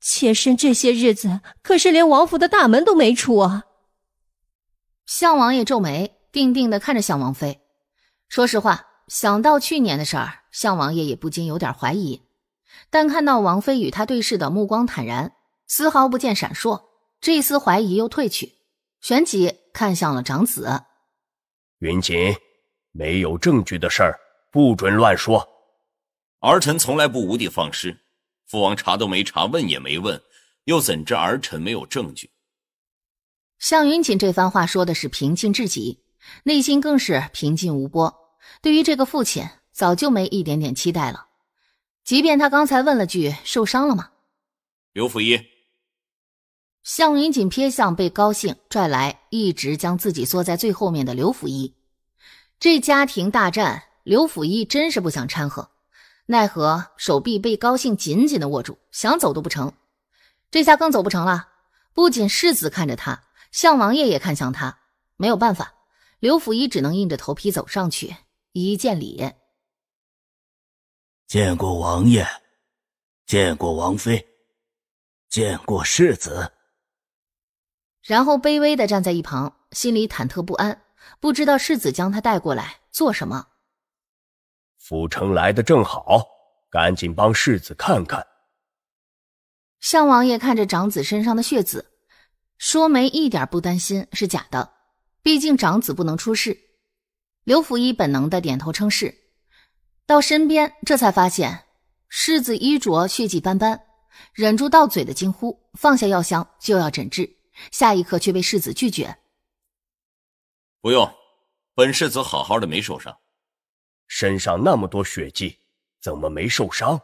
妾身这些日子可是连王府的大门都没出啊。向王爷皱眉，定定的看着向王妃。说实话，想到去年的事儿，相王爷也不禁有点怀疑。但看到王妃与他对视的目光坦然，丝毫不见闪烁，这一丝怀疑又退去。旋即看向了长子云锦，没有证据的事儿不准乱说。儿臣从来不无的放矢。父王查都没查，问也没问，又怎知儿臣没有证据？向云锦这番话说的是平静至极，内心更是平静无波。对于这个父亲，早就没一点点期待了。即便他刚才问了句“受伤了吗”，刘府一。向云锦瞥向被高兴拽来，一直将自己缩在最后面的刘府一，这家庭大战，刘府一真是不想掺和。奈何手臂被高兴紧紧的握住，想走都不成，这下更走不成了。不仅世子看着他，向王爷也看向他，没有办法，刘辅仪只能硬着头皮走上去，一一见礼。见过王爷，见过王妃，见过世子，然后卑微的站在一旁，心里忐忑不安，不知道世子将他带过来做什么。府城来的正好，赶紧帮世子看看。向王爷看着长子身上的血渍，说没一点不担心是假的，毕竟长子不能出事。刘府医本能的点头称是，到身边这才发现世子衣着血迹斑斑，忍住到嘴的惊呼，放下药箱就要诊治，下一刻却被世子拒绝。不用，本世子好好的，没受伤。身上那么多血迹，怎么没受伤？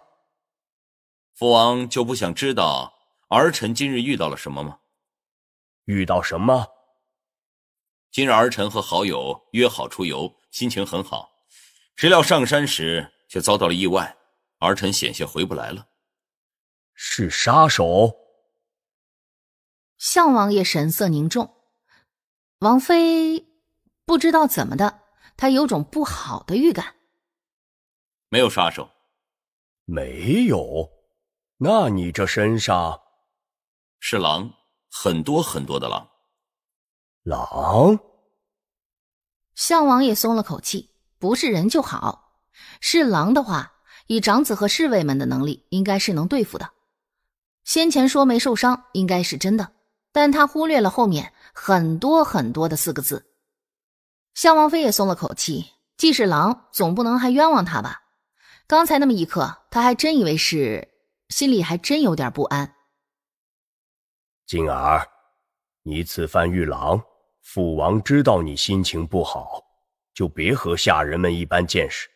父王就不想知道儿臣今日遇到了什么吗？遇到什么？今日儿臣和好友约好出游，心情很好，谁料上山时却遭到了意外，儿臣险些回不来了。是杀手？项王爷神色凝重，王妃不知道怎么的。他有种不好的预感。没有杀手，没有。那你这身上是狼，很多很多的狼。狼。项王也松了口气，不是人就好。是狼的话，以长子和侍卫们的能力，应该是能对付的。先前说没受伤，应该是真的。但他忽略了后面很多很多的四个字。向王妃也松了口气，既是狼，总不能还冤枉他吧？刚才那么一刻，他还真以为是，心里还真有点不安。静儿，你此番遇狼，父王知道你心情不好，就别和下人们一般见识。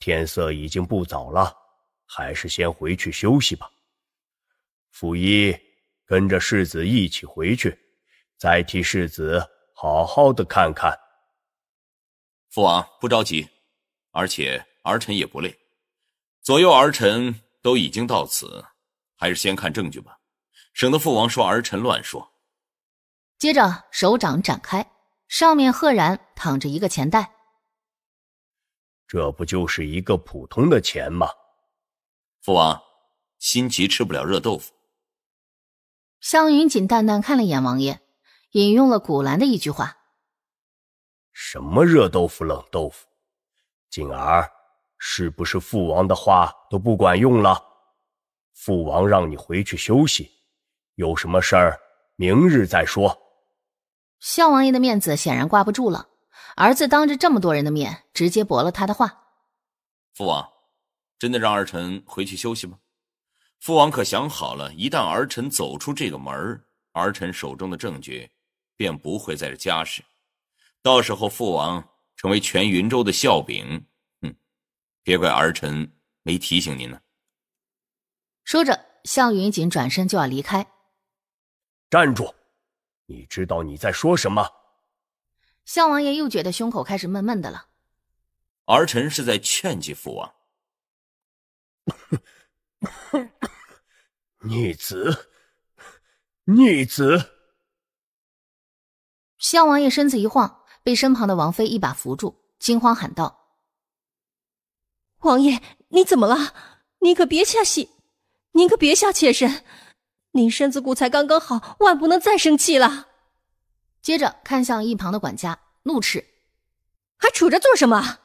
天色已经不早了，还是先回去休息吧。府医，跟着世子一起回去，再替世子好好的看看。父王不着急，而且儿臣也不累，左右儿臣都已经到此，还是先看证据吧，省得父王说儿臣乱说。接着手掌展开，上面赫然躺着一个钱袋，这不就是一个普通的钱吗？父王，心急吃不了热豆腐。湘云锦淡淡看了一眼王爷，引用了古兰的一句话。什么热豆腐冷豆腐，锦儿，是不是父王的话都不管用了？父王让你回去休息，有什么事儿明日再说。萧王爷的面子显然挂不住了，儿子当着这么多人的面直接驳了他的话。父王，真的让儿臣回去休息吗？父王可想好了，一旦儿臣走出这个门儿，儿臣手中的证据便不会在家世。到时候父王成为全云州的笑柄，哼！别怪儿臣没提醒您呢。说着，向云锦转身就要离开。站住！你知道你在说什么？向王爷又觉得胸口开始闷闷的了。儿臣是在劝诫父王。逆子！逆子！向王爷身子一晃。被身旁的王妃一把扶住，惊慌喊道：“王爷，你怎么了？您可别下戏，您可别吓妾身。您身子骨才刚刚好，万不能再生气了。”接着看向一旁的管家，怒斥：“还杵着做什么？”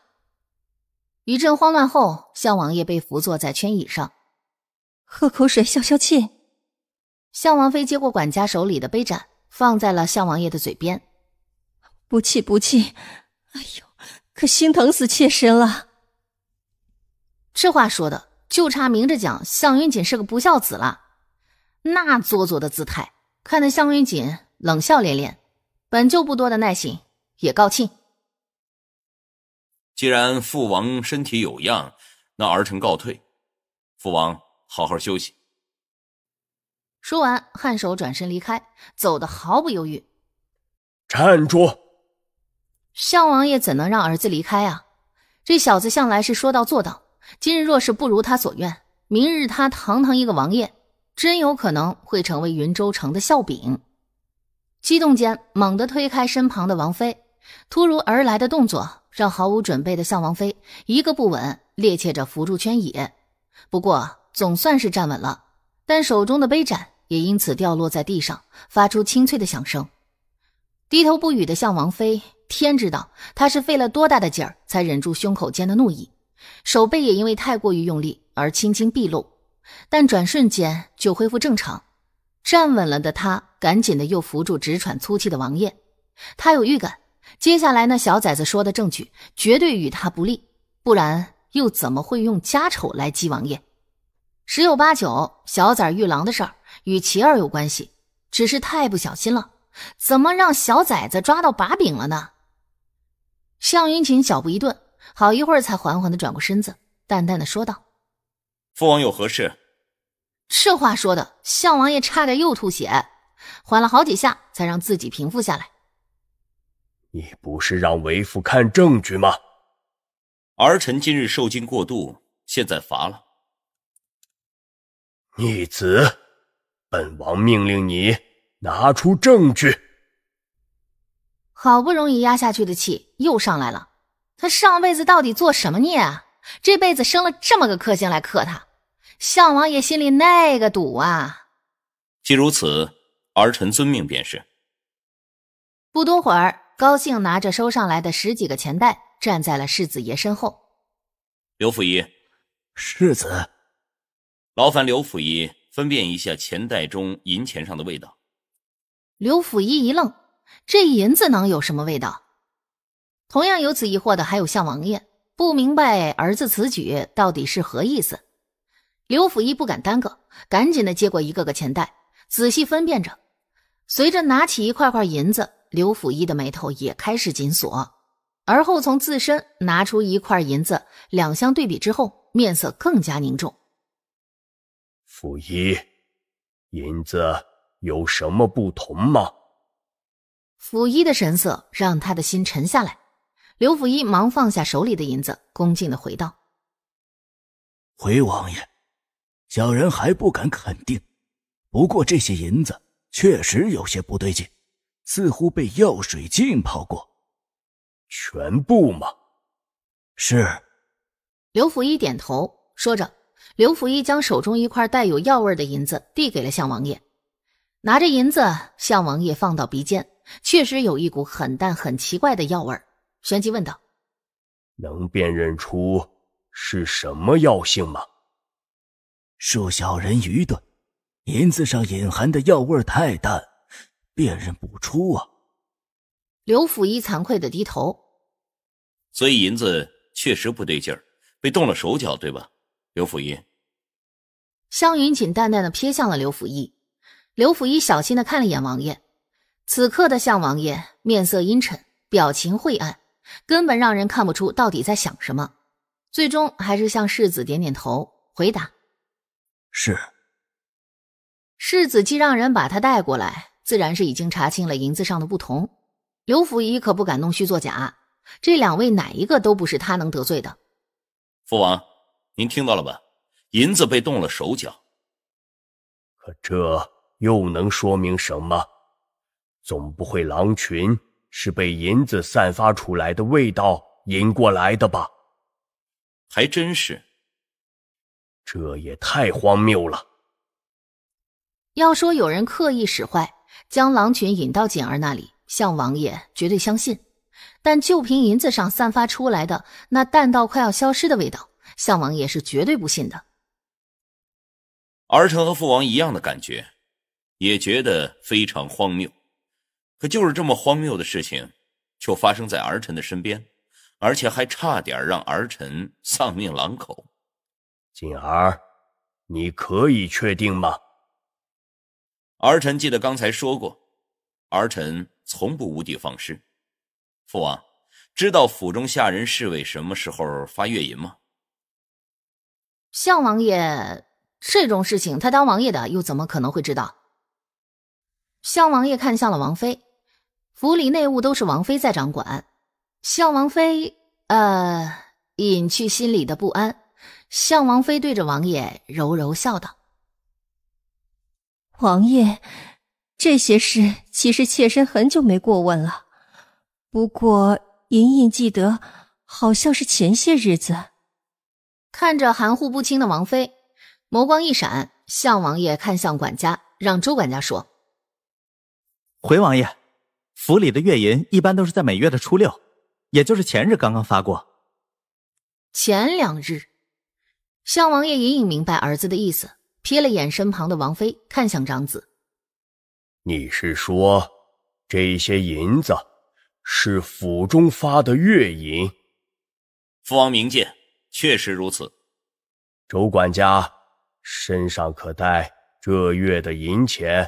一阵慌乱后，项王爷被扶坐在圈椅上，喝口水消消气。项王妃接过管家手里的杯盏，放在了项王爷的嘴边。不气不气，哎呦，可心疼死妾身了！这话说的，就差明着讲向云锦是个不孝子了。那做作的姿态，看得向云锦冷笑连连。本就不多的耐心，也告罄。既然父王身体有恙，那儿臣告退，父王好好休息。说完，颔首转身离开，走的毫不犹豫。站住！向王爷怎能让儿子离开啊？这小子向来是说到做到，今日若是不如他所愿，明日他堂堂一个王爷，真有可能会成为云州城的笑柄。激动间，猛地推开身旁的王妃，突如而来的动作让毫无准备的向王妃一个不稳，趔趄着扶住圈椅，不过总算是站稳了，但手中的杯盏也因此掉落在地上，发出清脆的响声。低头不语的向王妃。天知道他是费了多大的劲儿才忍住胸口间的怒意，手背也因为太过于用力而轻轻毕露，但转瞬间就恢复正常。站稳了的他，赶紧的又扶住直喘粗气的王爷。他有预感，接下来那小崽子说的证据绝对与他不利，不然又怎么会用家丑来激王爷？十有八九，小崽儿遇狼的事儿与齐儿有关系，只是太不小心了，怎么让小崽子抓到把柄了呢？向云锦脚步一顿，好一会儿才缓缓的转过身子，淡淡的说道：“父王有何事？”这话说的，向王爷差点又吐血，缓了好几下才让自己平复下来。你不是让为父看证据吗？儿臣今日受惊过度，现在乏了。逆子，本王命令你拿出证据！好不容易压下去的气。又上来了！他上辈子到底做什么孽？啊？这辈子生了这么个克星来克他，相王爷心里那个堵啊！既如此，儿臣遵命便是。不多会儿，高兴拿着收上来的十几个钱袋，站在了世子爷身后。刘府仪，世子，劳烦刘府仪分辨一下钱袋中银钱上的味道。刘府仪一愣：这银子能有什么味道？同样有此疑惑的还有项王爷，不明白儿子此举到底是何意思。刘辅一不敢耽搁，赶紧的接过一个个钱袋，仔细分辨着。随着拿起一块块银子，刘辅一的眉头也开始紧锁。而后从自身拿出一块银子，两相对比之后，面色更加凝重。辅一，银子有什么不同吗？辅一的神色让他的心沉下来。刘辅一忙放下手里的银子，恭敬的回道：“回王爷，小人还不敢肯定，不过这些银子确实有些不对劲，似乎被药水浸泡过。全部吗？”“是。”刘辅一点头，说着，刘辅一将手中一块带有药味的银子递给了向王爷。拿着银子，向王爷放到鼻尖，确实有一股很淡、很奇怪的药味儿。旋即问道：“能辨认出是什么药性吗？”恕小人愚钝，银子上隐含的药味太淡，辨认不出啊。刘府一惭愧的低头。所以银子确实不对劲儿，被动了手脚，对吧？刘府一？香云锦淡淡的瞥向了刘府一，刘府一小心的看了一眼王爷。此刻的向王爷面色阴沉，表情晦暗。根本让人看不出到底在想什么，最终还是向世子点点头，回答：“是。”世子既让人把他带过来，自然是已经查清了银子上的不同。刘府仪可不敢弄虚作假，这两位哪一个都不是他能得罪的。父王，您听到了吧？银子被动了手脚，可这又能说明什么？总不会狼群？是被银子散发出来的味道引过来的吧？还真是，这也太荒谬了。要说有人刻意使坏，将狼群引到锦儿那里，向王爷绝对相信；但就凭银子上散发出来的那淡到快要消失的味道，向王爷是绝对不信的。儿臣和父王一样的感觉，也觉得非常荒谬。可就是这么荒谬的事情，就发生在儿臣的身边，而且还差点让儿臣丧命狼口。锦儿，你可以确定吗？儿臣记得刚才说过，儿臣从不无的放矢。父王，知道府中下人侍卫什么时候发月银吗？相王爷这种事情，他当王爷的又怎么可能会知道？相王爷看向了王妃，府里内务都是王妃在掌管。向王妃，呃，隐去心里的不安。向王妃对着王爷柔柔笑道：“王爷，这些事其实妾身很久没过问了，不过隐隐记得，好像是前些日子。”看着含糊不清的王妃，眸光一闪。向王爷看向管家，让周管家说。回王爷，府里的月银一般都是在每月的初六，也就是前日刚刚发过。前两日，相王爷隐隐明白儿子的意思，瞥了眼身旁的王妃，看向长子：“你是说，这些银子是府中发的月银？”父王明鉴，确实如此。周管家，身上可带这月的银钱？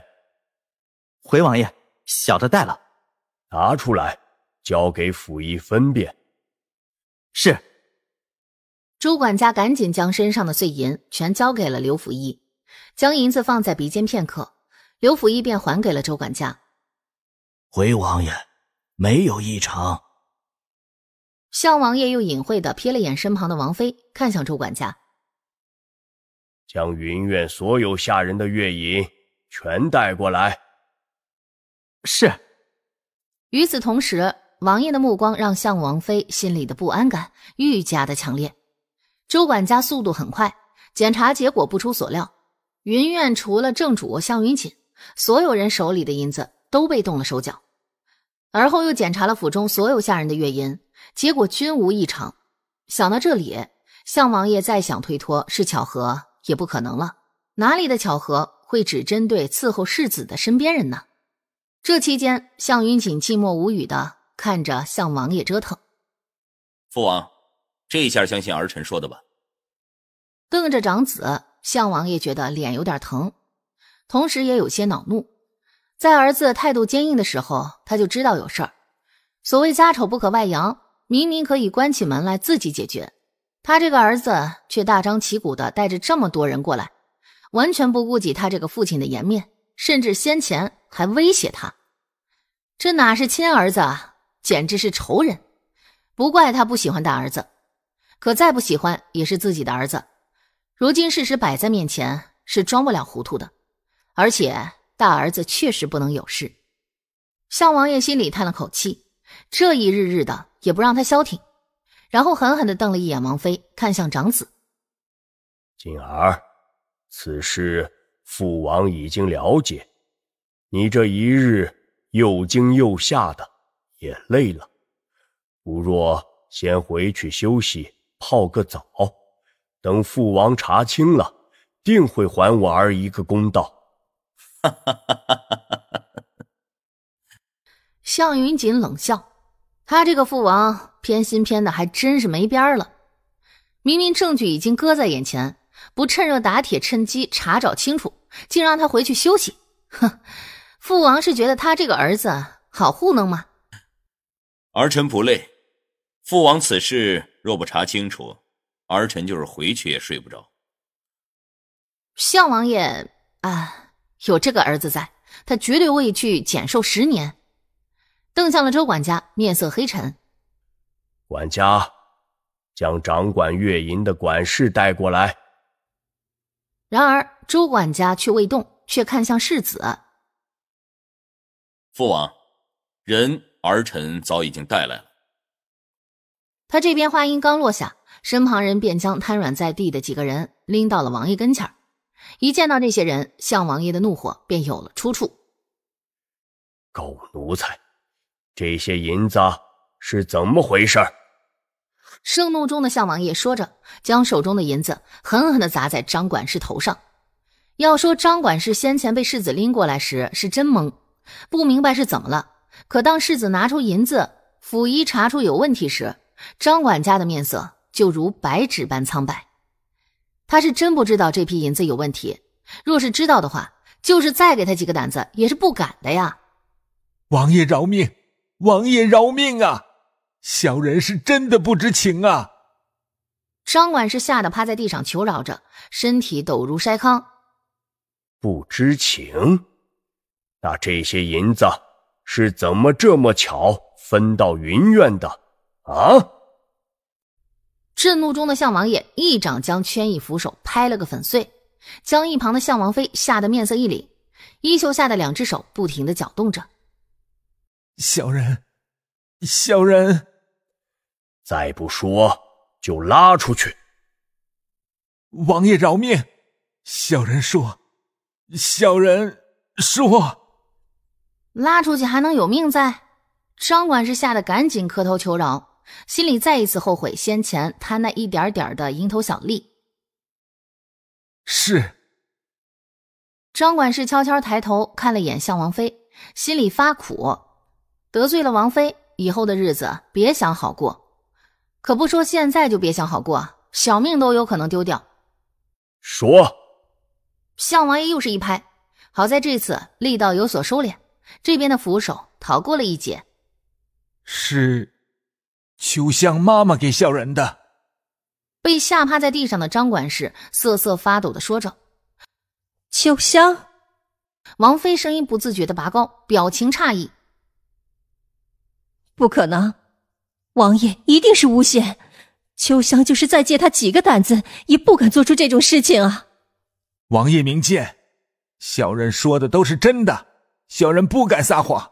回王爷。小的带了，拿出来，交给府医分辨。是。周管家赶紧将身上的碎银全交给了刘府一，将银子放在鼻尖片刻，刘府一便还给了周管家。回王爷，没有异常。向王爷又隐晦的瞥了眼身旁的王妃，看向周管家，将云苑所有下人的月银全带过来。是。与此同时，王爷的目光让相王妃心里的不安感愈加的强烈。周管家速度很快，检查结果不出所料，云院除了正主相云锦，所有人手里的银子都被动了手脚。而后又检查了府中所有下人的月银，结果均无异常。想到这里，相王爷再想推脱是巧合也不可能了。哪里的巧合会只针对伺候世子的身边人呢？这期间，项云锦寂寞无语的看着项王爷折腾。父王，这下相信儿臣说的吧？瞪着长子，项王爷觉得脸有点疼，同时也有些恼怒。在儿子态度坚硬的时候，他就知道有事儿。所谓家丑不可外扬，明明可以关起门来自己解决，他这个儿子却大张旗鼓的带着这么多人过来，完全不顾及他这个父亲的颜面，甚至先前还威胁他。这哪是亲儿子啊，简直是仇人！不怪他不喜欢大儿子，可再不喜欢也是自己的儿子。如今事实摆在面前，是装不了糊涂的。而且大儿子确实不能有事。向王爷心里叹了口气，这一日日的也不让他消停，然后狠狠的瞪了一眼王妃，看向长子：“静儿，此事父王已经了解，你这一日……”又惊又吓的，也累了。吾若先回去休息，泡个澡，等父王查清了，定会还我儿一个公道。哈，向云锦冷笑，他这个父王偏心偏的还真是没边儿了。明明证据已经搁在眼前，不趁热打铁，趁机查找清楚，竟让他回去休息。哼。父王是觉得他这个儿子好糊弄吗？儿臣不累，父王此事若不查清楚，儿臣就是回去也睡不着。项王爷啊，有这个儿子在，他绝对畏去减寿十年。瞪向了周管家，面色黑沉。管家，将掌管月银的管事带过来。然而周管家却未动，却看向世子。父王，人儿臣早已经带来了。他这边话音刚落下，身旁人便将瘫软在地的几个人拎到了王爷跟前一见到这些人，向王爷的怒火便有了出处。狗奴才，这些银子是怎么回事？盛怒中的向王爷说着，将手中的银子狠狠地砸在张管事头上。要说张管事先前被世子拎过来时是真懵。不明白是怎么了。可当世子拿出银子，府医查出有问题时，张管家的面色就如白纸般苍白。他是真不知道这批银子有问题，若是知道的话，就是再给他几个胆子也是不敢的呀！王爷饶命，王爷饶命啊！小人是真的不知情啊！张管事吓得趴在地上求饶着，身体抖如筛糠。不知情？那这些银子是怎么这么巧分到云院的？啊！震怒中的向王爷一掌将圈椅扶手拍了个粉碎，将一旁的向王妃吓得面色一凛，衣袖下的两只手不停的搅动着。小人，小人，再不说就拉出去！王爷饶命！小人说，小人说。拉出去还能有命在？张管事吓得赶紧磕头求饶，心里再一次后悔先前贪那一点点的蝇头小利。是。张管事悄悄抬头看了眼向王妃，心里发苦，得罪了王妃，以后的日子别想好过。可不说现在就别想好过，小命都有可能丢掉。说。向王爷又是一拍，好在这次力道有所收敛。这边的扶手逃过了一劫，是秋香妈妈给小人的。被吓趴在地上的张管事瑟瑟发抖的说着：“秋香。”王妃声音不自觉的拔高，表情诧异：“不可能，王爷一定是诬陷。秋香就是再借他几个胆子，也不敢做出这种事情啊！”王爷明鉴，小人说的都是真的。小人不敢撒谎，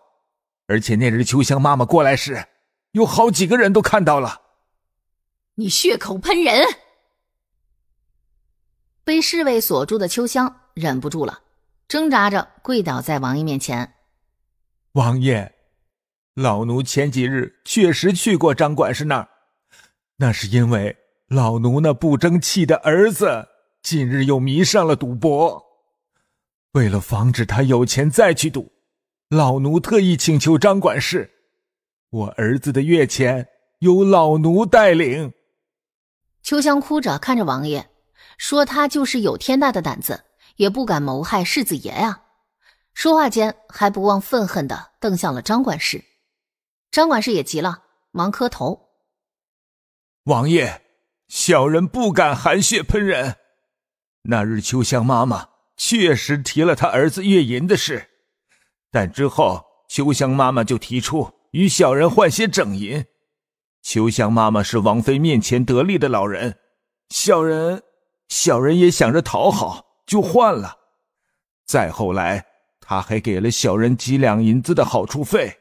而且那日秋香妈妈过来时，有好几个人都看到了。你血口喷人！被侍卫锁住的秋香忍不住了，挣扎着跪倒在王爷面前。王爷，老奴前几日确实去过张管事那儿，那是因为老奴那不争气的儿子近日又迷上了赌博。为了防止他有钱再去赌，老奴特意请求张管事，我儿子的月钱由老奴带领。秋香哭着看着王爷，说：“他就是有天大的胆子，也不敢谋害世子爷呀。”说话间还不忘愤恨的瞪向了张管事。张管事也急了，忙磕头：“王爷，小人不敢含血喷人。那日秋香妈妈。”确实提了他儿子月银的事，但之后秋香妈妈就提出与小人换些整银。秋香妈妈是王妃面前得力的老人，小人小人也想着讨好，就换了。再后来，他还给了小人几两银子的好处费，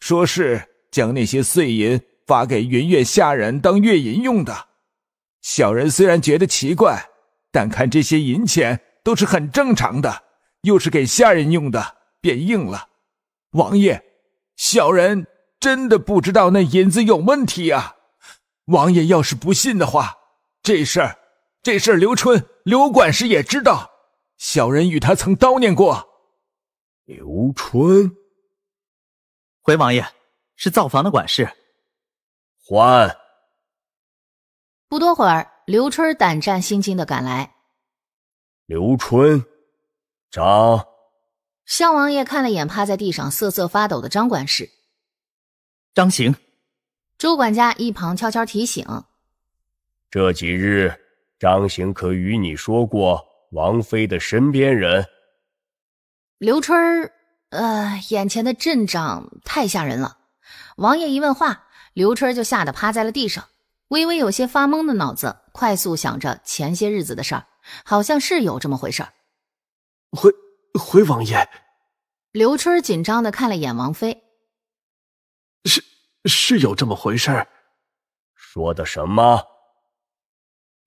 说是将那些碎银发给云月下人当月银用的。小人虽然觉得奇怪，但看这些银钱。都是很正常的，又是给下人用的，变硬了。王爷，小人真的不知道那银子有问题啊！王爷要是不信的话，这事儿，这事儿刘春刘管事也知道，小人与他曾叨念过。刘春，回王爷，是造房的管事。唤。不多会儿，刘春胆战心惊的赶来。刘春，张，相王爷看了眼趴在地上瑟瑟发抖的张管事，张行，周管家一旁悄悄提醒：“这几日，张行可与你说过王妃的身边人？”刘春儿，呃，眼前的阵仗太吓人了。王爷一问话，刘春儿就吓得趴在了地上，微微有些发懵的脑子快速想着前些日子的事儿。好像是有这么回事回回王爷，刘春紧张的看了一眼王妃，是是有这么回事说的什么？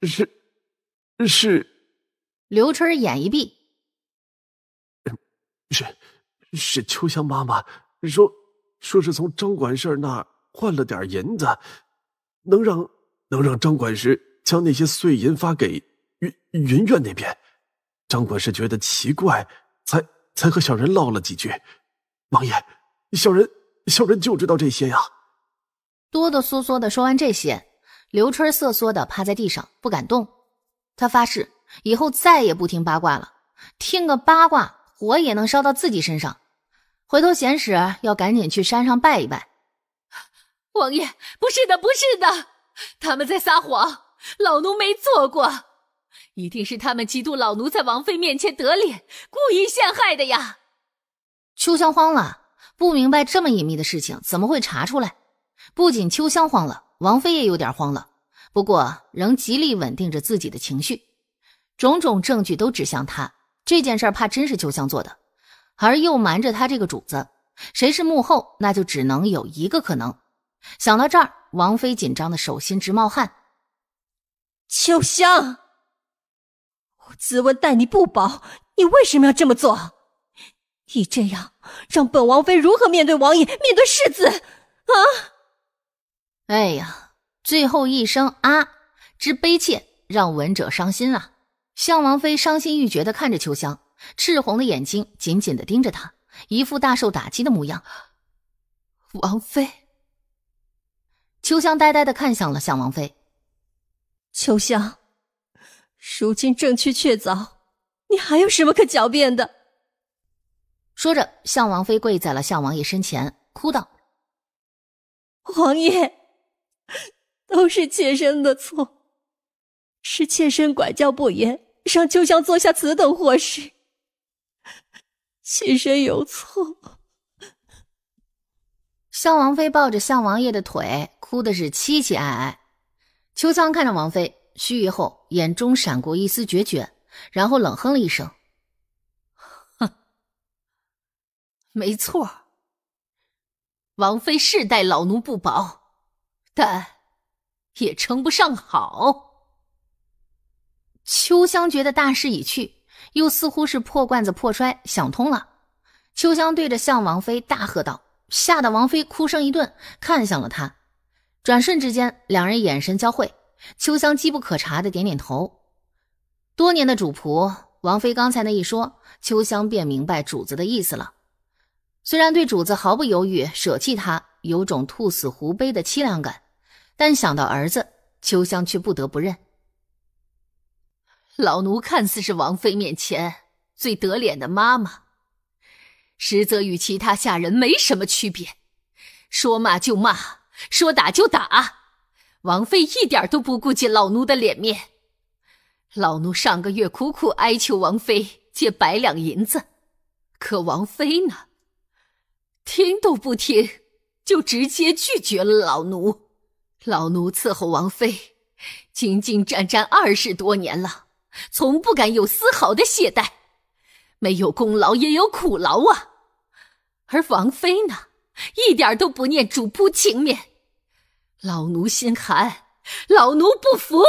是是。刘春眼一闭，是是秋香妈妈说说是从张管事那儿换了点银子，能让能让张管事将那些碎银发给。云云院那边，张管事觉得奇怪，才才和小人唠了几句。王爷，小人小人就知道这些呀。哆哆嗦嗦的说完这些，刘春瑟缩的趴在地上不敢动。他发誓以后再也不听八卦了，听个八卦火也能烧到自己身上。回头闲时要赶紧去山上拜一拜。王爷不是的，不是的，他们在撒谎，老奴没做过。一定是他们嫉妒老奴在王妃面前得脸，故意陷害的呀！秋香慌了，不明白这么隐秘的事情怎么会查出来。不仅秋香慌了，王妃也有点慌了，不过仍极力稳定着自己的情绪。种种证据都指向他，这件事儿怕真是秋香做的，而又瞒着他这个主子，谁是幕后？那就只能有一个可能。想到这儿，王妃紧张的手心直冒汗。秋香。我文问待你不薄，你为什么要这么做？你这样让本王妃如何面对王爷、面对世子？啊！哎呀，最后一声啊之悲切，让闻者伤心啊！向王妃伤心欲绝的看着秋香，赤红的眼睛紧紧的盯着他，一副大受打击的模样。王妃，秋香呆呆的看向了向王妃，秋香。如今证据确凿，你还有什么可狡辩的？说着，向王妃跪在了向王爷身前，哭道：“王爷，都是妾身的错，是妾身管教不严，让秋香做下此等祸事，妾身有错。”向王妃抱着向王爷的腿，哭的是凄凄哀哀。秋香看着王妃。须臾后，眼中闪过一丝决绝，然后冷哼了一声：“哼，没错，王妃是待老奴不薄，但也称不上好。”秋香觉得大势已去，又似乎是破罐子破摔，想通了。秋香对着向王妃大喝道，吓得王妃哭声一顿，看向了他。转瞬之间，两人眼神交汇。秋香机不可查的点点头。多年的主仆，王妃刚才那一说，秋香便明白主子的意思了。虽然对主子毫不犹豫舍弃他，有种兔死狐悲的凄凉感，但想到儿子，秋香却不得不认。老奴看似是王妃面前最得脸的妈妈，实则与其他下人没什么区别，说骂就骂，说打就打。王妃一点都不顾及老奴的脸面，老奴上个月苦苦哀求王妃借百两银子，可王妃呢，听都不听，就直接拒绝了老奴。老奴伺候王妃，兢兢战战二十多年了，从不敢有丝毫的懈怠，没有功劳也有苦劳啊。而王妃呢，一点都不念主仆情面。老奴心寒，老奴不服。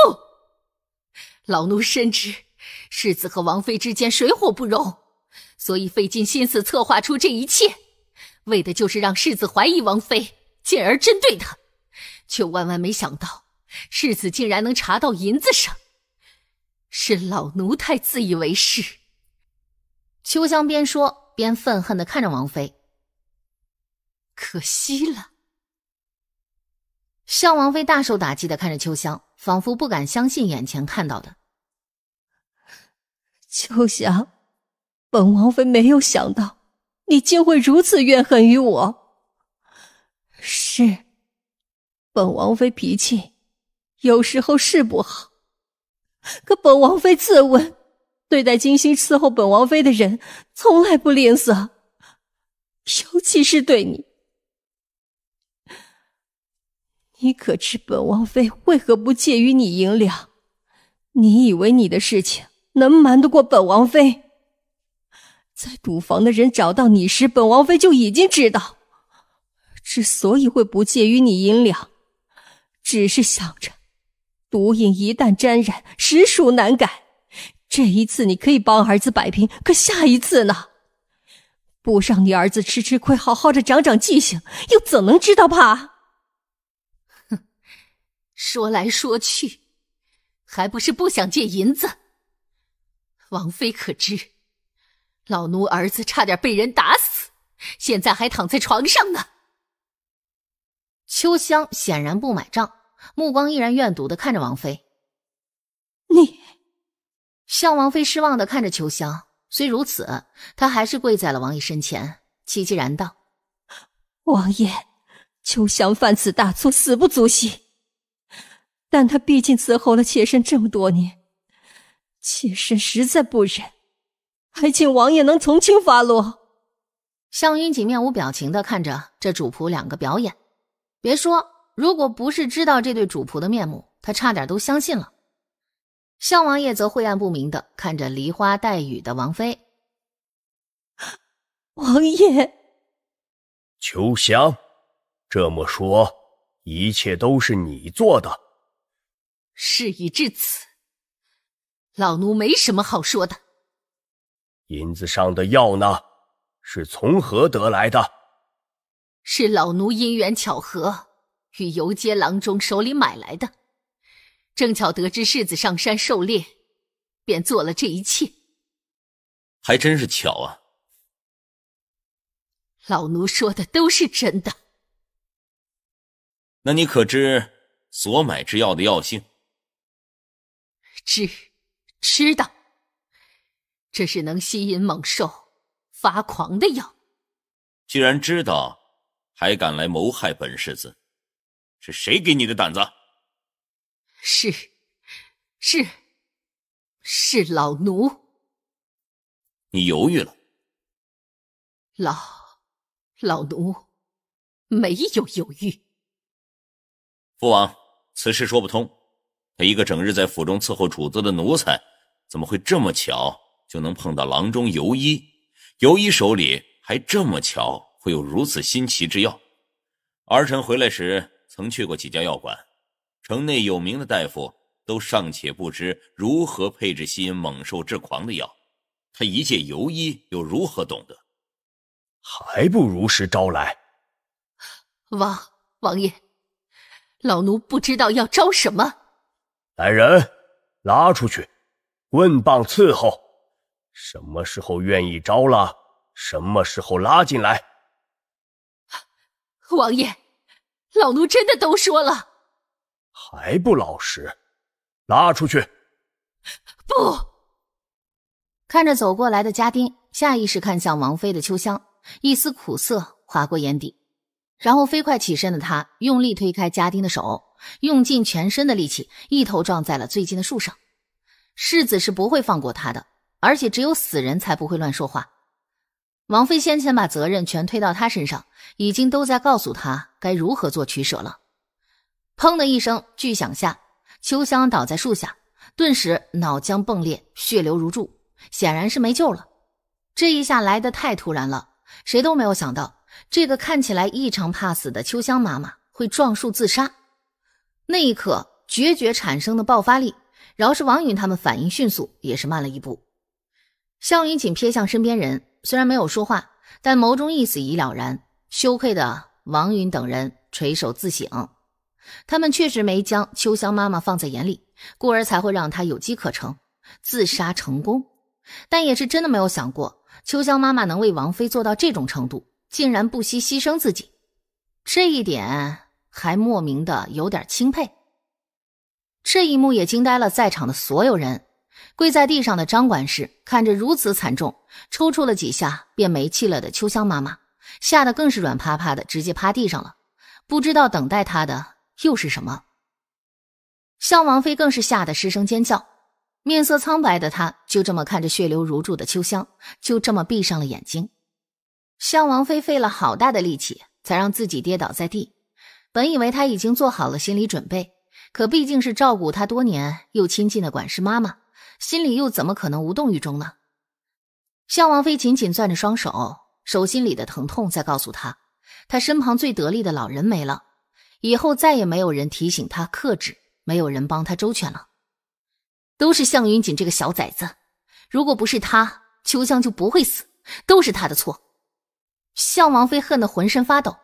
老奴深知世子和王妃之间水火不容，所以费尽心思策划出这一切，为的就是让世子怀疑王妃，进而针对他。却万万没想到，世子竟然能查到银子上，是老奴太自以为是。秋香边说边愤恨的看着王妃，可惜了。向王妃大受打击的看着秋香，仿佛不敢相信眼前看到的。秋香，本王妃没有想到你竟会如此怨恨于我。是，本王妃脾气有时候是不好，可本王妃自问，对待精心伺候本王妃的人从来不吝啬，尤其是对你。你可知本王妃为何不借于你银两？你以为你的事情能瞒得过本王妃？在赌房的人找到你时，本王妃就已经知道。之所以会不借于你银两，只是想着，毒瘾一旦沾染，实属难改。这一次你可以帮儿子摆平，可下一次呢？不让你儿子吃吃亏，好好的长长记性，又怎能知道怕？说来说去，还不是不想借银子。王妃可知，老奴儿子差点被人打死，现在还躺在床上呢。秋香显然不买账，目光依然怨毒的看着王妃。你，向王妃失望的看着秋香。虽如此，她还是跪在了王爷身前，凄凄然道：“王爷，秋香犯此大错，死不足惜。”但他毕竟伺候了妾身这么多年，妾身实在不忍，还请王爷能从轻发落。向云锦面无表情的看着这主仆两个表演，别说，如果不是知道这对主仆的面目，他差点都相信了。向王爷则晦暗不明的看着梨花带雨的王妃。王爷，秋香，这么说，一切都是你做的？事已至此，老奴没什么好说的。银子上的药呢？是从何得来的？是老奴因缘巧合，与游街郎中手里买来的。正巧得知世子上山狩猎，便做了这一切。还真是巧啊！老奴说的都是真的。那你可知所买之药的药性？知，知道，这是能吸引猛兽发狂的药。既然知道，还敢来谋害本世子，是谁给你的胆子？是，是，是老奴。你犹豫了？老，老奴没有犹豫。父王，此事说不通。他一个整日在府中伺候主子的奴才，怎么会这么巧就能碰到郎中尤一？尤一手里还这么巧会有如此新奇之药？儿臣回来时曾去过几家药馆，城内有名的大夫都尚且不知如何配置吸引猛兽治狂的药，他一介游医又如何懂得？还不如实招来！王王爷，老奴不知道要招什么。来人，拉出去，棍棒伺候。什么时候愿意招了，什么时候拉进来。王爷，老奴真的都说了，还不老实，拉出去！不，看着走过来的家丁，下意识看向王妃的秋香，一丝苦涩划过眼底，然后飞快起身的她，用力推开家丁的手。用尽全身的力气，一头撞在了最近的树上。世子是不会放过他的，而且只有死人才不会乱说话。王妃先前把责任全推到他身上，已经都在告诉他该如何做取舍了。砰的一声巨响下，秋香倒在树下，顿时脑浆迸裂，血流如注，显然是没救了。这一下来得太突然了，谁都没有想到这个看起来异常怕死的秋香妈妈会撞树自杀。那一刻，决绝产生的爆发力，饶是王允他们反应迅速，也是慢了一步。萧云锦瞥向身边人，虽然没有说话，但眸中意思已了然。羞愧的王允等人垂首自省，他们确实没将秋香妈妈放在眼里，故而才会让她有机可乘，自杀成功。但也是真的没有想过，秋香妈妈能为王妃做到这种程度，竟然不惜牺牲自己，这一点。还莫名的有点钦佩，这一幕也惊呆了在场的所有人。跪在地上的张管事看着如此惨重，抽搐了几下便没气了的秋香妈妈，吓得更是软趴趴的，直接趴地上了，不知道等待他的又是什么。萧王妃更是吓得失声尖叫，面色苍白的她就这么看着血流如注的秋香，就这么闭上了眼睛。萧王妃费了好大的力气，才让自己跌倒在地。本以为他已经做好了心理准备，可毕竟是照顾他多年又亲近的管事妈妈，心里又怎么可能无动于衷呢？向王妃紧紧攥着双手，手心里的疼痛在告诉她，她身旁最得力的老人没了，以后再也没有人提醒她克制，没有人帮她周全了。都是向云锦这个小崽子，如果不是他，秋香就不会死，都是他的错。向王妃恨得浑身发抖，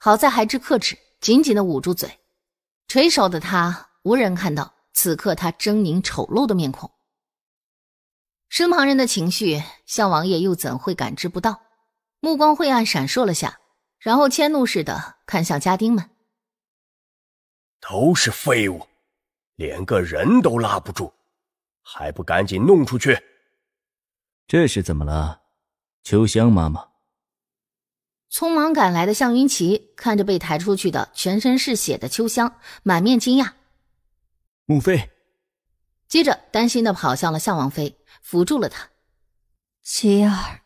好在还知克制。紧紧的捂住嘴，垂首的他无人看到此刻他狰狞丑陋的面孔。身旁人的情绪，向王爷又怎会感知不到？目光晦暗闪烁了下，然后迁怒似的看向家丁们：“都是废物，连个人都拉不住，还不赶紧弄出去？这是怎么了，秋香妈妈？”匆忙赶来的向云奇看着被抬出去的全身是血的秋香，满面惊讶。母妃，接着担心的跑向了向王妃，扶住了她。琪儿，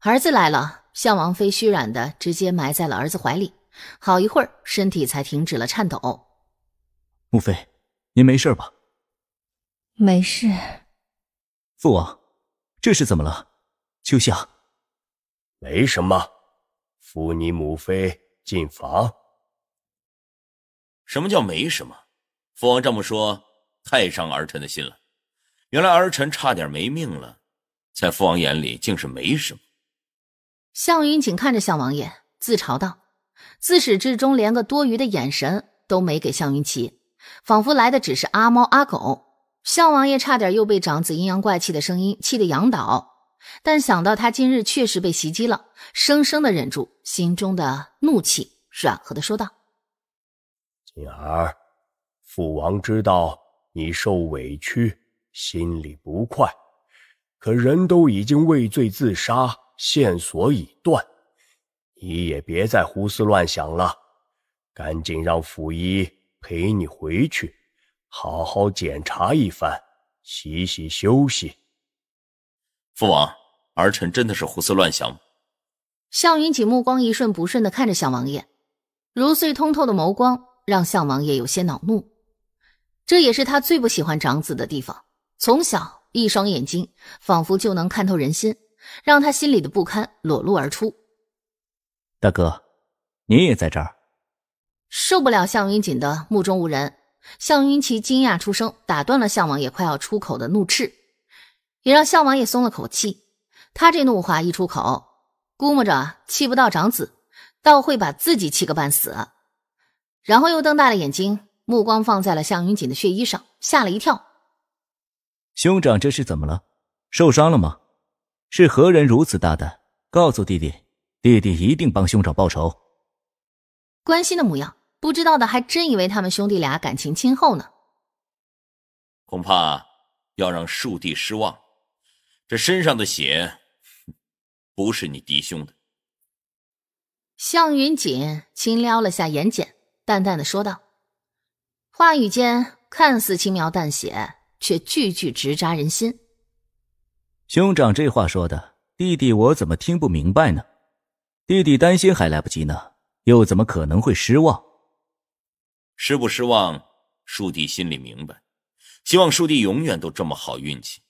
儿子来了。向王妃虚软的直接埋在了儿子怀里，好一会儿，身体才停止了颤抖。母妃，您没事吧？没事。父王，这是怎么了？秋香，没什么。扶你母妃进房。什么叫没什么？父王这么说，太伤儿臣的心了。原来儿臣差点没命了，在父王眼里竟是没什么。向云锦看着向王爷，自嘲道：“自始至终连个多余的眼神都没给向云奇，仿佛来的只是阿猫阿狗。”向王爷差点又被长子阴阳怪气的声音气得仰倒。但想到他今日确实被袭击了，生生的忍住心中的怒气，软和的说道：“锦儿，父王知道你受委屈，心里不快。可人都已经畏罪自杀，线索已断，你也别再胡思乱想了。赶紧让府医陪你回去，好好检查一番，洗洗休息。”父王，儿臣真的是胡思乱想。向云锦目光一瞬不瞬地看着向王爷，如碎通透的眸光让向王爷有些恼怒。这也是他最不喜欢长子的地方，从小一双眼睛仿佛就能看透人心，让他心里的不堪裸露而出。大哥，你也在这儿？受不了向云锦的目中无人，向云奇惊讶出声，打断了向王爷快要出口的怒斥。也让向王爷松了口气。他这怒话一出口，估摸着气不到长子，倒会把自己气个半死。然后又瞪大了眼睛，目光放在了向云锦的血衣上，吓了一跳。兄长这是怎么了？受伤了吗？是何人如此大胆？告诉弟弟，弟弟一定帮兄长报仇。关心的模样，不知道的还真以为他们兄弟俩感情亲厚呢。恐怕要让树弟失望。这身上的血，不是你嫡兄的。向云锦轻撩了下眼睑，淡淡的说道，话语间看似轻描淡写，却句句直扎人心。兄长这话说的，弟弟我怎么听不明白呢？弟弟担心还来不及呢，又怎么可能会失望？失不失望，树弟心里明白。希望树弟永远都这么好运气。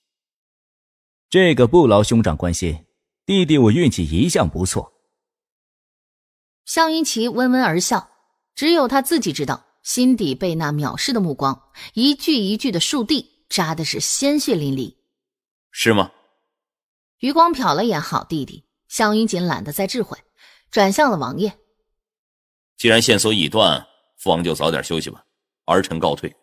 这个不劳兄长关心，弟弟我运气一向不错。向云奇温温而笑，只有他自己知道，心底被那藐视的目光一句一句的竖地扎的是鲜血淋漓，是吗？余光瞟了眼好弟弟，向云锦懒得再智慧，转向了王爷。既然线索已断，父王就早点休息吧，儿臣告退。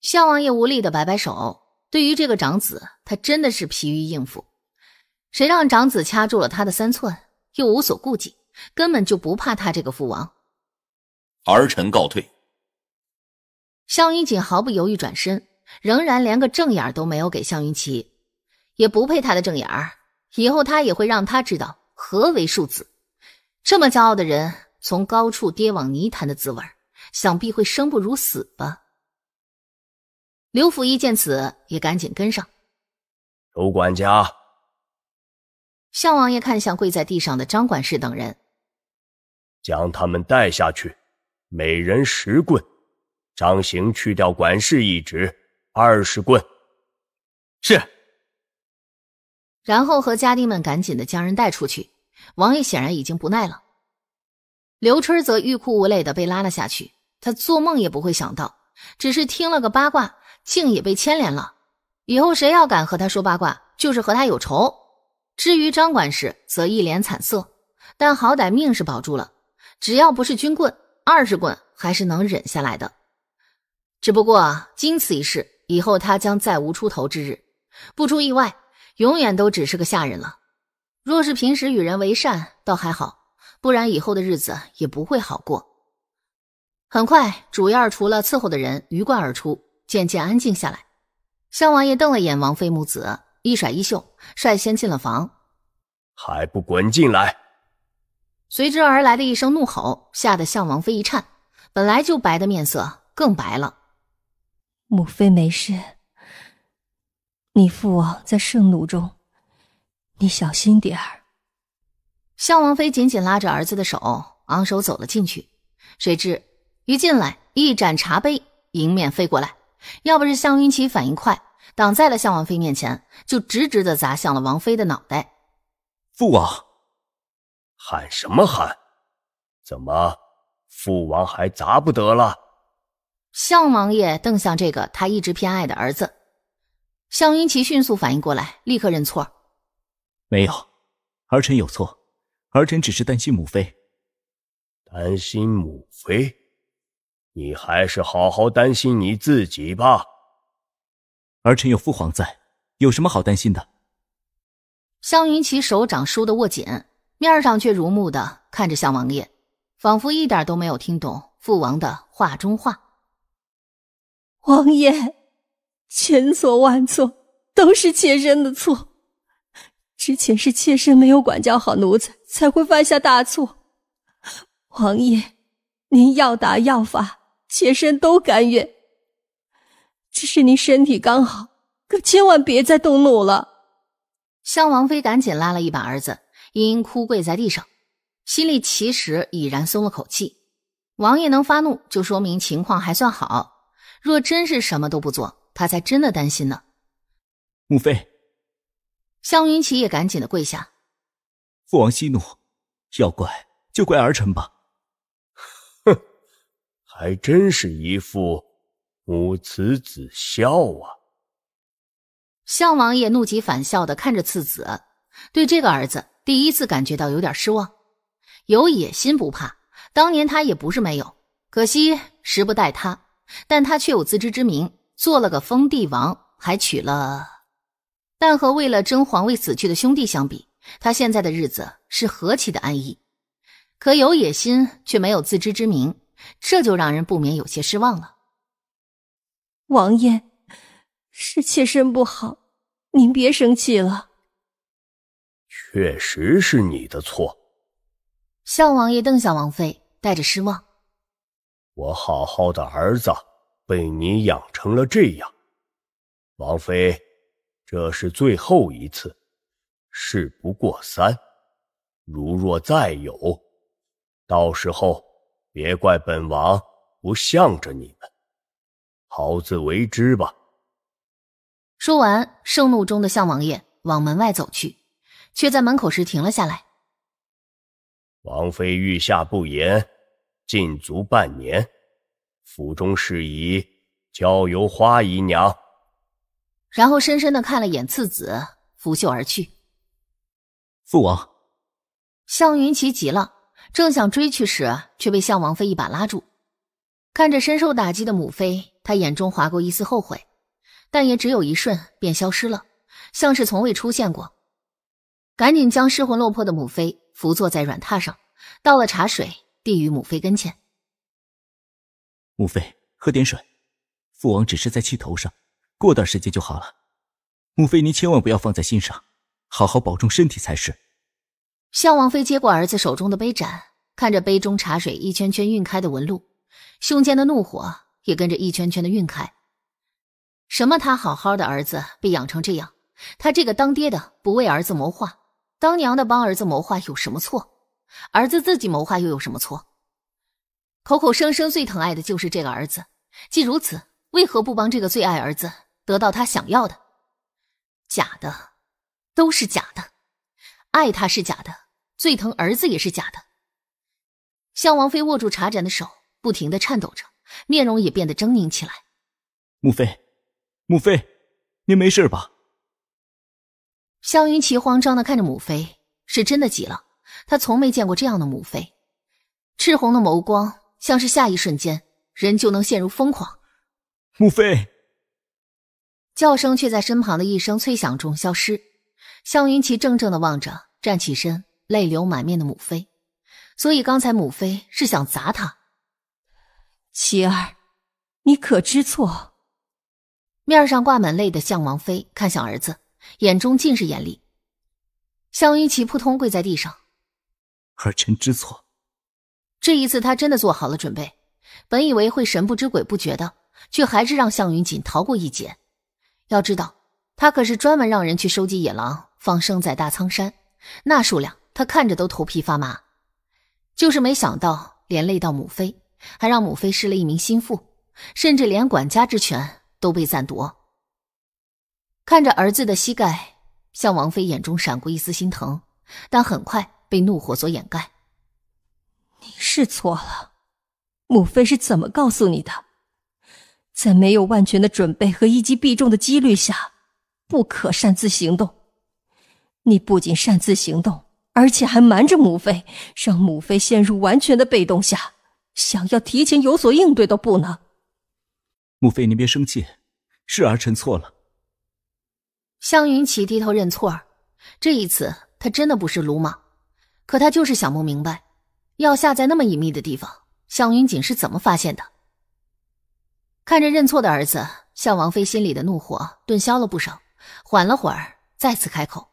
项王爷无力的摆摆手。对于这个长子，他真的是疲于应付。谁让长子掐住了他的三寸，又无所顾忌，根本就不怕他这个父王。儿臣告退。项云锦毫不犹豫转身，仍然连个正眼都没有给项云齐，也不配他的正眼。以后他也会让他知道何为庶子。这么骄傲的人，从高处跌往泥潭的滋味，想必会生不如死吧。刘府一见此，也赶紧跟上。刘管家，项王爷看向跪在地上的张管事等人，将他们带下去，每人十棍。张行去掉管事一职，二十棍。是。然后和家丁们赶紧的将人带出去。王爷显然已经不耐了。刘春则欲哭无泪的被拉了下去。他做梦也不会想到，只是听了个八卦。姓也被牵连了，以后谁要敢和他说八卦，就是和他有仇。至于张管事，则一脸惨色，但好歹命是保住了。只要不是军棍，二十棍还是能忍下来的。只不过经此一事，以后他将再无出头之日，不出意外，永远都只是个下人了。若是平时与人为善，倒还好；不然以后的日子也不会好过。很快，主院除了伺候的人，鱼贯而出。渐渐安静下来，相王爷瞪了眼王妃母子，一甩衣袖，率先进了房，还不滚进来！随之而来的一声怒吼，吓得向王妃一颤，本来就白的面色更白了。母妃没事，你父王在盛怒中，你小心点儿。向王妃紧紧拉着儿子的手，昂首走了进去。谁知一进来，一盏茶杯迎面飞过来。要不是向云奇反应快，挡在了向王妃面前，就直直的砸向了王妃的脑袋。父王，喊什么喊？怎么，父王还砸不得了？向王爷瞪向这个他一直偏爱的儿子。向云奇迅速反应过来，立刻认错。没有，儿臣有错，儿臣只是担心母妃，担心母妃。你还是好好担心你自己吧。儿臣有父皇在，有什么好担心的？湘云奇手掌输的握紧，面上却如木的看着项王爷，仿佛一点都没有听懂父王的话中话。王爷，千错万错都是妾身的错。之前是妾身没有管教好奴才，才会犯下大错。王爷，您要打要罚。妾身都甘愿，只是您身体刚好，可千万别再动怒了。襄王妃赶紧拉了一把儿子，嘤嘤哭跪在地上，心里其实已然松了口气。王爷能发怒，就说明情况还算好；若真是什么都不做，他才真的担心呢。母妃，湘云起也赶紧的跪下，父王息怒，要怪就怪儿臣吧。还真是一副母慈子孝啊！相王爷怒极反笑的看着次子，对这个儿子第一次感觉到有点失望。有野心不怕，当年他也不是没有，可惜时不待他。但他却有自知之明，做了个封帝王，还娶了。但和为了争皇位死去的兄弟相比，他现在的日子是何其的安逸。可有野心却没有自知之明。这就让人不免有些失望了。王爷，是妾身不好，您别生气了。确实是你的错。相王爷瞪向王妃，带着失望。我好好的儿子被你养成了这样。王妃，这是最后一次，事不过三。如若再有，到时候。别怪本王不向着你们，好自为之吧。说完，盛怒中的向王爷往门外走去，却在门口时停了下来。王妃御下不严，禁足半年，府中事宜交由花姨娘。然后深深的看了眼次子，拂袖而去。父王，项云奇急了。正想追去时，却被向王妃一把拉住。看着深受打击的母妃，他眼中划过一丝后悔，但也只有一瞬便消失了，像是从未出现过。赶紧将失魂落魄的母妃扶坐在软榻上，倒了茶水递于母妃跟前。母妃，喝点水。父王只是在气头上，过段时间就好了。母妃您千万不要放在心上，好好保重身体才是。向王妃接过儿子手中的杯盏，看着杯中茶水一圈圈晕开的纹路，胸间的怒火也跟着一圈圈的晕开。什么？他好好的儿子被养成这样，他这个当爹的不为儿子谋划，当娘的帮儿子谋划有什么错？儿子自己谋划又有什么错？口口声声最疼爱的就是这个儿子，既如此，为何不帮这个最爱儿子得到他想要的？假的，都是假的，爱他是假的。最疼儿子也是假的。向王妃握住茶盏的手，不停的颤抖着，面容也变得狰狞起来。母妃，母妃，您没事吧？萧云奇慌张的看着母妃，是真的急了。他从没见过这样的母妃，赤红的眸光，像是下一瞬间人就能陷入疯狂。母妃！叫声却在身旁的一声脆响中消失。萧云奇怔怔的望着，站起身。泪流满面的母妃，所以刚才母妃是想砸他。琪儿，你可知错？面上挂满泪的向王妃看向儿子，眼中尽是眼泪。向云麒扑通跪在地上：“儿臣知错。”这一次他真的做好了准备，本以为会神不知鬼不觉的，却还是让向云锦逃过一劫。要知道，他可是专门让人去收集野狼，放生在大苍山，那数量……他看着都头皮发麻，就是没想到连累到母妃，还让母妃失了一名心腹，甚至连管家之权都被暂夺。看着儿子的膝盖，向王妃眼中闪过一丝心疼，但很快被怒火所掩盖。你是错了，母妃是怎么告诉你的？在没有万全的准备和一击必中的几率下，不可擅自行动。你不仅擅自行动。而且还瞒着母妃，让母妃陷入完全的被动下，想要提前有所应对都不能。母妃，您别生气，是儿臣错了。向云起低头认错，这一次他真的不是鲁莽，可他就是想不明白，要下在那么隐秘的地方，向云锦是怎么发现的？看着认错的儿子，向王妃心里的怒火顿消了不少，缓了会儿，再次开口。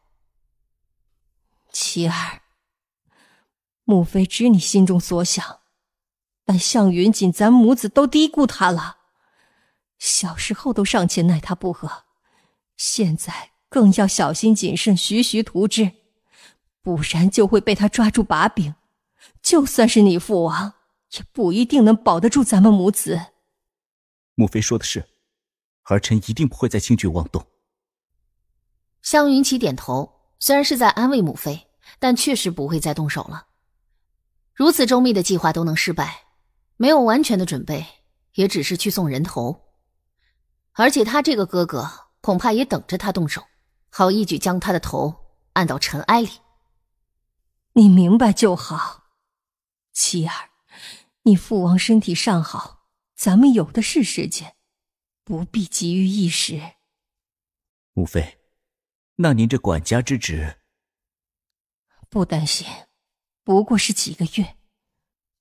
齐儿，母妃知你心中所想，但向云锦，咱母子都低估他了。小时候都尚且奈他不何，现在更要小心谨慎，徐徐图之，不然就会被他抓住把柄。就算是你父王，也不一定能保得住咱们母子。母妃说的是，儿臣一定不会再轻举妄动。向云琪点头。虽然是在安慰母妃，但确实不会再动手了。如此周密的计划都能失败，没有完全的准备，也只是去送人头。而且他这个哥哥恐怕也等着他动手，好一举将他的头按到尘埃里。你明白就好，妻儿，你父王身体尚好，咱们有的是时间，不必急于一时，母妃。那您这管家之职，不担心，不过是几个月，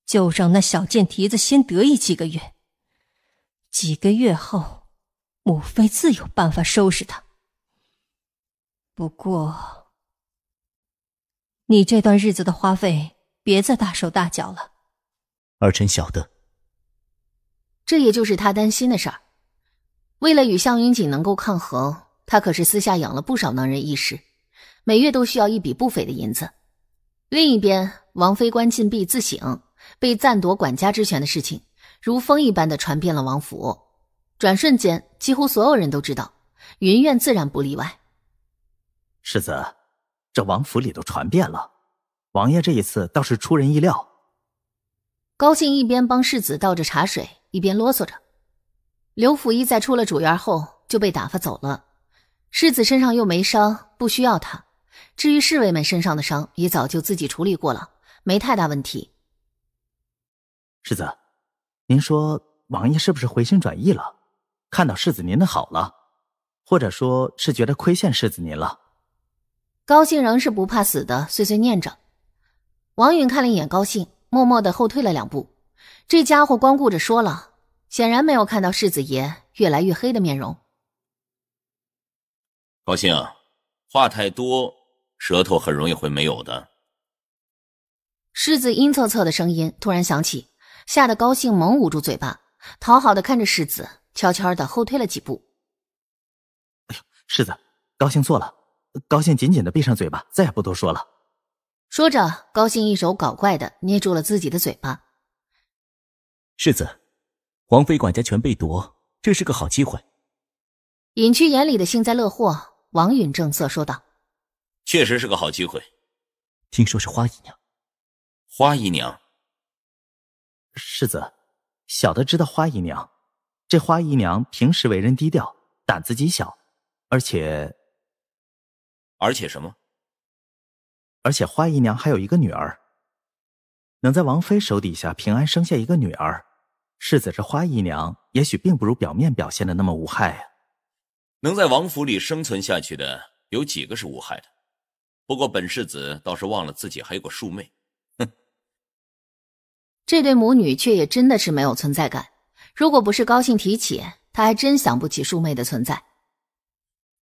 就让那小贱蹄子先得意几个月。几个月后，母妃自有办法收拾他。不过，你这段日子的花费，别再大手大脚了。儿臣晓得。这也就是他担心的事儿。为了与向云锦能够抗衡。他可是私下养了不少能人，异士，每月都需要一笔不菲的银子。另一边，王妃关禁闭、自省、被暂夺管家之权的事情，如风一般的传遍了王府。转瞬间，几乎所有人都知道，云苑自然不例外。世子，这王府里都传遍了，王爷这一次倒是出人意料。高兴一边帮世子倒着茶水，一边啰嗦着。刘府一在出了主院后就被打发走了。世子身上又没伤，不需要他。至于侍卫们身上的伤，也早就自己处理过了，没太大问题。世子，您说王爷是不是回心转意了？看到世子您的好了，或者说是觉得亏欠世子您了？高兴仍是不怕死的，碎碎念着。王允看了一眼高兴，默默的后退了两步。这家伙光顾着说了，显然没有看到世子爷越来越黑的面容。高兴，话太多，舌头很容易会没有的。世子阴恻恻的声音突然响起，吓得高兴猛捂住嘴巴，讨好的看着世子，悄悄的后退了几步。哎呦，世子，高兴错了，高兴紧紧的闭上嘴巴，再也不多说了。说着，高兴一手搞怪的捏住了自己的嘴巴。世子，王妃管家权被夺，这是个好机会。隐去眼里的幸灾乐祸。王允正色说道：“确实是个好机会。听说是花姨娘，花姨娘。世子，小的知道花姨娘。这花姨娘平时为人低调，胆子极小，而且，而且什么？而且花姨娘还有一个女儿，能在王妃手底下平安生下一个女儿。世子，这花姨娘也许并不如表面表现的那么无害呀。”能在王府里生存下去的有几个是无害的？不过本世子倒是忘了自己还有个庶妹，哼！这对母女却也真的是没有存在感。如果不是高兴提起，他还真想不起庶妹的存在。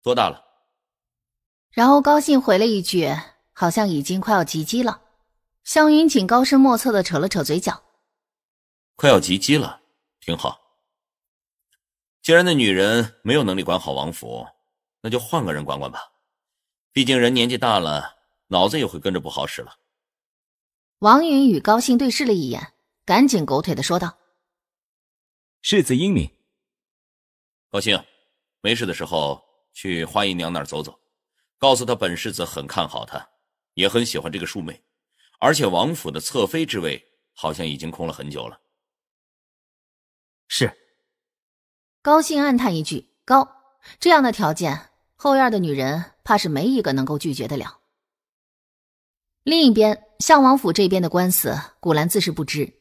多大了？然后高兴回了一句，好像已经快要及笄了。湘云锦高深莫测的扯了扯嘴角，快要及笄了，挺好。既然那女人没有能力管好王府，那就换个人管管吧。毕竟人年纪大了，脑子也会跟着不好使了。王云与高兴对视了一眼，赶紧狗腿的说道：“世子英明。”高兴，没事的时候去花姨娘那儿走走，告诉她本世子很看好她，也很喜欢这个庶妹，而且王府的侧妃之位好像已经空了很久了。是。高兴暗叹一句：“高这样的条件，后院的女人怕是没一个能够拒绝得了。”另一边，相王府这边的官司，古兰自是不知。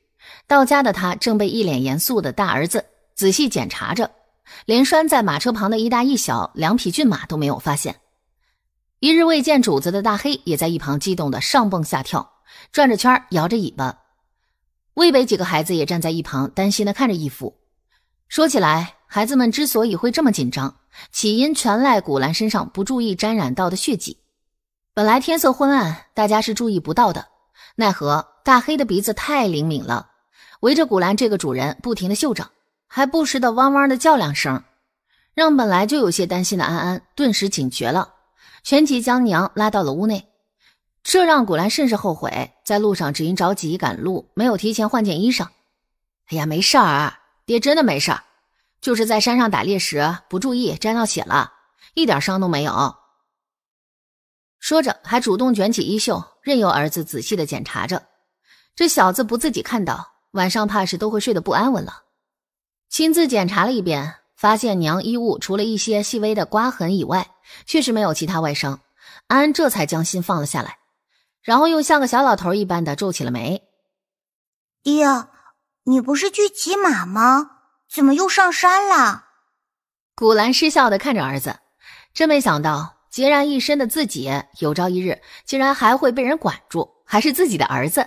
到家的他正被一脸严肃的大儿子仔细检查着，连拴在马车旁的一大一小两匹骏马都没有发现。一日未见主子的大黑也在一旁激动的上蹦下跳，转着圈摇着尾巴。魏北几个孩子也站在一旁，担心的看着义父。说起来。孩子们之所以会这么紧张，起因全赖古兰身上不注意沾染到的血迹。本来天色昏暗，大家是注意不到的，奈何大黑的鼻子太灵敏了，围着古兰这个主人不停的嗅着，还不时的汪汪的叫两声，让本来就有些担心的安安顿时警觉了，全即将娘拉到了屋内。这让古兰甚是后悔，在路上只因着急赶路，没有提前换件衣裳。哎呀，没事儿，爹真的没事儿。就是在山上打猎时不注意沾到血了，一点伤都没有。说着，还主动卷起衣袖，任由儿子仔细的检查着。这小子不自己看到，晚上怕是都会睡得不安稳了。亲自检查了一遍，发现娘衣物除了一些细微的刮痕以外，确实没有其他外伤。安安这才将心放了下来，然后又像个小老头一般的皱起了眉：“爹，你不是去骑马吗？”怎么又上山了？古兰失笑的看着儿子，真没想到孑然一身的自己，有朝一日竟然还会被人管住，还是自己的儿子。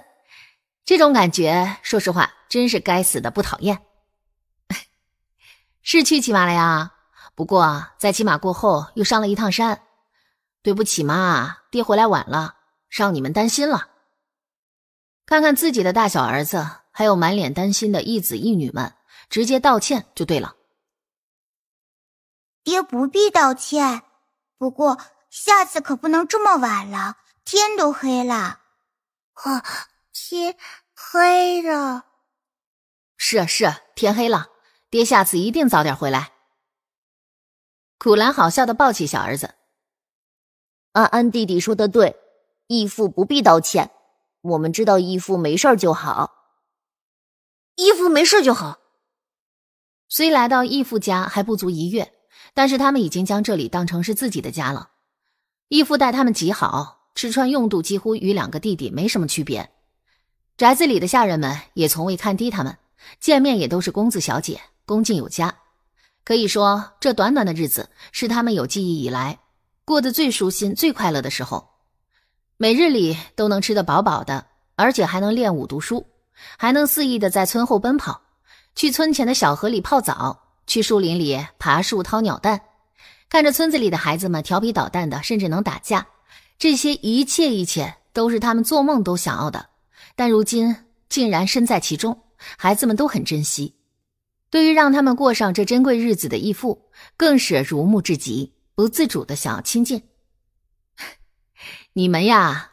这种感觉，说实话，真是该死的不讨厌。是去骑马了呀，不过在骑马过后又上了一趟山。对不起，妈，爹回来晚了，让你们担心了。看看自己的大小儿子，还有满脸担心的一子一女们。直接道歉就对了。爹不必道歉，不过下次可不能这么晚了，天都黑了。啊，天黑了。是啊是，啊，天黑了。爹下次一定早点回来。古兰好笑的抱起小儿子，安安弟弟说的对，义父不必道歉，我们知道义父没事就好，义父没事就好。虽来到义父家还不足一月，但是他们已经将这里当成是自己的家了。义父待他们极好，吃穿用度几乎与两个弟弟没什么区别。宅子里的下人们也从未看低他们，见面也都是公子小姐，恭敬有加。可以说，这短短的日子是他们有记忆以来过得最舒心、最快乐的时候。每日里都能吃得饱饱的，而且还能练武、读书，还能肆意的在村后奔跑。去村前的小河里泡澡，去树林里爬树掏鸟蛋，看着村子里的孩子们调皮捣蛋的，甚至能打架，这些一切一切都是他们做梦都想要的。但如今竟然身在其中，孩子们都很珍惜，对于让他们过上这珍贵日子的义父，更是如沐至极，不自主的想要亲近。你们呀，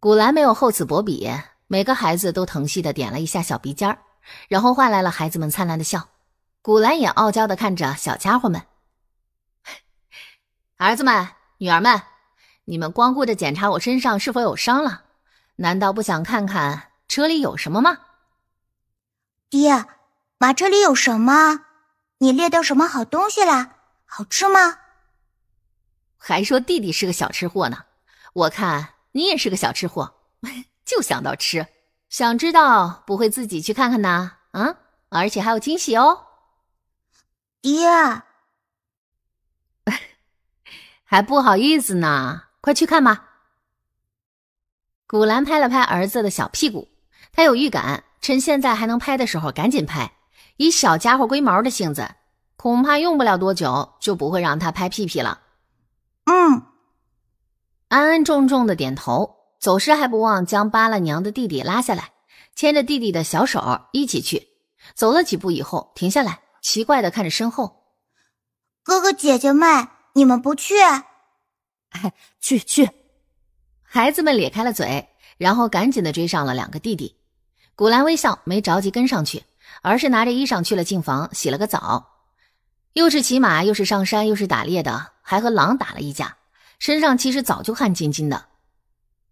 古兰没有厚此薄彼，每个孩子都疼惜的点了一下小鼻尖儿。然后换来了孩子们灿烂的笑。古兰也傲娇的看着小家伙们，儿子们、女儿们，你们光顾着检查我身上是否有伤了，难道不想看看车里有什么吗？爹，马车里有什么？你猎到什么好东西啦？好吃吗？还说弟弟是个小吃货呢，我看你也是个小吃货，就想到吃。想知道不会自己去看看呢？啊，而且还有惊喜哦！爹，还不好意思呢，快去看吧。古兰拍了拍儿子的小屁股，他有预感，趁现在还能拍的时候赶紧拍。以小家伙龟毛的性子，恐怕用不了多久就不会让他拍屁屁了。嗯，安安重重的点头。走时还不忘将扒了娘的弟弟拉下来，牵着弟弟的小手一起去。走了几步以后，停下来，奇怪的看着身后，哥哥姐姐们，你们不去？哎，去去！孩子们咧开了嘴，然后赶紧的追上了两个弟弟。古兰微笑，没着急跟上去，而是拿着衣裳去了净房洗了个澡。又是骑马，又是上山，又是打猎的，还和狼打了一架，身上其实早就汗津津的。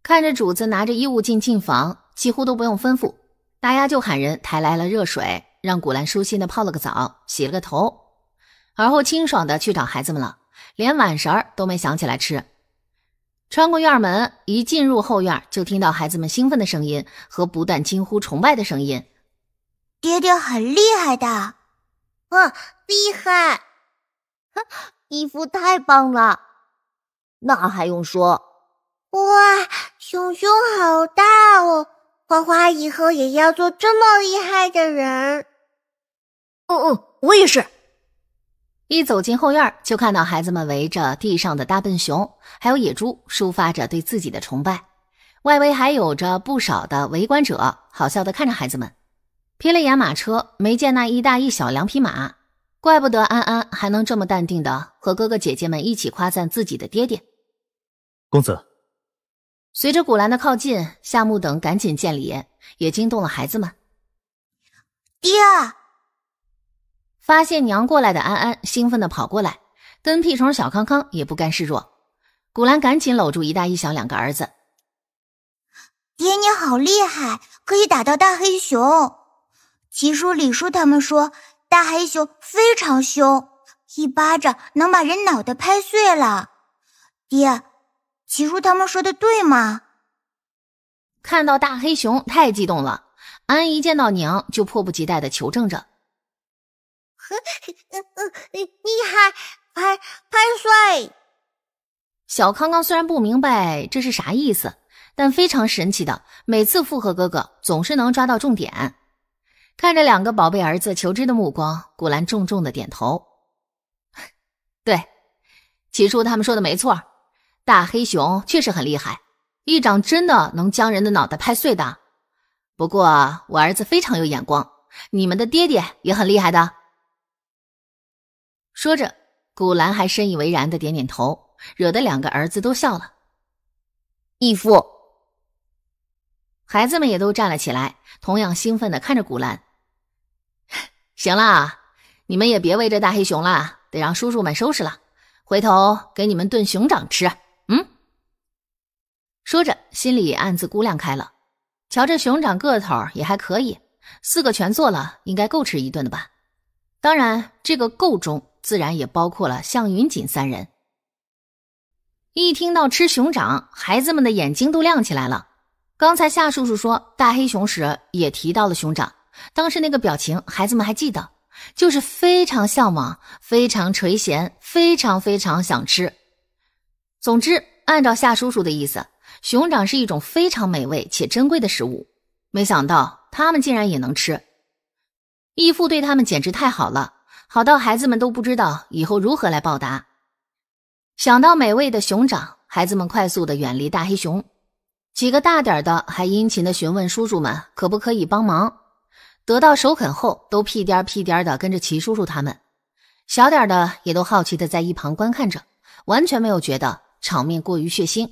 看着主子拿着衣物进进房，几乎都不用吩咐，大丫就喊人抬来了热水，让古兰舒心的泡了个澡，洗了个头，而后清爽的去找孩子们了，连晚食儿都没想起来吃。穿过院门，一进入后院，就听到孩子们兴奋的声音和不断惊呼、崇拜的声音：“爹爹很厉害的，嗯，厉害，衣服太棒了。”那还用说？哇！熊熊好大哦！花花以后也要做这么厉害的人。哦哦，我也是。一走进后院，就看到孩子们围着地上的大笨熊，还有野猪，抒发着对自己的崇拜。外围还有着不少的围观者，好笑的看着孩子们。瞥了眼马车，没见那一大一小两匹马，怪不得安安还能这么淡定的和哥哥姐姐们一起夸赞自己的爹爹。公子。随着古兰的靠近，夏目等赶紧见礼，也惊动了孩子们。爹，发现娘过来的安安兴奋的跑过来，跟屁虫小康康也不甘示弱。古兰赶紧搂住一大一小两个儿子。爹，你好厉害，可以打到大黑熊。奇叔、李叔他们说，大黑熊非常凶，一巴掌能把人脑袋拍碎了。爹。齐叔他们说的对吗？看到大黑熊，太激动了。安一见到娘，就迫不及待的求证着。厉害，拍拍碎。小康康虽然不明白这是啥意思，但非常神奇的，每次附和哥哥，总是能抓到重点。看着两个宝贝儿子求知的目光，古兰重重的点头。对，齐叔他们说的没错。大黑熊确实很厉害，一掌真的能将人的脑袋拍碎的。不过我儿子非常有眼光，你们的爹爹也很厉害的。说着，古兰还深以为然的点点头，惹得两个儿子都笑了。义父，孩子们也都站了起来，同样兴奋的看着古兰。行了，你们也别喂这大黑熊了，得让叔叔们收拾了，回头给你们炖熊掌吃。嗯，说着，心里暗自估量开了。瞧这熊掌个头也还可以，四个全做了，应该够吃一顿的吧？当然，这个“够”中自然也包括了向云锦三人。一听到吃熊掌，孩子们的眼睛都亮起来了。刚才夏叔叔说大黑熊时，也提到了熊掌，当时那个表情，孩子们还记得，就是非常向往，非常垂涎，非常非常想吃。总之，按照夏叔叔的意思，熊掌是一种非常美味且珍贵的食物。没想到他们竟然也能吃。义父对他们简直太好了，好到孩子们都不知道以后如何来报答。想到美味的熊掌，孩子们快速的远离大黑熊。几个大点的还殷勤的询问叔叔们可不可以帮忙，得到首肯后，都屁颠儿屁颠儿的跟着齐叔叔他们。小点的也都好奇的在一旁观看着，完全没有觉得。场面过于血腥，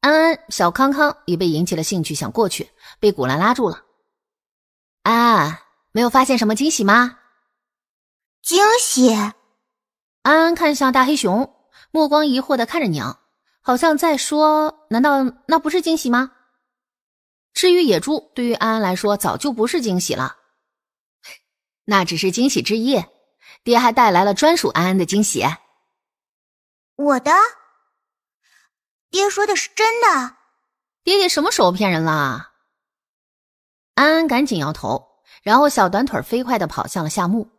安安、小康康也被引起了兴趣，想过去，被古兰拉住了。安安没有发现什么惊喜吗？惊喜？安安看向大黑熊，目光疑惑的看着娘，好像在说：“难道那不是惊喜吗？”至于野猪，对于安安来说，早就不是惊喜了。那只是惊喜之一，爹还带来了专属安安的惊喜。我的。爹说的是真的，爹爹什么时候骗人了？安安赶紧摇头，然后小短腿飞快的跑向了夏木。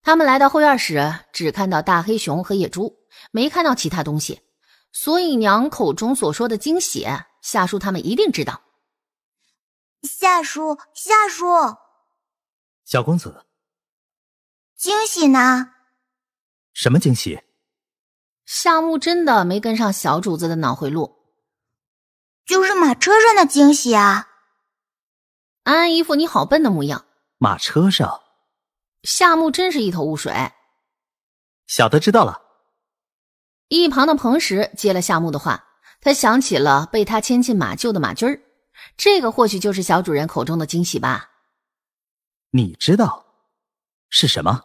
他们来到后院时，只看到大黑熊和野猪，没看到其他东西。所以娘口中所说的惊喜，夏叔他们一定知道。夏叔，夏叔，小公子，惊喜呢？什么惊喜？夏木真的没跟上小主子的脑回路，就是马车上的惊喜啊！安安一副你好笨的模样。马车上，夏木真是一头雾水。小的知道了。一旁的彭石接了夏木的话，他想起了被他牵进马厩的马驹儿，这个或许就是小主人口中的惊喜吧。你知道是什么？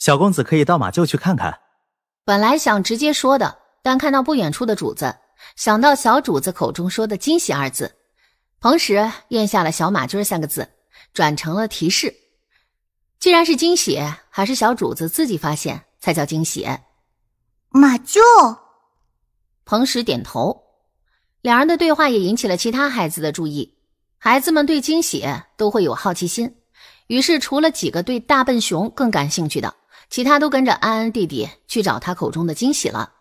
小公子可以到马厩去看看。本来想直接说的，但看到不远处的主子，想到小主子口中说的“惊喜”二字，彭石咽下了“小马驹”三个字，转成了提示。既然是惊喜，还是小主子自己发现才叫惊喜。马厩。彭石点头。两人的对话也引起了其他孩子的注意，孩子们对惊喜都会有好奇心，于是除了几个对大笨熊更感兴趣的。其他都跟着安安弟弟去找他口中的惊喜了。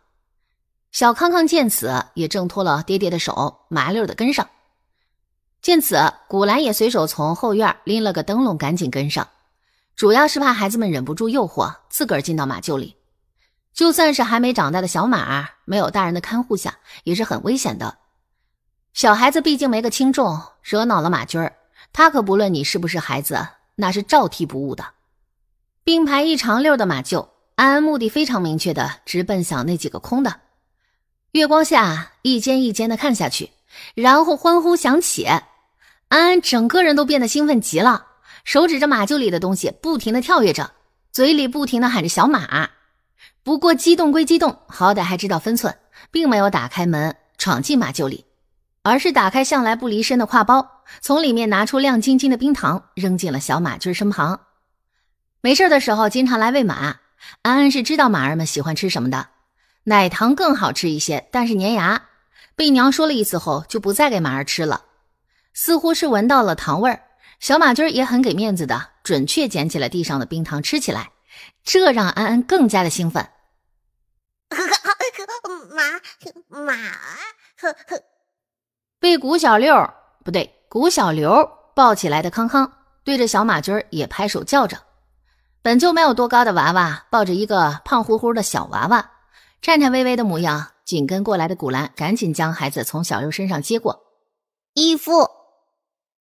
小康康见此，也挣脱了爹爹的手，麻溜的跟上。见此，古兰也随手从后院拎了个灯笼，赶紧跟上。主要是怕孩子们忍不住诱惑，自个儿进到马厩里。就算是还没长大的小马，没有大人的看护下，也是很危险的。小孩子毕竟没个轻重，惹恼了马驹儿，他可不论你是不是孩子，那是照踢不误的。并排一长溜的马厩，安安目的非常明确的直奔小那几个空的。月光下一间一间的看下去，然后欢呼响起，安安整个人都变得兴奋极了，手指着马厩里的东西，不停的跳跃着，嘴里不停的喊着小马。不过激动归激动，好歹还知道分寸，并没有打开门闯进马厩里，而是打开向来不离身的挎包，从里面拿出亮晶晶的冰糖，扔进了小马驹身旁。没事的时候，经常来喂马。安安是知道马儿们喜欢吃什么的，奶糖更好吃一些，但是粘牙。被娘说了一次后，就不再给马儿吃了。似乎是闻到了糖味儿，小马驹也很给面子的，准确捡起了地上的冰糖吃起来。这让安安更加的兴奋。马马被谷小六不对谷小刘抱起来的康康，对着小马驹也拍手叫着。本就没有多高的娃娃，抱着一个胖乎乎的小娃娃，颤颤巍巍的模样。紧跟过来的古兰赶紧将孩子从小六身上接过。义父，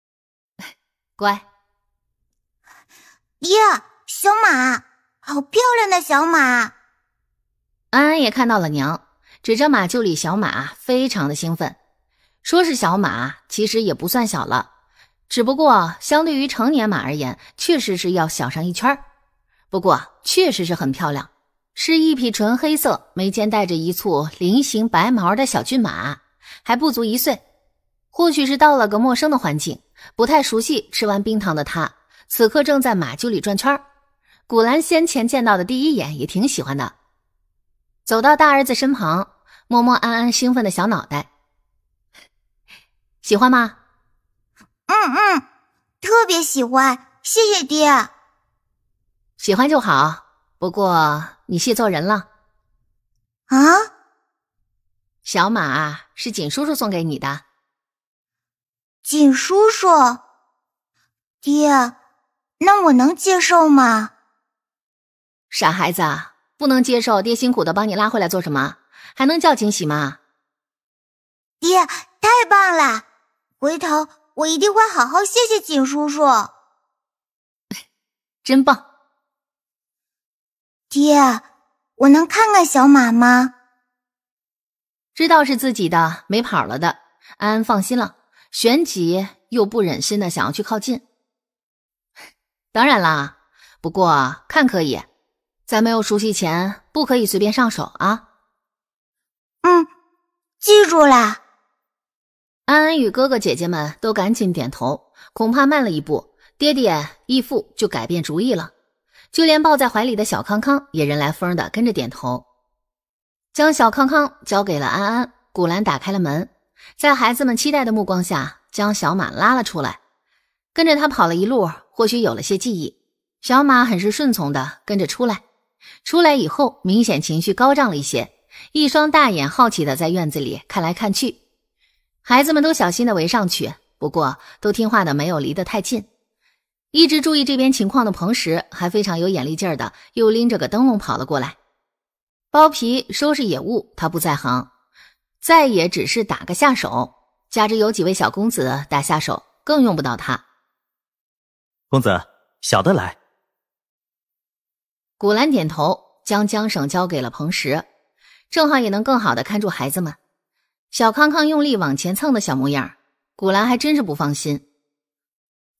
乖。爹，小马，好漂亮的小马！安安也看到了娘，指着马厩里小马，非常的兴奋。说是小马，其实也不算小了，只不过相对于成年马而言，确实是要小上一圈儿。不过确实是很漂亮，是一匹纯黑色，眉间带着一簇菱形白毛的小骏马，还不足一岁。或许是到了个陌生的环境，不太熟悉，吃完冰糖的他，此刻正在马厩里转圈儿。古兰先前见到的第一眼也挺喜欢的，走到大儿子身旁，摸摸安安兴奋的小脑袋，喜欢吗？嗯嗯，特别喜欢，谢谢爹。喜欢就好，不过你戏做人了啊！小马是锦叔叔送给你的，锦叔叔，爹，那我能接受吗？傻孩子，不能接受，爹辛苦的帮你拉回来做什么？还能叫惊喜吗？爹，太棒了！回头我一定会好好谢谢锦叔叔，真棒！爹，我能看看小马吗？知道是自己的，没跑了的，安安放心了。旋即又不忍心的想要去靠近。当然啦，不过看可以，在没有熟悉前，不可以随便上手啊。嗯，记住了。安安与哥哥姐姐们都赶紧点头，恐怕慢了一步，爹爹、义父就改变主意了。就连抱在怀里的小康康也人来疯的跟着点头，将小康康交给了安安。古兰打开了门，在孩子们期待的目光下，将小马拉了出来，跟着他跑了一路，或许有了些记忆。小马很是顺从的跟着出来，出来以后明显情绪高涨了一些，一双大眼好奇的在院子里看来看去。孩子们都小心的围上去，不过都听话的没有离得太近。一直注意这边情况的彭石，还非常有眼力劲儿的，又拎着个灯笼跑了过来。剥皮收拾野物，他不在行，再也只是打个下手，加之有几位小公子打下手，更用不到他。公子，小的来。古兰点头，将缰绳交给了彭石，正好也能更好的看住孩子们。小康康用力往前蹭的小模样，古兰还真是不放心。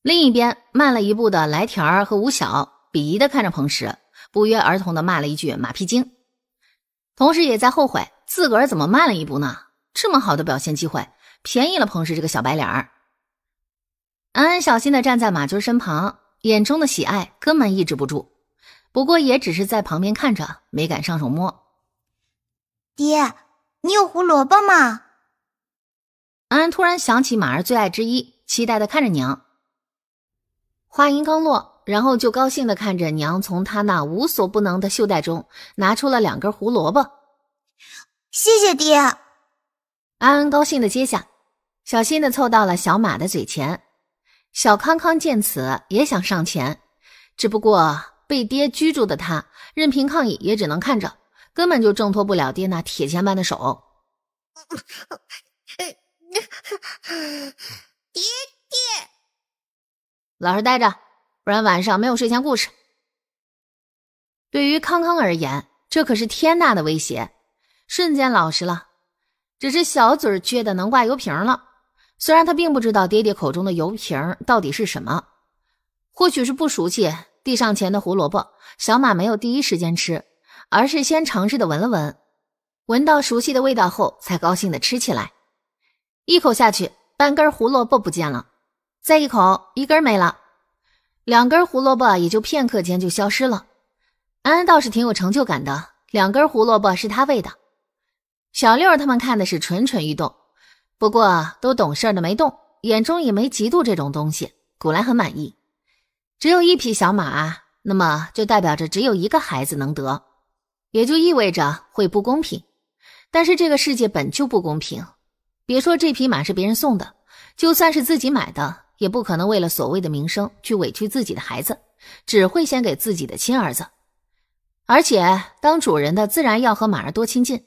另一边慢了一步的来田儿和吴晓鄙夷的看着彭石，不约而同的骂了一句“马屁精”，同时也在后悔自个儿怎么慢了一步呢？这么好的表现机会，便宜了彭石这个小白脸儿。安安小心的站在马军身旁，眼中的喜爱根本抑制不住，不过也只是在旁边看着，没敢上手摸。爹，你有胡萝卜吗？安安突然想起马儿最爱之一，期待的看着娘。话音刚落，然后就高兴的看着娘从他那无所不能的袖袋中拿出了两根胡萝卜。谢谢爹，安安高兴的接下，小心的凑到了小马的嘴前。小康康见此也想上前，只不过被爹拘住的他，任凭抗议也只能看着，根本就挣脱不了爹那铁钳般的手。爹爹。老实待着，不然晚上没有睡前故事。对于康康而言，这可是天大的威胁，瞬间老实了。只是小嘴撅得能挂油瓶了。虽然他并不知道爹爹口中的油瓶到底是什么，或许是不熟悉地上前的胡萝卜，小马没有第一时间吃，而是先尝试的闻了闻，闻到熟悉的味道后，才高兴的吃起来。一口下去，半根胡萝卜不见了。再一口，一根没了，两根胡萝卜也就片刻间就消失了。安安倒是挺有成就感的，两根胡萝卜是他喂的。小六儿他们看的是蠢蠢欲动，不过都懂事的没动，眼中也没嫉妒这种东西。古兰很满意，只有一匹小马，那么就代表着只有一个孩子能得，也就意味着会不公平。但是这个世界本就不公平，别说这匹马是别人送的，就算是自己买的。也不可能为了所谓的名声去委屈自己的孩子，只会先给自己的亲儿子。而且当主人的自然要和马儿多亲近。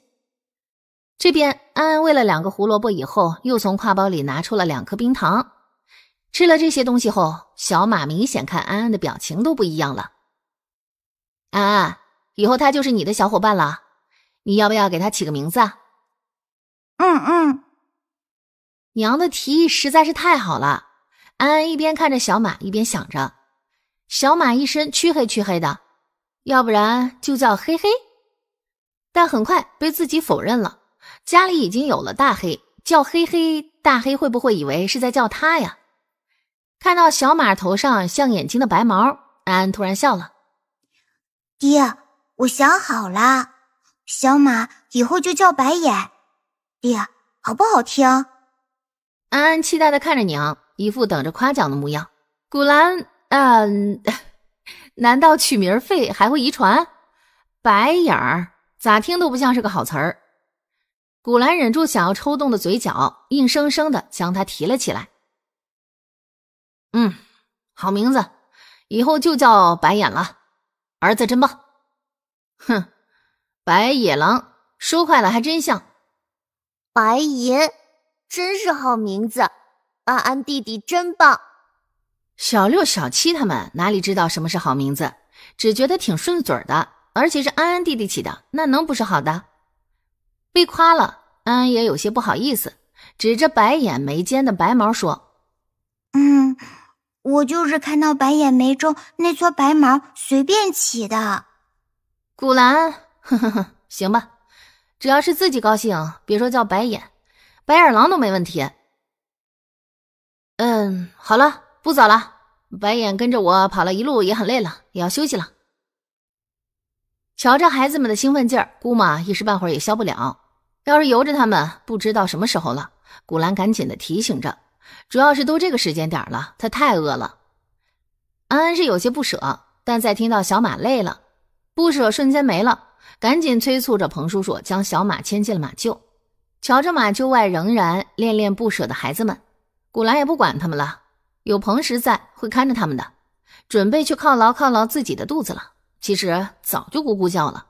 这边安安喂了两个胡萝卜以后，又从挎包里拿出了两颗冰糖。吃了这些东西后，小马明显看安安的表情都不一样了。安安，以后他就是你的小伙伴了，你要不要给他起个名字？嗯嗯，娘的提议实在是太好了。安安一边看着小马，一边想着：“小马一身黢黑黢黑的，要不然就叫黑黑。”但很快被自己否认了。家里已经有了大黑，叫黑黑，大黑会不会以为是在叫他呀？看到小马头上像眼睛的白毛，安安突然笑了：“爹，我想好了，小马以后就叫白眼，爹好不好听？”安安期待的看着娘。一副等着夸奖的模样，古兰，嗯，难道取名儿费还会遗传？白眼儿，咋听都不像是个好词儿。古兰忍住想要抽动的嘴角，硬生生的将他提了起来。嗯，好名字，以后就叫白眼了。儿子真棒。哼，白野狼说坏了，还真像。白银，真是好名字。安安弟弟真棒，小六、小七他们哪里知道什么是好名字，只觉得挺顺嘴的，而且是安安弟弟起的，那能不是好的？被夸了，安安也有些不好意思，指着白眼眉间的白毛说：“嗯，我就是看到白眼眉中那撮白毛随便起的。”古兰，哼哼哼，行吧，只要是自己高兴，别说叫白眼，白眼狼都没问题。嗯，好了，不早了。白眼跟着我跑了一路，也很累了，也要休息了。瞧着孩子们的兴奋劲儿，姑妈一时半会儿也消不了。要是由着他们，不知道什么时候了。古兰赶紧的提醒着，主要是都这个时间点了，他太饿了。安安是有些不舍，但在听到小马累了，不舍瞬间没了，赶紧催促着彭叔叔将小马牵进了马厩。瞧着马厩外仍然恋恋不舍的孩子们。古兰也不管他们了，有彭石在会看着他们的，准备去犒劳犒劳自己的肚子了。其实早就咕咕叫了，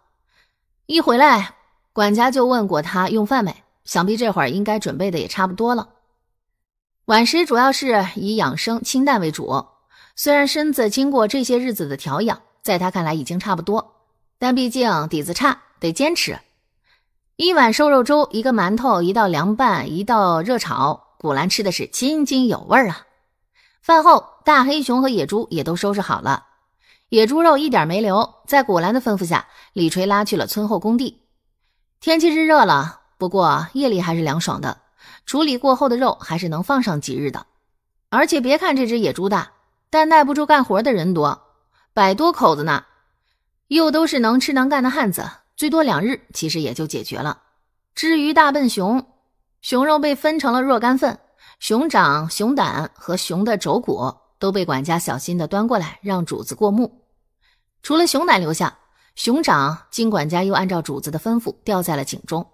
一回来管家就问过他用饭没，想必这会儿应该准备的也差不多了。晚食主要是以养生清淡为主，虽然身子经过这些日子的调养，在他看来已经差不多，但毕竟底子差，得坚持。一碗瘦肉粥，一个馒头，一道凉拌，一道热炒。古兰吃的是津津有味啊！饭后，大黑熊和野猪也都收拾好了，野猪肉一点没留，在古兰的吩咐下，李锤拉去了村后工地。天气是热了，不过夜里还是凉爽的。处理过后的肉还是能放上几日的。而且别看这只野猪大，但耐不住干活的人多，百多口子呢，又都是能吃能干的汉子，最多两日其实也就解决了。至于大笨熊。熊肉被分成了若干份，熊掌、熊胆和熊的肘骨都被管家小心的端过来让主子过目。除了熊胆留下，熊掌金管家又按照主子的吩咐吊在了井中。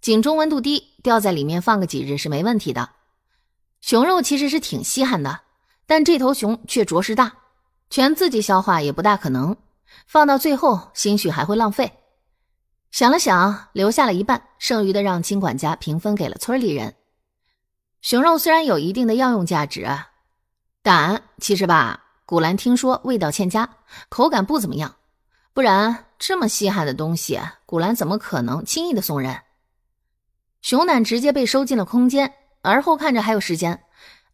井中温度低，吊在里面放个几日是没问题的。熊肉其实是挺稀罕的，但这头熊却着实大，全自己消化也不大可能，放到最后兴许还会浪费。想了想，留下了一半，剩余的让金管家平分给了村里人。熊肉虽然有一定的药用价值，但其实吧，古兰听说味道欠佳，口感不怎么样。不然这么稀罕的东西，古兰怎么可能轻易的送人？熊胆直接被收进了空间，而后看着还有时间，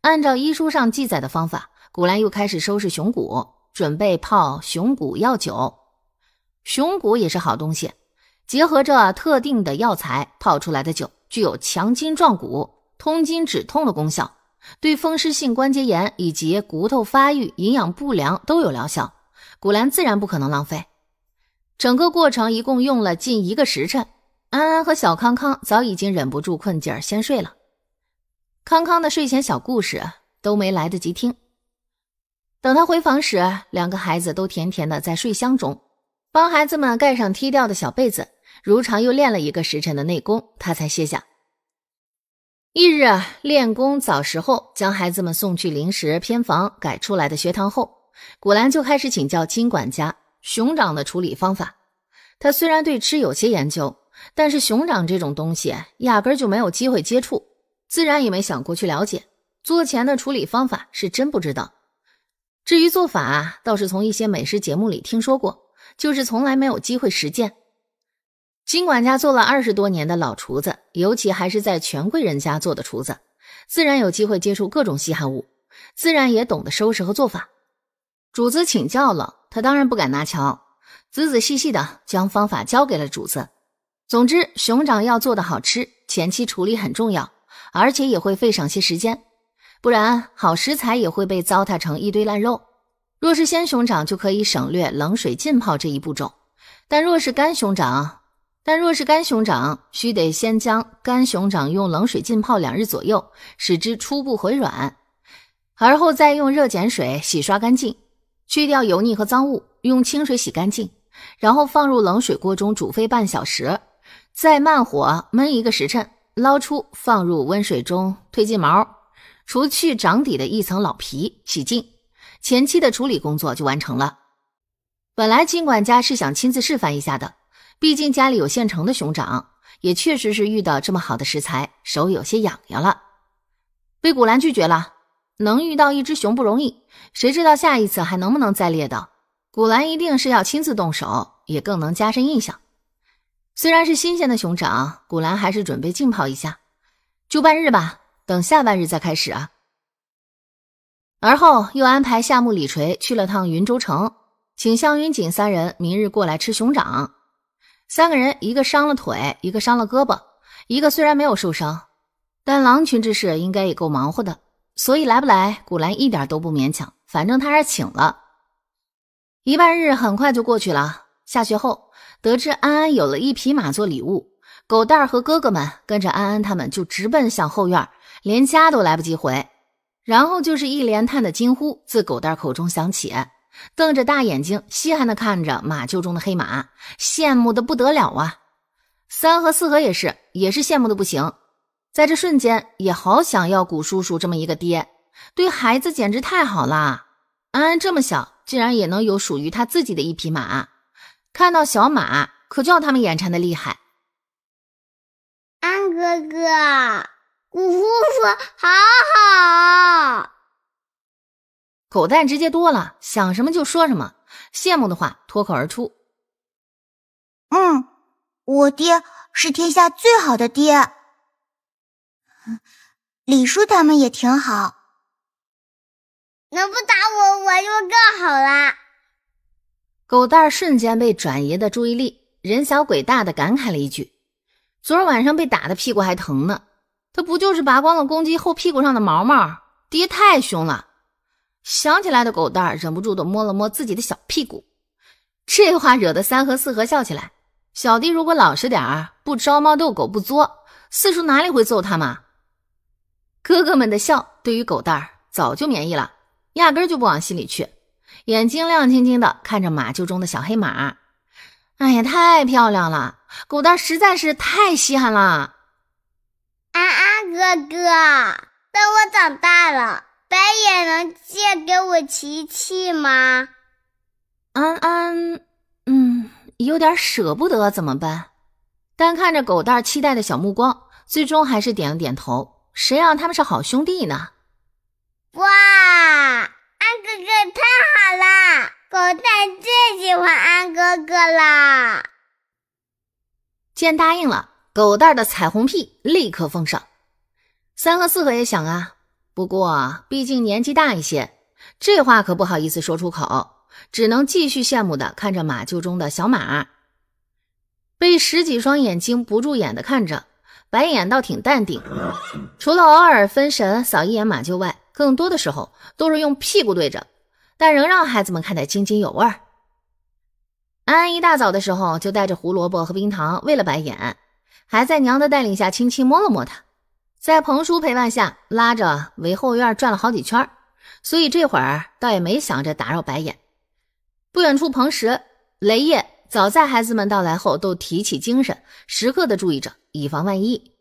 按照医书上记载的方法，古兰又开始收拾熊骨，准备泡熊骨药酒。熊骨也是好东西。结合着特定的药材泡出来的酒，具有强筋壮骨、通筋止痛的功效，对风湿性关节炎以及骨头发育、营养不良都有疗效。古兰自然不可能浪费。整个过程一共用了近一个时辰。安安和小康康早已经忍不住困劲儿，先睡了。康康的睡前小故事都没来得及听。等他回房时，两个孩子都甜甜的在睡箱中，帮孩子们盖上踢掉的小被子。如常又练了一个时辰的内功，他才歇下。翌日练功早时候，将孩子们送去临时偏房改出来的学堂后，古兰就开始请教金管家熊掌的处理方法。他虽然对吃有些研究，但是熊掌这种东西压根就没有机会接触，自然也没想过去了解做前的处理方法，是真不知道。至于做法，倒是从一些美食节目里听说过，就是从来没有机会实践。金管家做了二十多年的老厨子，尤其还是在权贵人家做的厨子，自然有机会接触各种稀罕物，自然也懂得收拾和做法。主子请教了，他当然不敢拿瞧，仔仔细细的将方法交给了主子。总之，熊掌要做的好吃，前期处理很重要，而且也会费上些时间，不然好食材也会被糟蹋成一堆烂肉。若是鲜熊掌，就可以省略冷水浸泡这一步骤，但若是干熊掌，但若是干熊掌，需得先将干熊掌用冷水浸泡两日左右，使之初步回软，而后再用热碱水洗刷干净，去掉油腻和脏物，用清水洗干净，然后放入冷水锅中煮沸半小时，再慢火焖一个时辰，捞出放入温水中褪净毛，除去掌底的一层老皮，洗净，前期的处理工作就完成了。本来金管家是想亲自示范一下的。毕竟家里有现成的熊掌，也确实是遇到这么好的食材，手有些痒痒了。被古兰拒绝了，能遇到一只熊不容易，谁知道下一次还能不能再猎到？古兰一定是要亲自动手，也更能加深印象。虽然是新鲜的熊掌，古兰还是准备浸泡一下，就半日吧，等下半日再开始啊。而后又安排夏目、李锤去了趟云州城，请向云锦三人明日过来吃熊掌。三个人，一个伤了腿，一个伤了胳膊，一个虽然没有受伤，但狼群之事应该也够忙活的，所以来不来，古兰一点都不勉强，反正他是请了。一半日很快就过去了，下学后得知安安有了一匹马做礼物，狗蛋儿和哥哥们跟着安安他们就直奔向后院，连家都来不及回，然后就是一连串的惊呼自狗蛋儿口中响起。瞪着大眼睛，稀罕的看着马厩中的黑马，羡慕的不得了啊！三和四和也是，也是羡慕的不行，在这瞬间也好想要古叔叔这么一个爹，对孩子简直太好啦！安安这么小，竟然也能有属于他自己的一匹马，看到小马可叫他们眼馋的厉害。安哥哥，古叔叔好好。狗蛋直接多了，想什么就说什么，羡慕的话脱口而出。嗯，我爹是天下最好的爹，李叔他们也挺好，能不打我我就更好了。狗蛋儿瞬间被转移的注意力，人小鬼大的感慨了一句：“昨儿晚上被打的屁股还疼呢，他不就是拔光了公鸡后屁股上的毛毛？爹太凶了。”想起来的狗蛋儿忍不住的摸了摸自己的小屁股，这话惹得三和四和笑起来。小弟如果老实点儿，不招猫逗狗，不作，四叔哪里会揍他嘛？哥哥们的笑对于狗蛋儿早就免疫了，压根儿就不往心里去，眼睛亮晶晶的看着马厩中的小黑马。哎呀，太漂亮了！狗蛋儿实在是太稀罕了。安安哥哥，等我长大了。白眼能借给我琪琪吗？安安，嗯，有点舍不得，怎么办？但看着狗蛋期待的小目光，最终还是点了点头。谁让他们是好兄弟呢？哇，安哥哥太好了！狗蛋最喜欢安哥哥了。见答应了，狗蛋的彩虹屁立刻奉上。三和四和也想啊。不过，毕竟年纪大一些，这话可不好意思说出口，只能继续羡慕的看着马厩中的小马，被十几双眼睛不住眼的看着，白眼倒挺淡定，除了偶尔分神扫一眼马厩外，更多的时候都是用屁股对着，但仍让孩子们看得津津有味。安安一大早的时候就带着胡萝卜和冰糖喂了白眼，还在娘的带领下轻轻摸了摸它。在彭叔陪伴下，拉着围后院转了好几圈，所以这会儿倒也没想着打扰白眼。不远处，彭石、雷烨早在孩子们到来后都提起精神，时刻的注意着，以防万一。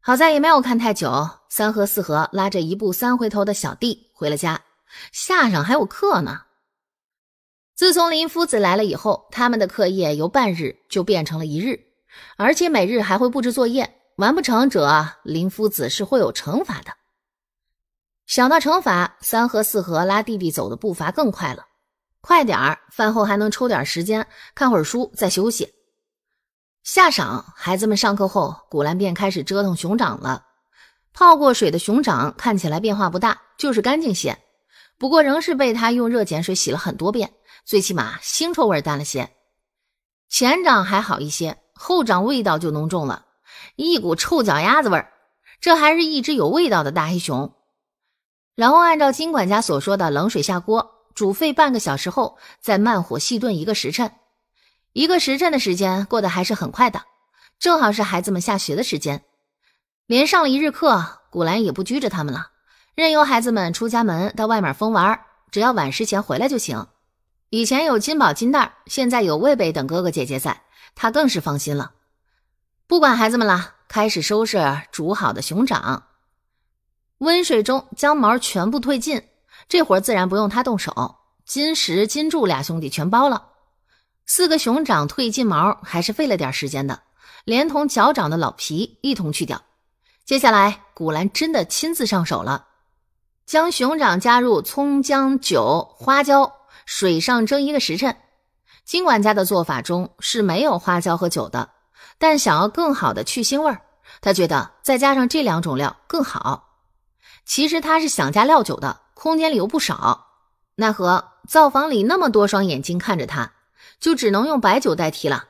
好在也没有看太久，三和四和拉着一步三回头的小弟回了家，下上还有课呢。自从林夫子来了以后，他们的课业由半日就变成了一日，而且每日还会布置作业。完不成者，林夫子是会有惩罚的。想到惩罚，三和四和拉弟弟走的步伐更快了。快点儿，饭后还能抽点时间看会儿书，再休息。下晌，孩子们上课后，古兰便开始折腾熊掌了。泡过水的熊掌看起来变化不大，就是干净些。不过仍是被他用热碱水洗了很多遍，最起码腥臭味淡了些。前掌还好一些，后掌味道就浓重了。一股臭脚丫子味儿，这还是一只有味道的大黑熊。然后按照金管家所说的，冷水下锅，煮沸半个小时后，再慢火细炖一个时辰。一个时辰的时间过得还是很快的，正好是孩子们下学的时间。连上了一日课，古兰也不拘着他们了，任由孩子们出家门到外面疯玩，只要晚时前回来就行。以前有金宝、金蛋，现在有魏贝等哥哥姐姐在，他更是放心了。不管孩子们了，开始收拾煮好的熊掌。温水中将毛全部褪尽，这活自然不用他动手，金石、金柱俩兄弟全包了。四个熊掌褪尽毛还是费了点时间的，连同脚掌的老皮一同去掉。接下来，古兰真的亲自上手了，将熊掌加入葱、姜、酒、花椒，水上蒸一个时辰。金管家的做法中是没有花椒和酒的。但想要更好的去腥味儿，他觉得再加上这两种料更好。其实他是想加料酒的，空间里又不少，奈何灶房里那么多双眼睛看着他，就只能用白酒代替了。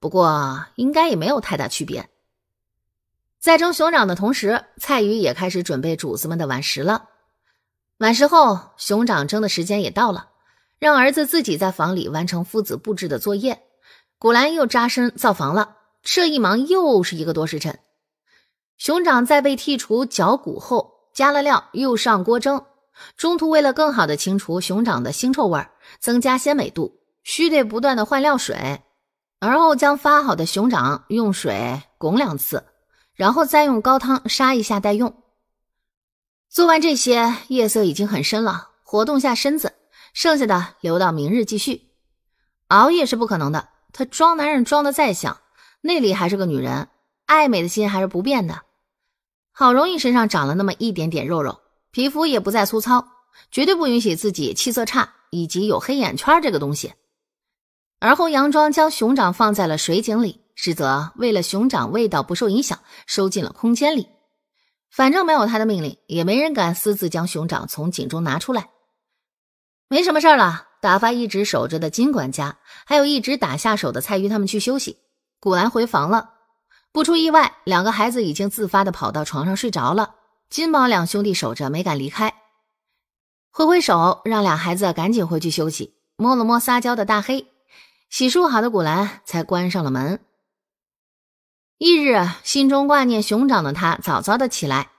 不过应该也没有太大区别。在蒸熊掌的同时，蔡宇也开始准备主子们的晚食了。晚食后，熊掌蒸的时间也到了，让儿子自己在房里完成夫子布置的作业。古兰又扎身灶房了。这一忙又是一个多时辰。熊掌在被剔除脚骨后，加了料，又上锅蒸。中途为了更好的清除熊掌的腥臭味儿，增加鲜美度，须得不断的换料水。而后将发好的熊掌用水拱两次，然后再用高汤杀一下待用。做完这些，夜色已经很深了，活动下身子，剩下的留到明日继续。熬夜是不可能的，他装男人装的再像。那里还是个女人，爱美的心还是不变的。好容易身上长了那么一点点肉肉，皮肤也不再粗糙，绝对不允许自己气色差以及有黑眼圈这个东西。而后佯装将熊掌放在了水井里，实则为了熊掌味道不受影响，收进了空间里。反正没有他的命令，也没人敢私自将熊掌从井中拿出来。没什么事了，打发一直守着的金管家，还有一直打下手的蔡鱼他们去休息。古兰回房了，不出意外，两个孩子已经自发的跑到床上睡着了。金宝两兄弟守着，没敢离开，挥挥手让俩孩子赶紧回去休息，摸了摸撒娇的大黑，洗漱好的古兰才关上了门。翌日，心中挂念熊掌的他早早的起来，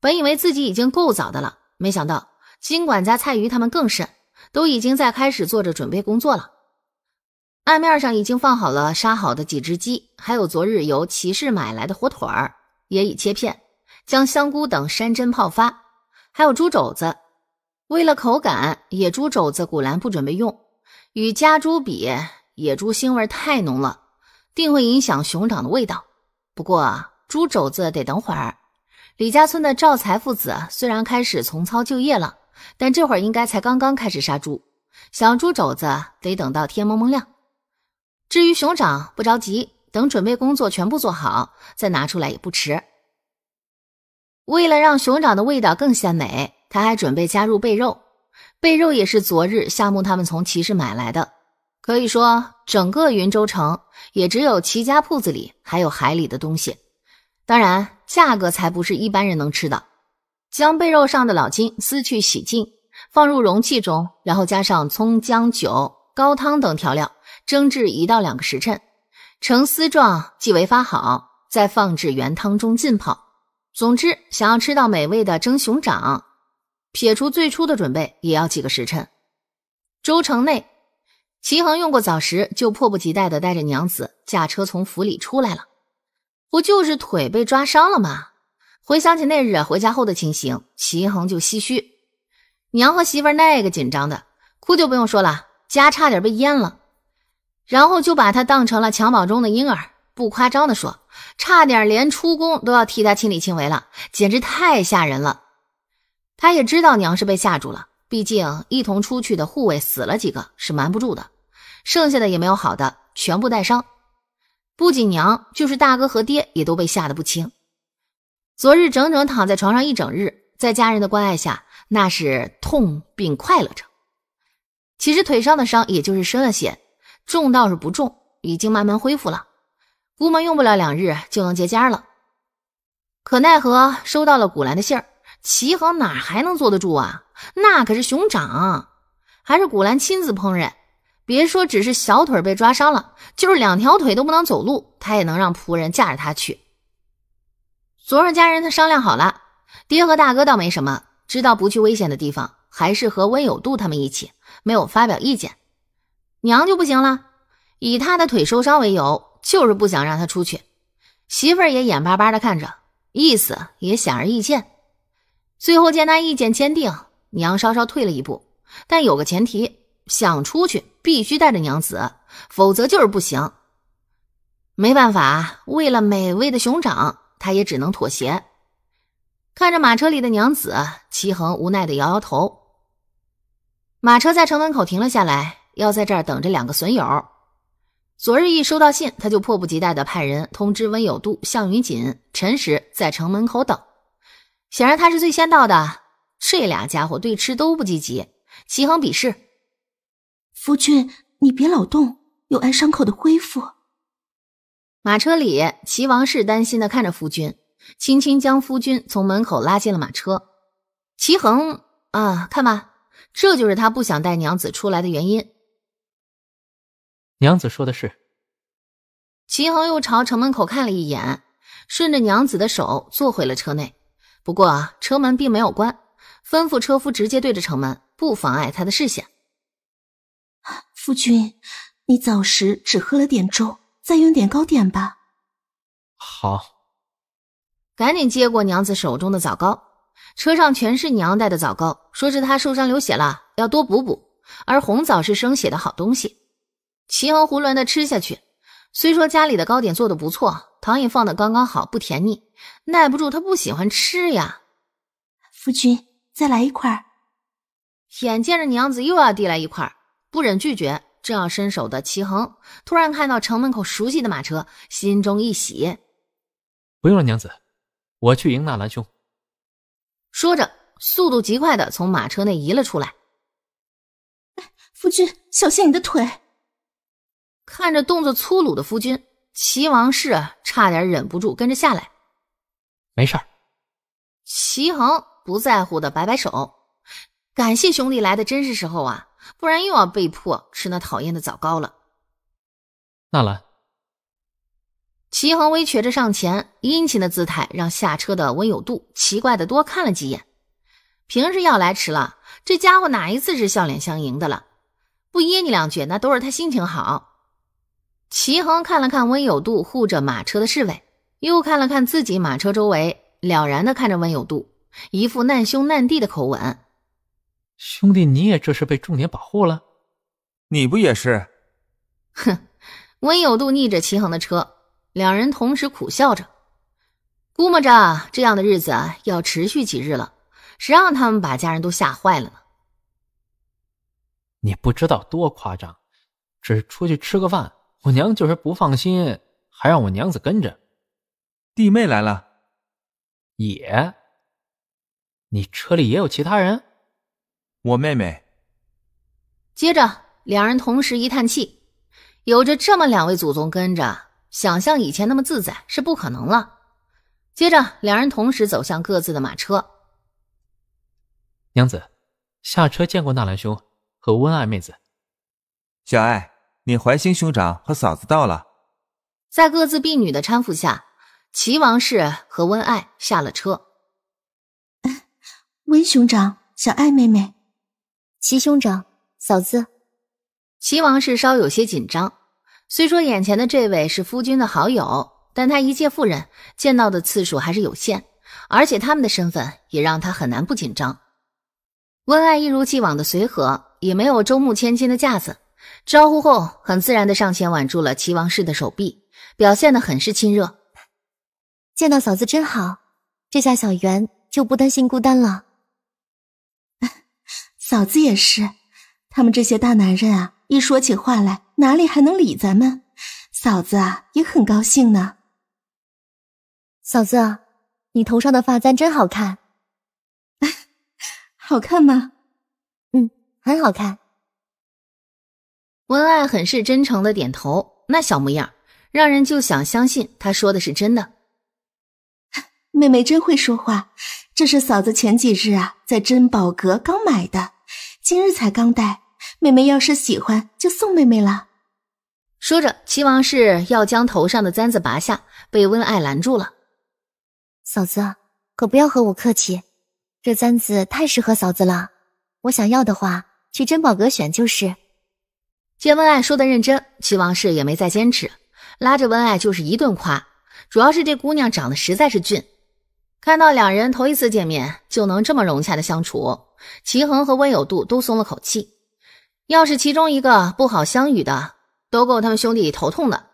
本以为自己已经够早的了，没想到金管家蔡鱼他们更甚，都已经在开始做着准备工作了。案面上已经放好了杀好的几只鸡，还有昨日由骑士买来的火腿儿也已切片，将香菇等山珍泡发，还有猪肘子。为了口感，野猪肘子古兰不准备用，与家猪比，野猪腥味太浓了，定会影响熊掌的味道。不过猪肘子得等会儿。李家村的赵财父子虽然开始重操旧业了，但这会儿应该才刚刚开始杀猪，想猪肘子得等到天蒙蒙亮。至于熊掌，不着急，等准备工作全部做好再拿出来也不迟。为了让熊掌的味道更鲜美，他还准备加入贝肉。贝肉也是昨日夏木他们从齐氏买来的，可以说整个云州城也只有齐家铺子里还有海里的东西。当然，价格才不是一般人能吃的。将贝肉上的老筋撕去，洗净，放入容器中，然后加上葱姜酒、高汤等调料。蒸至一到两个时辰，成丝状即为发好，再放置原汤中浸泡。总之，想要吃到美味的蒸熊掌，撇除最初的准备，也要几个时辰。州城内，齐恒用过早食，就迫不及待地带着娘子驾车从府里出来了。不就是腿被抓伤了吗？回想起那日回家后的情形，齐恒就唏嘘：娘和媳妇那个紧张的，哭就不用说了，家差点被淹了。然后就把他当成了襁褓中的婴儿，不夸张的说，差点连出宫都要替他亲力亲为了，简直太吓人了。他也知道娘是被吓住了，毕竟一同出去的护卫死了几个是瞒不住的，剩下的也没有好的，全部带伤。不仅娘，就是大哥和爹也都被吓得不轻。昨日整整躺在床上一整日，在家人的关爱下，那是痛并快乐着。其实腿上的伤也就是深了些。重倒是不重，已经慢慢恢复了，估摸用不了两日就能结痂了。可奈何收到了古兰的信儿，齐衡哪还能坐得住啊？那可是熊掌，还是古兰亲自烹饪。别说只是小腿被抓伤了，就是两条腿都不能走路，他也能让仆人架着他去。昨儿家人他商量好了，爹和大哥倒没什么，知道不去危险的地方，还是和温有度他们一起，没有发表意见。娘就不行了，以他的腿受伤为由，就是不想让他出去。媳妇儿也眼巴巴的看着，意思也显而易见。最后见他意见坚定，娘稍稍退了一步，但有个前提，想出去必须带着娘子，否则就是不行。没办法，为了美味的熊掌，他也只能妥协。看着马车里的娘子，齐恒无奈的摇摇头。马车在城门口停了下来。要在这儿等着两个损友。昨日一收到信，他就迫不及待地派人通知温有度、项云锦、陈时在城门口等。显然他是最先到的。这俩家伙对吃都不积极。齐衡鄙视夫君，你别老动，有碍伤口的恢复。马车里，齐王室担心地看着夫君，轻轻将夫君从门口拉进了马车。齐衡啊，看吧，这就是他不想带娘子出来的原因。娘子说的是。齐衡又朝城门口看了一眼，顺着娘子的手坐回了车内。不过啊，车门并没有关，吩咐车夫直接对着城门，不妨碍他的视线。夫君，你早时只喝了点粥，再用点糕点吧。好，赶紧接过娘子手中的枣糕。车上全是娘带的枣糕，说是她受伤流血了，要多补补。而红枣是生血的好东西。齐衡囫囵的吃下去，虽说家里的糕点做的不错，糖也放的刚刚好，不甜腻，耐不住他不喜欢吃呀。夫君，再来一块儿。眼见着娘子又要递来一块儿，不忍拒绝，正要伸手的齐衡，突然看到城门口熟悉的马车，心中一喜。不用了，娘子，我去迎纳兰兄。说着，速度极快的从马车内移了出来。夫君，小心你的腿。看着动作粗鲁的夫君，齐王氏差点忍不住跟着下来。没事儿，齐恒不在乎的摆摆手，感谢兄弟来的真是时候啊，不然又要被迫吃那讨厌的枣糕了。纳兰，齐恒微瘸着上前，殷勤的姿态让下车的温有度奇怪的多看了几眼。平日要来迟了，这家伙哪一次是笑脸相迎的了？不噎你两句，那都是他心情好。齐恒看了看温有度护着马车的侍卫，又看了看自己马车周围，了然的看着温有度，一副难兄难弟的口吻：“兄弟，你也这是被重点保护了？你不也是？”哼，温有度逆着齐恒的车，两人同时苦笑着，估摸着这样的日子要持续几日了。谁让他们把家人都吓坏了呢？你不知道多夸张，只是出去吃个饭。我娘就是不放心，还让我娘子跟着。弟妹来了，也。你车里也有其他人？我妹妹。接着，两人同时一叹气，有着这么两位祖宗跟着，想像以前那么自在是不可能了。接着，两人同时走向各自的马车。娘子，下车见过纳兰兄和温爱妹子。小爱。你怀兴兄长和嫂子到了，在各自婢女的搀扶下，齐王氏和温爱下了车。温兄长，小爱妹妹，齐兄长，嫂子。齐王氏稍有些紧张，虽说眼前的这位是夫君的好友，但他一介妇人，见到的次数还是有限，而且他们的身份也让他很难不紧张。温爱一如既往的随和，也没有周穆千金的架子。招呼后，很自然的上前挽住了齐王氏的手臂，表现的很是亲热。见到嫂子真好，这下小袁就不担心孤单了。嫂子也是，他们这些大男人啊，一说起话来哪里还能理咱们？嫂子啊，也很高兴呢。嫂子，你头上的发簪真好看，好看吗？嗯，很好看。温爱很是真诚的点头，那小模样让人就想相信他说的是真的。妹妹真会说话，这是嫂子前几日啊在珍宝阁刚买的，今日才刚戴。妹妹要是喜欢，就送妹妹了。说着，齐王氏要将头上的簪子拔下，被温爱拦住了。嫂子可不要和我客气，这簪子太适合嫂子了。我想要的话，去珍宝阁选就是。见温爱说的认真，齐王氏也没再坚持，拉着温爱就是一顿夸。主要是这姑娘长得实在是俊。看到两人头一次见面就能这么融洽的相处，齐恒和温有度都松了口气。要是其中一个不好相与的，都够他们兄弟头痛的。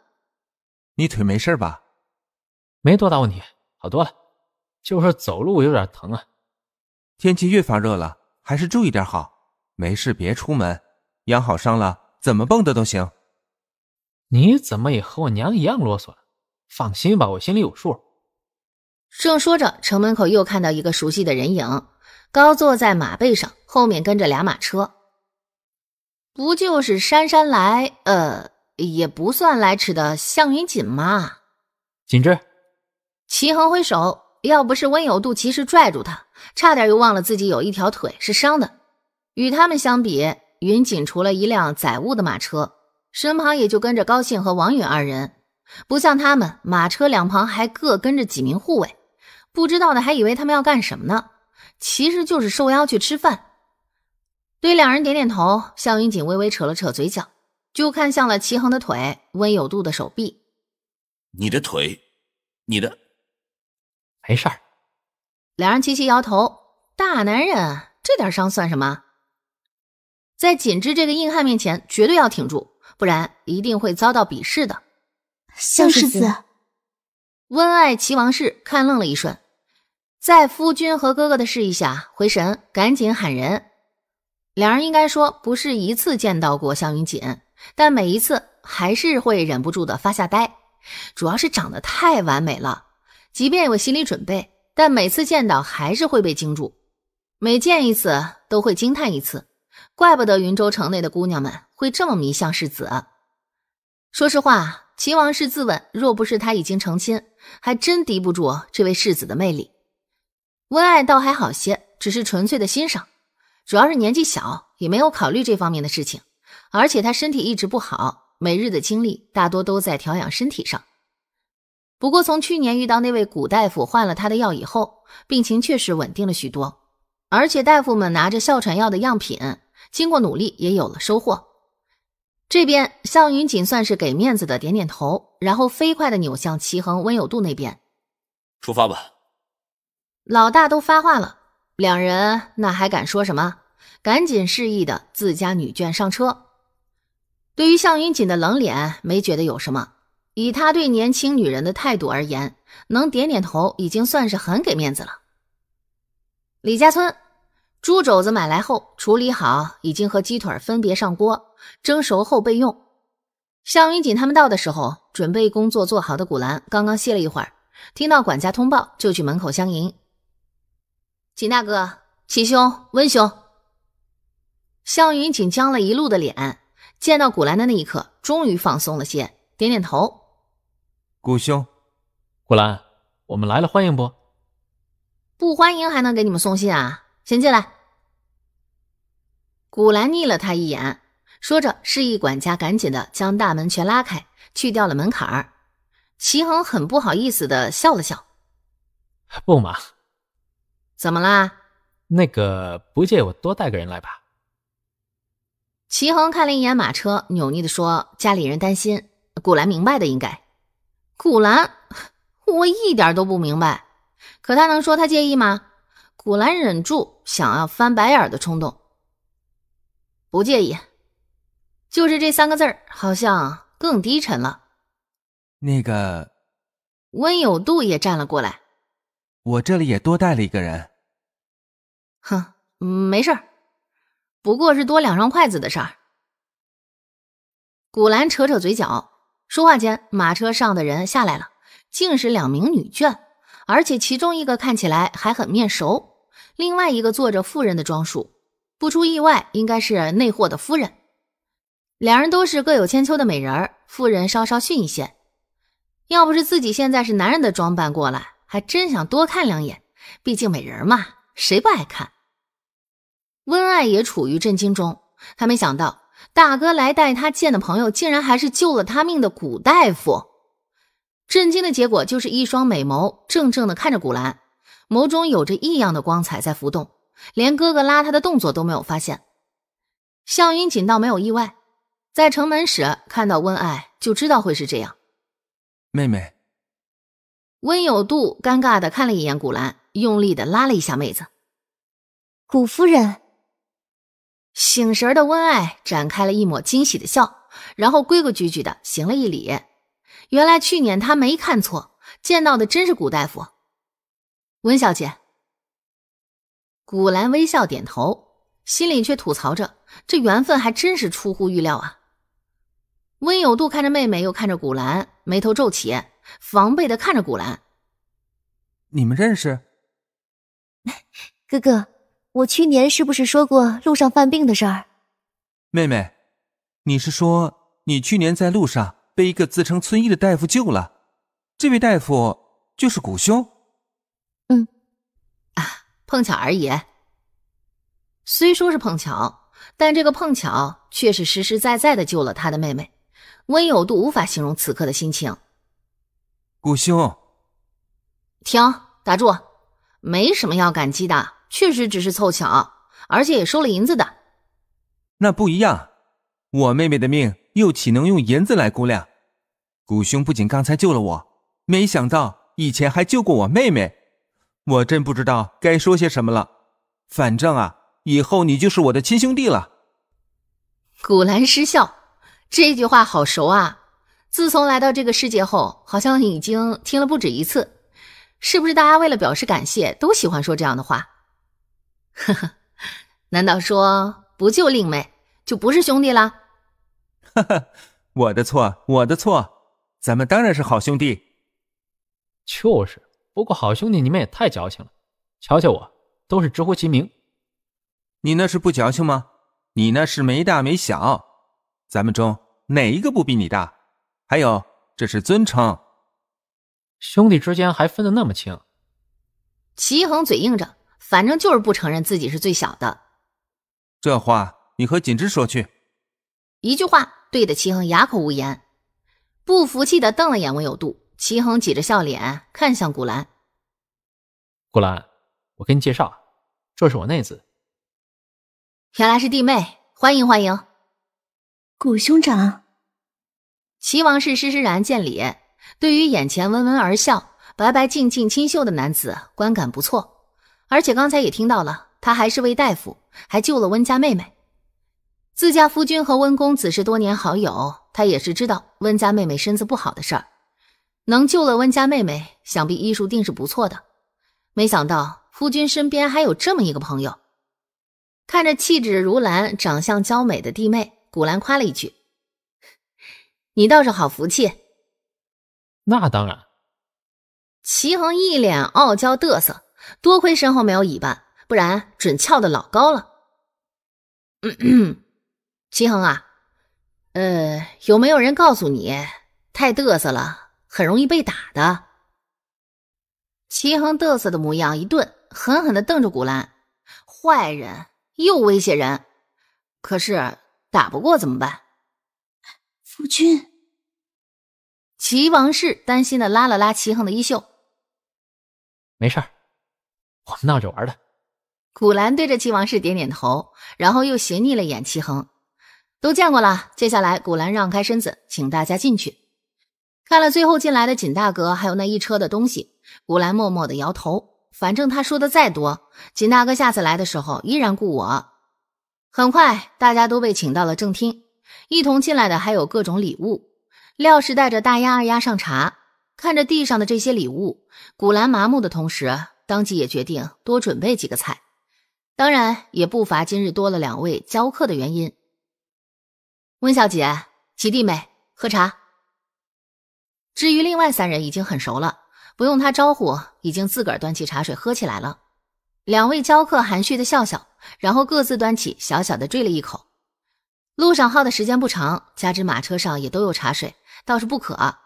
你腿没事吧？没多大问题，好多了，就是走路有点疼啊。天气越发热了，还是注意点好。没事别出门，养好伤了。怎么蹦的都行，你怎么也和我娘一样啰嗦？放心吧，我心里有数。正说着，城门口又看到一个熟悉的人影，高坐在马背上，后面跟着俩马车。不就是姗姗来，呃，也不算来迟的向云锦吗？锦之，齐恒挥手。要不是温有度及时拽住他，差点又忘了自己有一条腿是伤的。与他们相比。云锦除了一辆载物的马车，身旁也就跟着高兴和王允二人，不像他们马车两旁还各跟着几名护卫，不知道的还以为他们要干什么呢。其实就是受邀去吃饭。对两人点点头，向云锦微微扯了扯嘴角，就看向了齐衡的腿，温有度的手臂。你的腿，你的，没事儿。两人齐齐摇头，大男人这点伤算什么？在锦之这个硬汉面前，绝对要挺住，不然一定会遭到鄙视的。相世子，温爱齐王室看愣了一瞬，在夫君和哥哥的示意下回神，赶紧喊人。两人应该说不是一次见到过相云锦，但每一次还是会忍不住的发下呆，主要是长得太完美了。即便有心理准备，但每次见到还是会被惊住，每见一次都会惊叹一次。怪不得云州城内的姑娘们会这么迷向世子。说实话，齐王氏自刎，若不是他已经成亲，还真敌不住这位世子的魅力。温爱倒还好些，只是纯粹的欣赏，主要是年纪小，也没有考虑这方面的事情。而且他身体一直不好，每日的精力大多都在调养身体上。不过从去年遇到那位古大夫换了他的药以后，病情确实稳定了许多。而且大夫们拿着哮喘药的样品。经过努力，也有了收获。这边向云锦算是给面子的，点点头，然后飞快的扭向齐恒温有度那边。出发吧，老大都发话了，两人那还敢说什么？赶紧示意的自家女眷上车。对于向云锦的冷脸，没觉得有什么。以他对年轻女人的态度而言，能点点头已经算是很给面子了。李家村。猪肘子买来后处理好，已经和鸡腿分别上锅蒸熟后备用。向云锦他们到的时候，准备工作做好的古兰刚刚歇了一会儿，听到管家通报就去门口相迎。锦大哥、齐兄、温兄，向云锦僵了一路的脸，见到古兰的那一刻终于放松了些，点点头。古兄，古兰，我们来了，欢迎不？不欢迎还能给你们送信啊？先进来，古兰睨了他一眼，说着示意管家赶紧的将大门全拉开，去掉了门槛儿。齐恒很不好意思的笑了笑：“不嘛，怎么啦？那个不介意我多带个人来吧？”齐恒看了一眼马车，扭捏的说：“家里人担心。”古兰明白的，应该。古兰，我一点都不明白，可他能说他介意吗？古兰忍住。想要翻白眼的冲动，不介意，就是这三个字儿，好像更低沉了。那个温有度也站了过来，我这里也多带了一个人。哼，没事儿，不过是多两双筷子的事儿。古兰扯扯嘴角，说话间，马车上的人下来了，竟是两名女眷，而且其中一个看起来还很面熟。另外一个做着妇人的装束，不出意外，应该是内货的夫人。两人都是各有千秋的美人儿，妇人稍稍逊一些。要不是自己现在是男人的装扮过来，还真想多看两眼，毕竟美人嘛，谁不爱看？温爱也处于震惊中，他没想到大哥来带他见的朋友，竟然还是救了他命的古大夫。震惊的结果就是一双美眸怔怔的看着古兰。眸中有着异样的光彩在浮动，连哥哥拉他的动作都没有发现。向云锦倒没有意外，在城门时看到温爱就知道会是这样。妹妹，温有度尴尬的看了一眼古兰，用力的拉了一下妹子。古夫人，醒神的温爱展开了一抹惊喜的笑，然后规规矩矩的行了一礼。原来去年他没看错，见到的真是古大夫。温小姐，古兰微笑点头，心里却吐槽着：“这缘分还真是出乎预料啊。”温有度看着妹妹，又看着古兰，眉头皱起，防备的看着古兰：“你们认识？哥哥，我去年是不是说过路上犯病的事儿？”妹妹，你是说你去年在路上被一个自称村医的大夫救了？这位大夫就是古兄。碰巧而已。虽说是碰巧，但这个碰巧却是实实在在的救了他的妹妹。温有度无法形容此刻的心情。顾兄，停，打住，没什么要感激的，确实只是凑巧，而且也收了银子的。那不一样，我妹妹的命又岂能用银子来估量？古兄不仅刚才救了我，没想到以前还救过我妹妹。我真不知道该说些什么了，反正啊，以后你就是我的亲兄弟了。古兰失笑，这句话好熟啊！自从来到这个世界后，好像已经听了不止一次。是不是大家为了表示感谢，都喜欢说这样的话？呵呵，难道说不救令妹，就不是兄弟了？哈哈，我的错，我的错，咱们当然是好兄弟。就是。不过，好兄弟，你们也太矫情了。瞧瞧我，都是直呼其名。你那是不矫情吗？你那是没大没小。咱们中哪一个不比你大？还有，这是尊称。兄弟之间还分得那么清？齐恒嘴硬着，反正就是不承认自己是最小的。这话你和锦之说去。一句话，怼得齐恒哑口无言，不服气的瞪了眼温有度。齐衡挤着笑脸看向古兰，古兰，我给你介绍，这是我内子。原来是弟妹，欢迎欢迎，古兄长。齐王是施施然见礼，对于眼前温温而笑、白白净净、清秀的男子，观感不错。而且刚才也听到了，他还是位大夫，还救了温家妹妹。自家夫君和温公子是多年好友，他也是知道温家妹妹身子不好的事儿。能救了温家妹妹，想必医术定是不错的。没想到夫君身边还有这么一个朋友，看着气质如兰、长相娇美的弟妹，古兰夸了一句：“你倒是好福气。”那当然，齐恒一脸傲娇得瑟，多亏身后没有尾巴，不然准翘的老高了。齐恒啊，呃，有没有人告诉你，太得瑟了？很容易被打的。齐恒嘚瑟的模样一顿，狠狠的瞪着古兰，坏人又威胁人，可是打不过怎么办？夫君，齐王氏担心的拉了拉齐恒的衣袖。没事儿，我们闹着玩的。古兰对着齐王氏点点头，然后又斜睨了一眼齐恒，都见过了，接下来古兰让开身子，请大家进去。看了最后进来的锦大哥，还有那一车的东西，古兰默默的摇头。反正他说的再多，锦大哥下次来的时候依然雇我。很快，大家都被请到了正厅，一同进来的还有各种礼物。廖氏带着大丫二丫上茶，看着地上的这些礼物，古兰麻木的同时，当即也决定多准备几个菜。当然，也不乏今日多了两位教客的原因。温小姐，齐弟妹，喝茶。至于另外三人已经很熟了，不用他招呼，已经自个儿端起茶水喝起来了。两位教客含蓄的笑笑，然后各自端起小小的啜了一口。路上耗的时间不长，加之马车上也都有茶水，倒是不渴。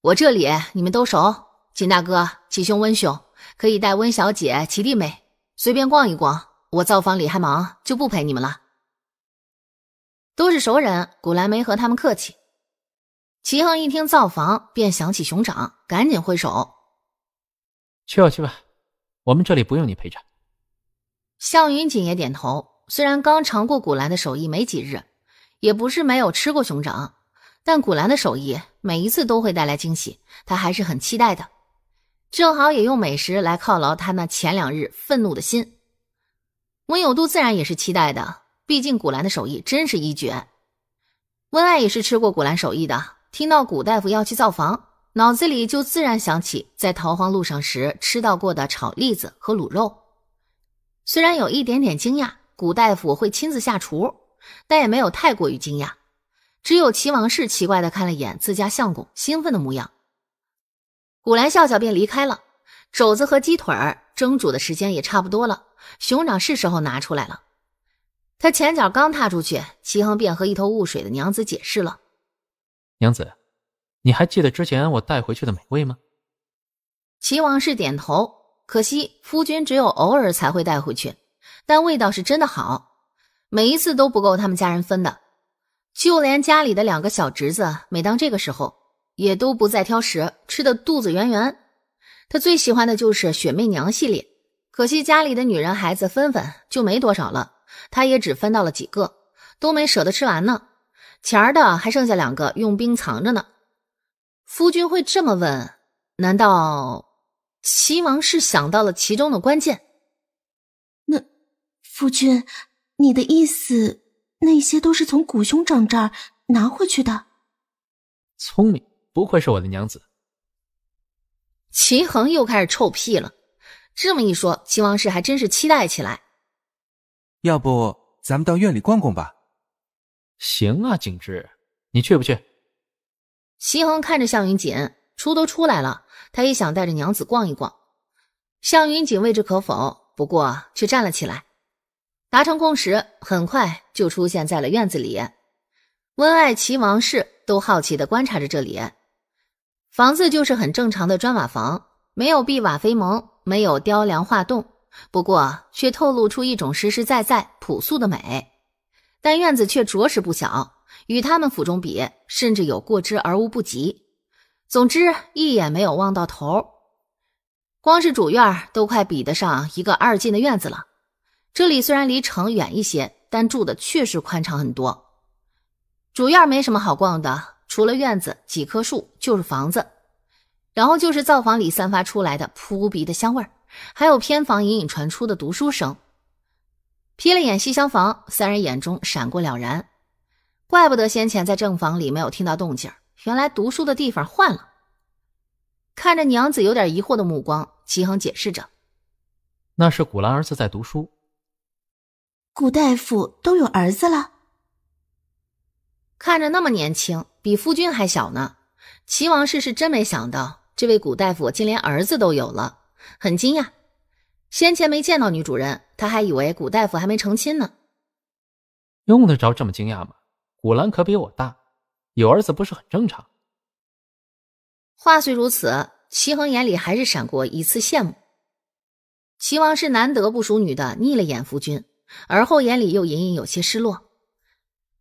我这里你们都熟，秦大哥、齐兄、温兄可以带温小姐、齐弟妹随便逛一逛。我灶房里还忙，就不陪你们了。都是熟人，古兰没和他们客气。齐恒一听造房，便想起熊掌，赶紧挥手：“去吧去吧，我们这里不用你陪着。”向云锦也点头。虽然刚尝过古兰的手艺没几日，也不是没有吃过熊掌，但古兰的手艺每一次都会带来惊喜，他还是很期待的。正好也用美食来犒劳他那前两日愤怒的心。温有度自然也是期待的，毕竟古兰的手艺真是一绝。温爱也是吃过古兰手艺的。听到古大夫要去造房，脑子里就自然想起在逃荒路上时吃到过的炒栗子和卤肉。虽然有一点点惊讶古大夫会亲自下厨，但也没有太过于惊讶。只有齐王氏奇怪的看了一眼自家相公兴奋的模样。古兰笑笑便离开了。肘子和鸡腿儿蒸煮的时间也差不多了，熊掌是时候拿出来了。他前脚刚踏出去，齐衡便和一头雾水的娘子解释了。娘子，你还记得之前我带回去的美味吗？齐王氏点头。可惜夫君只有偶尔才会带回去，但味道是真的好，每一次都不够他们家人分的。就连家里的两个小侄子，每当这个时候也都不再挑食，吃的肚子圆圆。他最喜欢的就是雪媚娘系列，可惜家里的女人孩子分分就没多少了，他也只分到了几个，都没舍得吃完呢。钱儿的还剩下两个，用冰藏着呢。夫君会这么问，难道齐王是想到了其中的关键？那，夫君，你的意思，那些都是从古兄长这儿拿回去的？聪明，不愧是我的娘子。齐衡又开始臭屁了。这么一说，齐王室还真是期待起来。要不，咱们到院里逛逛吧。行啊，景之，你去不去？齐恒看着向云锦，出都出来了，他也想带着娘子逛一逛。向云锦未知可否，不过却站了起来，达成共识，很快就出现在了院子里。温爱齐王氏都好奇的观察着这里，房子就是很正常的砖瓦房，没有壁瓦飞蒙，没有雕梁画栋，不过却透露出一种实实在在朴素的美。但院子却着实不小，与他们府中比，甚至有过之而无不及。总之，一眼没有望到头。光是主院都快比得上一个二进的院子了。这里虽然离城远一些，但住的确实宽敞很多。主院没什么好逛的，除了院子几棵树，就是房子，然后就是灶房里散发出来的扑鼻的香味儿，还有偏房隐隐传出的读书声。瞥了眼西厢房，三人眼中闪过了然。怪不得先前在正房里没有听到动静，原来读书的地方换了。看着娘子有点疑惑的目光，齐衡解释着：“那是古兰儿子在读书。”古大夫都有儿子了，看着那么年轻，比夫君还小呢。齐王室是真没想到，这位古大夫竟连儿子都有了，很惊讶。先前没见到女主人。他还以为古大夫还没成亲呢，用得着这么惊讶吗？古兰可比我大，有儿子不是很正常？话虽如此，齐恒眼里还是闪过一次羡慕。齐王是难得不淑女的，逆了眼夫君，而后眼里又隐隐有些失落。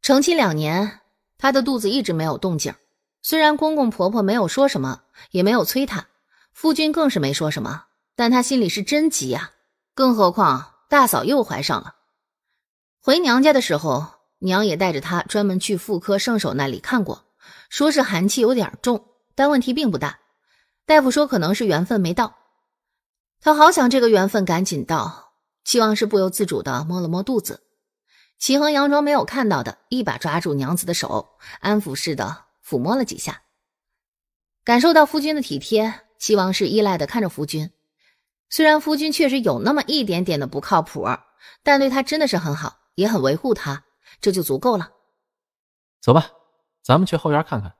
成亲两年，她的肚子一直没有动静。虽然公公婆婆没有说什么，也没有催她，夫君更是没说什么，但她心里是真急呀。更何况。大嫂又怀上了，回娘家的时候，娘也带着她专门去妇科圣手那里看过，说是寒气有点重，但问题并不大。大夫说可能是缘分没到，她好想这个缘分赶紧到。齐王是不由自主的摸了摸肚子，齐衡佯装没有看到的一把抓住娘子的手，安抚似的抚摸了几下，感受到夫君的体贴，齐王是依赖的看着夫君。虽然夫君确实有那么一点点的不靠谱，但对他真的是很好，也很维护他，这就足够了。走吧，咱们去后院看看。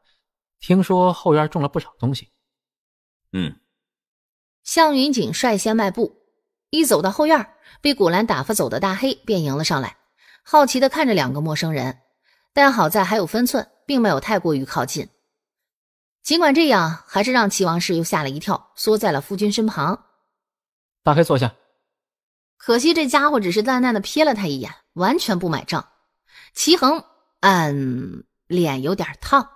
听说后院种了不少东西。嗯。向云锦率先迈步，一走到后院，被古兰打发走的大黑便迎了上来，好奇的看着两个陌生人，但好在还有分寸，并没有太过于靠近。尽管这样，还是让齐王氏又吓了一跳，缩在了夫君身旁。大黑坐下，可惜这家伙只是淡淡的瞥了他一眼，完全不买账。齐恒，嗯，脸有点烫，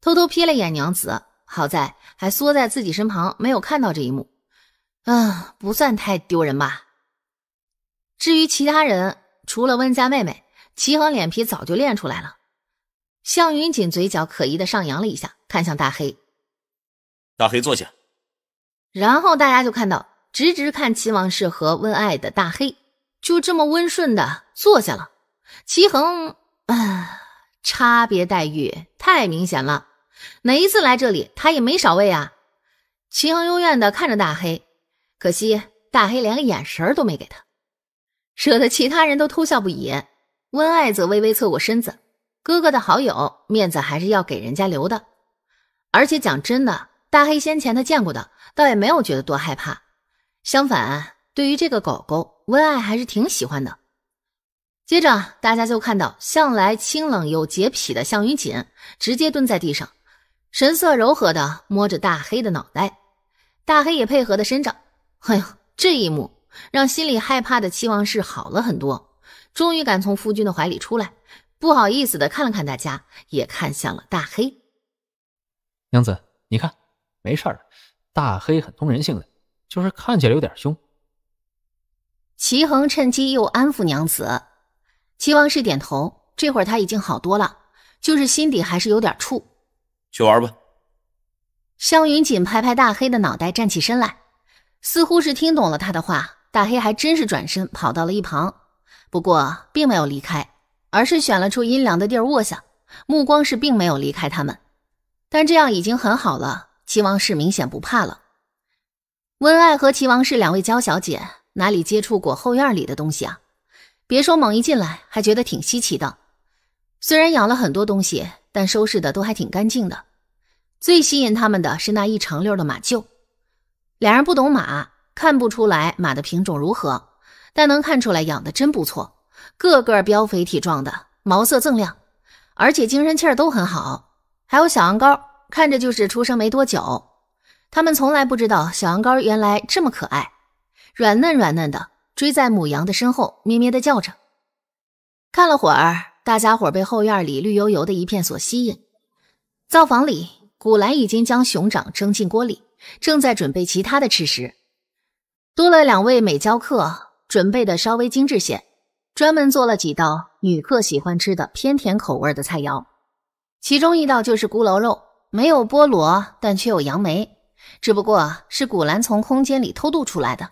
偷偷瞥了眼娘子，好在还缩在自己身旁，没有看到这一幕。嗯，不算太丢人吧。至于其他人，除了温家妹妹，齐恒脸皮早就练出来了。向云锦嘴角可疑的上扬了一下，看向大黑，大黑坐下。然后大家就看到，直直看齐王室和温爱的大黑，就这么温顺的坐下了。齐恒，啊，差别待遇太明显了。哪一次来这里他也没少喂啊。齐恒幽怨的看着大黑，可惜大黑连个眼神都没给他，惹得其他人都偷笑不已。温爱则微微侧过身子，哥哥的好友面子还是要给人家留的，而且讲真的。大黑先前他见过的，倒也没有觉得多害怕，相反，对于这个狗狗温爱还是挺喜欢的。接着大家就看到向来清冷有洁癖的向羽锦直接蹲在地上，神色柔和的摸着大黑的脑袋，大黑也配合的伸着。哎呦，这一幕让心里害怕的期望是好了很多，终于敢从夫君的怀里出来，不好意思的看了看大家，也看向了大黑。娘子，你看。没事，大黑很通人性的，就是看起来有点凶。齐恒趁机又安抚娘子，齐王氏点头。这会儿他已经好多了，就是心底还是有点怵。去玩吧。湘云锦拍拍大黑的脑袋，站起身来，似乎是听懂了他的话。大黑还真是转身跑到了一旁，不过并没有离开，而是选了处阴凉的地儿卧下，目光是并没有离开他们，但这样已经很好了。齐王氏明显不怕了。温爱和齐王氏两位娇小姐哪里接触过后院里的东西啊？别说猛一进来还觉得挺稀奇的。虽然养了很多东西，但收拾的都还挺干净的。最吸引他们的是那一长溜的马厩。俩人不懂马，看不出来马的品种如何，但能看出来养的真不错，个个膘肥体壮的，毛色锃亮，而且精神气儿都很好。还有小羊羔。看着就是出生没多久，他们从来不知道小羊羔原来这么可爱，软嫩软嫩的，追在母羊的身后，咩咩的叫着。看了会儿，大家伙被后院里绿油油的一片所吸引。灶房里，古兰已经将熊掌蒸进锅里，正在准备其他的吃食。多了两位美娇客，准备的稍微精致些，专门做了几道女客喜欢吃的偏甜口味的菜肴，其中一道就是咕楼肉。没有菠萝，但却有杨梅，只不过是古兰从空间里偷渡出来的。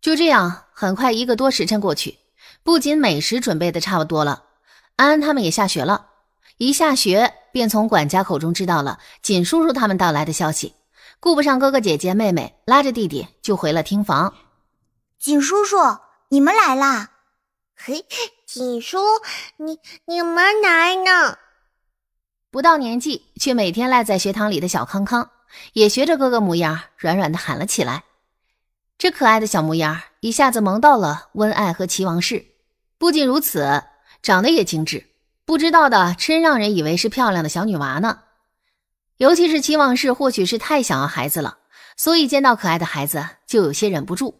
就这样，很快一个多时辰过去，不仅美食准备的差不多了，安安他们也下学了。一下学，便从管家口中知道了锦叔叔他们到来的消息，顾不上哥哥姐姐妹妹，拉着弟弟就回了厅房。锦叔叔，你们来啦！嘿，锦叔，你你们来呢？不到年纪，却每天赖在学堂里的小康康，也学着哥哥模样，软软的喊了起来。这可爱的小模样，一下子萌到了温爱和齐王氏。不仅如此，长得也精致，不知道的真让人以为是漂亮的小女娃呢。尤其是齐王氏，或许是太想要孩子了，所以见到可爱的孩子就有些忍不住。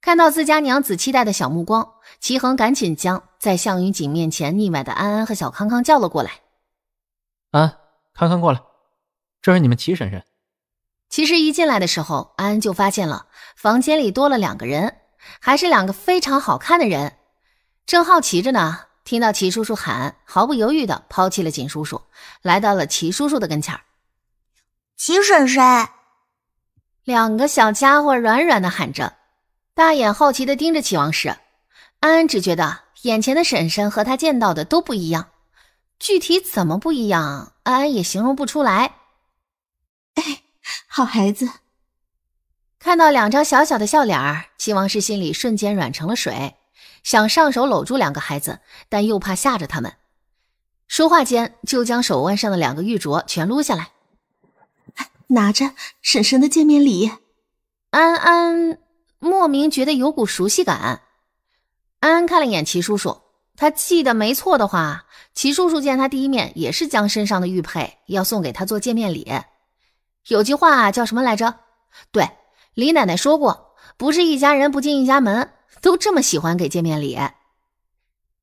看到自家娘子期待的小目光，齐恒赶紧将在项云锦面前腻歪的安安和小康康叫了过来。安，康康过来，这是你们齐婶婶。其实一进来的时候，安安就发现了房间里多了两个人，还是两个非常好看的人。正好奇着呢，听到齐叔叔喊，毫不犹豫的抛弃了锦叔叔，来到了齐叔叔的跟前。齐婶婶，两个小家伙软软的喊着，大眼好奇的盯着齐王氏。安安只觉得眼前的婶婶和她见到的都不一样。具体怎么不一样，安安也形容不出来。哎，好孩子，看到两张小小的笑脸，齐王氏心里瞬间软成了水，想上手搂住两个孩子，但又怕吓着他们。说话间，就将手腕上的两个玉镯全撸下来，拿着，婶婶的见面礼。安安莫名觉得有股熟悉感，安安看了一眼齐叔叔。他记得没错的话，齐叔叔见他第一面也是将身上的玉佩要送给他做见面礼。有句话叫什么来着？对，李奶奶说过，不是一家人不进一家门，都这么喜欢给见面礼。安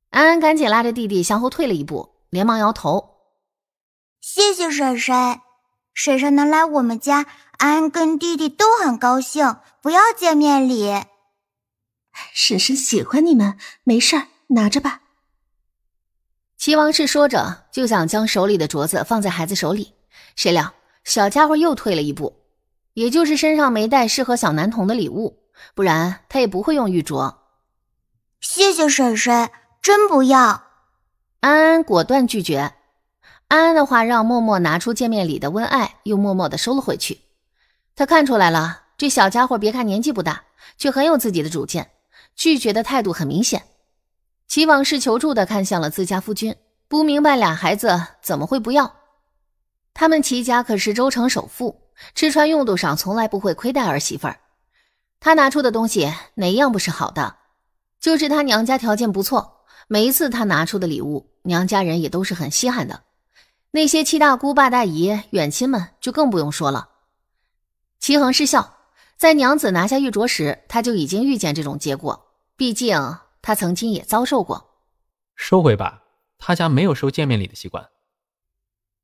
安赶紧拉着弟弟向后退了一步，连忙摇头：“谢谢婶婶，婶婶能来我们家，安安跟弟弟都很高兴。不要见面礼，婶婶喜欢你们，没事儿拿着吧。”齐王氏说着，就想将手里的镯子放在孩子手里，谁料小家伙又退了一步，也就是身上没带适合小男童的礼物，不然他也不会用玉镯。谢谢婶婶，真不要。安安果断拒绝。安安的话让默默拿出见面礼的温爱，又默默的收了回去。他看出来了，这小家伙别看年纪不大，却很有自己的主见，拒绝的态度很明显。齐王氏求助的看向了自家夫君，不明白俩孩子怎么会不要。他们齐家可是州城首富，吃穿用度上从来不会亏待儿媳妇儿。他拿出的东西哪一样不是好的？就是他娘家条件不错，每一次他拿出的礼物，娘家人也都是很稀罕的。那些七大姑八大姨、远亲们就更不用说了。齐恒是笑，在娘子拿下玉镯时，他就已经预见这种结果。毕竟。他曾经也遭受过，收回吧，他家没有收见面礼的习惯。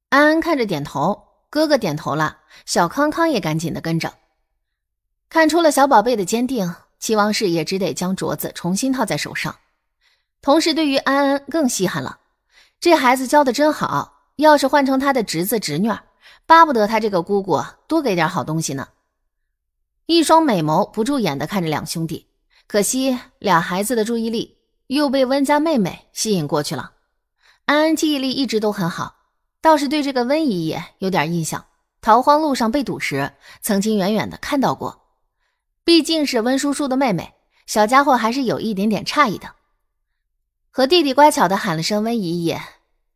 安安看着点头，哥哥点头了，小康康也赶紧的跟着，看出了小宝贝的坚定，齐王氏也只得将镯子重新套在手上，同时对于安安更稀罕了，这孩子教的真好，要是换成他的侄子侄女儿，巴不得他这个姑姑多给点好东西呢。一双美眸不住眼的看着两兄弟。可惜，俩孩子的注意力又被温家妹妹吸引过去了。安安记忆力一直都很好，倒是对这个温姨姨有点印象。逃荒路上被堵时，曾经远远的看到过。毕竟是温叔叔的妹妹，小家伙还是有一点点诧异的，和弟弟乖巧的喊了声“温姨姨”，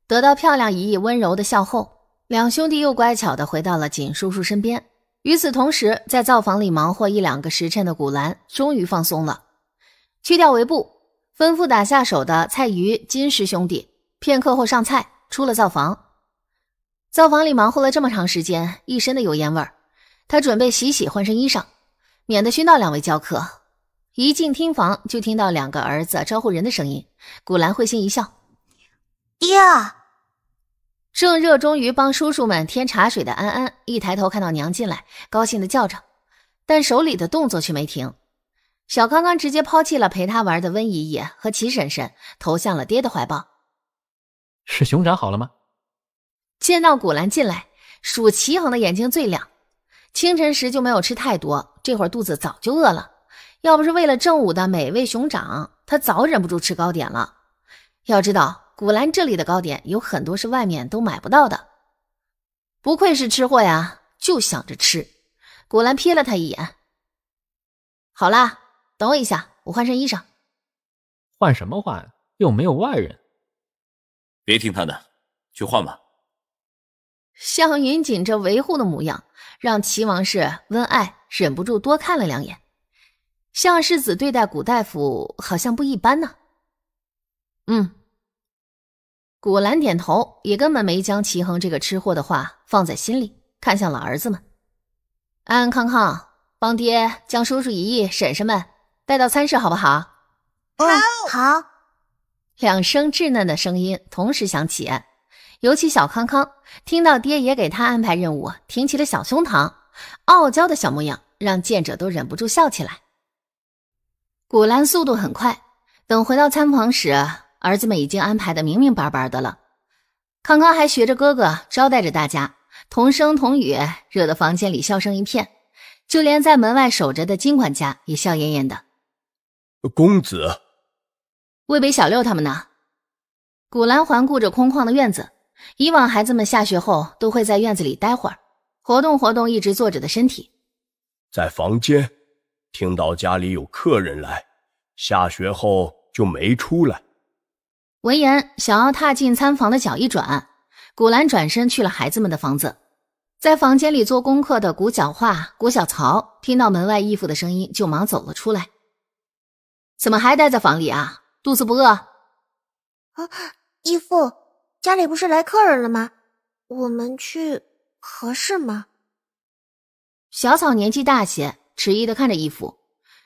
得到漂亮姨姨温柔的笑后，两兄弟又乖巧的回到了锦叔叔身边。与此同时，在灶房里忙活一两个时辰的古兰终于放松了，去掉围布，吩咐打下手的菜鱼、金石兄弟片刻后上菜。出了灶房，灶房里忙活了这么长时间，一身的油烟味儿，他准备洗洗换身衣裳，免得熏到两位教客。一进厅房，就听到两个儿子招呼人的声音，古兰会心一笑：“爹。”正热衷于帮叔叔们添茶水的安安，一抬头看到娘进来，高兴的叫着，但手里的动作却没停。小刚刚直接抛弃了陪他玩的温姨姨和齐婶婶，投向了爹的怀抱。是熊掌好了吗？见到古兰进来，数齐恒的眼睛最亮。清晨时就没有吃太多，这会儿肚子早就饿了。要不是为了正午的美味熊掌，他早忍不住吃糕点了。要知道。古兰，这里的糕点有很多是外面都买不到的。不愧是吃货呀，就想着吃。古兰瞥了他一眼。好啦，等我一下，我换身衣裳。换什么换？又没有外人。别听他的，去换吧。向云锦这维护的模样，让齐王室温爱忍不住多看了两眼。向世子对待古大夫好像不一般呢。嗯。古兰点头，也根本没将齐恒这个吃货的话放在心里，看向了儿子们：“安安康康，帮爹将叔叔姨姨婶婶们带到餐室，好不好？”“好。”“好。”两声稚嫩的声音同时响起，尤其小康康听到爹也给他安排任务，挺起了小胸膛，傲娇的小模样让见者都忍不住笑起来。古兰速度很快，等回到餐房时。儿子们已经安排的明明白白的了，康康还学着哥哥招待着大家，同声同语，惹得房间里笑声一片。就连在门外守着的金管家也笑颜颜的。公子，渭北小六他们呢？古兰环顾着空旷的院子，以往孩子们下学后都会在院子里待会儿，活动活动一直坐着的身体。在房间，听到家里有客人来，下学后就没出来。闻言，想要踏进餐房的脚一转，古兰转身去了孩子们的房子。在房间里做功课的古小画、古小曹听到门外义父的声音，就忙走了出来。怎么还待在房里啊？肚子不饿？啊，义父，家里不是来客人了吗？我们去合适吗？小草年纪大些，迟疑的看着义父，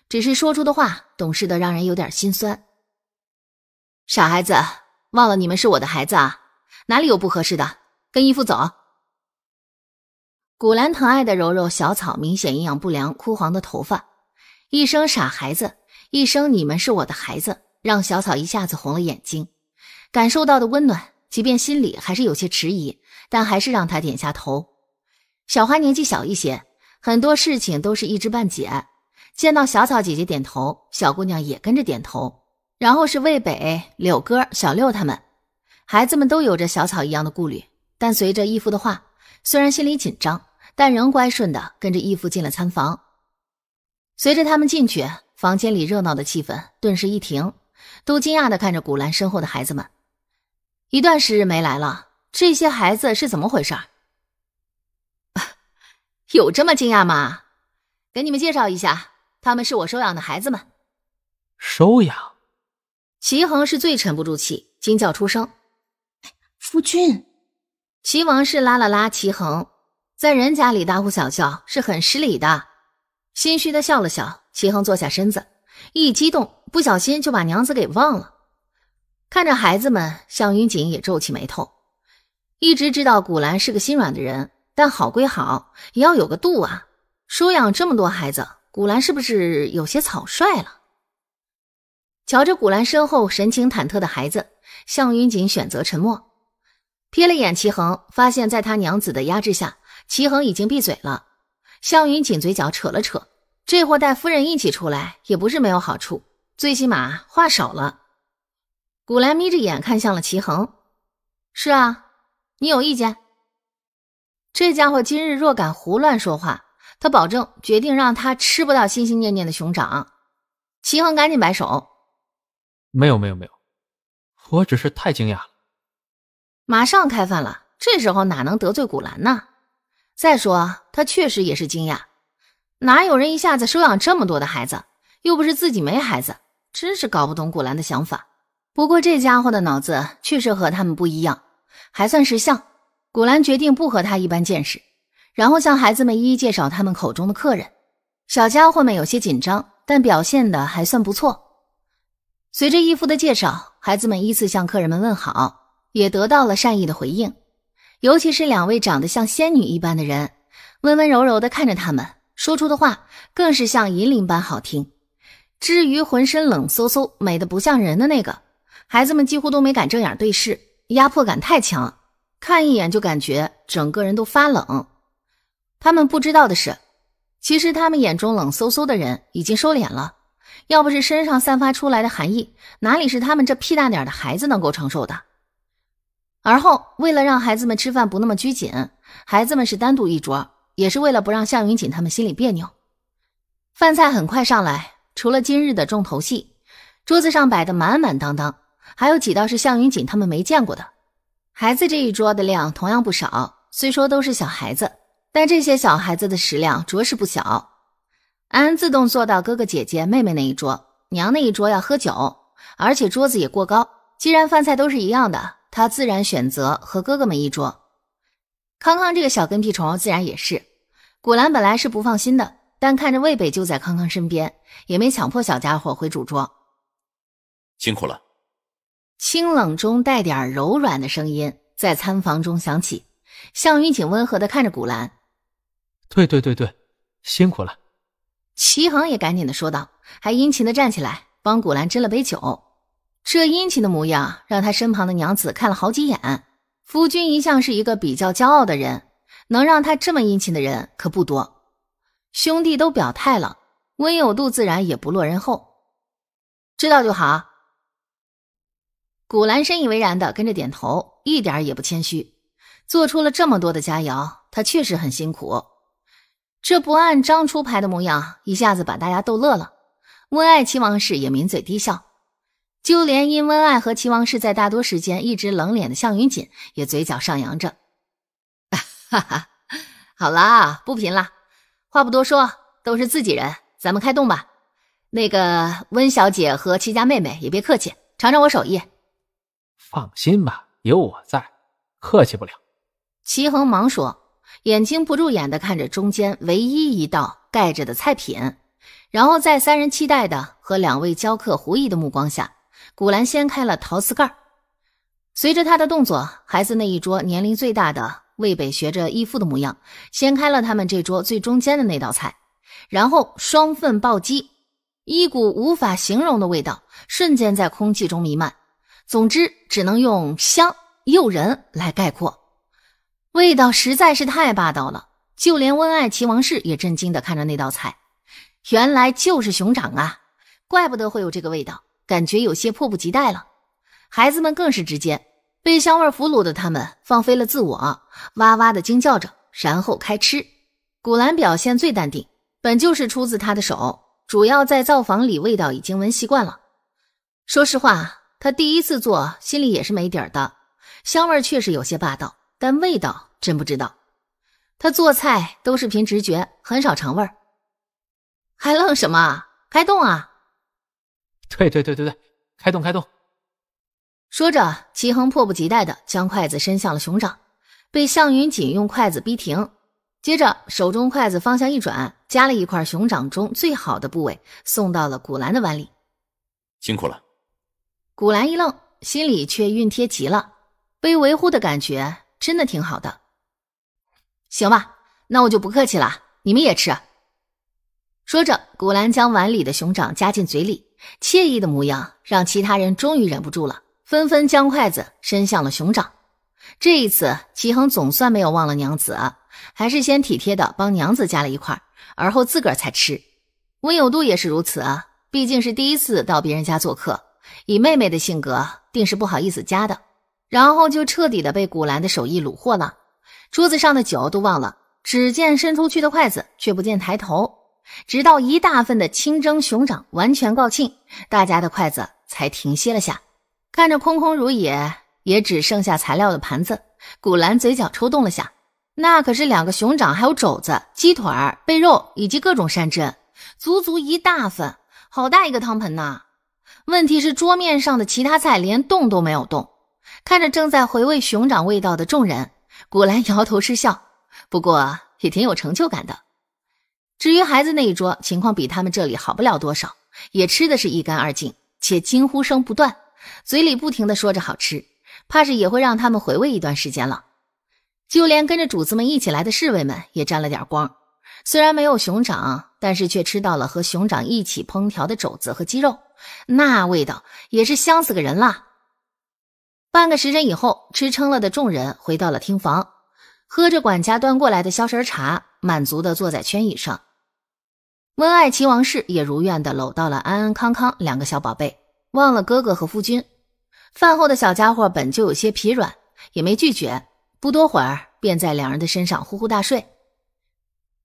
只是说出的话，懂事的让人有点心酸。傻孩子，忘了你们是我的孩子啊？哪里有不合适的？跟义父走。古兰疼爱的柔柔小草明显营养不良，枯黄的头发。一声“傻孩子”，一声“你们是我的孩子”，让小草一下子红了眼睛，感受到的温暖，即便心里还是有些迟疑，但还是让他点下头。小花年纪小一些，很多事情都是一知半解。见到小草姐姐点头，小姑娘也跟着点头。然后是魏北、柳哥、小六他们，孩子们都有着小草一样的顾虑，但随着义父的话，虽然心里紧张，但仍乖顺的跟着义父进了餐房。随着他们进去，房间里热闹的气氛顿时一停，都惊讶的看着古兰身后的孩子们。一段时日没来了，这些孩子是怎么回事？有这么惊讶吗？给你们介绍一下，他们是我收养的孩子们。收养？齐恒是最沉不住气，惊叫出声：“夫君！”齐王氏拉了拉齐恒，在人家里大呼小叫是很失礼的。心虚的笑了笑，齐恒坐下身子，一激动不小心就把娘子给忘了。看着孩子们，向云锦也皱起眉头。一直知道古兰是个心软的人，但好归好，也要有个度啊。收养这么多孩子，古兰是不是有些草率了？瞧着古兰身后神情忐忑的孩子，向云锦选择沉默，瞥了眼齐恒，发现在他娘子的压制下，齐恒已经闭嘴了。向云锦嘴角扯了扯，这货带夫人一起出来也不是没有好处，最起码话少了。古兰眯着眼看向了齐恒，是啊，你有意见？这家伙今日若敢胡乱说话，他保证决定让他吃不到心心念念的熊掌。齐恒赶紧摆手。没有没有没有，我只是太惊讶了。马上开饭了，这时候哪能得罪古兰呢？再说他确实也是惊讶，哪有人一下子收养这么多的孩子？又不是自己没孩子，真是搞不懂古兰的想法。不过这家伙的脑子确实和他们不一样，还算识相。古兰决定不和他一般见识，然后向孩子们一一介绍他们口中的客人。小家伙们有些紧张，但表现的还算不错。随着义父的介绍，孩子们依次向客人们问好，也得到了善意的回应。尤其是两位长得像仙女一般的人，温温柔柔地看着他们，说出的话更是像银铃般好听。至于浑身冷飕飕、美得不像人的那个，孩子们几乎都没敢正眼对视，压迫感太强，看一眼就感觉整个人都发冷。他们不知道的是，其实他们眼中冷飕飕的人已经收敛了。要不是身上散发出来的寒意，哪里是他们这屁大点的孩子能够承受的？而后，为了让孩子们吃饭不那么拘谨，孩子们是单独一桌，也是为了不让向云锦他们心里别扭。饭菜很快上来，除了今日的重头戏，桌子上摆的满满当当，还有几道是向云锦他们没见过的。孩子这一桌的量同样不少，虽说都是小孩子，但这些小孩子的食量着实不小。安安自动坐到哥哥姐姐妹妹那一桌，娘那一桌要喝酒，而且桌子也过高。既然饭菜都是一样的，他自然选择和哥哥们一桌。康康这个小跟屁虫自然也是。古兰本来是不放心的，但看着魏北就在康康身边，也没强迫小家伙回主桌。辛苦了。清冷中带点柔软的声音在餐房中响起，向云锦温和的看着古兰。对对对对，辛苦了。齐衡也赶紧的说道，还殷勤的站起来帮古兰斟了杯酒。这殷勤的模样让他身旁的娘子看了好几眼。夫君一向是一个比较骄傲的人，能让他这么殷勤的人可不多。兄弟都表态了，温有度自然也不落人后。知道就好。古兰深以为然的跟着点头，一点也不谦虚。做出了这么多的佳肴，他确实很辛苦。这不按章出牌的模样，一下子把大家逗乐了。温爱齐王室也抿嘴低笑，就连因温爱和齐王室在大多时间一直冷脸的向云锦，也嘴角上扬着。哈哈，好了，不贫了，话不多说，都是自己人，咱们开动吧。那个温小姐和齐家妹妹也别客气，尝尝我手艺。放心吧，有我在，客气不了。齐衡忙说。眼睛不入眼地看着中间唯一一道盖着的菜品，然后在三人期待的和两位教客狐疑的目光下，古兰掀开了陶瓷盖儿。随着他的动作，孩子那一桌年龄最大的魏北学着义父的模样，掀开了他们这桌最中间的那道菜，然后双份暴击，一股无法形容的味道瞬间在空气中弥漫。总之，只能用香诱人来概括。味道实在是太霸道了，就连温爱齐王氏也震惊的看着那道菜。原来就是熊掌啊！怪不得会有这个味道，感觉有些迫不及待了。孩子们更是直接被香味俘虏的，他们放飞了自我，哇哇的惊叫着，然后开吃。古兰表现最淡定，本就是出自他的手，主要在灶房里味道已经闻习惯了。说实话，他第一次做，心里也是没底的。香味确实有些霸道，但味道。真不知道，他做菜都是凭直觉，很少尝味儿。还愣什么？开动啊！对对对对对，开动开动！说着，齐恒迫不及待的将筷子伸向了熊掌，被向云锦用筷子逼停。接着，手中筷子方向一转，夹了一块熊掌中最好的部位，送到了古兰的碗里。辛苦了。古兰一愣，心里却熨贴极了。被维护的感觉真的挺好的。行吧，那我就不客气了，你们也吃。说着，古兰将碗里的熊掌夹进嘴里，惬意的模样让其他人终于忍不住了，纷纷将筷子伸向了熊掌。这一次，齐衡总算没有忘了娘子，还是先体贴的帮娘子夹了一块，而后自个儿才吃。温有度也是如此啊，毕竟是第一次到别人家做客，以妹妹的性格，定是不好意思夹的，然后就彻底的被古兰的手艺虏获了。桌子上的酒都忘了，只见伸出去的筷子，却不见抬头。直到一大份的清蒸熊掌完全告罄，大家的筷子才停歇了下。看着空空如也，也只剩下材料的盘子，古兰嘴角抽动了下。那可是两个熊掌，还有肘子、鸡腿儿、贝肉以及各种山珍，足足一大份，好大一个汤盆呐！问题是桌面上的其他菜连动都没有动，看着正在回味熊掌味道的众人。古兰摇头失笑，不过也挺有成就感的。至于孩子那一桌，情况比他们这里好不了多少，也吃的是一干二净，且惊呼声不断，嘴里不停的说着好吃，怕是也会让他们回味一段时间了。就连跟着主子们一起来的侍卫们也沾了点光，虽然没有熊掌，但是却吃到了和熊掌一起烹调的肘子和鸡肉，那味道也是香死个人了。半个时辰以后，吃撑了的众人回到了厅房，喝着管家端过来的消食茶，满足的坐在圈椅上。温爱齐王氏也如愿的搂到了安安康康两个小宝贝，忘了哥哥和夫君。饭后的小家伙本就有些疲软，也没拒绝，不多会儿便在两人的身上呼呼大睡。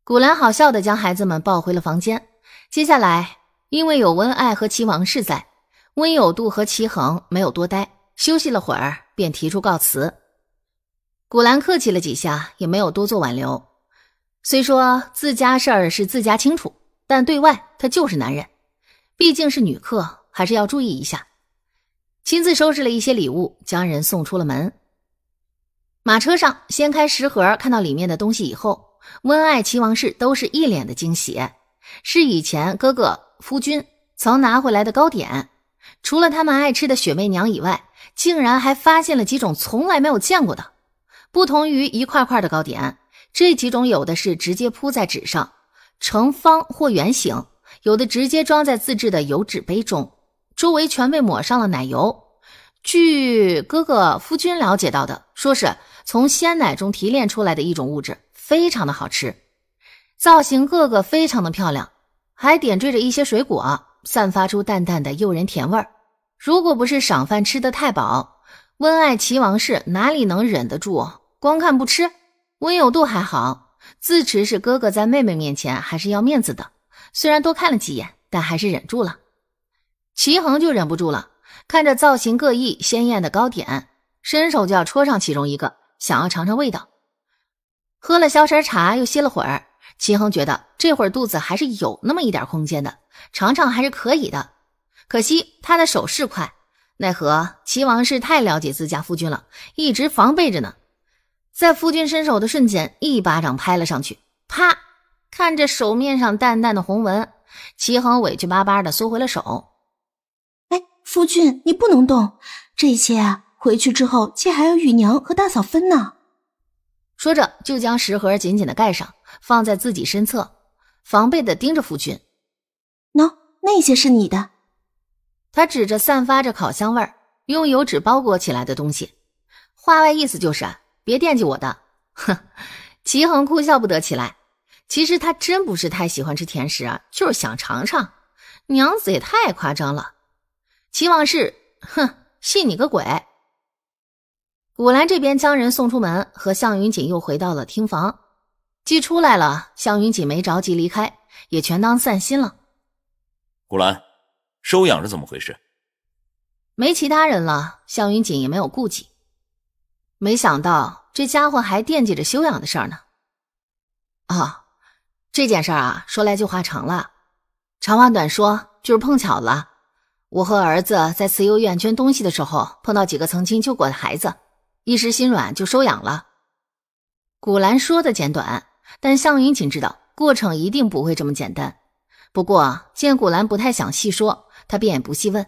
古兰好笑的将孩子们抱回了房间。接下来，因为有温爱和齐王氏在，温有度和齐恒没有多待。休息了会儿，便提出告辞。古兰客气了几下，也没有多做挽留。虽说自家事儿是自家清楚，但对外他就是男人，毕竟是女客，还是要注意一下。亲自收拾了一些礼物，将人送出了门。马车上掀开食盒，看到里面的东西以后，温爱齐王氏都是一脸的惊喜。是以前哥哥夫君曾拿回来的糕点，除了他们爱吃的雪媚娘以外。竟然还发现了几种从来没有见过的，不同于一块块的糕点，这几种有的是直接铺在纸上，呈方或圆形，有的直接装在自制的油纸杯中，周围全被抹上了奶油。据哥哥夫君了解到的，说是从鲜奶中提炼出来的一种物质，非常的好吃，造型个个非常的漂亮，还点缀着一些水果，散发出淡淡的诱人甜味儿。如果不是赏饭吃的太饱，温爱齐王室哪里能忍得住？光看不吃，温有度还好，自持是哥哥，在妹妹面前还是要面子的。虽然多看了几眼，但还是忍住了。齐恒就忍不住了，看着造型各异、鲜艳的糕点，伸手就要戳上其中一个，想要尝尝味道。喝了消食茶，又歇了会儿，齐恒觉得这会儿肚子还是有那么一点空间的，尝尝还是可以的。可惜他的手是快，奈何齐王是太了解自家夫君了，一直防备着呢。在夫君伸手的瞬间，一巴掌拍了上去，啪！看着手面上淡淡的红纹，齐衡委屈巴巴的缩回了手。哎，夫君你不能动，这些回去之后，妾还要与娘和大嫂分呢。说着就将食盒紧紧的盖上，放在自己身侧，防备的盯着夫君。喏，那些是你的。他指着散发着烤香味儿、用油纸包裹起来的东西，话外意思就是别惦记我的。哼，齐恒哭笑不得起来。其实他真不是太喜欢吃甜食啊，就是想尝尝。娘子也太夸张了。齐王氏，哼，信你个鬼！古兰这边将人送出门，和向云锦又回到了厅房。既出来了，向云锦没着急离开，也全当散心了。古兰。收养是怎么回事？没其他人了，向云锦也没有顾忌，没想到这家伙还惦记着修养的事呢。哦，这件事啊，说来就话长了。长话短说，就是碰巧了，我和儿子在慈幼院捐东西的时候，碰到几个曾经救过的孩子，一时心软就收养了。古兰说的简短，但向云锦知道过程一定不会这么简单。不过见古兰不太想细说。他便也不细问，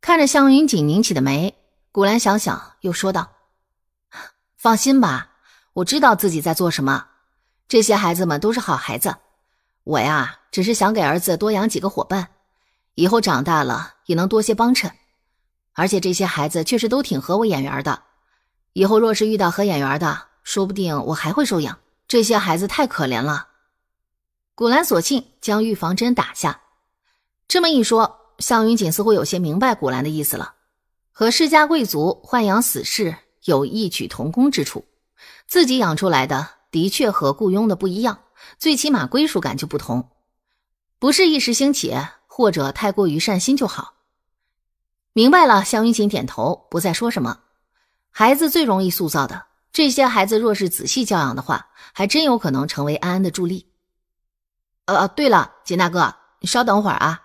看着向云锦拧起的眉，古兰想想又说道：“放心吧，我知道自己在做什么。这些孩子们都是好孩子，我呀，只是想给儿子多养几个伙伴，以后长大了也能多些帮衬。而且这些孩子确实都挺合我眼缘的，以后若是遇到合眼缘的，说不定我还会收养。这些孩子太可怜了。”古兰索性将预防针打下。这么一说，向云锦似乎有些明白古兰的意思了，和世家贵族豢养死士有异曲同工之处。自己养出来的的确和雇佣的不一样，最起码归属感就不同。不是一时兴起或者太过于善心就好。明白了，向云锦点头，不再说什么。孩子最容易塑造的，这些孩子若是仔细教养的话，还真有可能成为安安的助力。呃，对了，简大哥，你稍等会儿啊。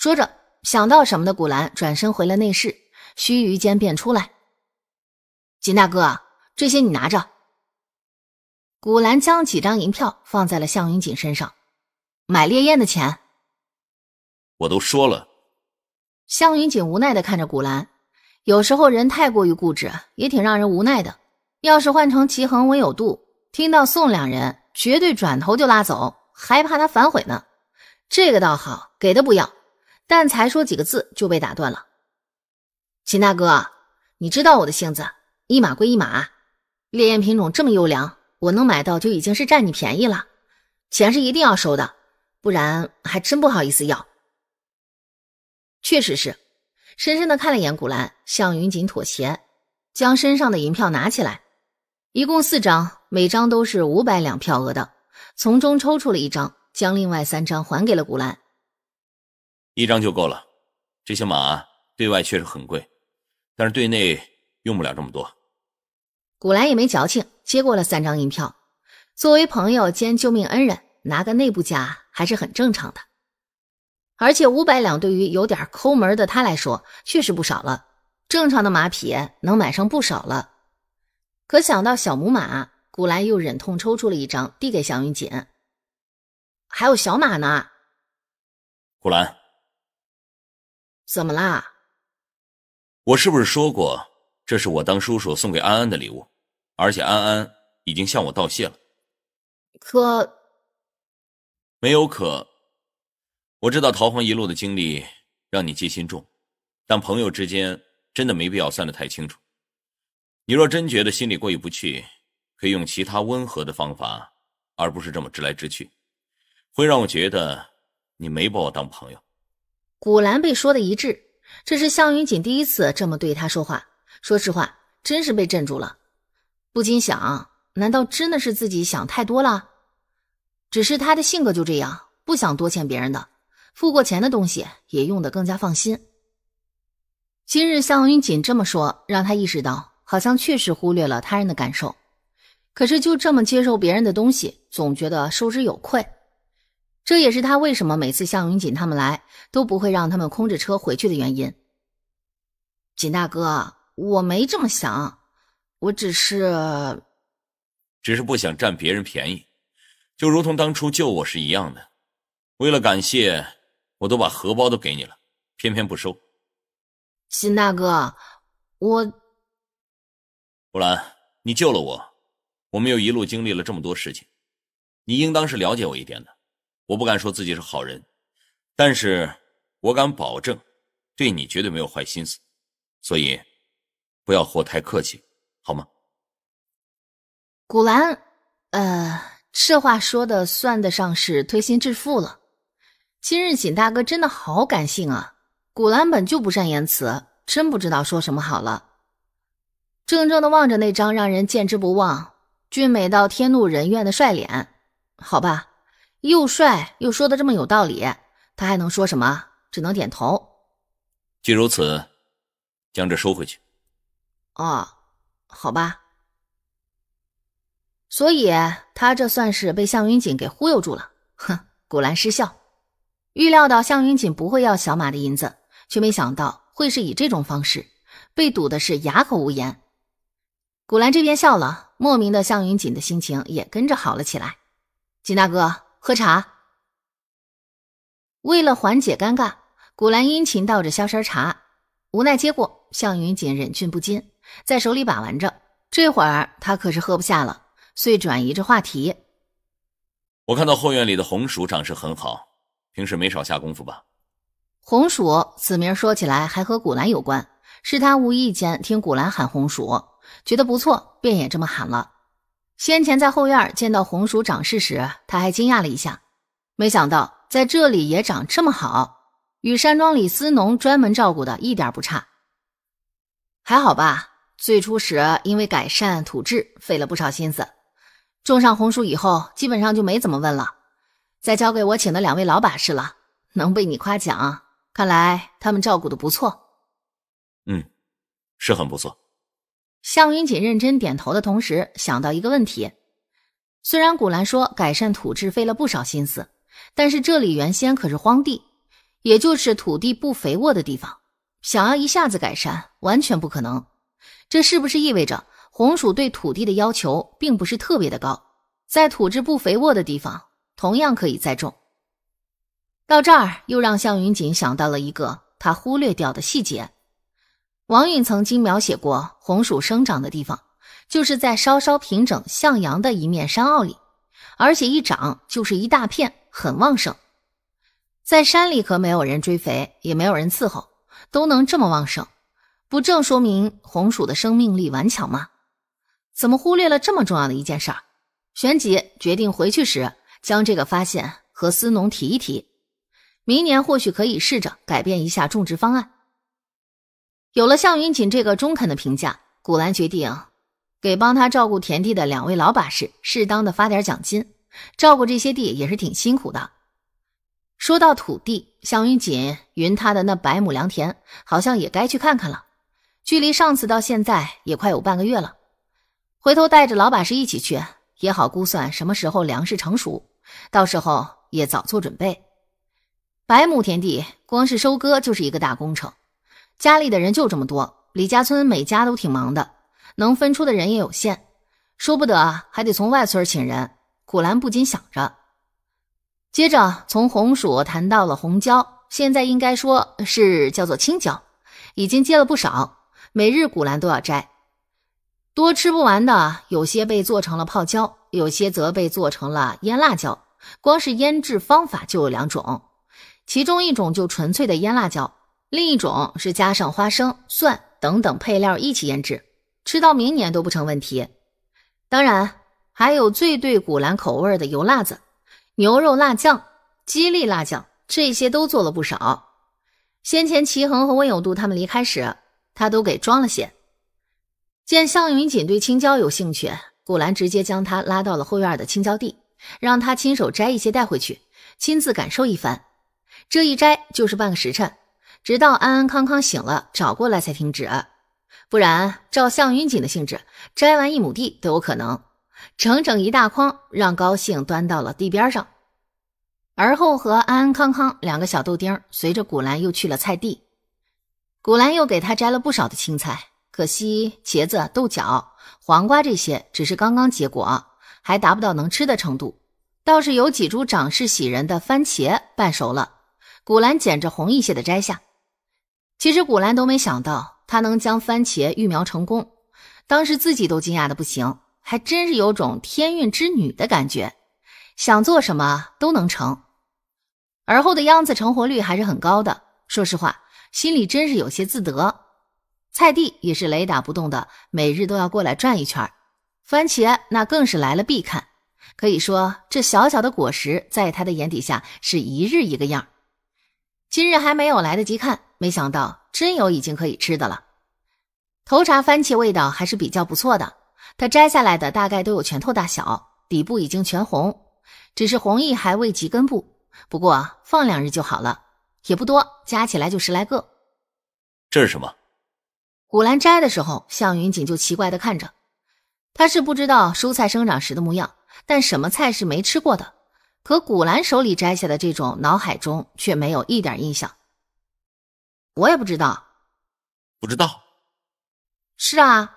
说着，想到什么的古兰转身回了内室，须臾间便出来。金大哥，这些你拿着。古兰将几张银票放在了向云锦身上，买烈焰的钱。我都说了。向云锦无奈的看着古兰，有时候人太过于固执，也挺让人无奈的。要是换成齐恒文有度，听到宋两人，绝对转头就拉走，还怕他反悔呢。这个倒好，给的不要。但才说几个字就被打断了。秦大哥，你知道我的性子，一码归一码。烈焰品种这么优良，我能买到就已经是占你便宜了。钱是一定要收的，不然还真不好意思要。确实是，深深的看了眼古兰，向云锦妥协，将身上的银票拿起来，一共四张，每张都是五百两票额的，从中抽出了一张，将另外三张还给了古兰。一张就够了，这些马对外确实很贵，但是对内用不了这么多。古兰也没矫情，接过了三张银票，作为朋友兼救命恩人，拿个内部价还是很正常的。而且五百两对于有点抠门的他来说，确实不少了，正常的马匹能买上不少了。可想到小母马，古兰又忍痛抽出了一张，递给祥云锦。还有小马呢，古兰。怎么啦？我是不是说过，这是我当叔叔送给安安的礼物？而且安安已经向我道谢了。可，没有可。我知道逃荒一路的经历让你戒心重，但朋友之间真的没必要算得太清楚。你若真觉得心里过意不去，可以用其他温和的方法，而不是这么直来直去，会让我觉得你没把我当朋友。古兰被说的一滞，这是向云锦第一次这么对他说话。说实话，真是被镇住了，不禁想：难道真的是自己想太多了？只是他的性格就这样，不想多欠别人的，付过钱的东西也用得更加放心。今日向云锦这么说，让他意识到，好像确实忽略了他人的感受。可是就这么接受别人的东西，总觉得收之有愧。这也是他为什么每次向云锦他们来都不会让他们空着车回去的原因。锦大哥，我没这么想，我只是，只是不想占别人便宜，就如同当初救我是一样的。为了感谢，我都把荷包都给你了，偏偏不收。秦大哥，我，乌兰，你救了我，我们又一路经历了这么多事情，你应当是了解我一点的。我不敢说自己是好人，但是我敢保证，对你绝对没有坏心思，所以，不要和我太客气，好吗？古兰，呃，这话说的算得上是推心置腹了。今日锦大哥真的好感性啊！古兰本就不善言辞，真不知道说什么好了。怔怔的望着那张让人见之不忘、俊美到天怒人怨的帅脸，好吧。又帅又说的这么有道理，他还能说什么？只能点头。既如此，将这收回去。哦，好吧。所以他这算是被向云锦给忽悠住了。哼，古兰失笑，预料到向云锦不会要小马的银子，却没想到会是以这种方式，被堵的是哑口无言。古兰这边笑了，莫名的向云锦的心情也跟着好了起来。锦大哥。喝茶，为了缓解尴尬，古兰殷勤倒着消山茶，无奈接过，向云锦忍俊不禁，在手里把玩着。这会儿他可是喝不下了，遂转移着话题。我看到后院里的红薯长势很好，平时没少下功夫吧？红薯此名说起来还和古兰有关，是他无意间听古兰喊红薯，觉得不错，便也这么喊了。先前在后院见到红薯长势时，他还惊讶了一下，没想到在这里也长这么好，与山庄里司农专门照顾的一点不差。还好吧？最初时因为改善土质费了不少心思，种上红薯以后基本上就没怎么问了，再交给我请的两位老把式了。能被你夸奖，看来他们照顾的不错。嗯，是很不错。向云锦认真点头的同时，想到一个问题：虽然古兰说改善土质费了不少心思，但是这里原先可是荒地，也就是土地不肥沃的地方，想要一下子改善完全不可能。这是不是意味着红薯对土地的要求并不是特别的高，在土质不肥沃的地方同样可以栽种？到这儿，又让向云锦想到了一个他忽略掉的细节。王允曾经描写过红薯生长的地方，就是在稍稍平整、向阳的一面山坳里，而且一长就是一大片，很旺盛。在山里可没有人追肥，也没有人伺候，都能这么旺盛，不正说明红薯的生命力顽强吗？怎么忽略了这么重要的一件事儿？旋即决定回去时将这个发现和司农提一提，明年或许可以试着改变一下种植方案。有了向云锦这个中肯的评价，古兰决定给帮他照顾田地的两位老把式适当的发点奖金。照顾这些地也是挺辛苦的。说到土地，向云锦云他的那百亩良田，好像也该去看看了。距离上次到现在也快有半个月了，回头带着老把式一起去也好估算什么时候粮食成熟，到时候也早做准备。百亩田地，光是收割就是一个大工程。家里的人就这么多，李家村每家都挺忙的，能分出的人也有限，说不得还得从外村请人。古兰不禁想着，接着从红薯谈到了红椒，现在应该说是叫做青椒，已经结了不少，每日古兰都要摘，多吃不完的有些被做成了泡椒，有些则被做成了腌辣椒，光是腌制方法就有两种，其中一种就纯粹的腌辣椒。另一种是加上花生、蒜等等配料一起腌制，吃到明年都不成问题。当然，还有最对古兰口味的油辣子、牛肉辣酱、鸡粒辣酱，这些都做了不少。先前齐恒和温有度他们离开时，他都给装了些。见向云锦对青椒有兴趣，古兰直接将他拉到了后院的青椒地，让他亲手摘一些带回去，亲自感受一番。这一摘就是半个时辰。直到安安康康醒了，找过来才停止。不然照向云锦的性质，摘完一亩地都有可能，整整一大筐，让高兴端到了地边上。而后和安安康康两个小豆丁，随着古兰又去了菜地。古兰又给他摘了不少的青菜，可惜茄子、豆角、黄瓜这些只是刚刚结果，还达不到能吃的程度。倒是有几株长势喜人的番茄半熟了，古兰捡着红一些的摘下。其实古兰都没想到他能将番茄育苗成功，当时自己都惊讶的不行，还真是有种天运之女的感觉，想做什么都能成。而后的秧子成活率还是很高的，说实话心里真是有些自得。菜地也是雷打不动的，每日都要过来转一圈番茄那更是来了必看，可以说这小小的果实在他的眼底下是一日一个样。今日还没有来得及看。没想到真有已经可以吃的了。头茬番茄味道还是比较不错的，它摘下来的大概都有拳头大小，底部已经全红，只是红叶还未及根部。不过放两日就好了，也不多，加起来就十来个。这是什么？古兰摘的时候，向云锦就奇怪的看着，他是不知道蔬菜生长时的模样，但什么菜是没吃过的。可古兰手里摘下的这种，脑海中却没有一点印象。我也不知道，不知道。是啊，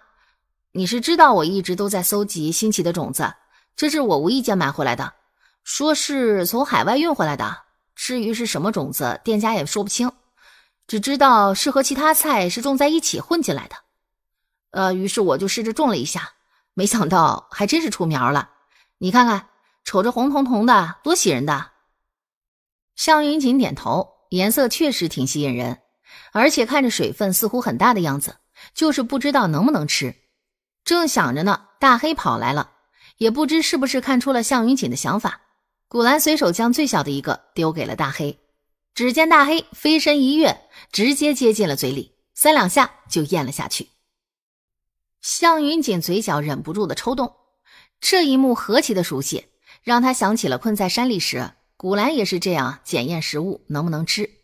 你是知道，我一直都在搜集新奇的种子，这是我无意间买回来的，说是从海外运回来的。至于是什么种子，店家也说不清，只知道是和其他菜是种在一起混进来的。呃，于是我就试着种了一下，没想到还真是出苗了。你看看，瞅着红彤彤的，多喜人的。向云锦点头，颜色确实挺吸引人。而且看着水分似乎很大的样子，就是不知道能不能吃。正想着呢，大黑跑来了，也不知是不是看出了向云锦的想法。古兰随手将最小的一个丢给了大黑，只见大黑飞身一跃，直接接进了嘴里，三两下就咽了下去。向云锦嘴角忍不住的抽动，这一幕何其的熟悉，让他想起了困在山里时，古兰也是这样检验食物能不能吃。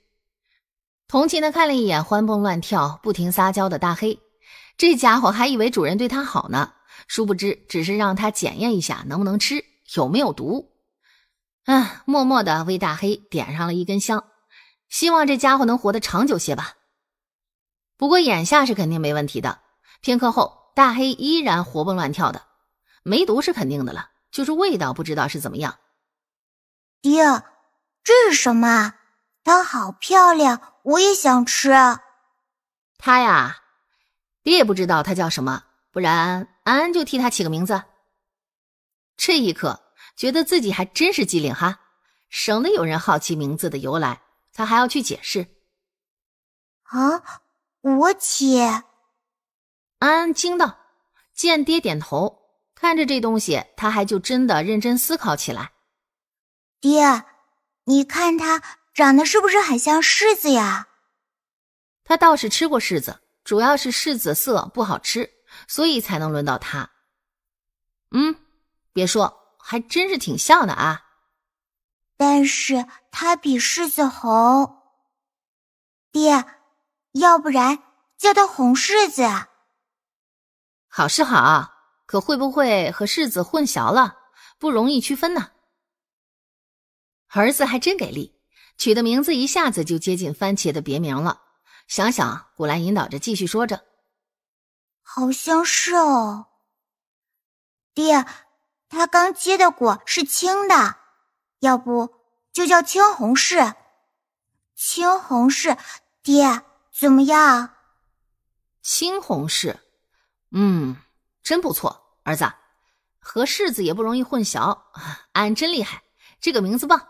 同情的看了一眼欢蹦乱跳、不停撒娇的大黑，这家伙还以为主人对他好呢，殊不知只是让他检验一下能不能吃，有没有毒。唉，默默的为大黑点上了一根香，希望这家伙能活得长久些吧。不过眼下是肯定没问题的。片刻后，大黑依然活蹦乱跳的，没毒是肯定的了，就是味道不知道是怎么样。爹，这是什么？它好漂亮，我也想吃。它呀，爹也不知道它叫什么，不然安安就替它起个名字。这一刻觉得自己还真是机灵哈，省得有人好奇名字的由来，他还要去解释。啊，我起。安安惊道，见爹点头，看着这东西，他还就真的认真思考起来。爹，你看它。长得是不是很像柿子呀？他倒是吃过柿子，主要是柿子涩不好吃，所以才能轮到他。嗯，别说，还真是挺像的啊。但是它比柿子红。爹，要不然叫它红柿子？好是好，可会不会和柿子混淆了，不容易区分呢？儿子还真给力。取的名字一下子就接近番茄的别名了。想想，古兰引导着继续说着：“好像是哦，爹，他刚结的果是青的，要不就叫青红柿。青红柿，爹怎么样？青红柿，嗯，真不错，儿子，和柿子也不容易混淆。俺真厉害，这个名字棒。”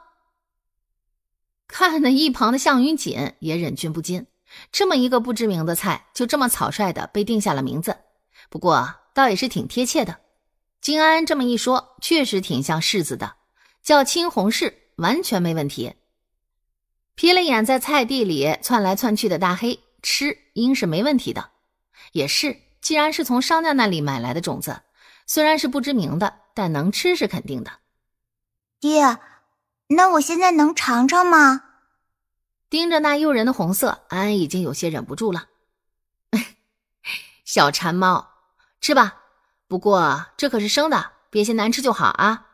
看那一旁的项云锦也忍俊不禁，这么一个不知名的菜，就这么草率的被定下了名字。不过倒也是挺贴切的。金安这么一说，确实挺像柿子的，叫青红柿，完全没问题。瞥了眼在菜地里窜来窜去的大黑，吃应是没问题的。也是，既然是从商家那里买来的种子，虽然是不知名的，但能吃是肯定的。爹。那我现在能尝尝吗？盯着那诱人的红色，安安已经有些忍不住了。小馋猫，吃吧。不过这可是生的，别嫌难吃就好啊。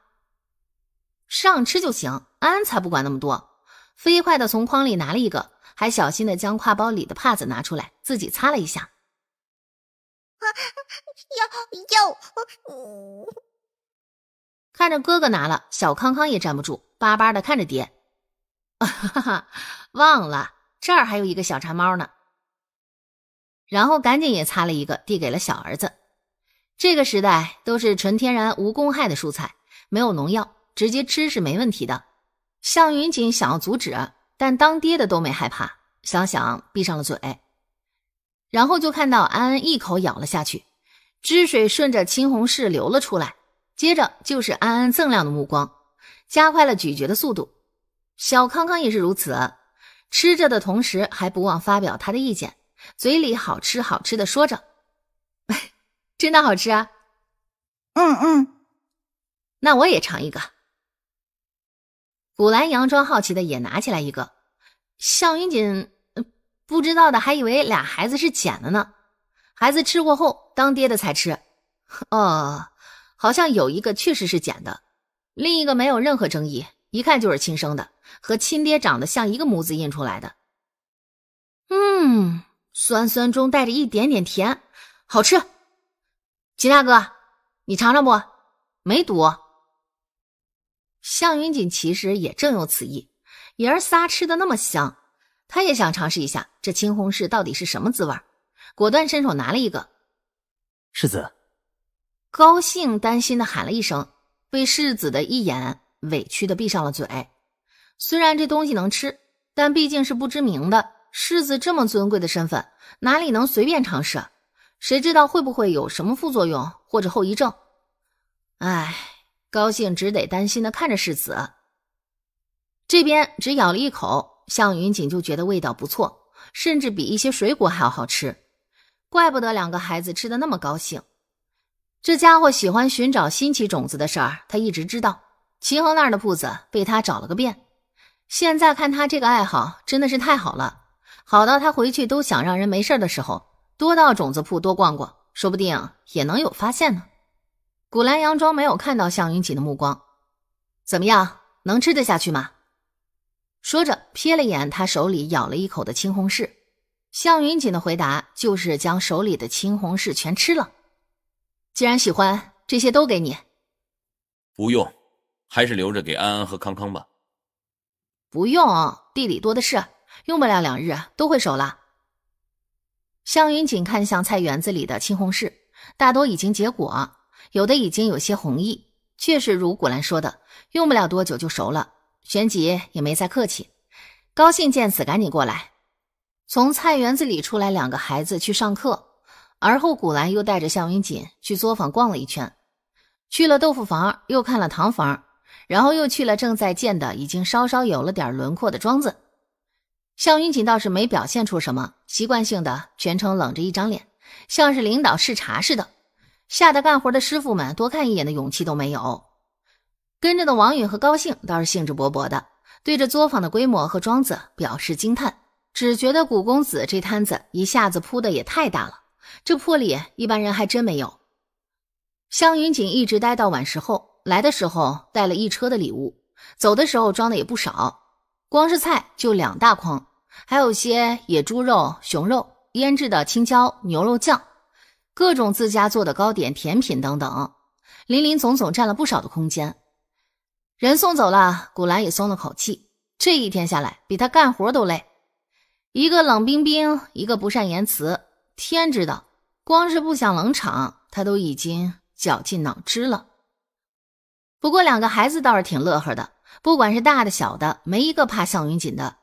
上吃就行，安安才不管那么多。飞快的从筐里拿了一个，还小心的将挎包里的帕子拿出来，自己擦了一下。啊，要要。看着哥哥拿了，小康康也站不住，巴巴的看着爹。哈哈，忘了这儿还有一个小馋猫呢。然后赶紧也擦了一个，递给了小儿子。这个时代都是纯天然无公害的蔬菜，没有农药，直接吃是没问题的。向云锦想要阻止，但当爹的都没害怕，想想闭上了嘴。然后就看到安安一口咬了下去，汁水顺着青红柿流了出来。接着就是安安锃亮的目光，加快了咀嚼的速度。小康康也是如此，吃着的同时还不忘发表他的意见，嘴里好吃好吃的说着：“真的好吃啊！”“嗯嗯。”“那我也尝一个。”古兰佯装好奇的也拿起来一个。向云锦不知道的还以为俩孩子是捡的呢。孩子吃过后，当爹的才吃。哦。好像有一个确实是捡的，另一个没有任何争议，一看就是亲生的，和亲爹长得像一个模子印出来的。嗯，酸酸中带着一点点甜，好吃。秦大哥，你尝尝不？没毒。向云锦其实也正有此意，爷儿仨吃的那么香，他也想尝试一下这青红柿到底是什么滋味，果断伸手拿了一个。世子。高兴担心的喊了一声，被世子的一眼委屈的闭上了嘴。虽然这东西能吃，但毕竟是不知名的。世子这么尊贵的身份，哪里能随便尝试？谁知道会不会有什么副作用或者后遗症？哎，高兴只得担心的看着世子。这边只咬了一口，向云锦就觉得味道不错，甚至比一些水果还要好吃。怪不得两个孩子吃的那么高兴。这家伙喜欢寻找新奇种子的事儿，他一直知道。秦恒那儿的铺子被他找了个遍，现在看他这个爱好真的是太好了，好到他回去都想让人没事的时候多到种子铺多逛逛，说不定也能有发现呢。古兰佯装没有看到向云锦的目光，怎么样，能吃得下去吗？说着瞥了眼他手里咬了一口的青红柿，向云锦的回答就是将手里的青红柿全吃了。既然喜欢，这些都给你。不用，还是留着给安安和康康吧。不用，地里多的是，用不了两日都会熟了。向云锦看向菜园子里的青红柿，大多已经结果，有的已经有些红意，确实如古兰说的，用不了多久就熟了。旋即也没再客气，高兴见此赶紧过来。从菜园子里出来两个孩子去上课。而后，古兰又带着向云锦去作坊逛了一圈，去了豆腐房，又看了糖房，然后又去了正在建的、已经稍稍有了点轮廓的庄子。向云锦倒是没表现出什么，习惯性的全程冷着一张脸，像是领导视察似的，吓得干活的师傅们多看一眼的勇气都没有。跟着的王允和高兴倒是兴致勃勃的，对着作坊的规模和庄子表示惊叹，只觉得古公子这摊子一下子铺的也太大了。这魄力，一般人还真没有。香云锦一直待到晚时候，来的时候带了一车的礼物，走的时候装的也不少。光是菜就两大筐，还有些野猪肉、熊肉、腌制的青椒、牛肉酱，各种自家做的糕点、甜品等等，林林总总占了不少的空间。人送走了，古兰也松了口气。这一天下来，比他干活都累。一个冷冰冰，一个不善言辞。天知道，光是不想冷场，他都已经绞尽脑汁了。不过两个孩子倒是挺乐呵的，不管是大的小的，没一个怕向云锦的。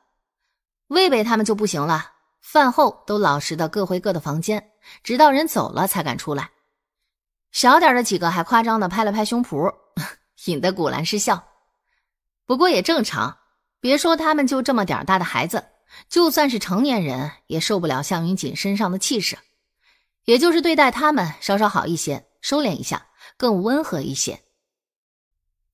魏北他们就不行了，饭后都老实的各回各的房间，直到人走了才敢出来。小点的几个还夸张的拍了拍胸脯，引得古兰失笑。不过也正常，别说他们就这么点大的孩子。就算是成年人，也受不了向云锦身上的气势，也就是对待他们稍稍好一些，收敛一下，更温和一些。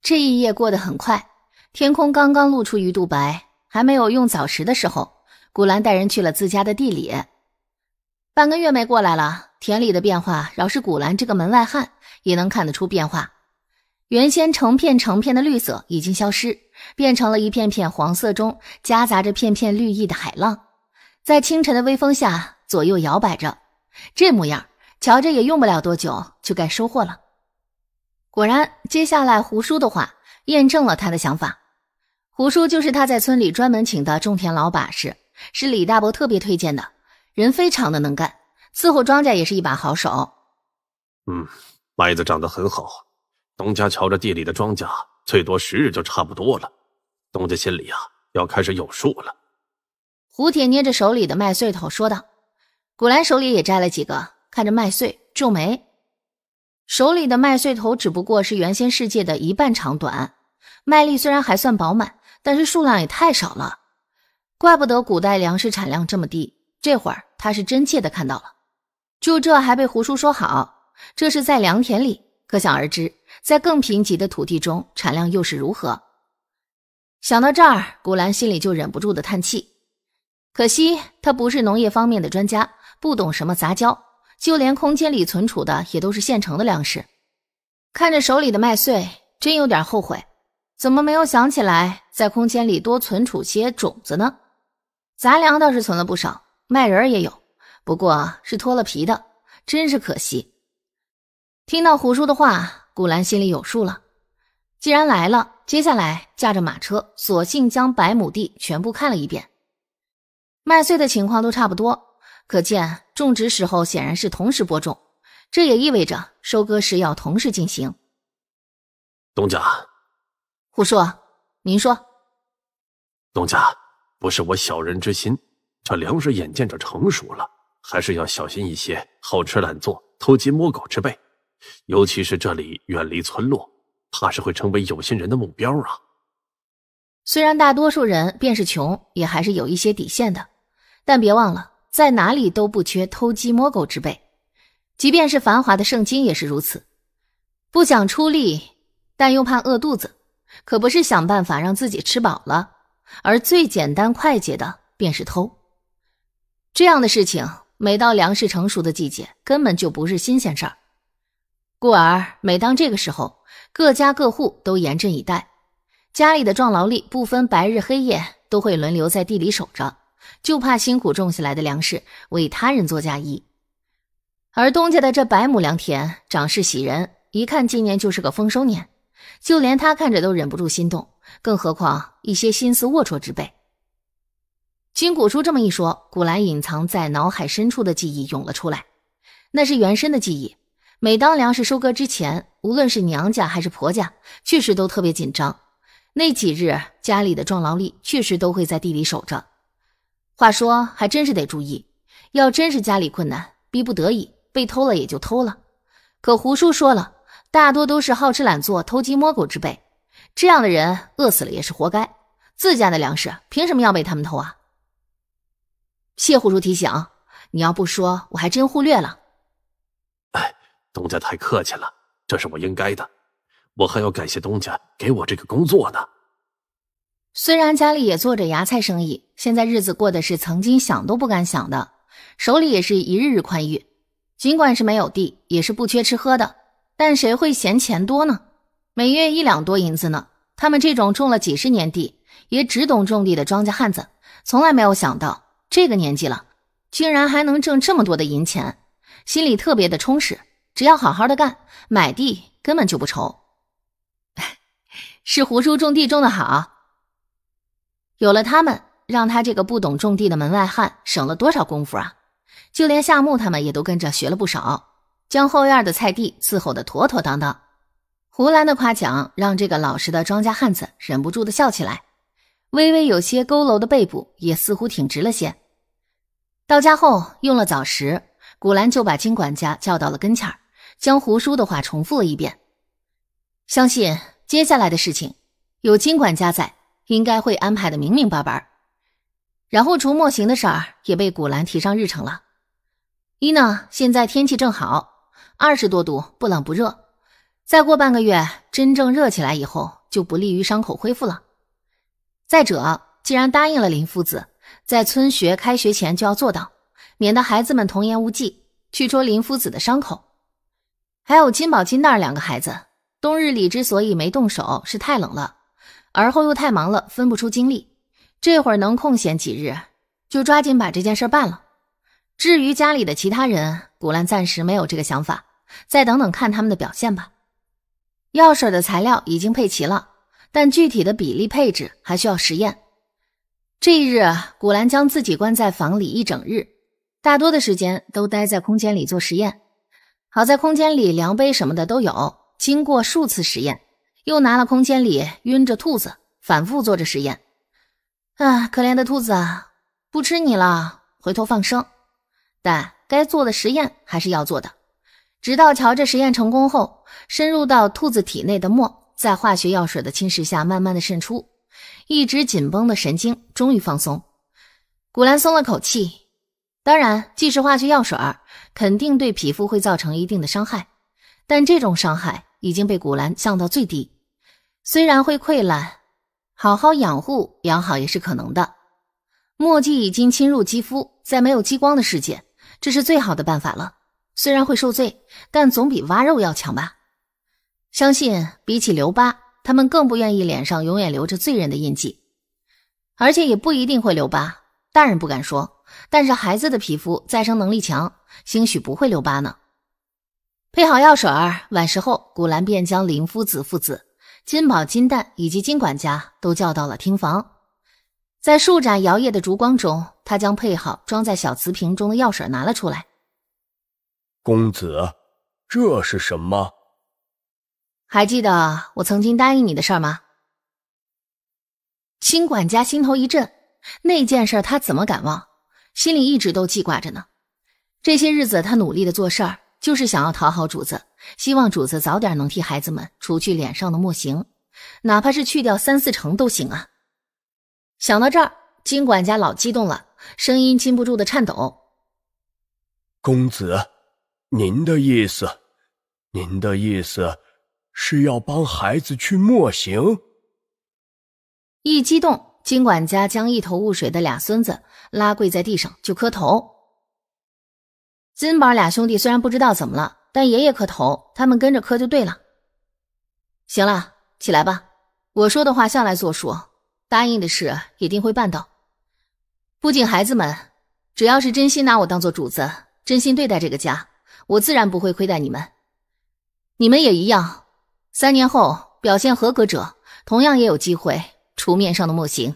这一夜过得很快，天空刚刚露出鱼肚白，还没有用早食的时候，古兰带人去了自家的地里。半个月没过来了，田里的变化，饶是古兰这个门外汉，也能看得出变化。原先成片成片的绿色已经消失，变成了一片片黄色中夹杂着片片绿意的海浪，在清晨的微风下左右摇摆着。这模样，瞧着也用不了多久就该收获了。果然，接下来胡叔的话验证了他的想法。胡叔就是他在村里专门请的种田老把式，是李大伯特别推荐的，人非常的能干，伺候庄稼也是一把好手。嗯，麦子长得很好。东家瞧着地里的庄稼，最多十日就差不多了。东家心里啊，要开始有数了。胡铁捏着手里的麦穗头说道：“古兰手里也摘了几个，看着麦穗皱眉。手里的麦穗头只不过是原先世界的一半长短，麦粒虽然还算饱满，但是数量也太少了。怪不得古代粮食产量这么低。这会儿他是真切的看到了，就这还被胡叔说好，这是在良田里，可想而知。”在更贫瘠的土地中，产量又是如何？想到这儿，古兰心里就忍不住的叹气。可惜他不是农业方面的专家，不懂什么杂交，就连空间里存储的也都是现成的粮食。看着手里的麦穗，真有点后悔，怎么没有想起来在空间里多存储些种子呢？杂粮倒是存了不少，麦仁也有，不过是脱了皮的，真是可惜。听到胡叔的话。古兰心里有数了，既然来了，接下来驾着马车，索性将百亩地全部看了一遍。麦穗的情况都差不多，可见种植时候显然是同时播种，这也意味着收割时要同时进行。东家，胡叔，您说，东家不是我小人之心，这粮食眼见着成熟了，还是要小心一些好吃懒做、偷鸡摸狗之辈。尤其是这里远离村落，怕是会成为有心人的目标啊！虽然大多数人便是穷，也还是有一些底线的，但别忘了，在哪里都不缺偷鸡摸狗之辈，即便是繁华的圣京也是如此。不想出力，但又怕饿肚子，可不是想办法让自己吃饱了，而最简单快捷的便是偷。这样的事情，每到粮食成熟的季节，根本就不是新鲜事儿。故而，每当这个时候，各家各户都严阵以待，家里的壮劳力不分白日黑夜，都会轮流在地里守着，就怕辛苦种下来的粮食为他人做嫁衣。而东家的这百亩良田长势喜人，一看今年就是个丰收年，就连他看着都忍不住心动，更何况一些心思龌龊之辈。经古叔这么一说，古兰隐藏在脑海深处的记忆涌了出来，那是原身的记忆。每当粮食收割之前，无论是娘家还是婆家，确实都特别紧张。那几日，家里的壮劳力确实都会在地里守着。话说，还真是得注意，要真是家里困难，逼不得已被偷了也就偷了。可胡叔说了，大多都是好吃懒做、偷鸡摸狗之辈，这样的人饿死了也是活该。自家的粮食凭什么要被他们偷啊？谢胡叔提醒，你要不说我还真忽略了。东家太客气了，这是我应该的。我还要感谢东家给我这个工作呢。虽然家里也做着芽菜生意，现在日子过的是曾经想都不敢想的，手里也是一日日宽裕。尽管是没有地，也是不缺吃喝的。但谁会嫌钱多呢？每月一两多银子呢。他们这种种了几十年地，也只懂种地的庄稼汉子，从来没有想到这个年纪了，竟然还能挣这么多的银钱，心里特别的充实。只要好好的干，买地根本就不愁。是胡叔种地种的好，有了他们，让他这个不懂种地的门外汉省了多少功夫啊！就连夏木他们也都跟着学了不少，将后院的菜地伺候的妥妥当当。胡兰的夸奖让这个老实的庄稼汉子忍不住的笑起来，微微有些佝偻的背部也似乎挺直了些。到家后用了早食。古兰就把金管家叫到了跟前儿，将胡叔的话重复了一遍。相信接下来的事情，有金管家在，应该会安排的明明白白。然后除墨刑的事儿也被古兰提上日程了。一呢，现在天气正好，二十多度，不冷不热。再过半个月，真正热起来以后，就不利于伤口恢复了。再者，既然答应了林夫子，在村学开学前就要做到。免得孩子们童言无忌去戳林夫子的伤口，还有金宝金那儿两个孩子，冬日里之所以没动手是太冷了，而后又太忙了，分不出精力。这会儿能空闲几日，就抓紧把这件事办了。至于家里的其他人，古兰暂时没有这个想法，再等等看他们的表现吧。药水的材料已经配齐了，但具体的比例配置还需要实验。这一日，古兰将自己关在房里一整日。大多的时间都待在空间里做实验，好在空间里量杯什么的都有。经过数次实验，又拿了空间里晕着兔子，反复做着实验。啊，可怜的兔子，啊，不吃你了，回头放生。但该做的实验还是要做的。直到瞧着实验成功后，深入到兔子体内的墨，在化学药水的侵蚀下，慢慢的渗出，一直紧绷的神经终于放松。古兰松了口气。当然，既是化学药水儿，肯定对皮肤会造成一定的伤害，但这种伤害已经被古兰降到最低。虽然会溃烂，好好养护，养好也是可能的。墨迹已经侵入肌肤，在没有激光的世界，这是最好的办法了。虽然会受罪，但总比挖肉要强吧？相信比起留疤，他们更不愿意脸上永远留着罪人的印记，而且也不一定会留疤。大人不敢说，但是孩子的皮肤再生能力强，兴许不会留疤呢。配好药水儿，晚时候，古兰便将林夫子父子、金宝、金蛋以及金管家都叫到了厅房。在数盏摇曳的烛光中，他将配好装在小瓷瓶中的药水拿了出来。公子，这是什么？还记得我曾经答应你的事儿吗？金管家心头一震。那件事他怎么敢忘？心里一直都记挂着呢。这些日子他努力的做事儿，就是想要讨好主子，希望主子早点能替孩子们除去脸上的墨刑，哪怕是去掉三四成都行啊！想到这儿，金管家老激动了，声音禁不住的颤抖：“公子，您的意思，您的意思是要帮孩子去墨刑？”一激动。金管家将一头雾水的俩孙子拉跪在地上就磕头。金宝俩兄弟虽然不知道怎么了，但爷爷磕头，他们跟着磕就对了。行了，起来吧。我说的话向来作数，答应的事一定会办到。不仅孩子们，只要是真心拿我当做主子，真心对待这个家，我自然不会亏待你们。你们也一样，三年后表现合格者，同样也有机会。厨面上的墨刑。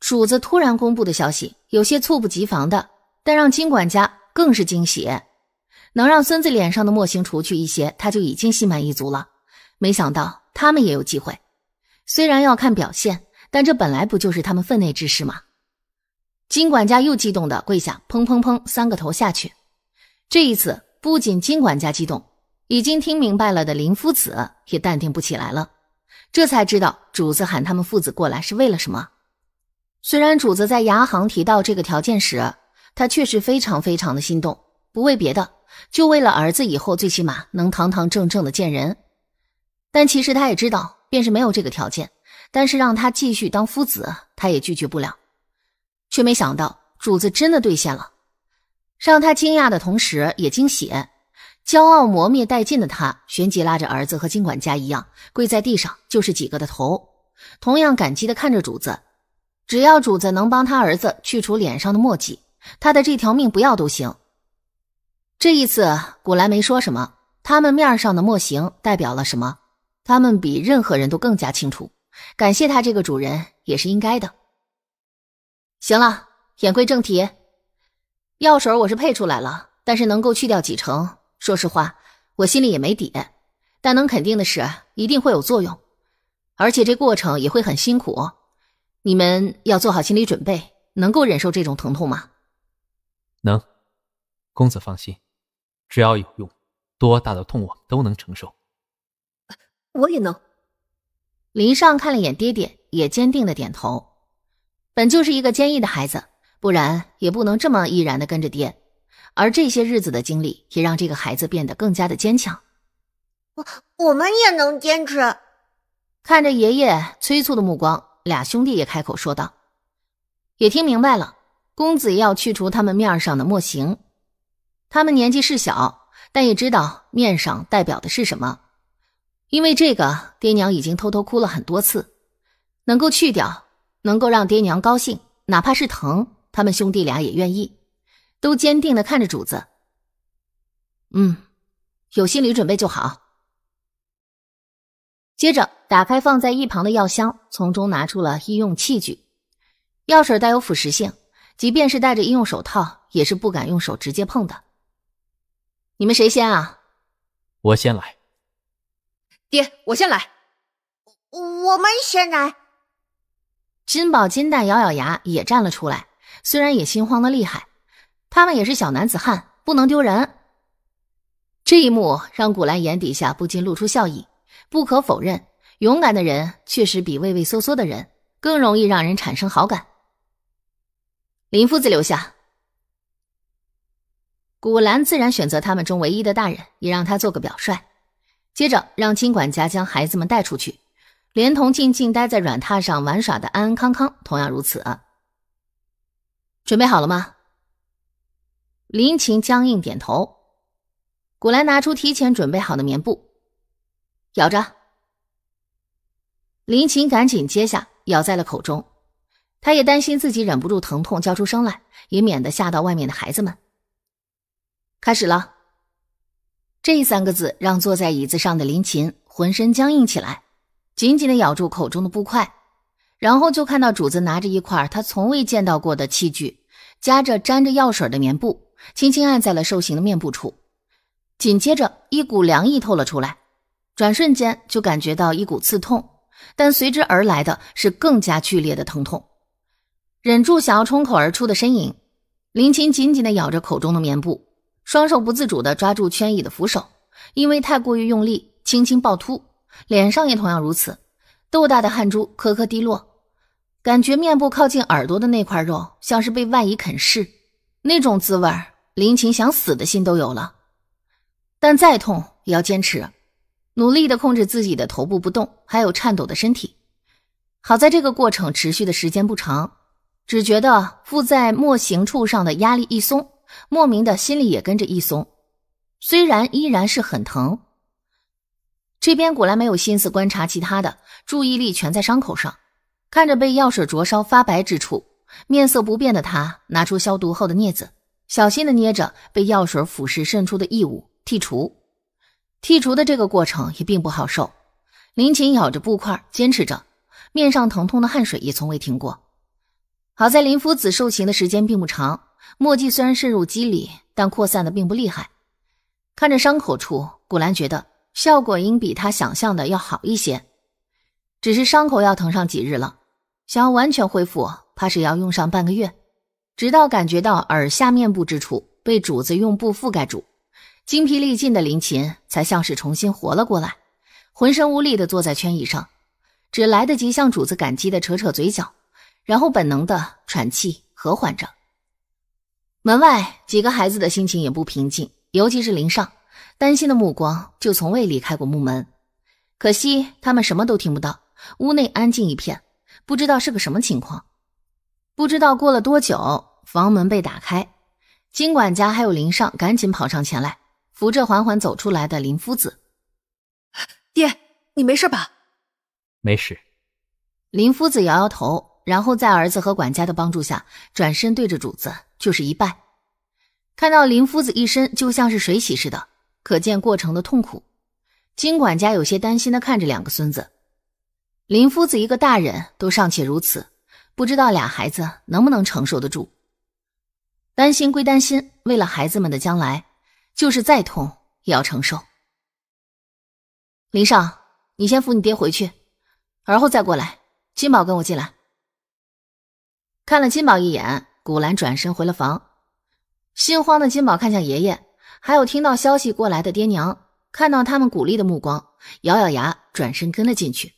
主子突然公布的消息有些猝不及防的，但让金管家更是惊喜。能让孙子脸上的墨型除去一些，他就已经心满意足了。没想到他们也有机会，虽然要看表现，但这本来不就是他们分内之事吗？金管家又激动的跪下，砰砰砰，三个头下去。这一次，不仅金管家激动，已经听明白了的林夫子也淡定不起来了。这才知道主子喊他们父子过来是为了什么。虽然主子在牙行提到这个条件时，他确实非常非常的心动，不为别的，就为了儿子以后最起码能堂堂正正的见人。但其实他也知道，便是没有这个条件，但是让他继续当夫子，他也拒绝不了。却没想到主子真的兑现了，让他惊讶的同时也惊喜。骄傲磨灭殆尽的他，旋即拉着儿子和金管家一样跪在地上，就是几个的头，同样感激的看着主子。只要主子能帮他儿子去除脸上的墨迹，他的这条命不要都行。这一次古兰没说什么，他们面上的墨刑代表了什么，他们比任何人都更加清楚。感谢他这个主人也是应该的。行了，言归正题，药水我是配出来了，但是能够去掉几成？说实话，我心里也没底，但能肯定的是，一定会有作用，而且这过程也会很辛苦，你们要做好心理准备，能够忍受这种疼痛吗？能，公子放心，只要有用，多大的痛我们都能承受。我也能。林尚看了一眼爹爹，也坚定的点头，本就是一个坚毅的孩子，不然也不能这么毅然的跟着爹。而这些日子的经历也让这个孩子变得更加的坚强。我我们也能坚持。看着爷爷催促的目光，俩兄弟也开口说道：“也听明白了，公子要去除他们面上的墨刑。他们年纪是小，但也知道面上代表的是什么。因为这个，爹娘已经偷偷哭了很多次。能够去掉，能够让爹娘高兴，哪怕是疼，他们兄弟俩也愿意。”都坚定的看着主子，嗯，有心理准备就好。接着打开放在一旁的药箱，从中拿出了医用器具。药水带有腐蚀性，即便是戴着医用手套，也是不敢用手直接碰的。你们谁先啊？我先来。爹，我先来。我们先来。金宝、金蛋咬咬牙也站了出来，虽然也心慌的厉害。他们也是小男子汉，不能丢人。这一幕让古兰眼底下不禁露出笑意。不可否认，勇敢的人确实比畏畏缩缩的人更容易让人产生好感。林夫子留下，古兰自然选择他们中唯一的大人，也让他做个表率。接着让金管家将孩子们带出去，连同静静待在软榻上玩耍的安安康康，同样如此。准备好了吗？林琴僵硬点头，古兰拿出提前准备好的棉布，咬着。林琴赶紧接下，咬在了口中。他也担心自己忍不住疼痛叫出声来，以免得吓到外面的孩子们。开始了，这三个字让坐在椅子上的林琴浑身僵硬起来，紧紧的咬住口中的布块，然后就看到主子拿着一块他从未见到过的器具，夹着沾着药水的棉布。轻轻按在了受刑的面部处，紧接着一股凉意透了出来，转瞬间就感觉到一股刺痛，但随之而来的是更加剧烈的疼痛。忍住想要冲口而出的呻吟，林青紧紧地咬着口中的棉布，双手不自主地抓住圈椅的扶手，因为太过于用力，轻轻暴突，脸上也同样如此，豆大的汗珠颗颗滴落，感觉面部靠近耳朵的那块肉像是被外衣啃噬，那种滋味儿。林晴想死的心都有了，但再痛也要坚持，努力的控制自己的头部不动，还有颤抖的身体。好在这个过程持续的时间不长，只觉得附在墨刑处上的压力一松，莫名的心里也跟着一松。虽然依然是很疼，这边古兰没有心思观察其他的，注意力全在伤口上，看着被药水灼烧发白之处，面色不变的他拿出消毒后的镊子。小心的捏着被药水腐蚀渗出的异物剔除，剔除的这个过程也并不好受。林琴咬着布块坚持着，面上疼痛的汗水也从未停过。好在林夫子受刑的时间并不长，墨迹虽然渗入肌里，但扩散的并不厉害。看着伤口处，古兰觉得效果应比他想象的要好一些，只是伤口要疼上几日了，想要完全恢复，怕是要用上半个月。直到感觉到耳下面部之处被主子用布覆盖住，精疲力尽的林琴才像是重新活了过来，浑身无力地坐在圈椅上，只来得及向主子感激地扯扯嘴角，然后本能地喘气，和缓着。门外几个孩子的心情也不平静，尤其是林尚，担心的目光就从未离开过木门。可惜他们什么都听不到，屋内安静一片，不知道是个什么情况。不知道过了多久。房门被打开，金管家还有林尚赶紧跑上前来，扶着缓缓走出来的林夫子：“爹，你没事吧？”“没事。”林夫子摇摇头，然后在儿子和管家的帮助下，转身对着主子就是一拜。看到林夫子一身就像是水洗似的，可见过程的痛苦。金管家有些担心的看着两个孙子。林夫子一个大人都尚且如此，不知道俩孩子能不能承受得住。担心归担心，为了孩子们的将来，就是再痛也要承受。林尚，你先扶你爹回去，而后再过来。金宝，跟我进来。看了金宝一眼，古兰转身回了房。心慌的金宝看向爷爷，还有听到消息过来的爹娘，看到他们鼓励的目光，咬咬牙，转身跟了进去。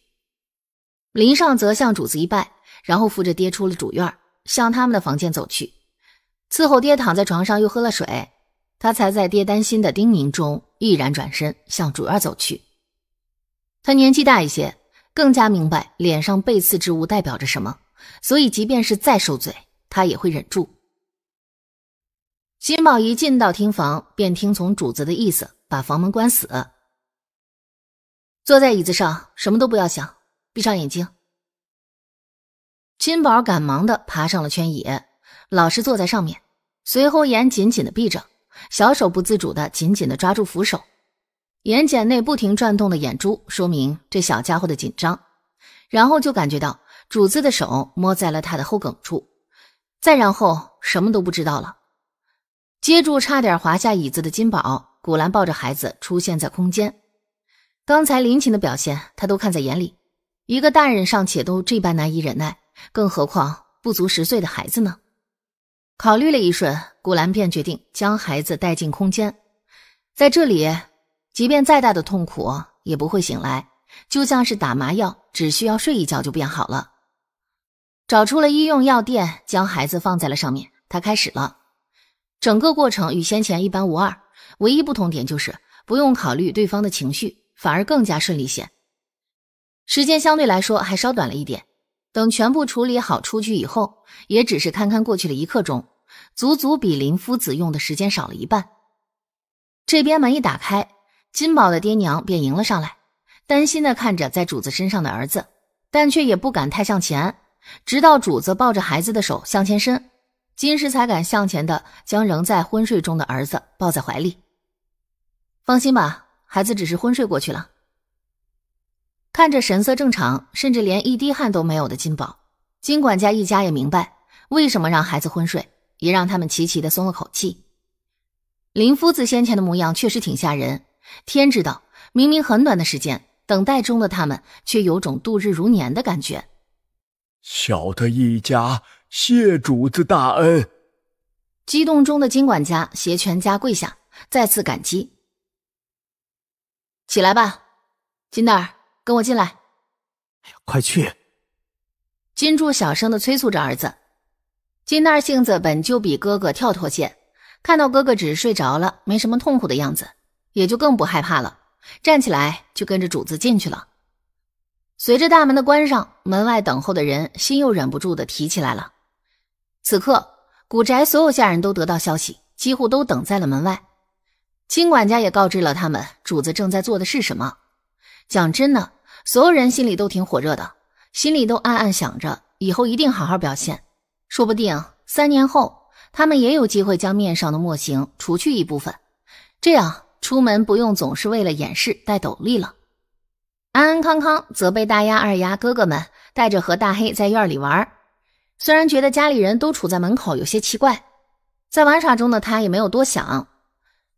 林尚则向主子一拜，然后扶着爹出了主院，向他们的房间走去。伺候爹躺在床上，又喝了水，他才在爹担心的叮咛中毅然转身向主院走去。他年纪大一些，更加明白脸上被刺之物代表着什么，所以即便是再受罪，他也会忍住。金宝一进到厅房，便听从主子的意思，把房门关死，坐在椅子上，什么都不要想，闭上眼睛。金宝赶忙的爬上了圈椅，老实坐在上面。随后眼紧紧的闭着，小手不自主的紧紧的抓住扶手，眼睑内不停转动的眼珠，说明这小家伙的紧张。然后就感觉到主子的手摸在了他的后颈处，再然后什么都不知道了。接住差点滑下椅子的金宝，古兰抱着孩子出现在空间。刚才林琴的表现，他都看在眼里。一个大人尚且都这般难以忍耐，更何况不足十岁的孩子呢？考虑了一瞬，古兰便决定将孩子带进空间。在这里，即便再大的痛苦也不会醒来，就像是打麻药，只需要睡一觉就变好了。找出了医用药垫，将孩子放在了上面，他开始了。整个过程与先前一般无二，唯一不同点就是不用考虑对方的情绪，反而更加顺利些。时间相对来说还稍短了一点，等全部处理好出去以后，也只是堪堪过去了一刻钟。足足比林夫子用的时间少了一半。这边门一打开，金宝的爹娘便迎了上来，担心的看着在主子身上的儿子，但却也不敢太向前。直到主子抱着孩子的手向前伸，金石才敢向前的将仍在昏睡中的儿子抱在怀里。放心吧，孩子只是昏睡过去了。看着神色正常，甚至连一滴汗都没有的金宝，金管家一家也明白为什么让孩子昏睡。也让他们齐齐的松了口气。林夫子先前的模样确实挺吓人，天知道，明明很短的时间，等待中的他们却有种度日如年的感觉。小的一家谢主子大恩，激动中的金管家携全家跪下，再次感激。起来吧，金蛋儿，跟我进来。哎呀，快去！金柱小声的催促着儿子。金蛋性子本就比哥哥跳脱些，看到哥哥只是睡着了，没什么痛苦的样子，也就更不害怕了。站起来就跟着主子进去了。随着大门的关上，门外等候的人心又忍不住的提起来了。此刻，古宅所有下人都得到消息，几乎都等在了门外。金管家也告知了他们，主子正在做的是什么。讲真的，所有人心里都挺火热的，心里都暗暗想着，以后一定好好表现。说不定三年后，他们也有机会将面上的墨型除去一部分，这样出门不用总是为了掩饰戴斗笠了。安安康康则被大丫、二丫哥哥们带着和大黑在院里玩虽然觉得家里人都处在门口有些奇怪，在玩耍中的他也没有多想。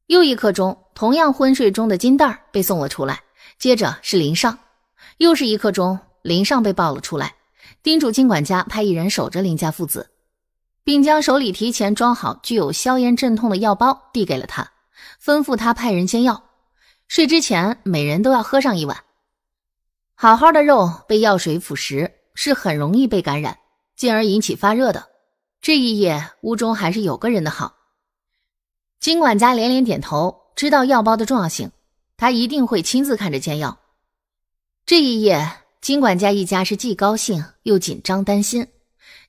又一刻钟，同样昏睡中的金蛋被送了出来，接着是林尚，又是一刻钟，林尚被抱了出来。叮嘱金管家派一人守着林家父子，并将手里提前装好具有消炎镇痛的药包递给了他，吩咐他派人煎药。睡之前，每人都要喝上一碗。好好的肉被药水腐蚀，是很容易被感染，进而引起发热的。这一夜，屋中还是有个人的好。金管家连连点头，知道药包的重要性，他一定会亲自看着煎药。这一夜。金管家一家是既高兴又紧张担心，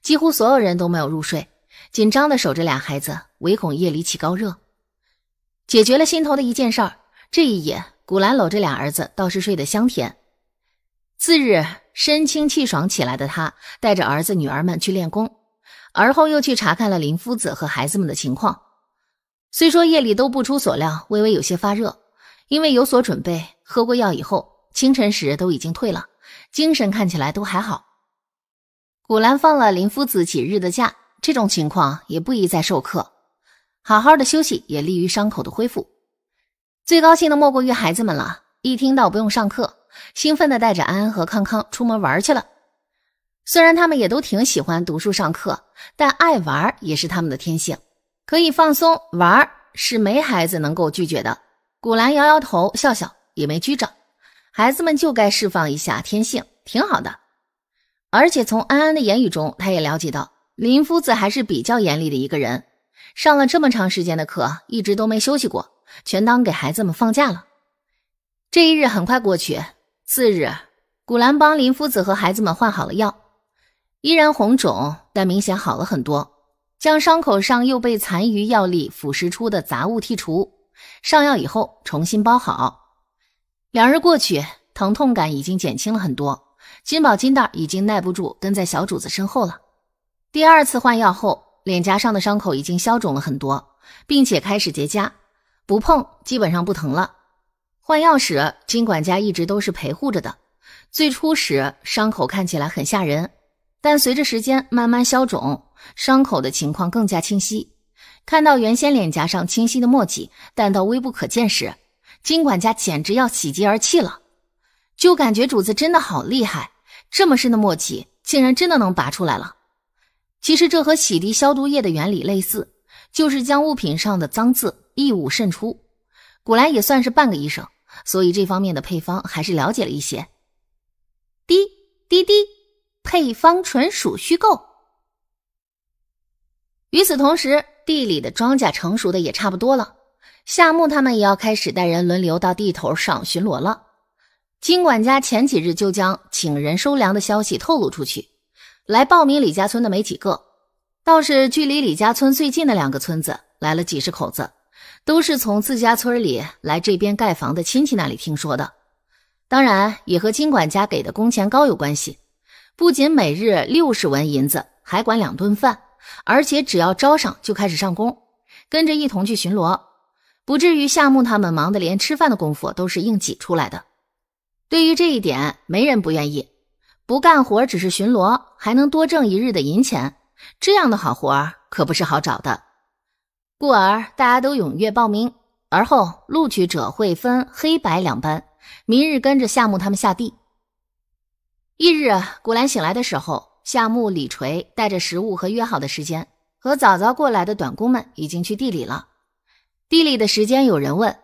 几乎所有人都没有入睡，紧张的守着俩孩子，唯恐夜里起高热。解决了心头的一件事儿，这一夜古兰搂着俩儿子倒是睡得香甜。次日，身轻气爽起来的他，带着儿子女儿们去练功，而后又去查看了林夫子和孩子们的情况。虽说夜里都不出所料，微微有些发热，因为有所准备，喝过药以后，清晨时都已经退了。精神看起来都还好。古兰放了林夫子几日的假，这种情况也不宜再授课，好好的休息也利于伤口的恢复。最高兴的莫过于孩子们了，一听到不用上课，兴奋的带着安安和康康出门玩去了。虽然他们也都挺喜欢读书上课，但爱玩也是他们的天性，可以放松玩是没孩子能够拒绝的。古兰摇摇头，笑笑，也没拘着。孩子们就该释放一下天性，挺好的。而且从安安的言语中，他也了解到林夫子还是比较严厉的一个人。上了这么长时间的课，一直都没休息过，全当给孩子们放假了。这一日很快过去，次日，古兰帮林夫子和孩子们换好了药，依然红肿，但明显好了很多。将伤口上又被残余药力腐蚀出的杂物剔除，上药以后重新包好。两日过去，疼痛感已经减轻了很多。金宝金蛋已经耐不住，跟在小主子身后了。第二次换药后，脸颊上的伤口已经消肿了很多，并且开始结痂，不碰基本上不疼了。换药时，金管家一直都是陪护着的。最初时，伤口看起来很吓人，但随着时间慢慢消肿，伤口的情况更加清晰。看到原先脸颊上清晰的墨迹，淡到微不可见时。金管家简直要喜极而泣了，就感觉主子真的好厉害，这么深的墨迹竟然真的能拔出来了。其实这和洗涤消毒液的原理类似，就是将物品上的脏渍、异物渗出。古来也算是半个医生，所以这方面的配方还是了解了一些。滴滴滴，配方纯属虚构。与此同时，地里的庄稼成熟的也差不多了。夏木他们也要开始带人轮流到地头上巡逻了。金管家前几日就将请人收粮的消息透露出去，来报名李家村的没几个，倒是距离李家村最近的两个村子来了几十口子，都是从自家村里来这边盖房的亲戚那里听说的。当然也和金管家给的工钱高有关系，不仅每日六十文银子，还管两顿饭，而且只要招上就开始上工，跟着一同去巡逻。不至于，夏木他们忙得连吃饭的功夫都是硬挤出来的。对于这一点，没人不愿意。不干活只是巡逻，还能多挣一日的银钱，这样的好活儿可不是好找的。故而大家都踊跃报名。而后录取者会分黑白两班，明日跟着夏木他们下地。翌日，古兰醒来的时候，夏木、李锤带着食物和约好的时间，和早早过来的短工们已经去地里了。地里的时间有人问，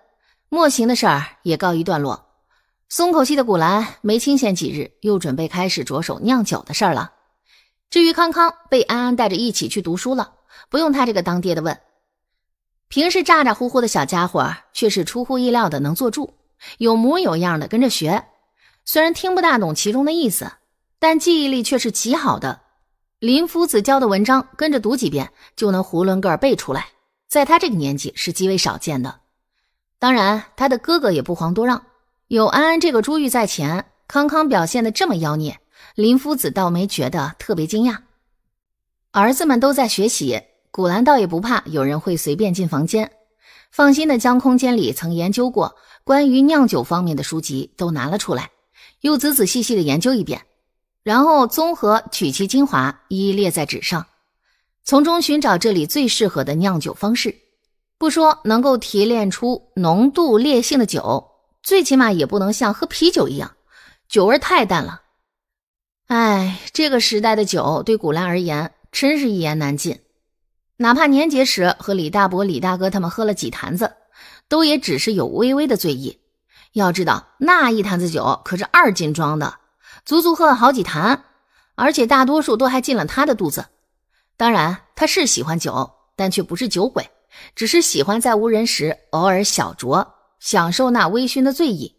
莫行的事儿也告一段落，松口气的古兰没清闲几日，又准备开始着手酿酒的事儿了。至于康康，被安安带着一起去读书了，不用他这个当爹的问。平时咋咋呼呼的小家伙，却是出乎意料的能坐住，有模有样的跟着学。虽然听不大懂其中的意思，但记忆力却是极好的。林夫子教的文章，跟着读几遍就能囫囵个儿背出来。在他这个年纪是极为少见的，当然他的哥哥也不遑多让。有安安这个珠玉在前，康康表现的这么妖孽，林夫子倒没觉得特别惊讶。儿子们都在学习，古兰倒也不怕有人会随便进房间，放心的将空间里曾研究过关于酿酒方面的书籍都拿了出来，又仔仔细细的研究一遍，然后综合取其精华，一一列在纸上。从中寻找这里最适合的酿酒方式，不说能够提炼出浓度烈性的酒，最起码也不能像喝啤酒一样，酒味太淡了。哎，这个时代的酒对古兰而言真是一言难尽。哪怕年节时和李大伯、李大哥他们喝了几坛子，都也只是有微微的醉意。要知道那一坛子酒可是二斤装的，足足喝了好几坛，而且大多数都还进了他的肚子。当然，他是喜欢酒，但却不是酒鬼，只是喜欢在无人时偶尔小酌，享受那微醺的醉意。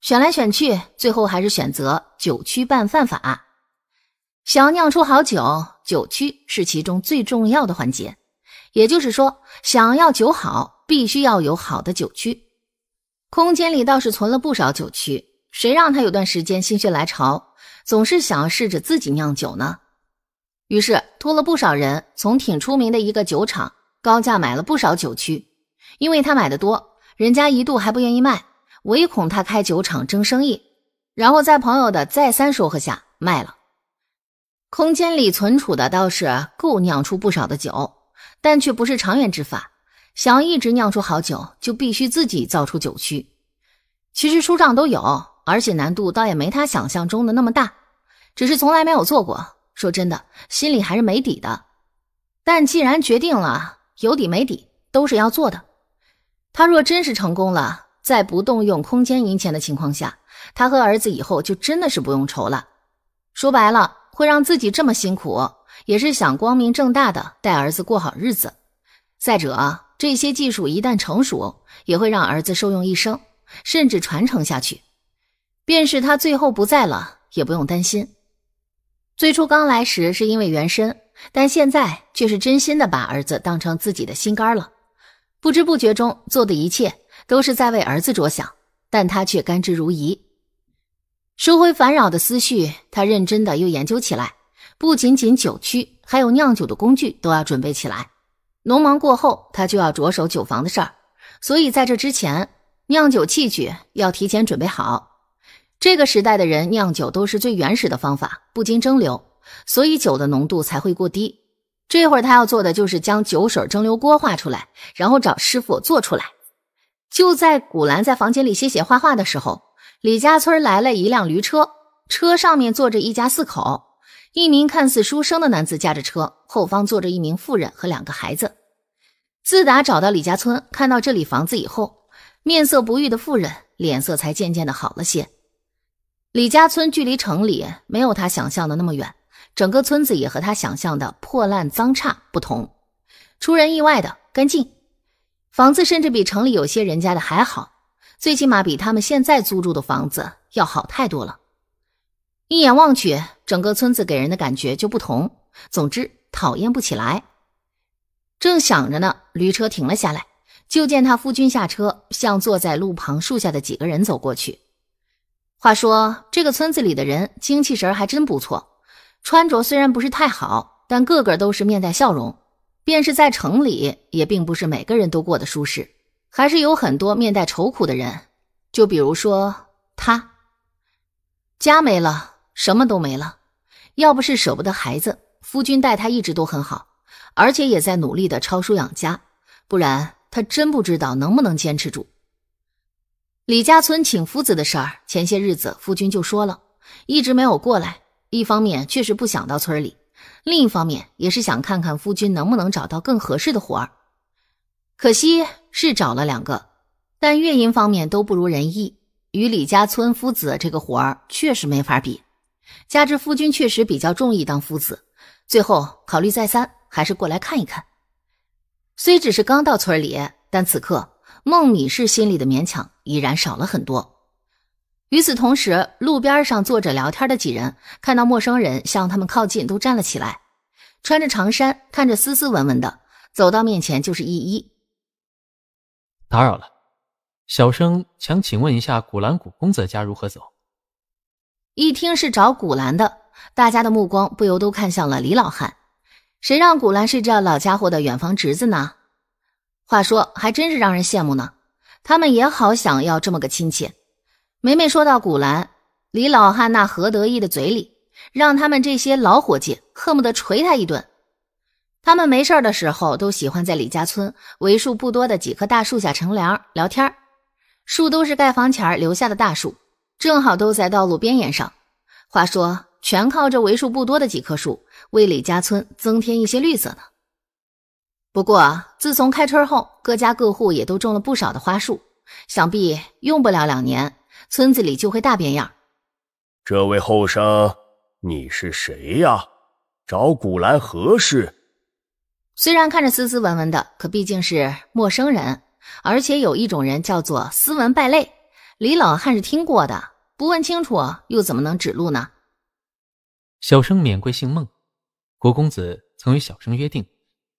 选来选去，最后还是选择酒曲拌饭法。想要酿出好酒，酒曲是其中最重要的环节。也就是说，想要酒好，必须要有好的酒曲。空间里倒是存了不少酒曲，谁让他有段时间心血来潮，总是想要试着自己酿酒呢？于是托了不少人，从挺出名的一个酒厂高价买了不少酒曲，因为他买的多，人家一度还不愿意卖，唯恐他开酒厂争生意。然后在朋友的再三说和下卖了。空间里存储的倒是够酿出不少的酒，但却不是长远之法。想要一直酿出好酒，就必须自己造出酒曲。其实书上都有，而且难度倒也没他想象中的那么大，只是从来没有做过。说真的，心里还是没底的。但既然决定了，有底没底都是要做的。他若真是成功了，在不动用空间银钱的情况下，他和儿子以后就真的是不用愁了。说白了，会让自己这么辛苦，也是想光明正大的带儿子过好日子。再者啊，这些技术一旦成熟，也会让儿子受用一生，甚至传承下去。便是他最后不在了，也不用担心。最初刚来时是因为原身，但现在却是真心的把儿子当成自己的心肝了。不知不觉中做的一切都是在为儿子着想，但他却甘之如饴。收回烦扰的思绪，他认真的又研究起来。不仅仅酒曲，还有酿酒的工具都要准备起来。农忙过后，他就要着手酒坊的事儿，所以在这之前，酿酒器具要提前准备好。这个时代的人酿酒都是最原始的方法，不经蒸馏，所以酒的浓度才会过低。这会儿他要做的就是将酒水蒸馏锅画出来，然后找师傅做出来。就在古兰在房间里写写画画的时候，李家村来了一辆驴车，车上面坐着一家四口，一名看似书生的男子驾着车，后方坐着一名妇人和两个孩子。自打找到李家村，看到这里房子以后，面色不郁的妇人脸色才渐渐的好了些。李家村距离城里没有他想象的那么远，整个村子也和他想象的破烂脏差不同，出人意外的干净，房子甚至比城里有些人家的还好，最起码比他们现在租住的房子要好太多了。一眼望去，整个村子给人的感觉就不同，总之讨厌不起来。正想着呢，驴车停了下来，就见他夫君下车，向坐在路旁树下的几个人走过去。话说，这个村子里的人精气神还真不错，穿着虽然不是太好，但个个都是面带笑容。便是在城里，也并不是每个人都过得舒适，还是有很多面带愁苦的人。就比如说他，家没了，什么都没了。要不是舍不得孩子，夫君待他一直都很好，而且也在努力的抄书养家，不然他真不知道能不能坚持住。李家村请夫子的事儿，前些日子夫君就说了，一直没有过来。一方面确实不想到村里，另一方面也是想看看夫君能不能找到更合适的活儿。可惜是找了两个，但月银方面都不如人意，与李家村夫子这个活儿确实没法比。加之夫君确实比较中意当夫子，最后考虑再三，还是过来看一看。虽只是刚到村里，但此刻孟米氏心里的勉强。依然少了很多。与此同时，路边上坐着聊天的几人看到陌生人向他们靠近，都站了起来。穿着长衫，看着斯斯文文的，走到面前就是一一打扰了，小生想请问一下，古兰古公子家如何走？一听是找古兰的，大家的目光不由都看向了李老汉。谁让古兰是这老家伙的远房侄子呢？话说，还真是让人羡慕呢。他们也好想要这么个亲戚。梅梅说到古兰，李老汉那何得意的嘴里，让他们这些老伙计恨不得捶他一顿。他们没事儿的时候，都喜欢在李家村为数不多的几棵大树下乘凉聊天儿。树都是盖房前留下的大树，正好都在道路边沿上。话说，全靠这为数不多的几棵树，为李家村增添一些绿色呢。不过，自从开春后，各家各户也都种了不少的花树，想必用不了两年，村子里就会大变样。这位后生，你是谁呀？找古兰何事？虽然看着斯斯文文的，可毕竟是陌生人，而且有一种人叫做斯文败类。李老汉是听过的，不问清楚又怎么能指路呢？小生免贵姓孟，国公子曾与小生约定。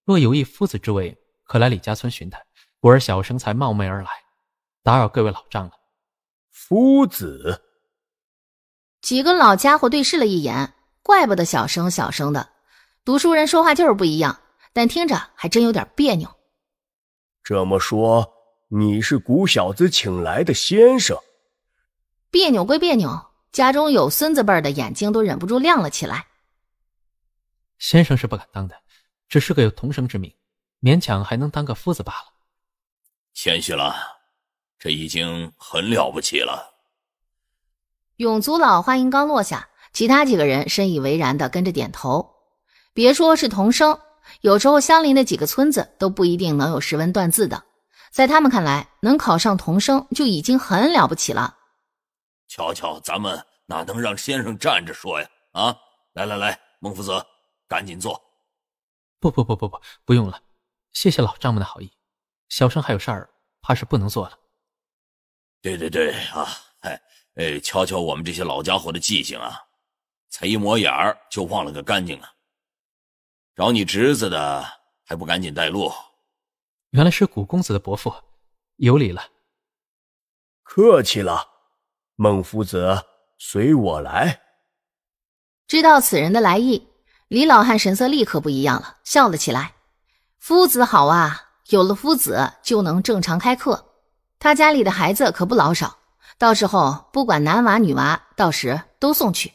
若有意夫子之位，可来李家村寻他。故而小生才冒昧而来，打扰各位老丈了。夫子，几个老家伙对视了一眼，怪不得小生小生的读书人说话就是不一样，但听着还真有点别扭。这么说，你是古小子请来的先生？别扭归别扭，家中有孙子辈儿的眼睛都忍不住亮了起来。先生是不敢当的。只是个有童生之命，勉强还能当个夫子罢了。谦虚了，这已经很了不起了。永祖老话音刚落下，其他几个人深以为然的跟着点头。别说是童生，有时候相邻的几个村子都不一定能有识文断字的。在他们看来，能考上童生就已经很了不起了。瞧瞧咱们哪能让先生站着说呀？啊，来来来，孟夫子，赶紧坐。不不不不不，不用了，谢谢老丈母的好意，小生还有事儿，怕是不能做了。对对对啊，哎哎，瞧瞧我们这些老家伙的记性啊，才一抹眼儿就忘了个干净了。找你侄子的还不赶紧带路？原来是谷公子的伯父，有礼了。客气了，孟夫子，随我来。知道此人的来意。李老汉神色立刻不一样了，笑了起来：“夫子好啊，有了夫子就能正常开课。他家里的孩子可不老少，到时候不管男娃女娃，到时都送去。”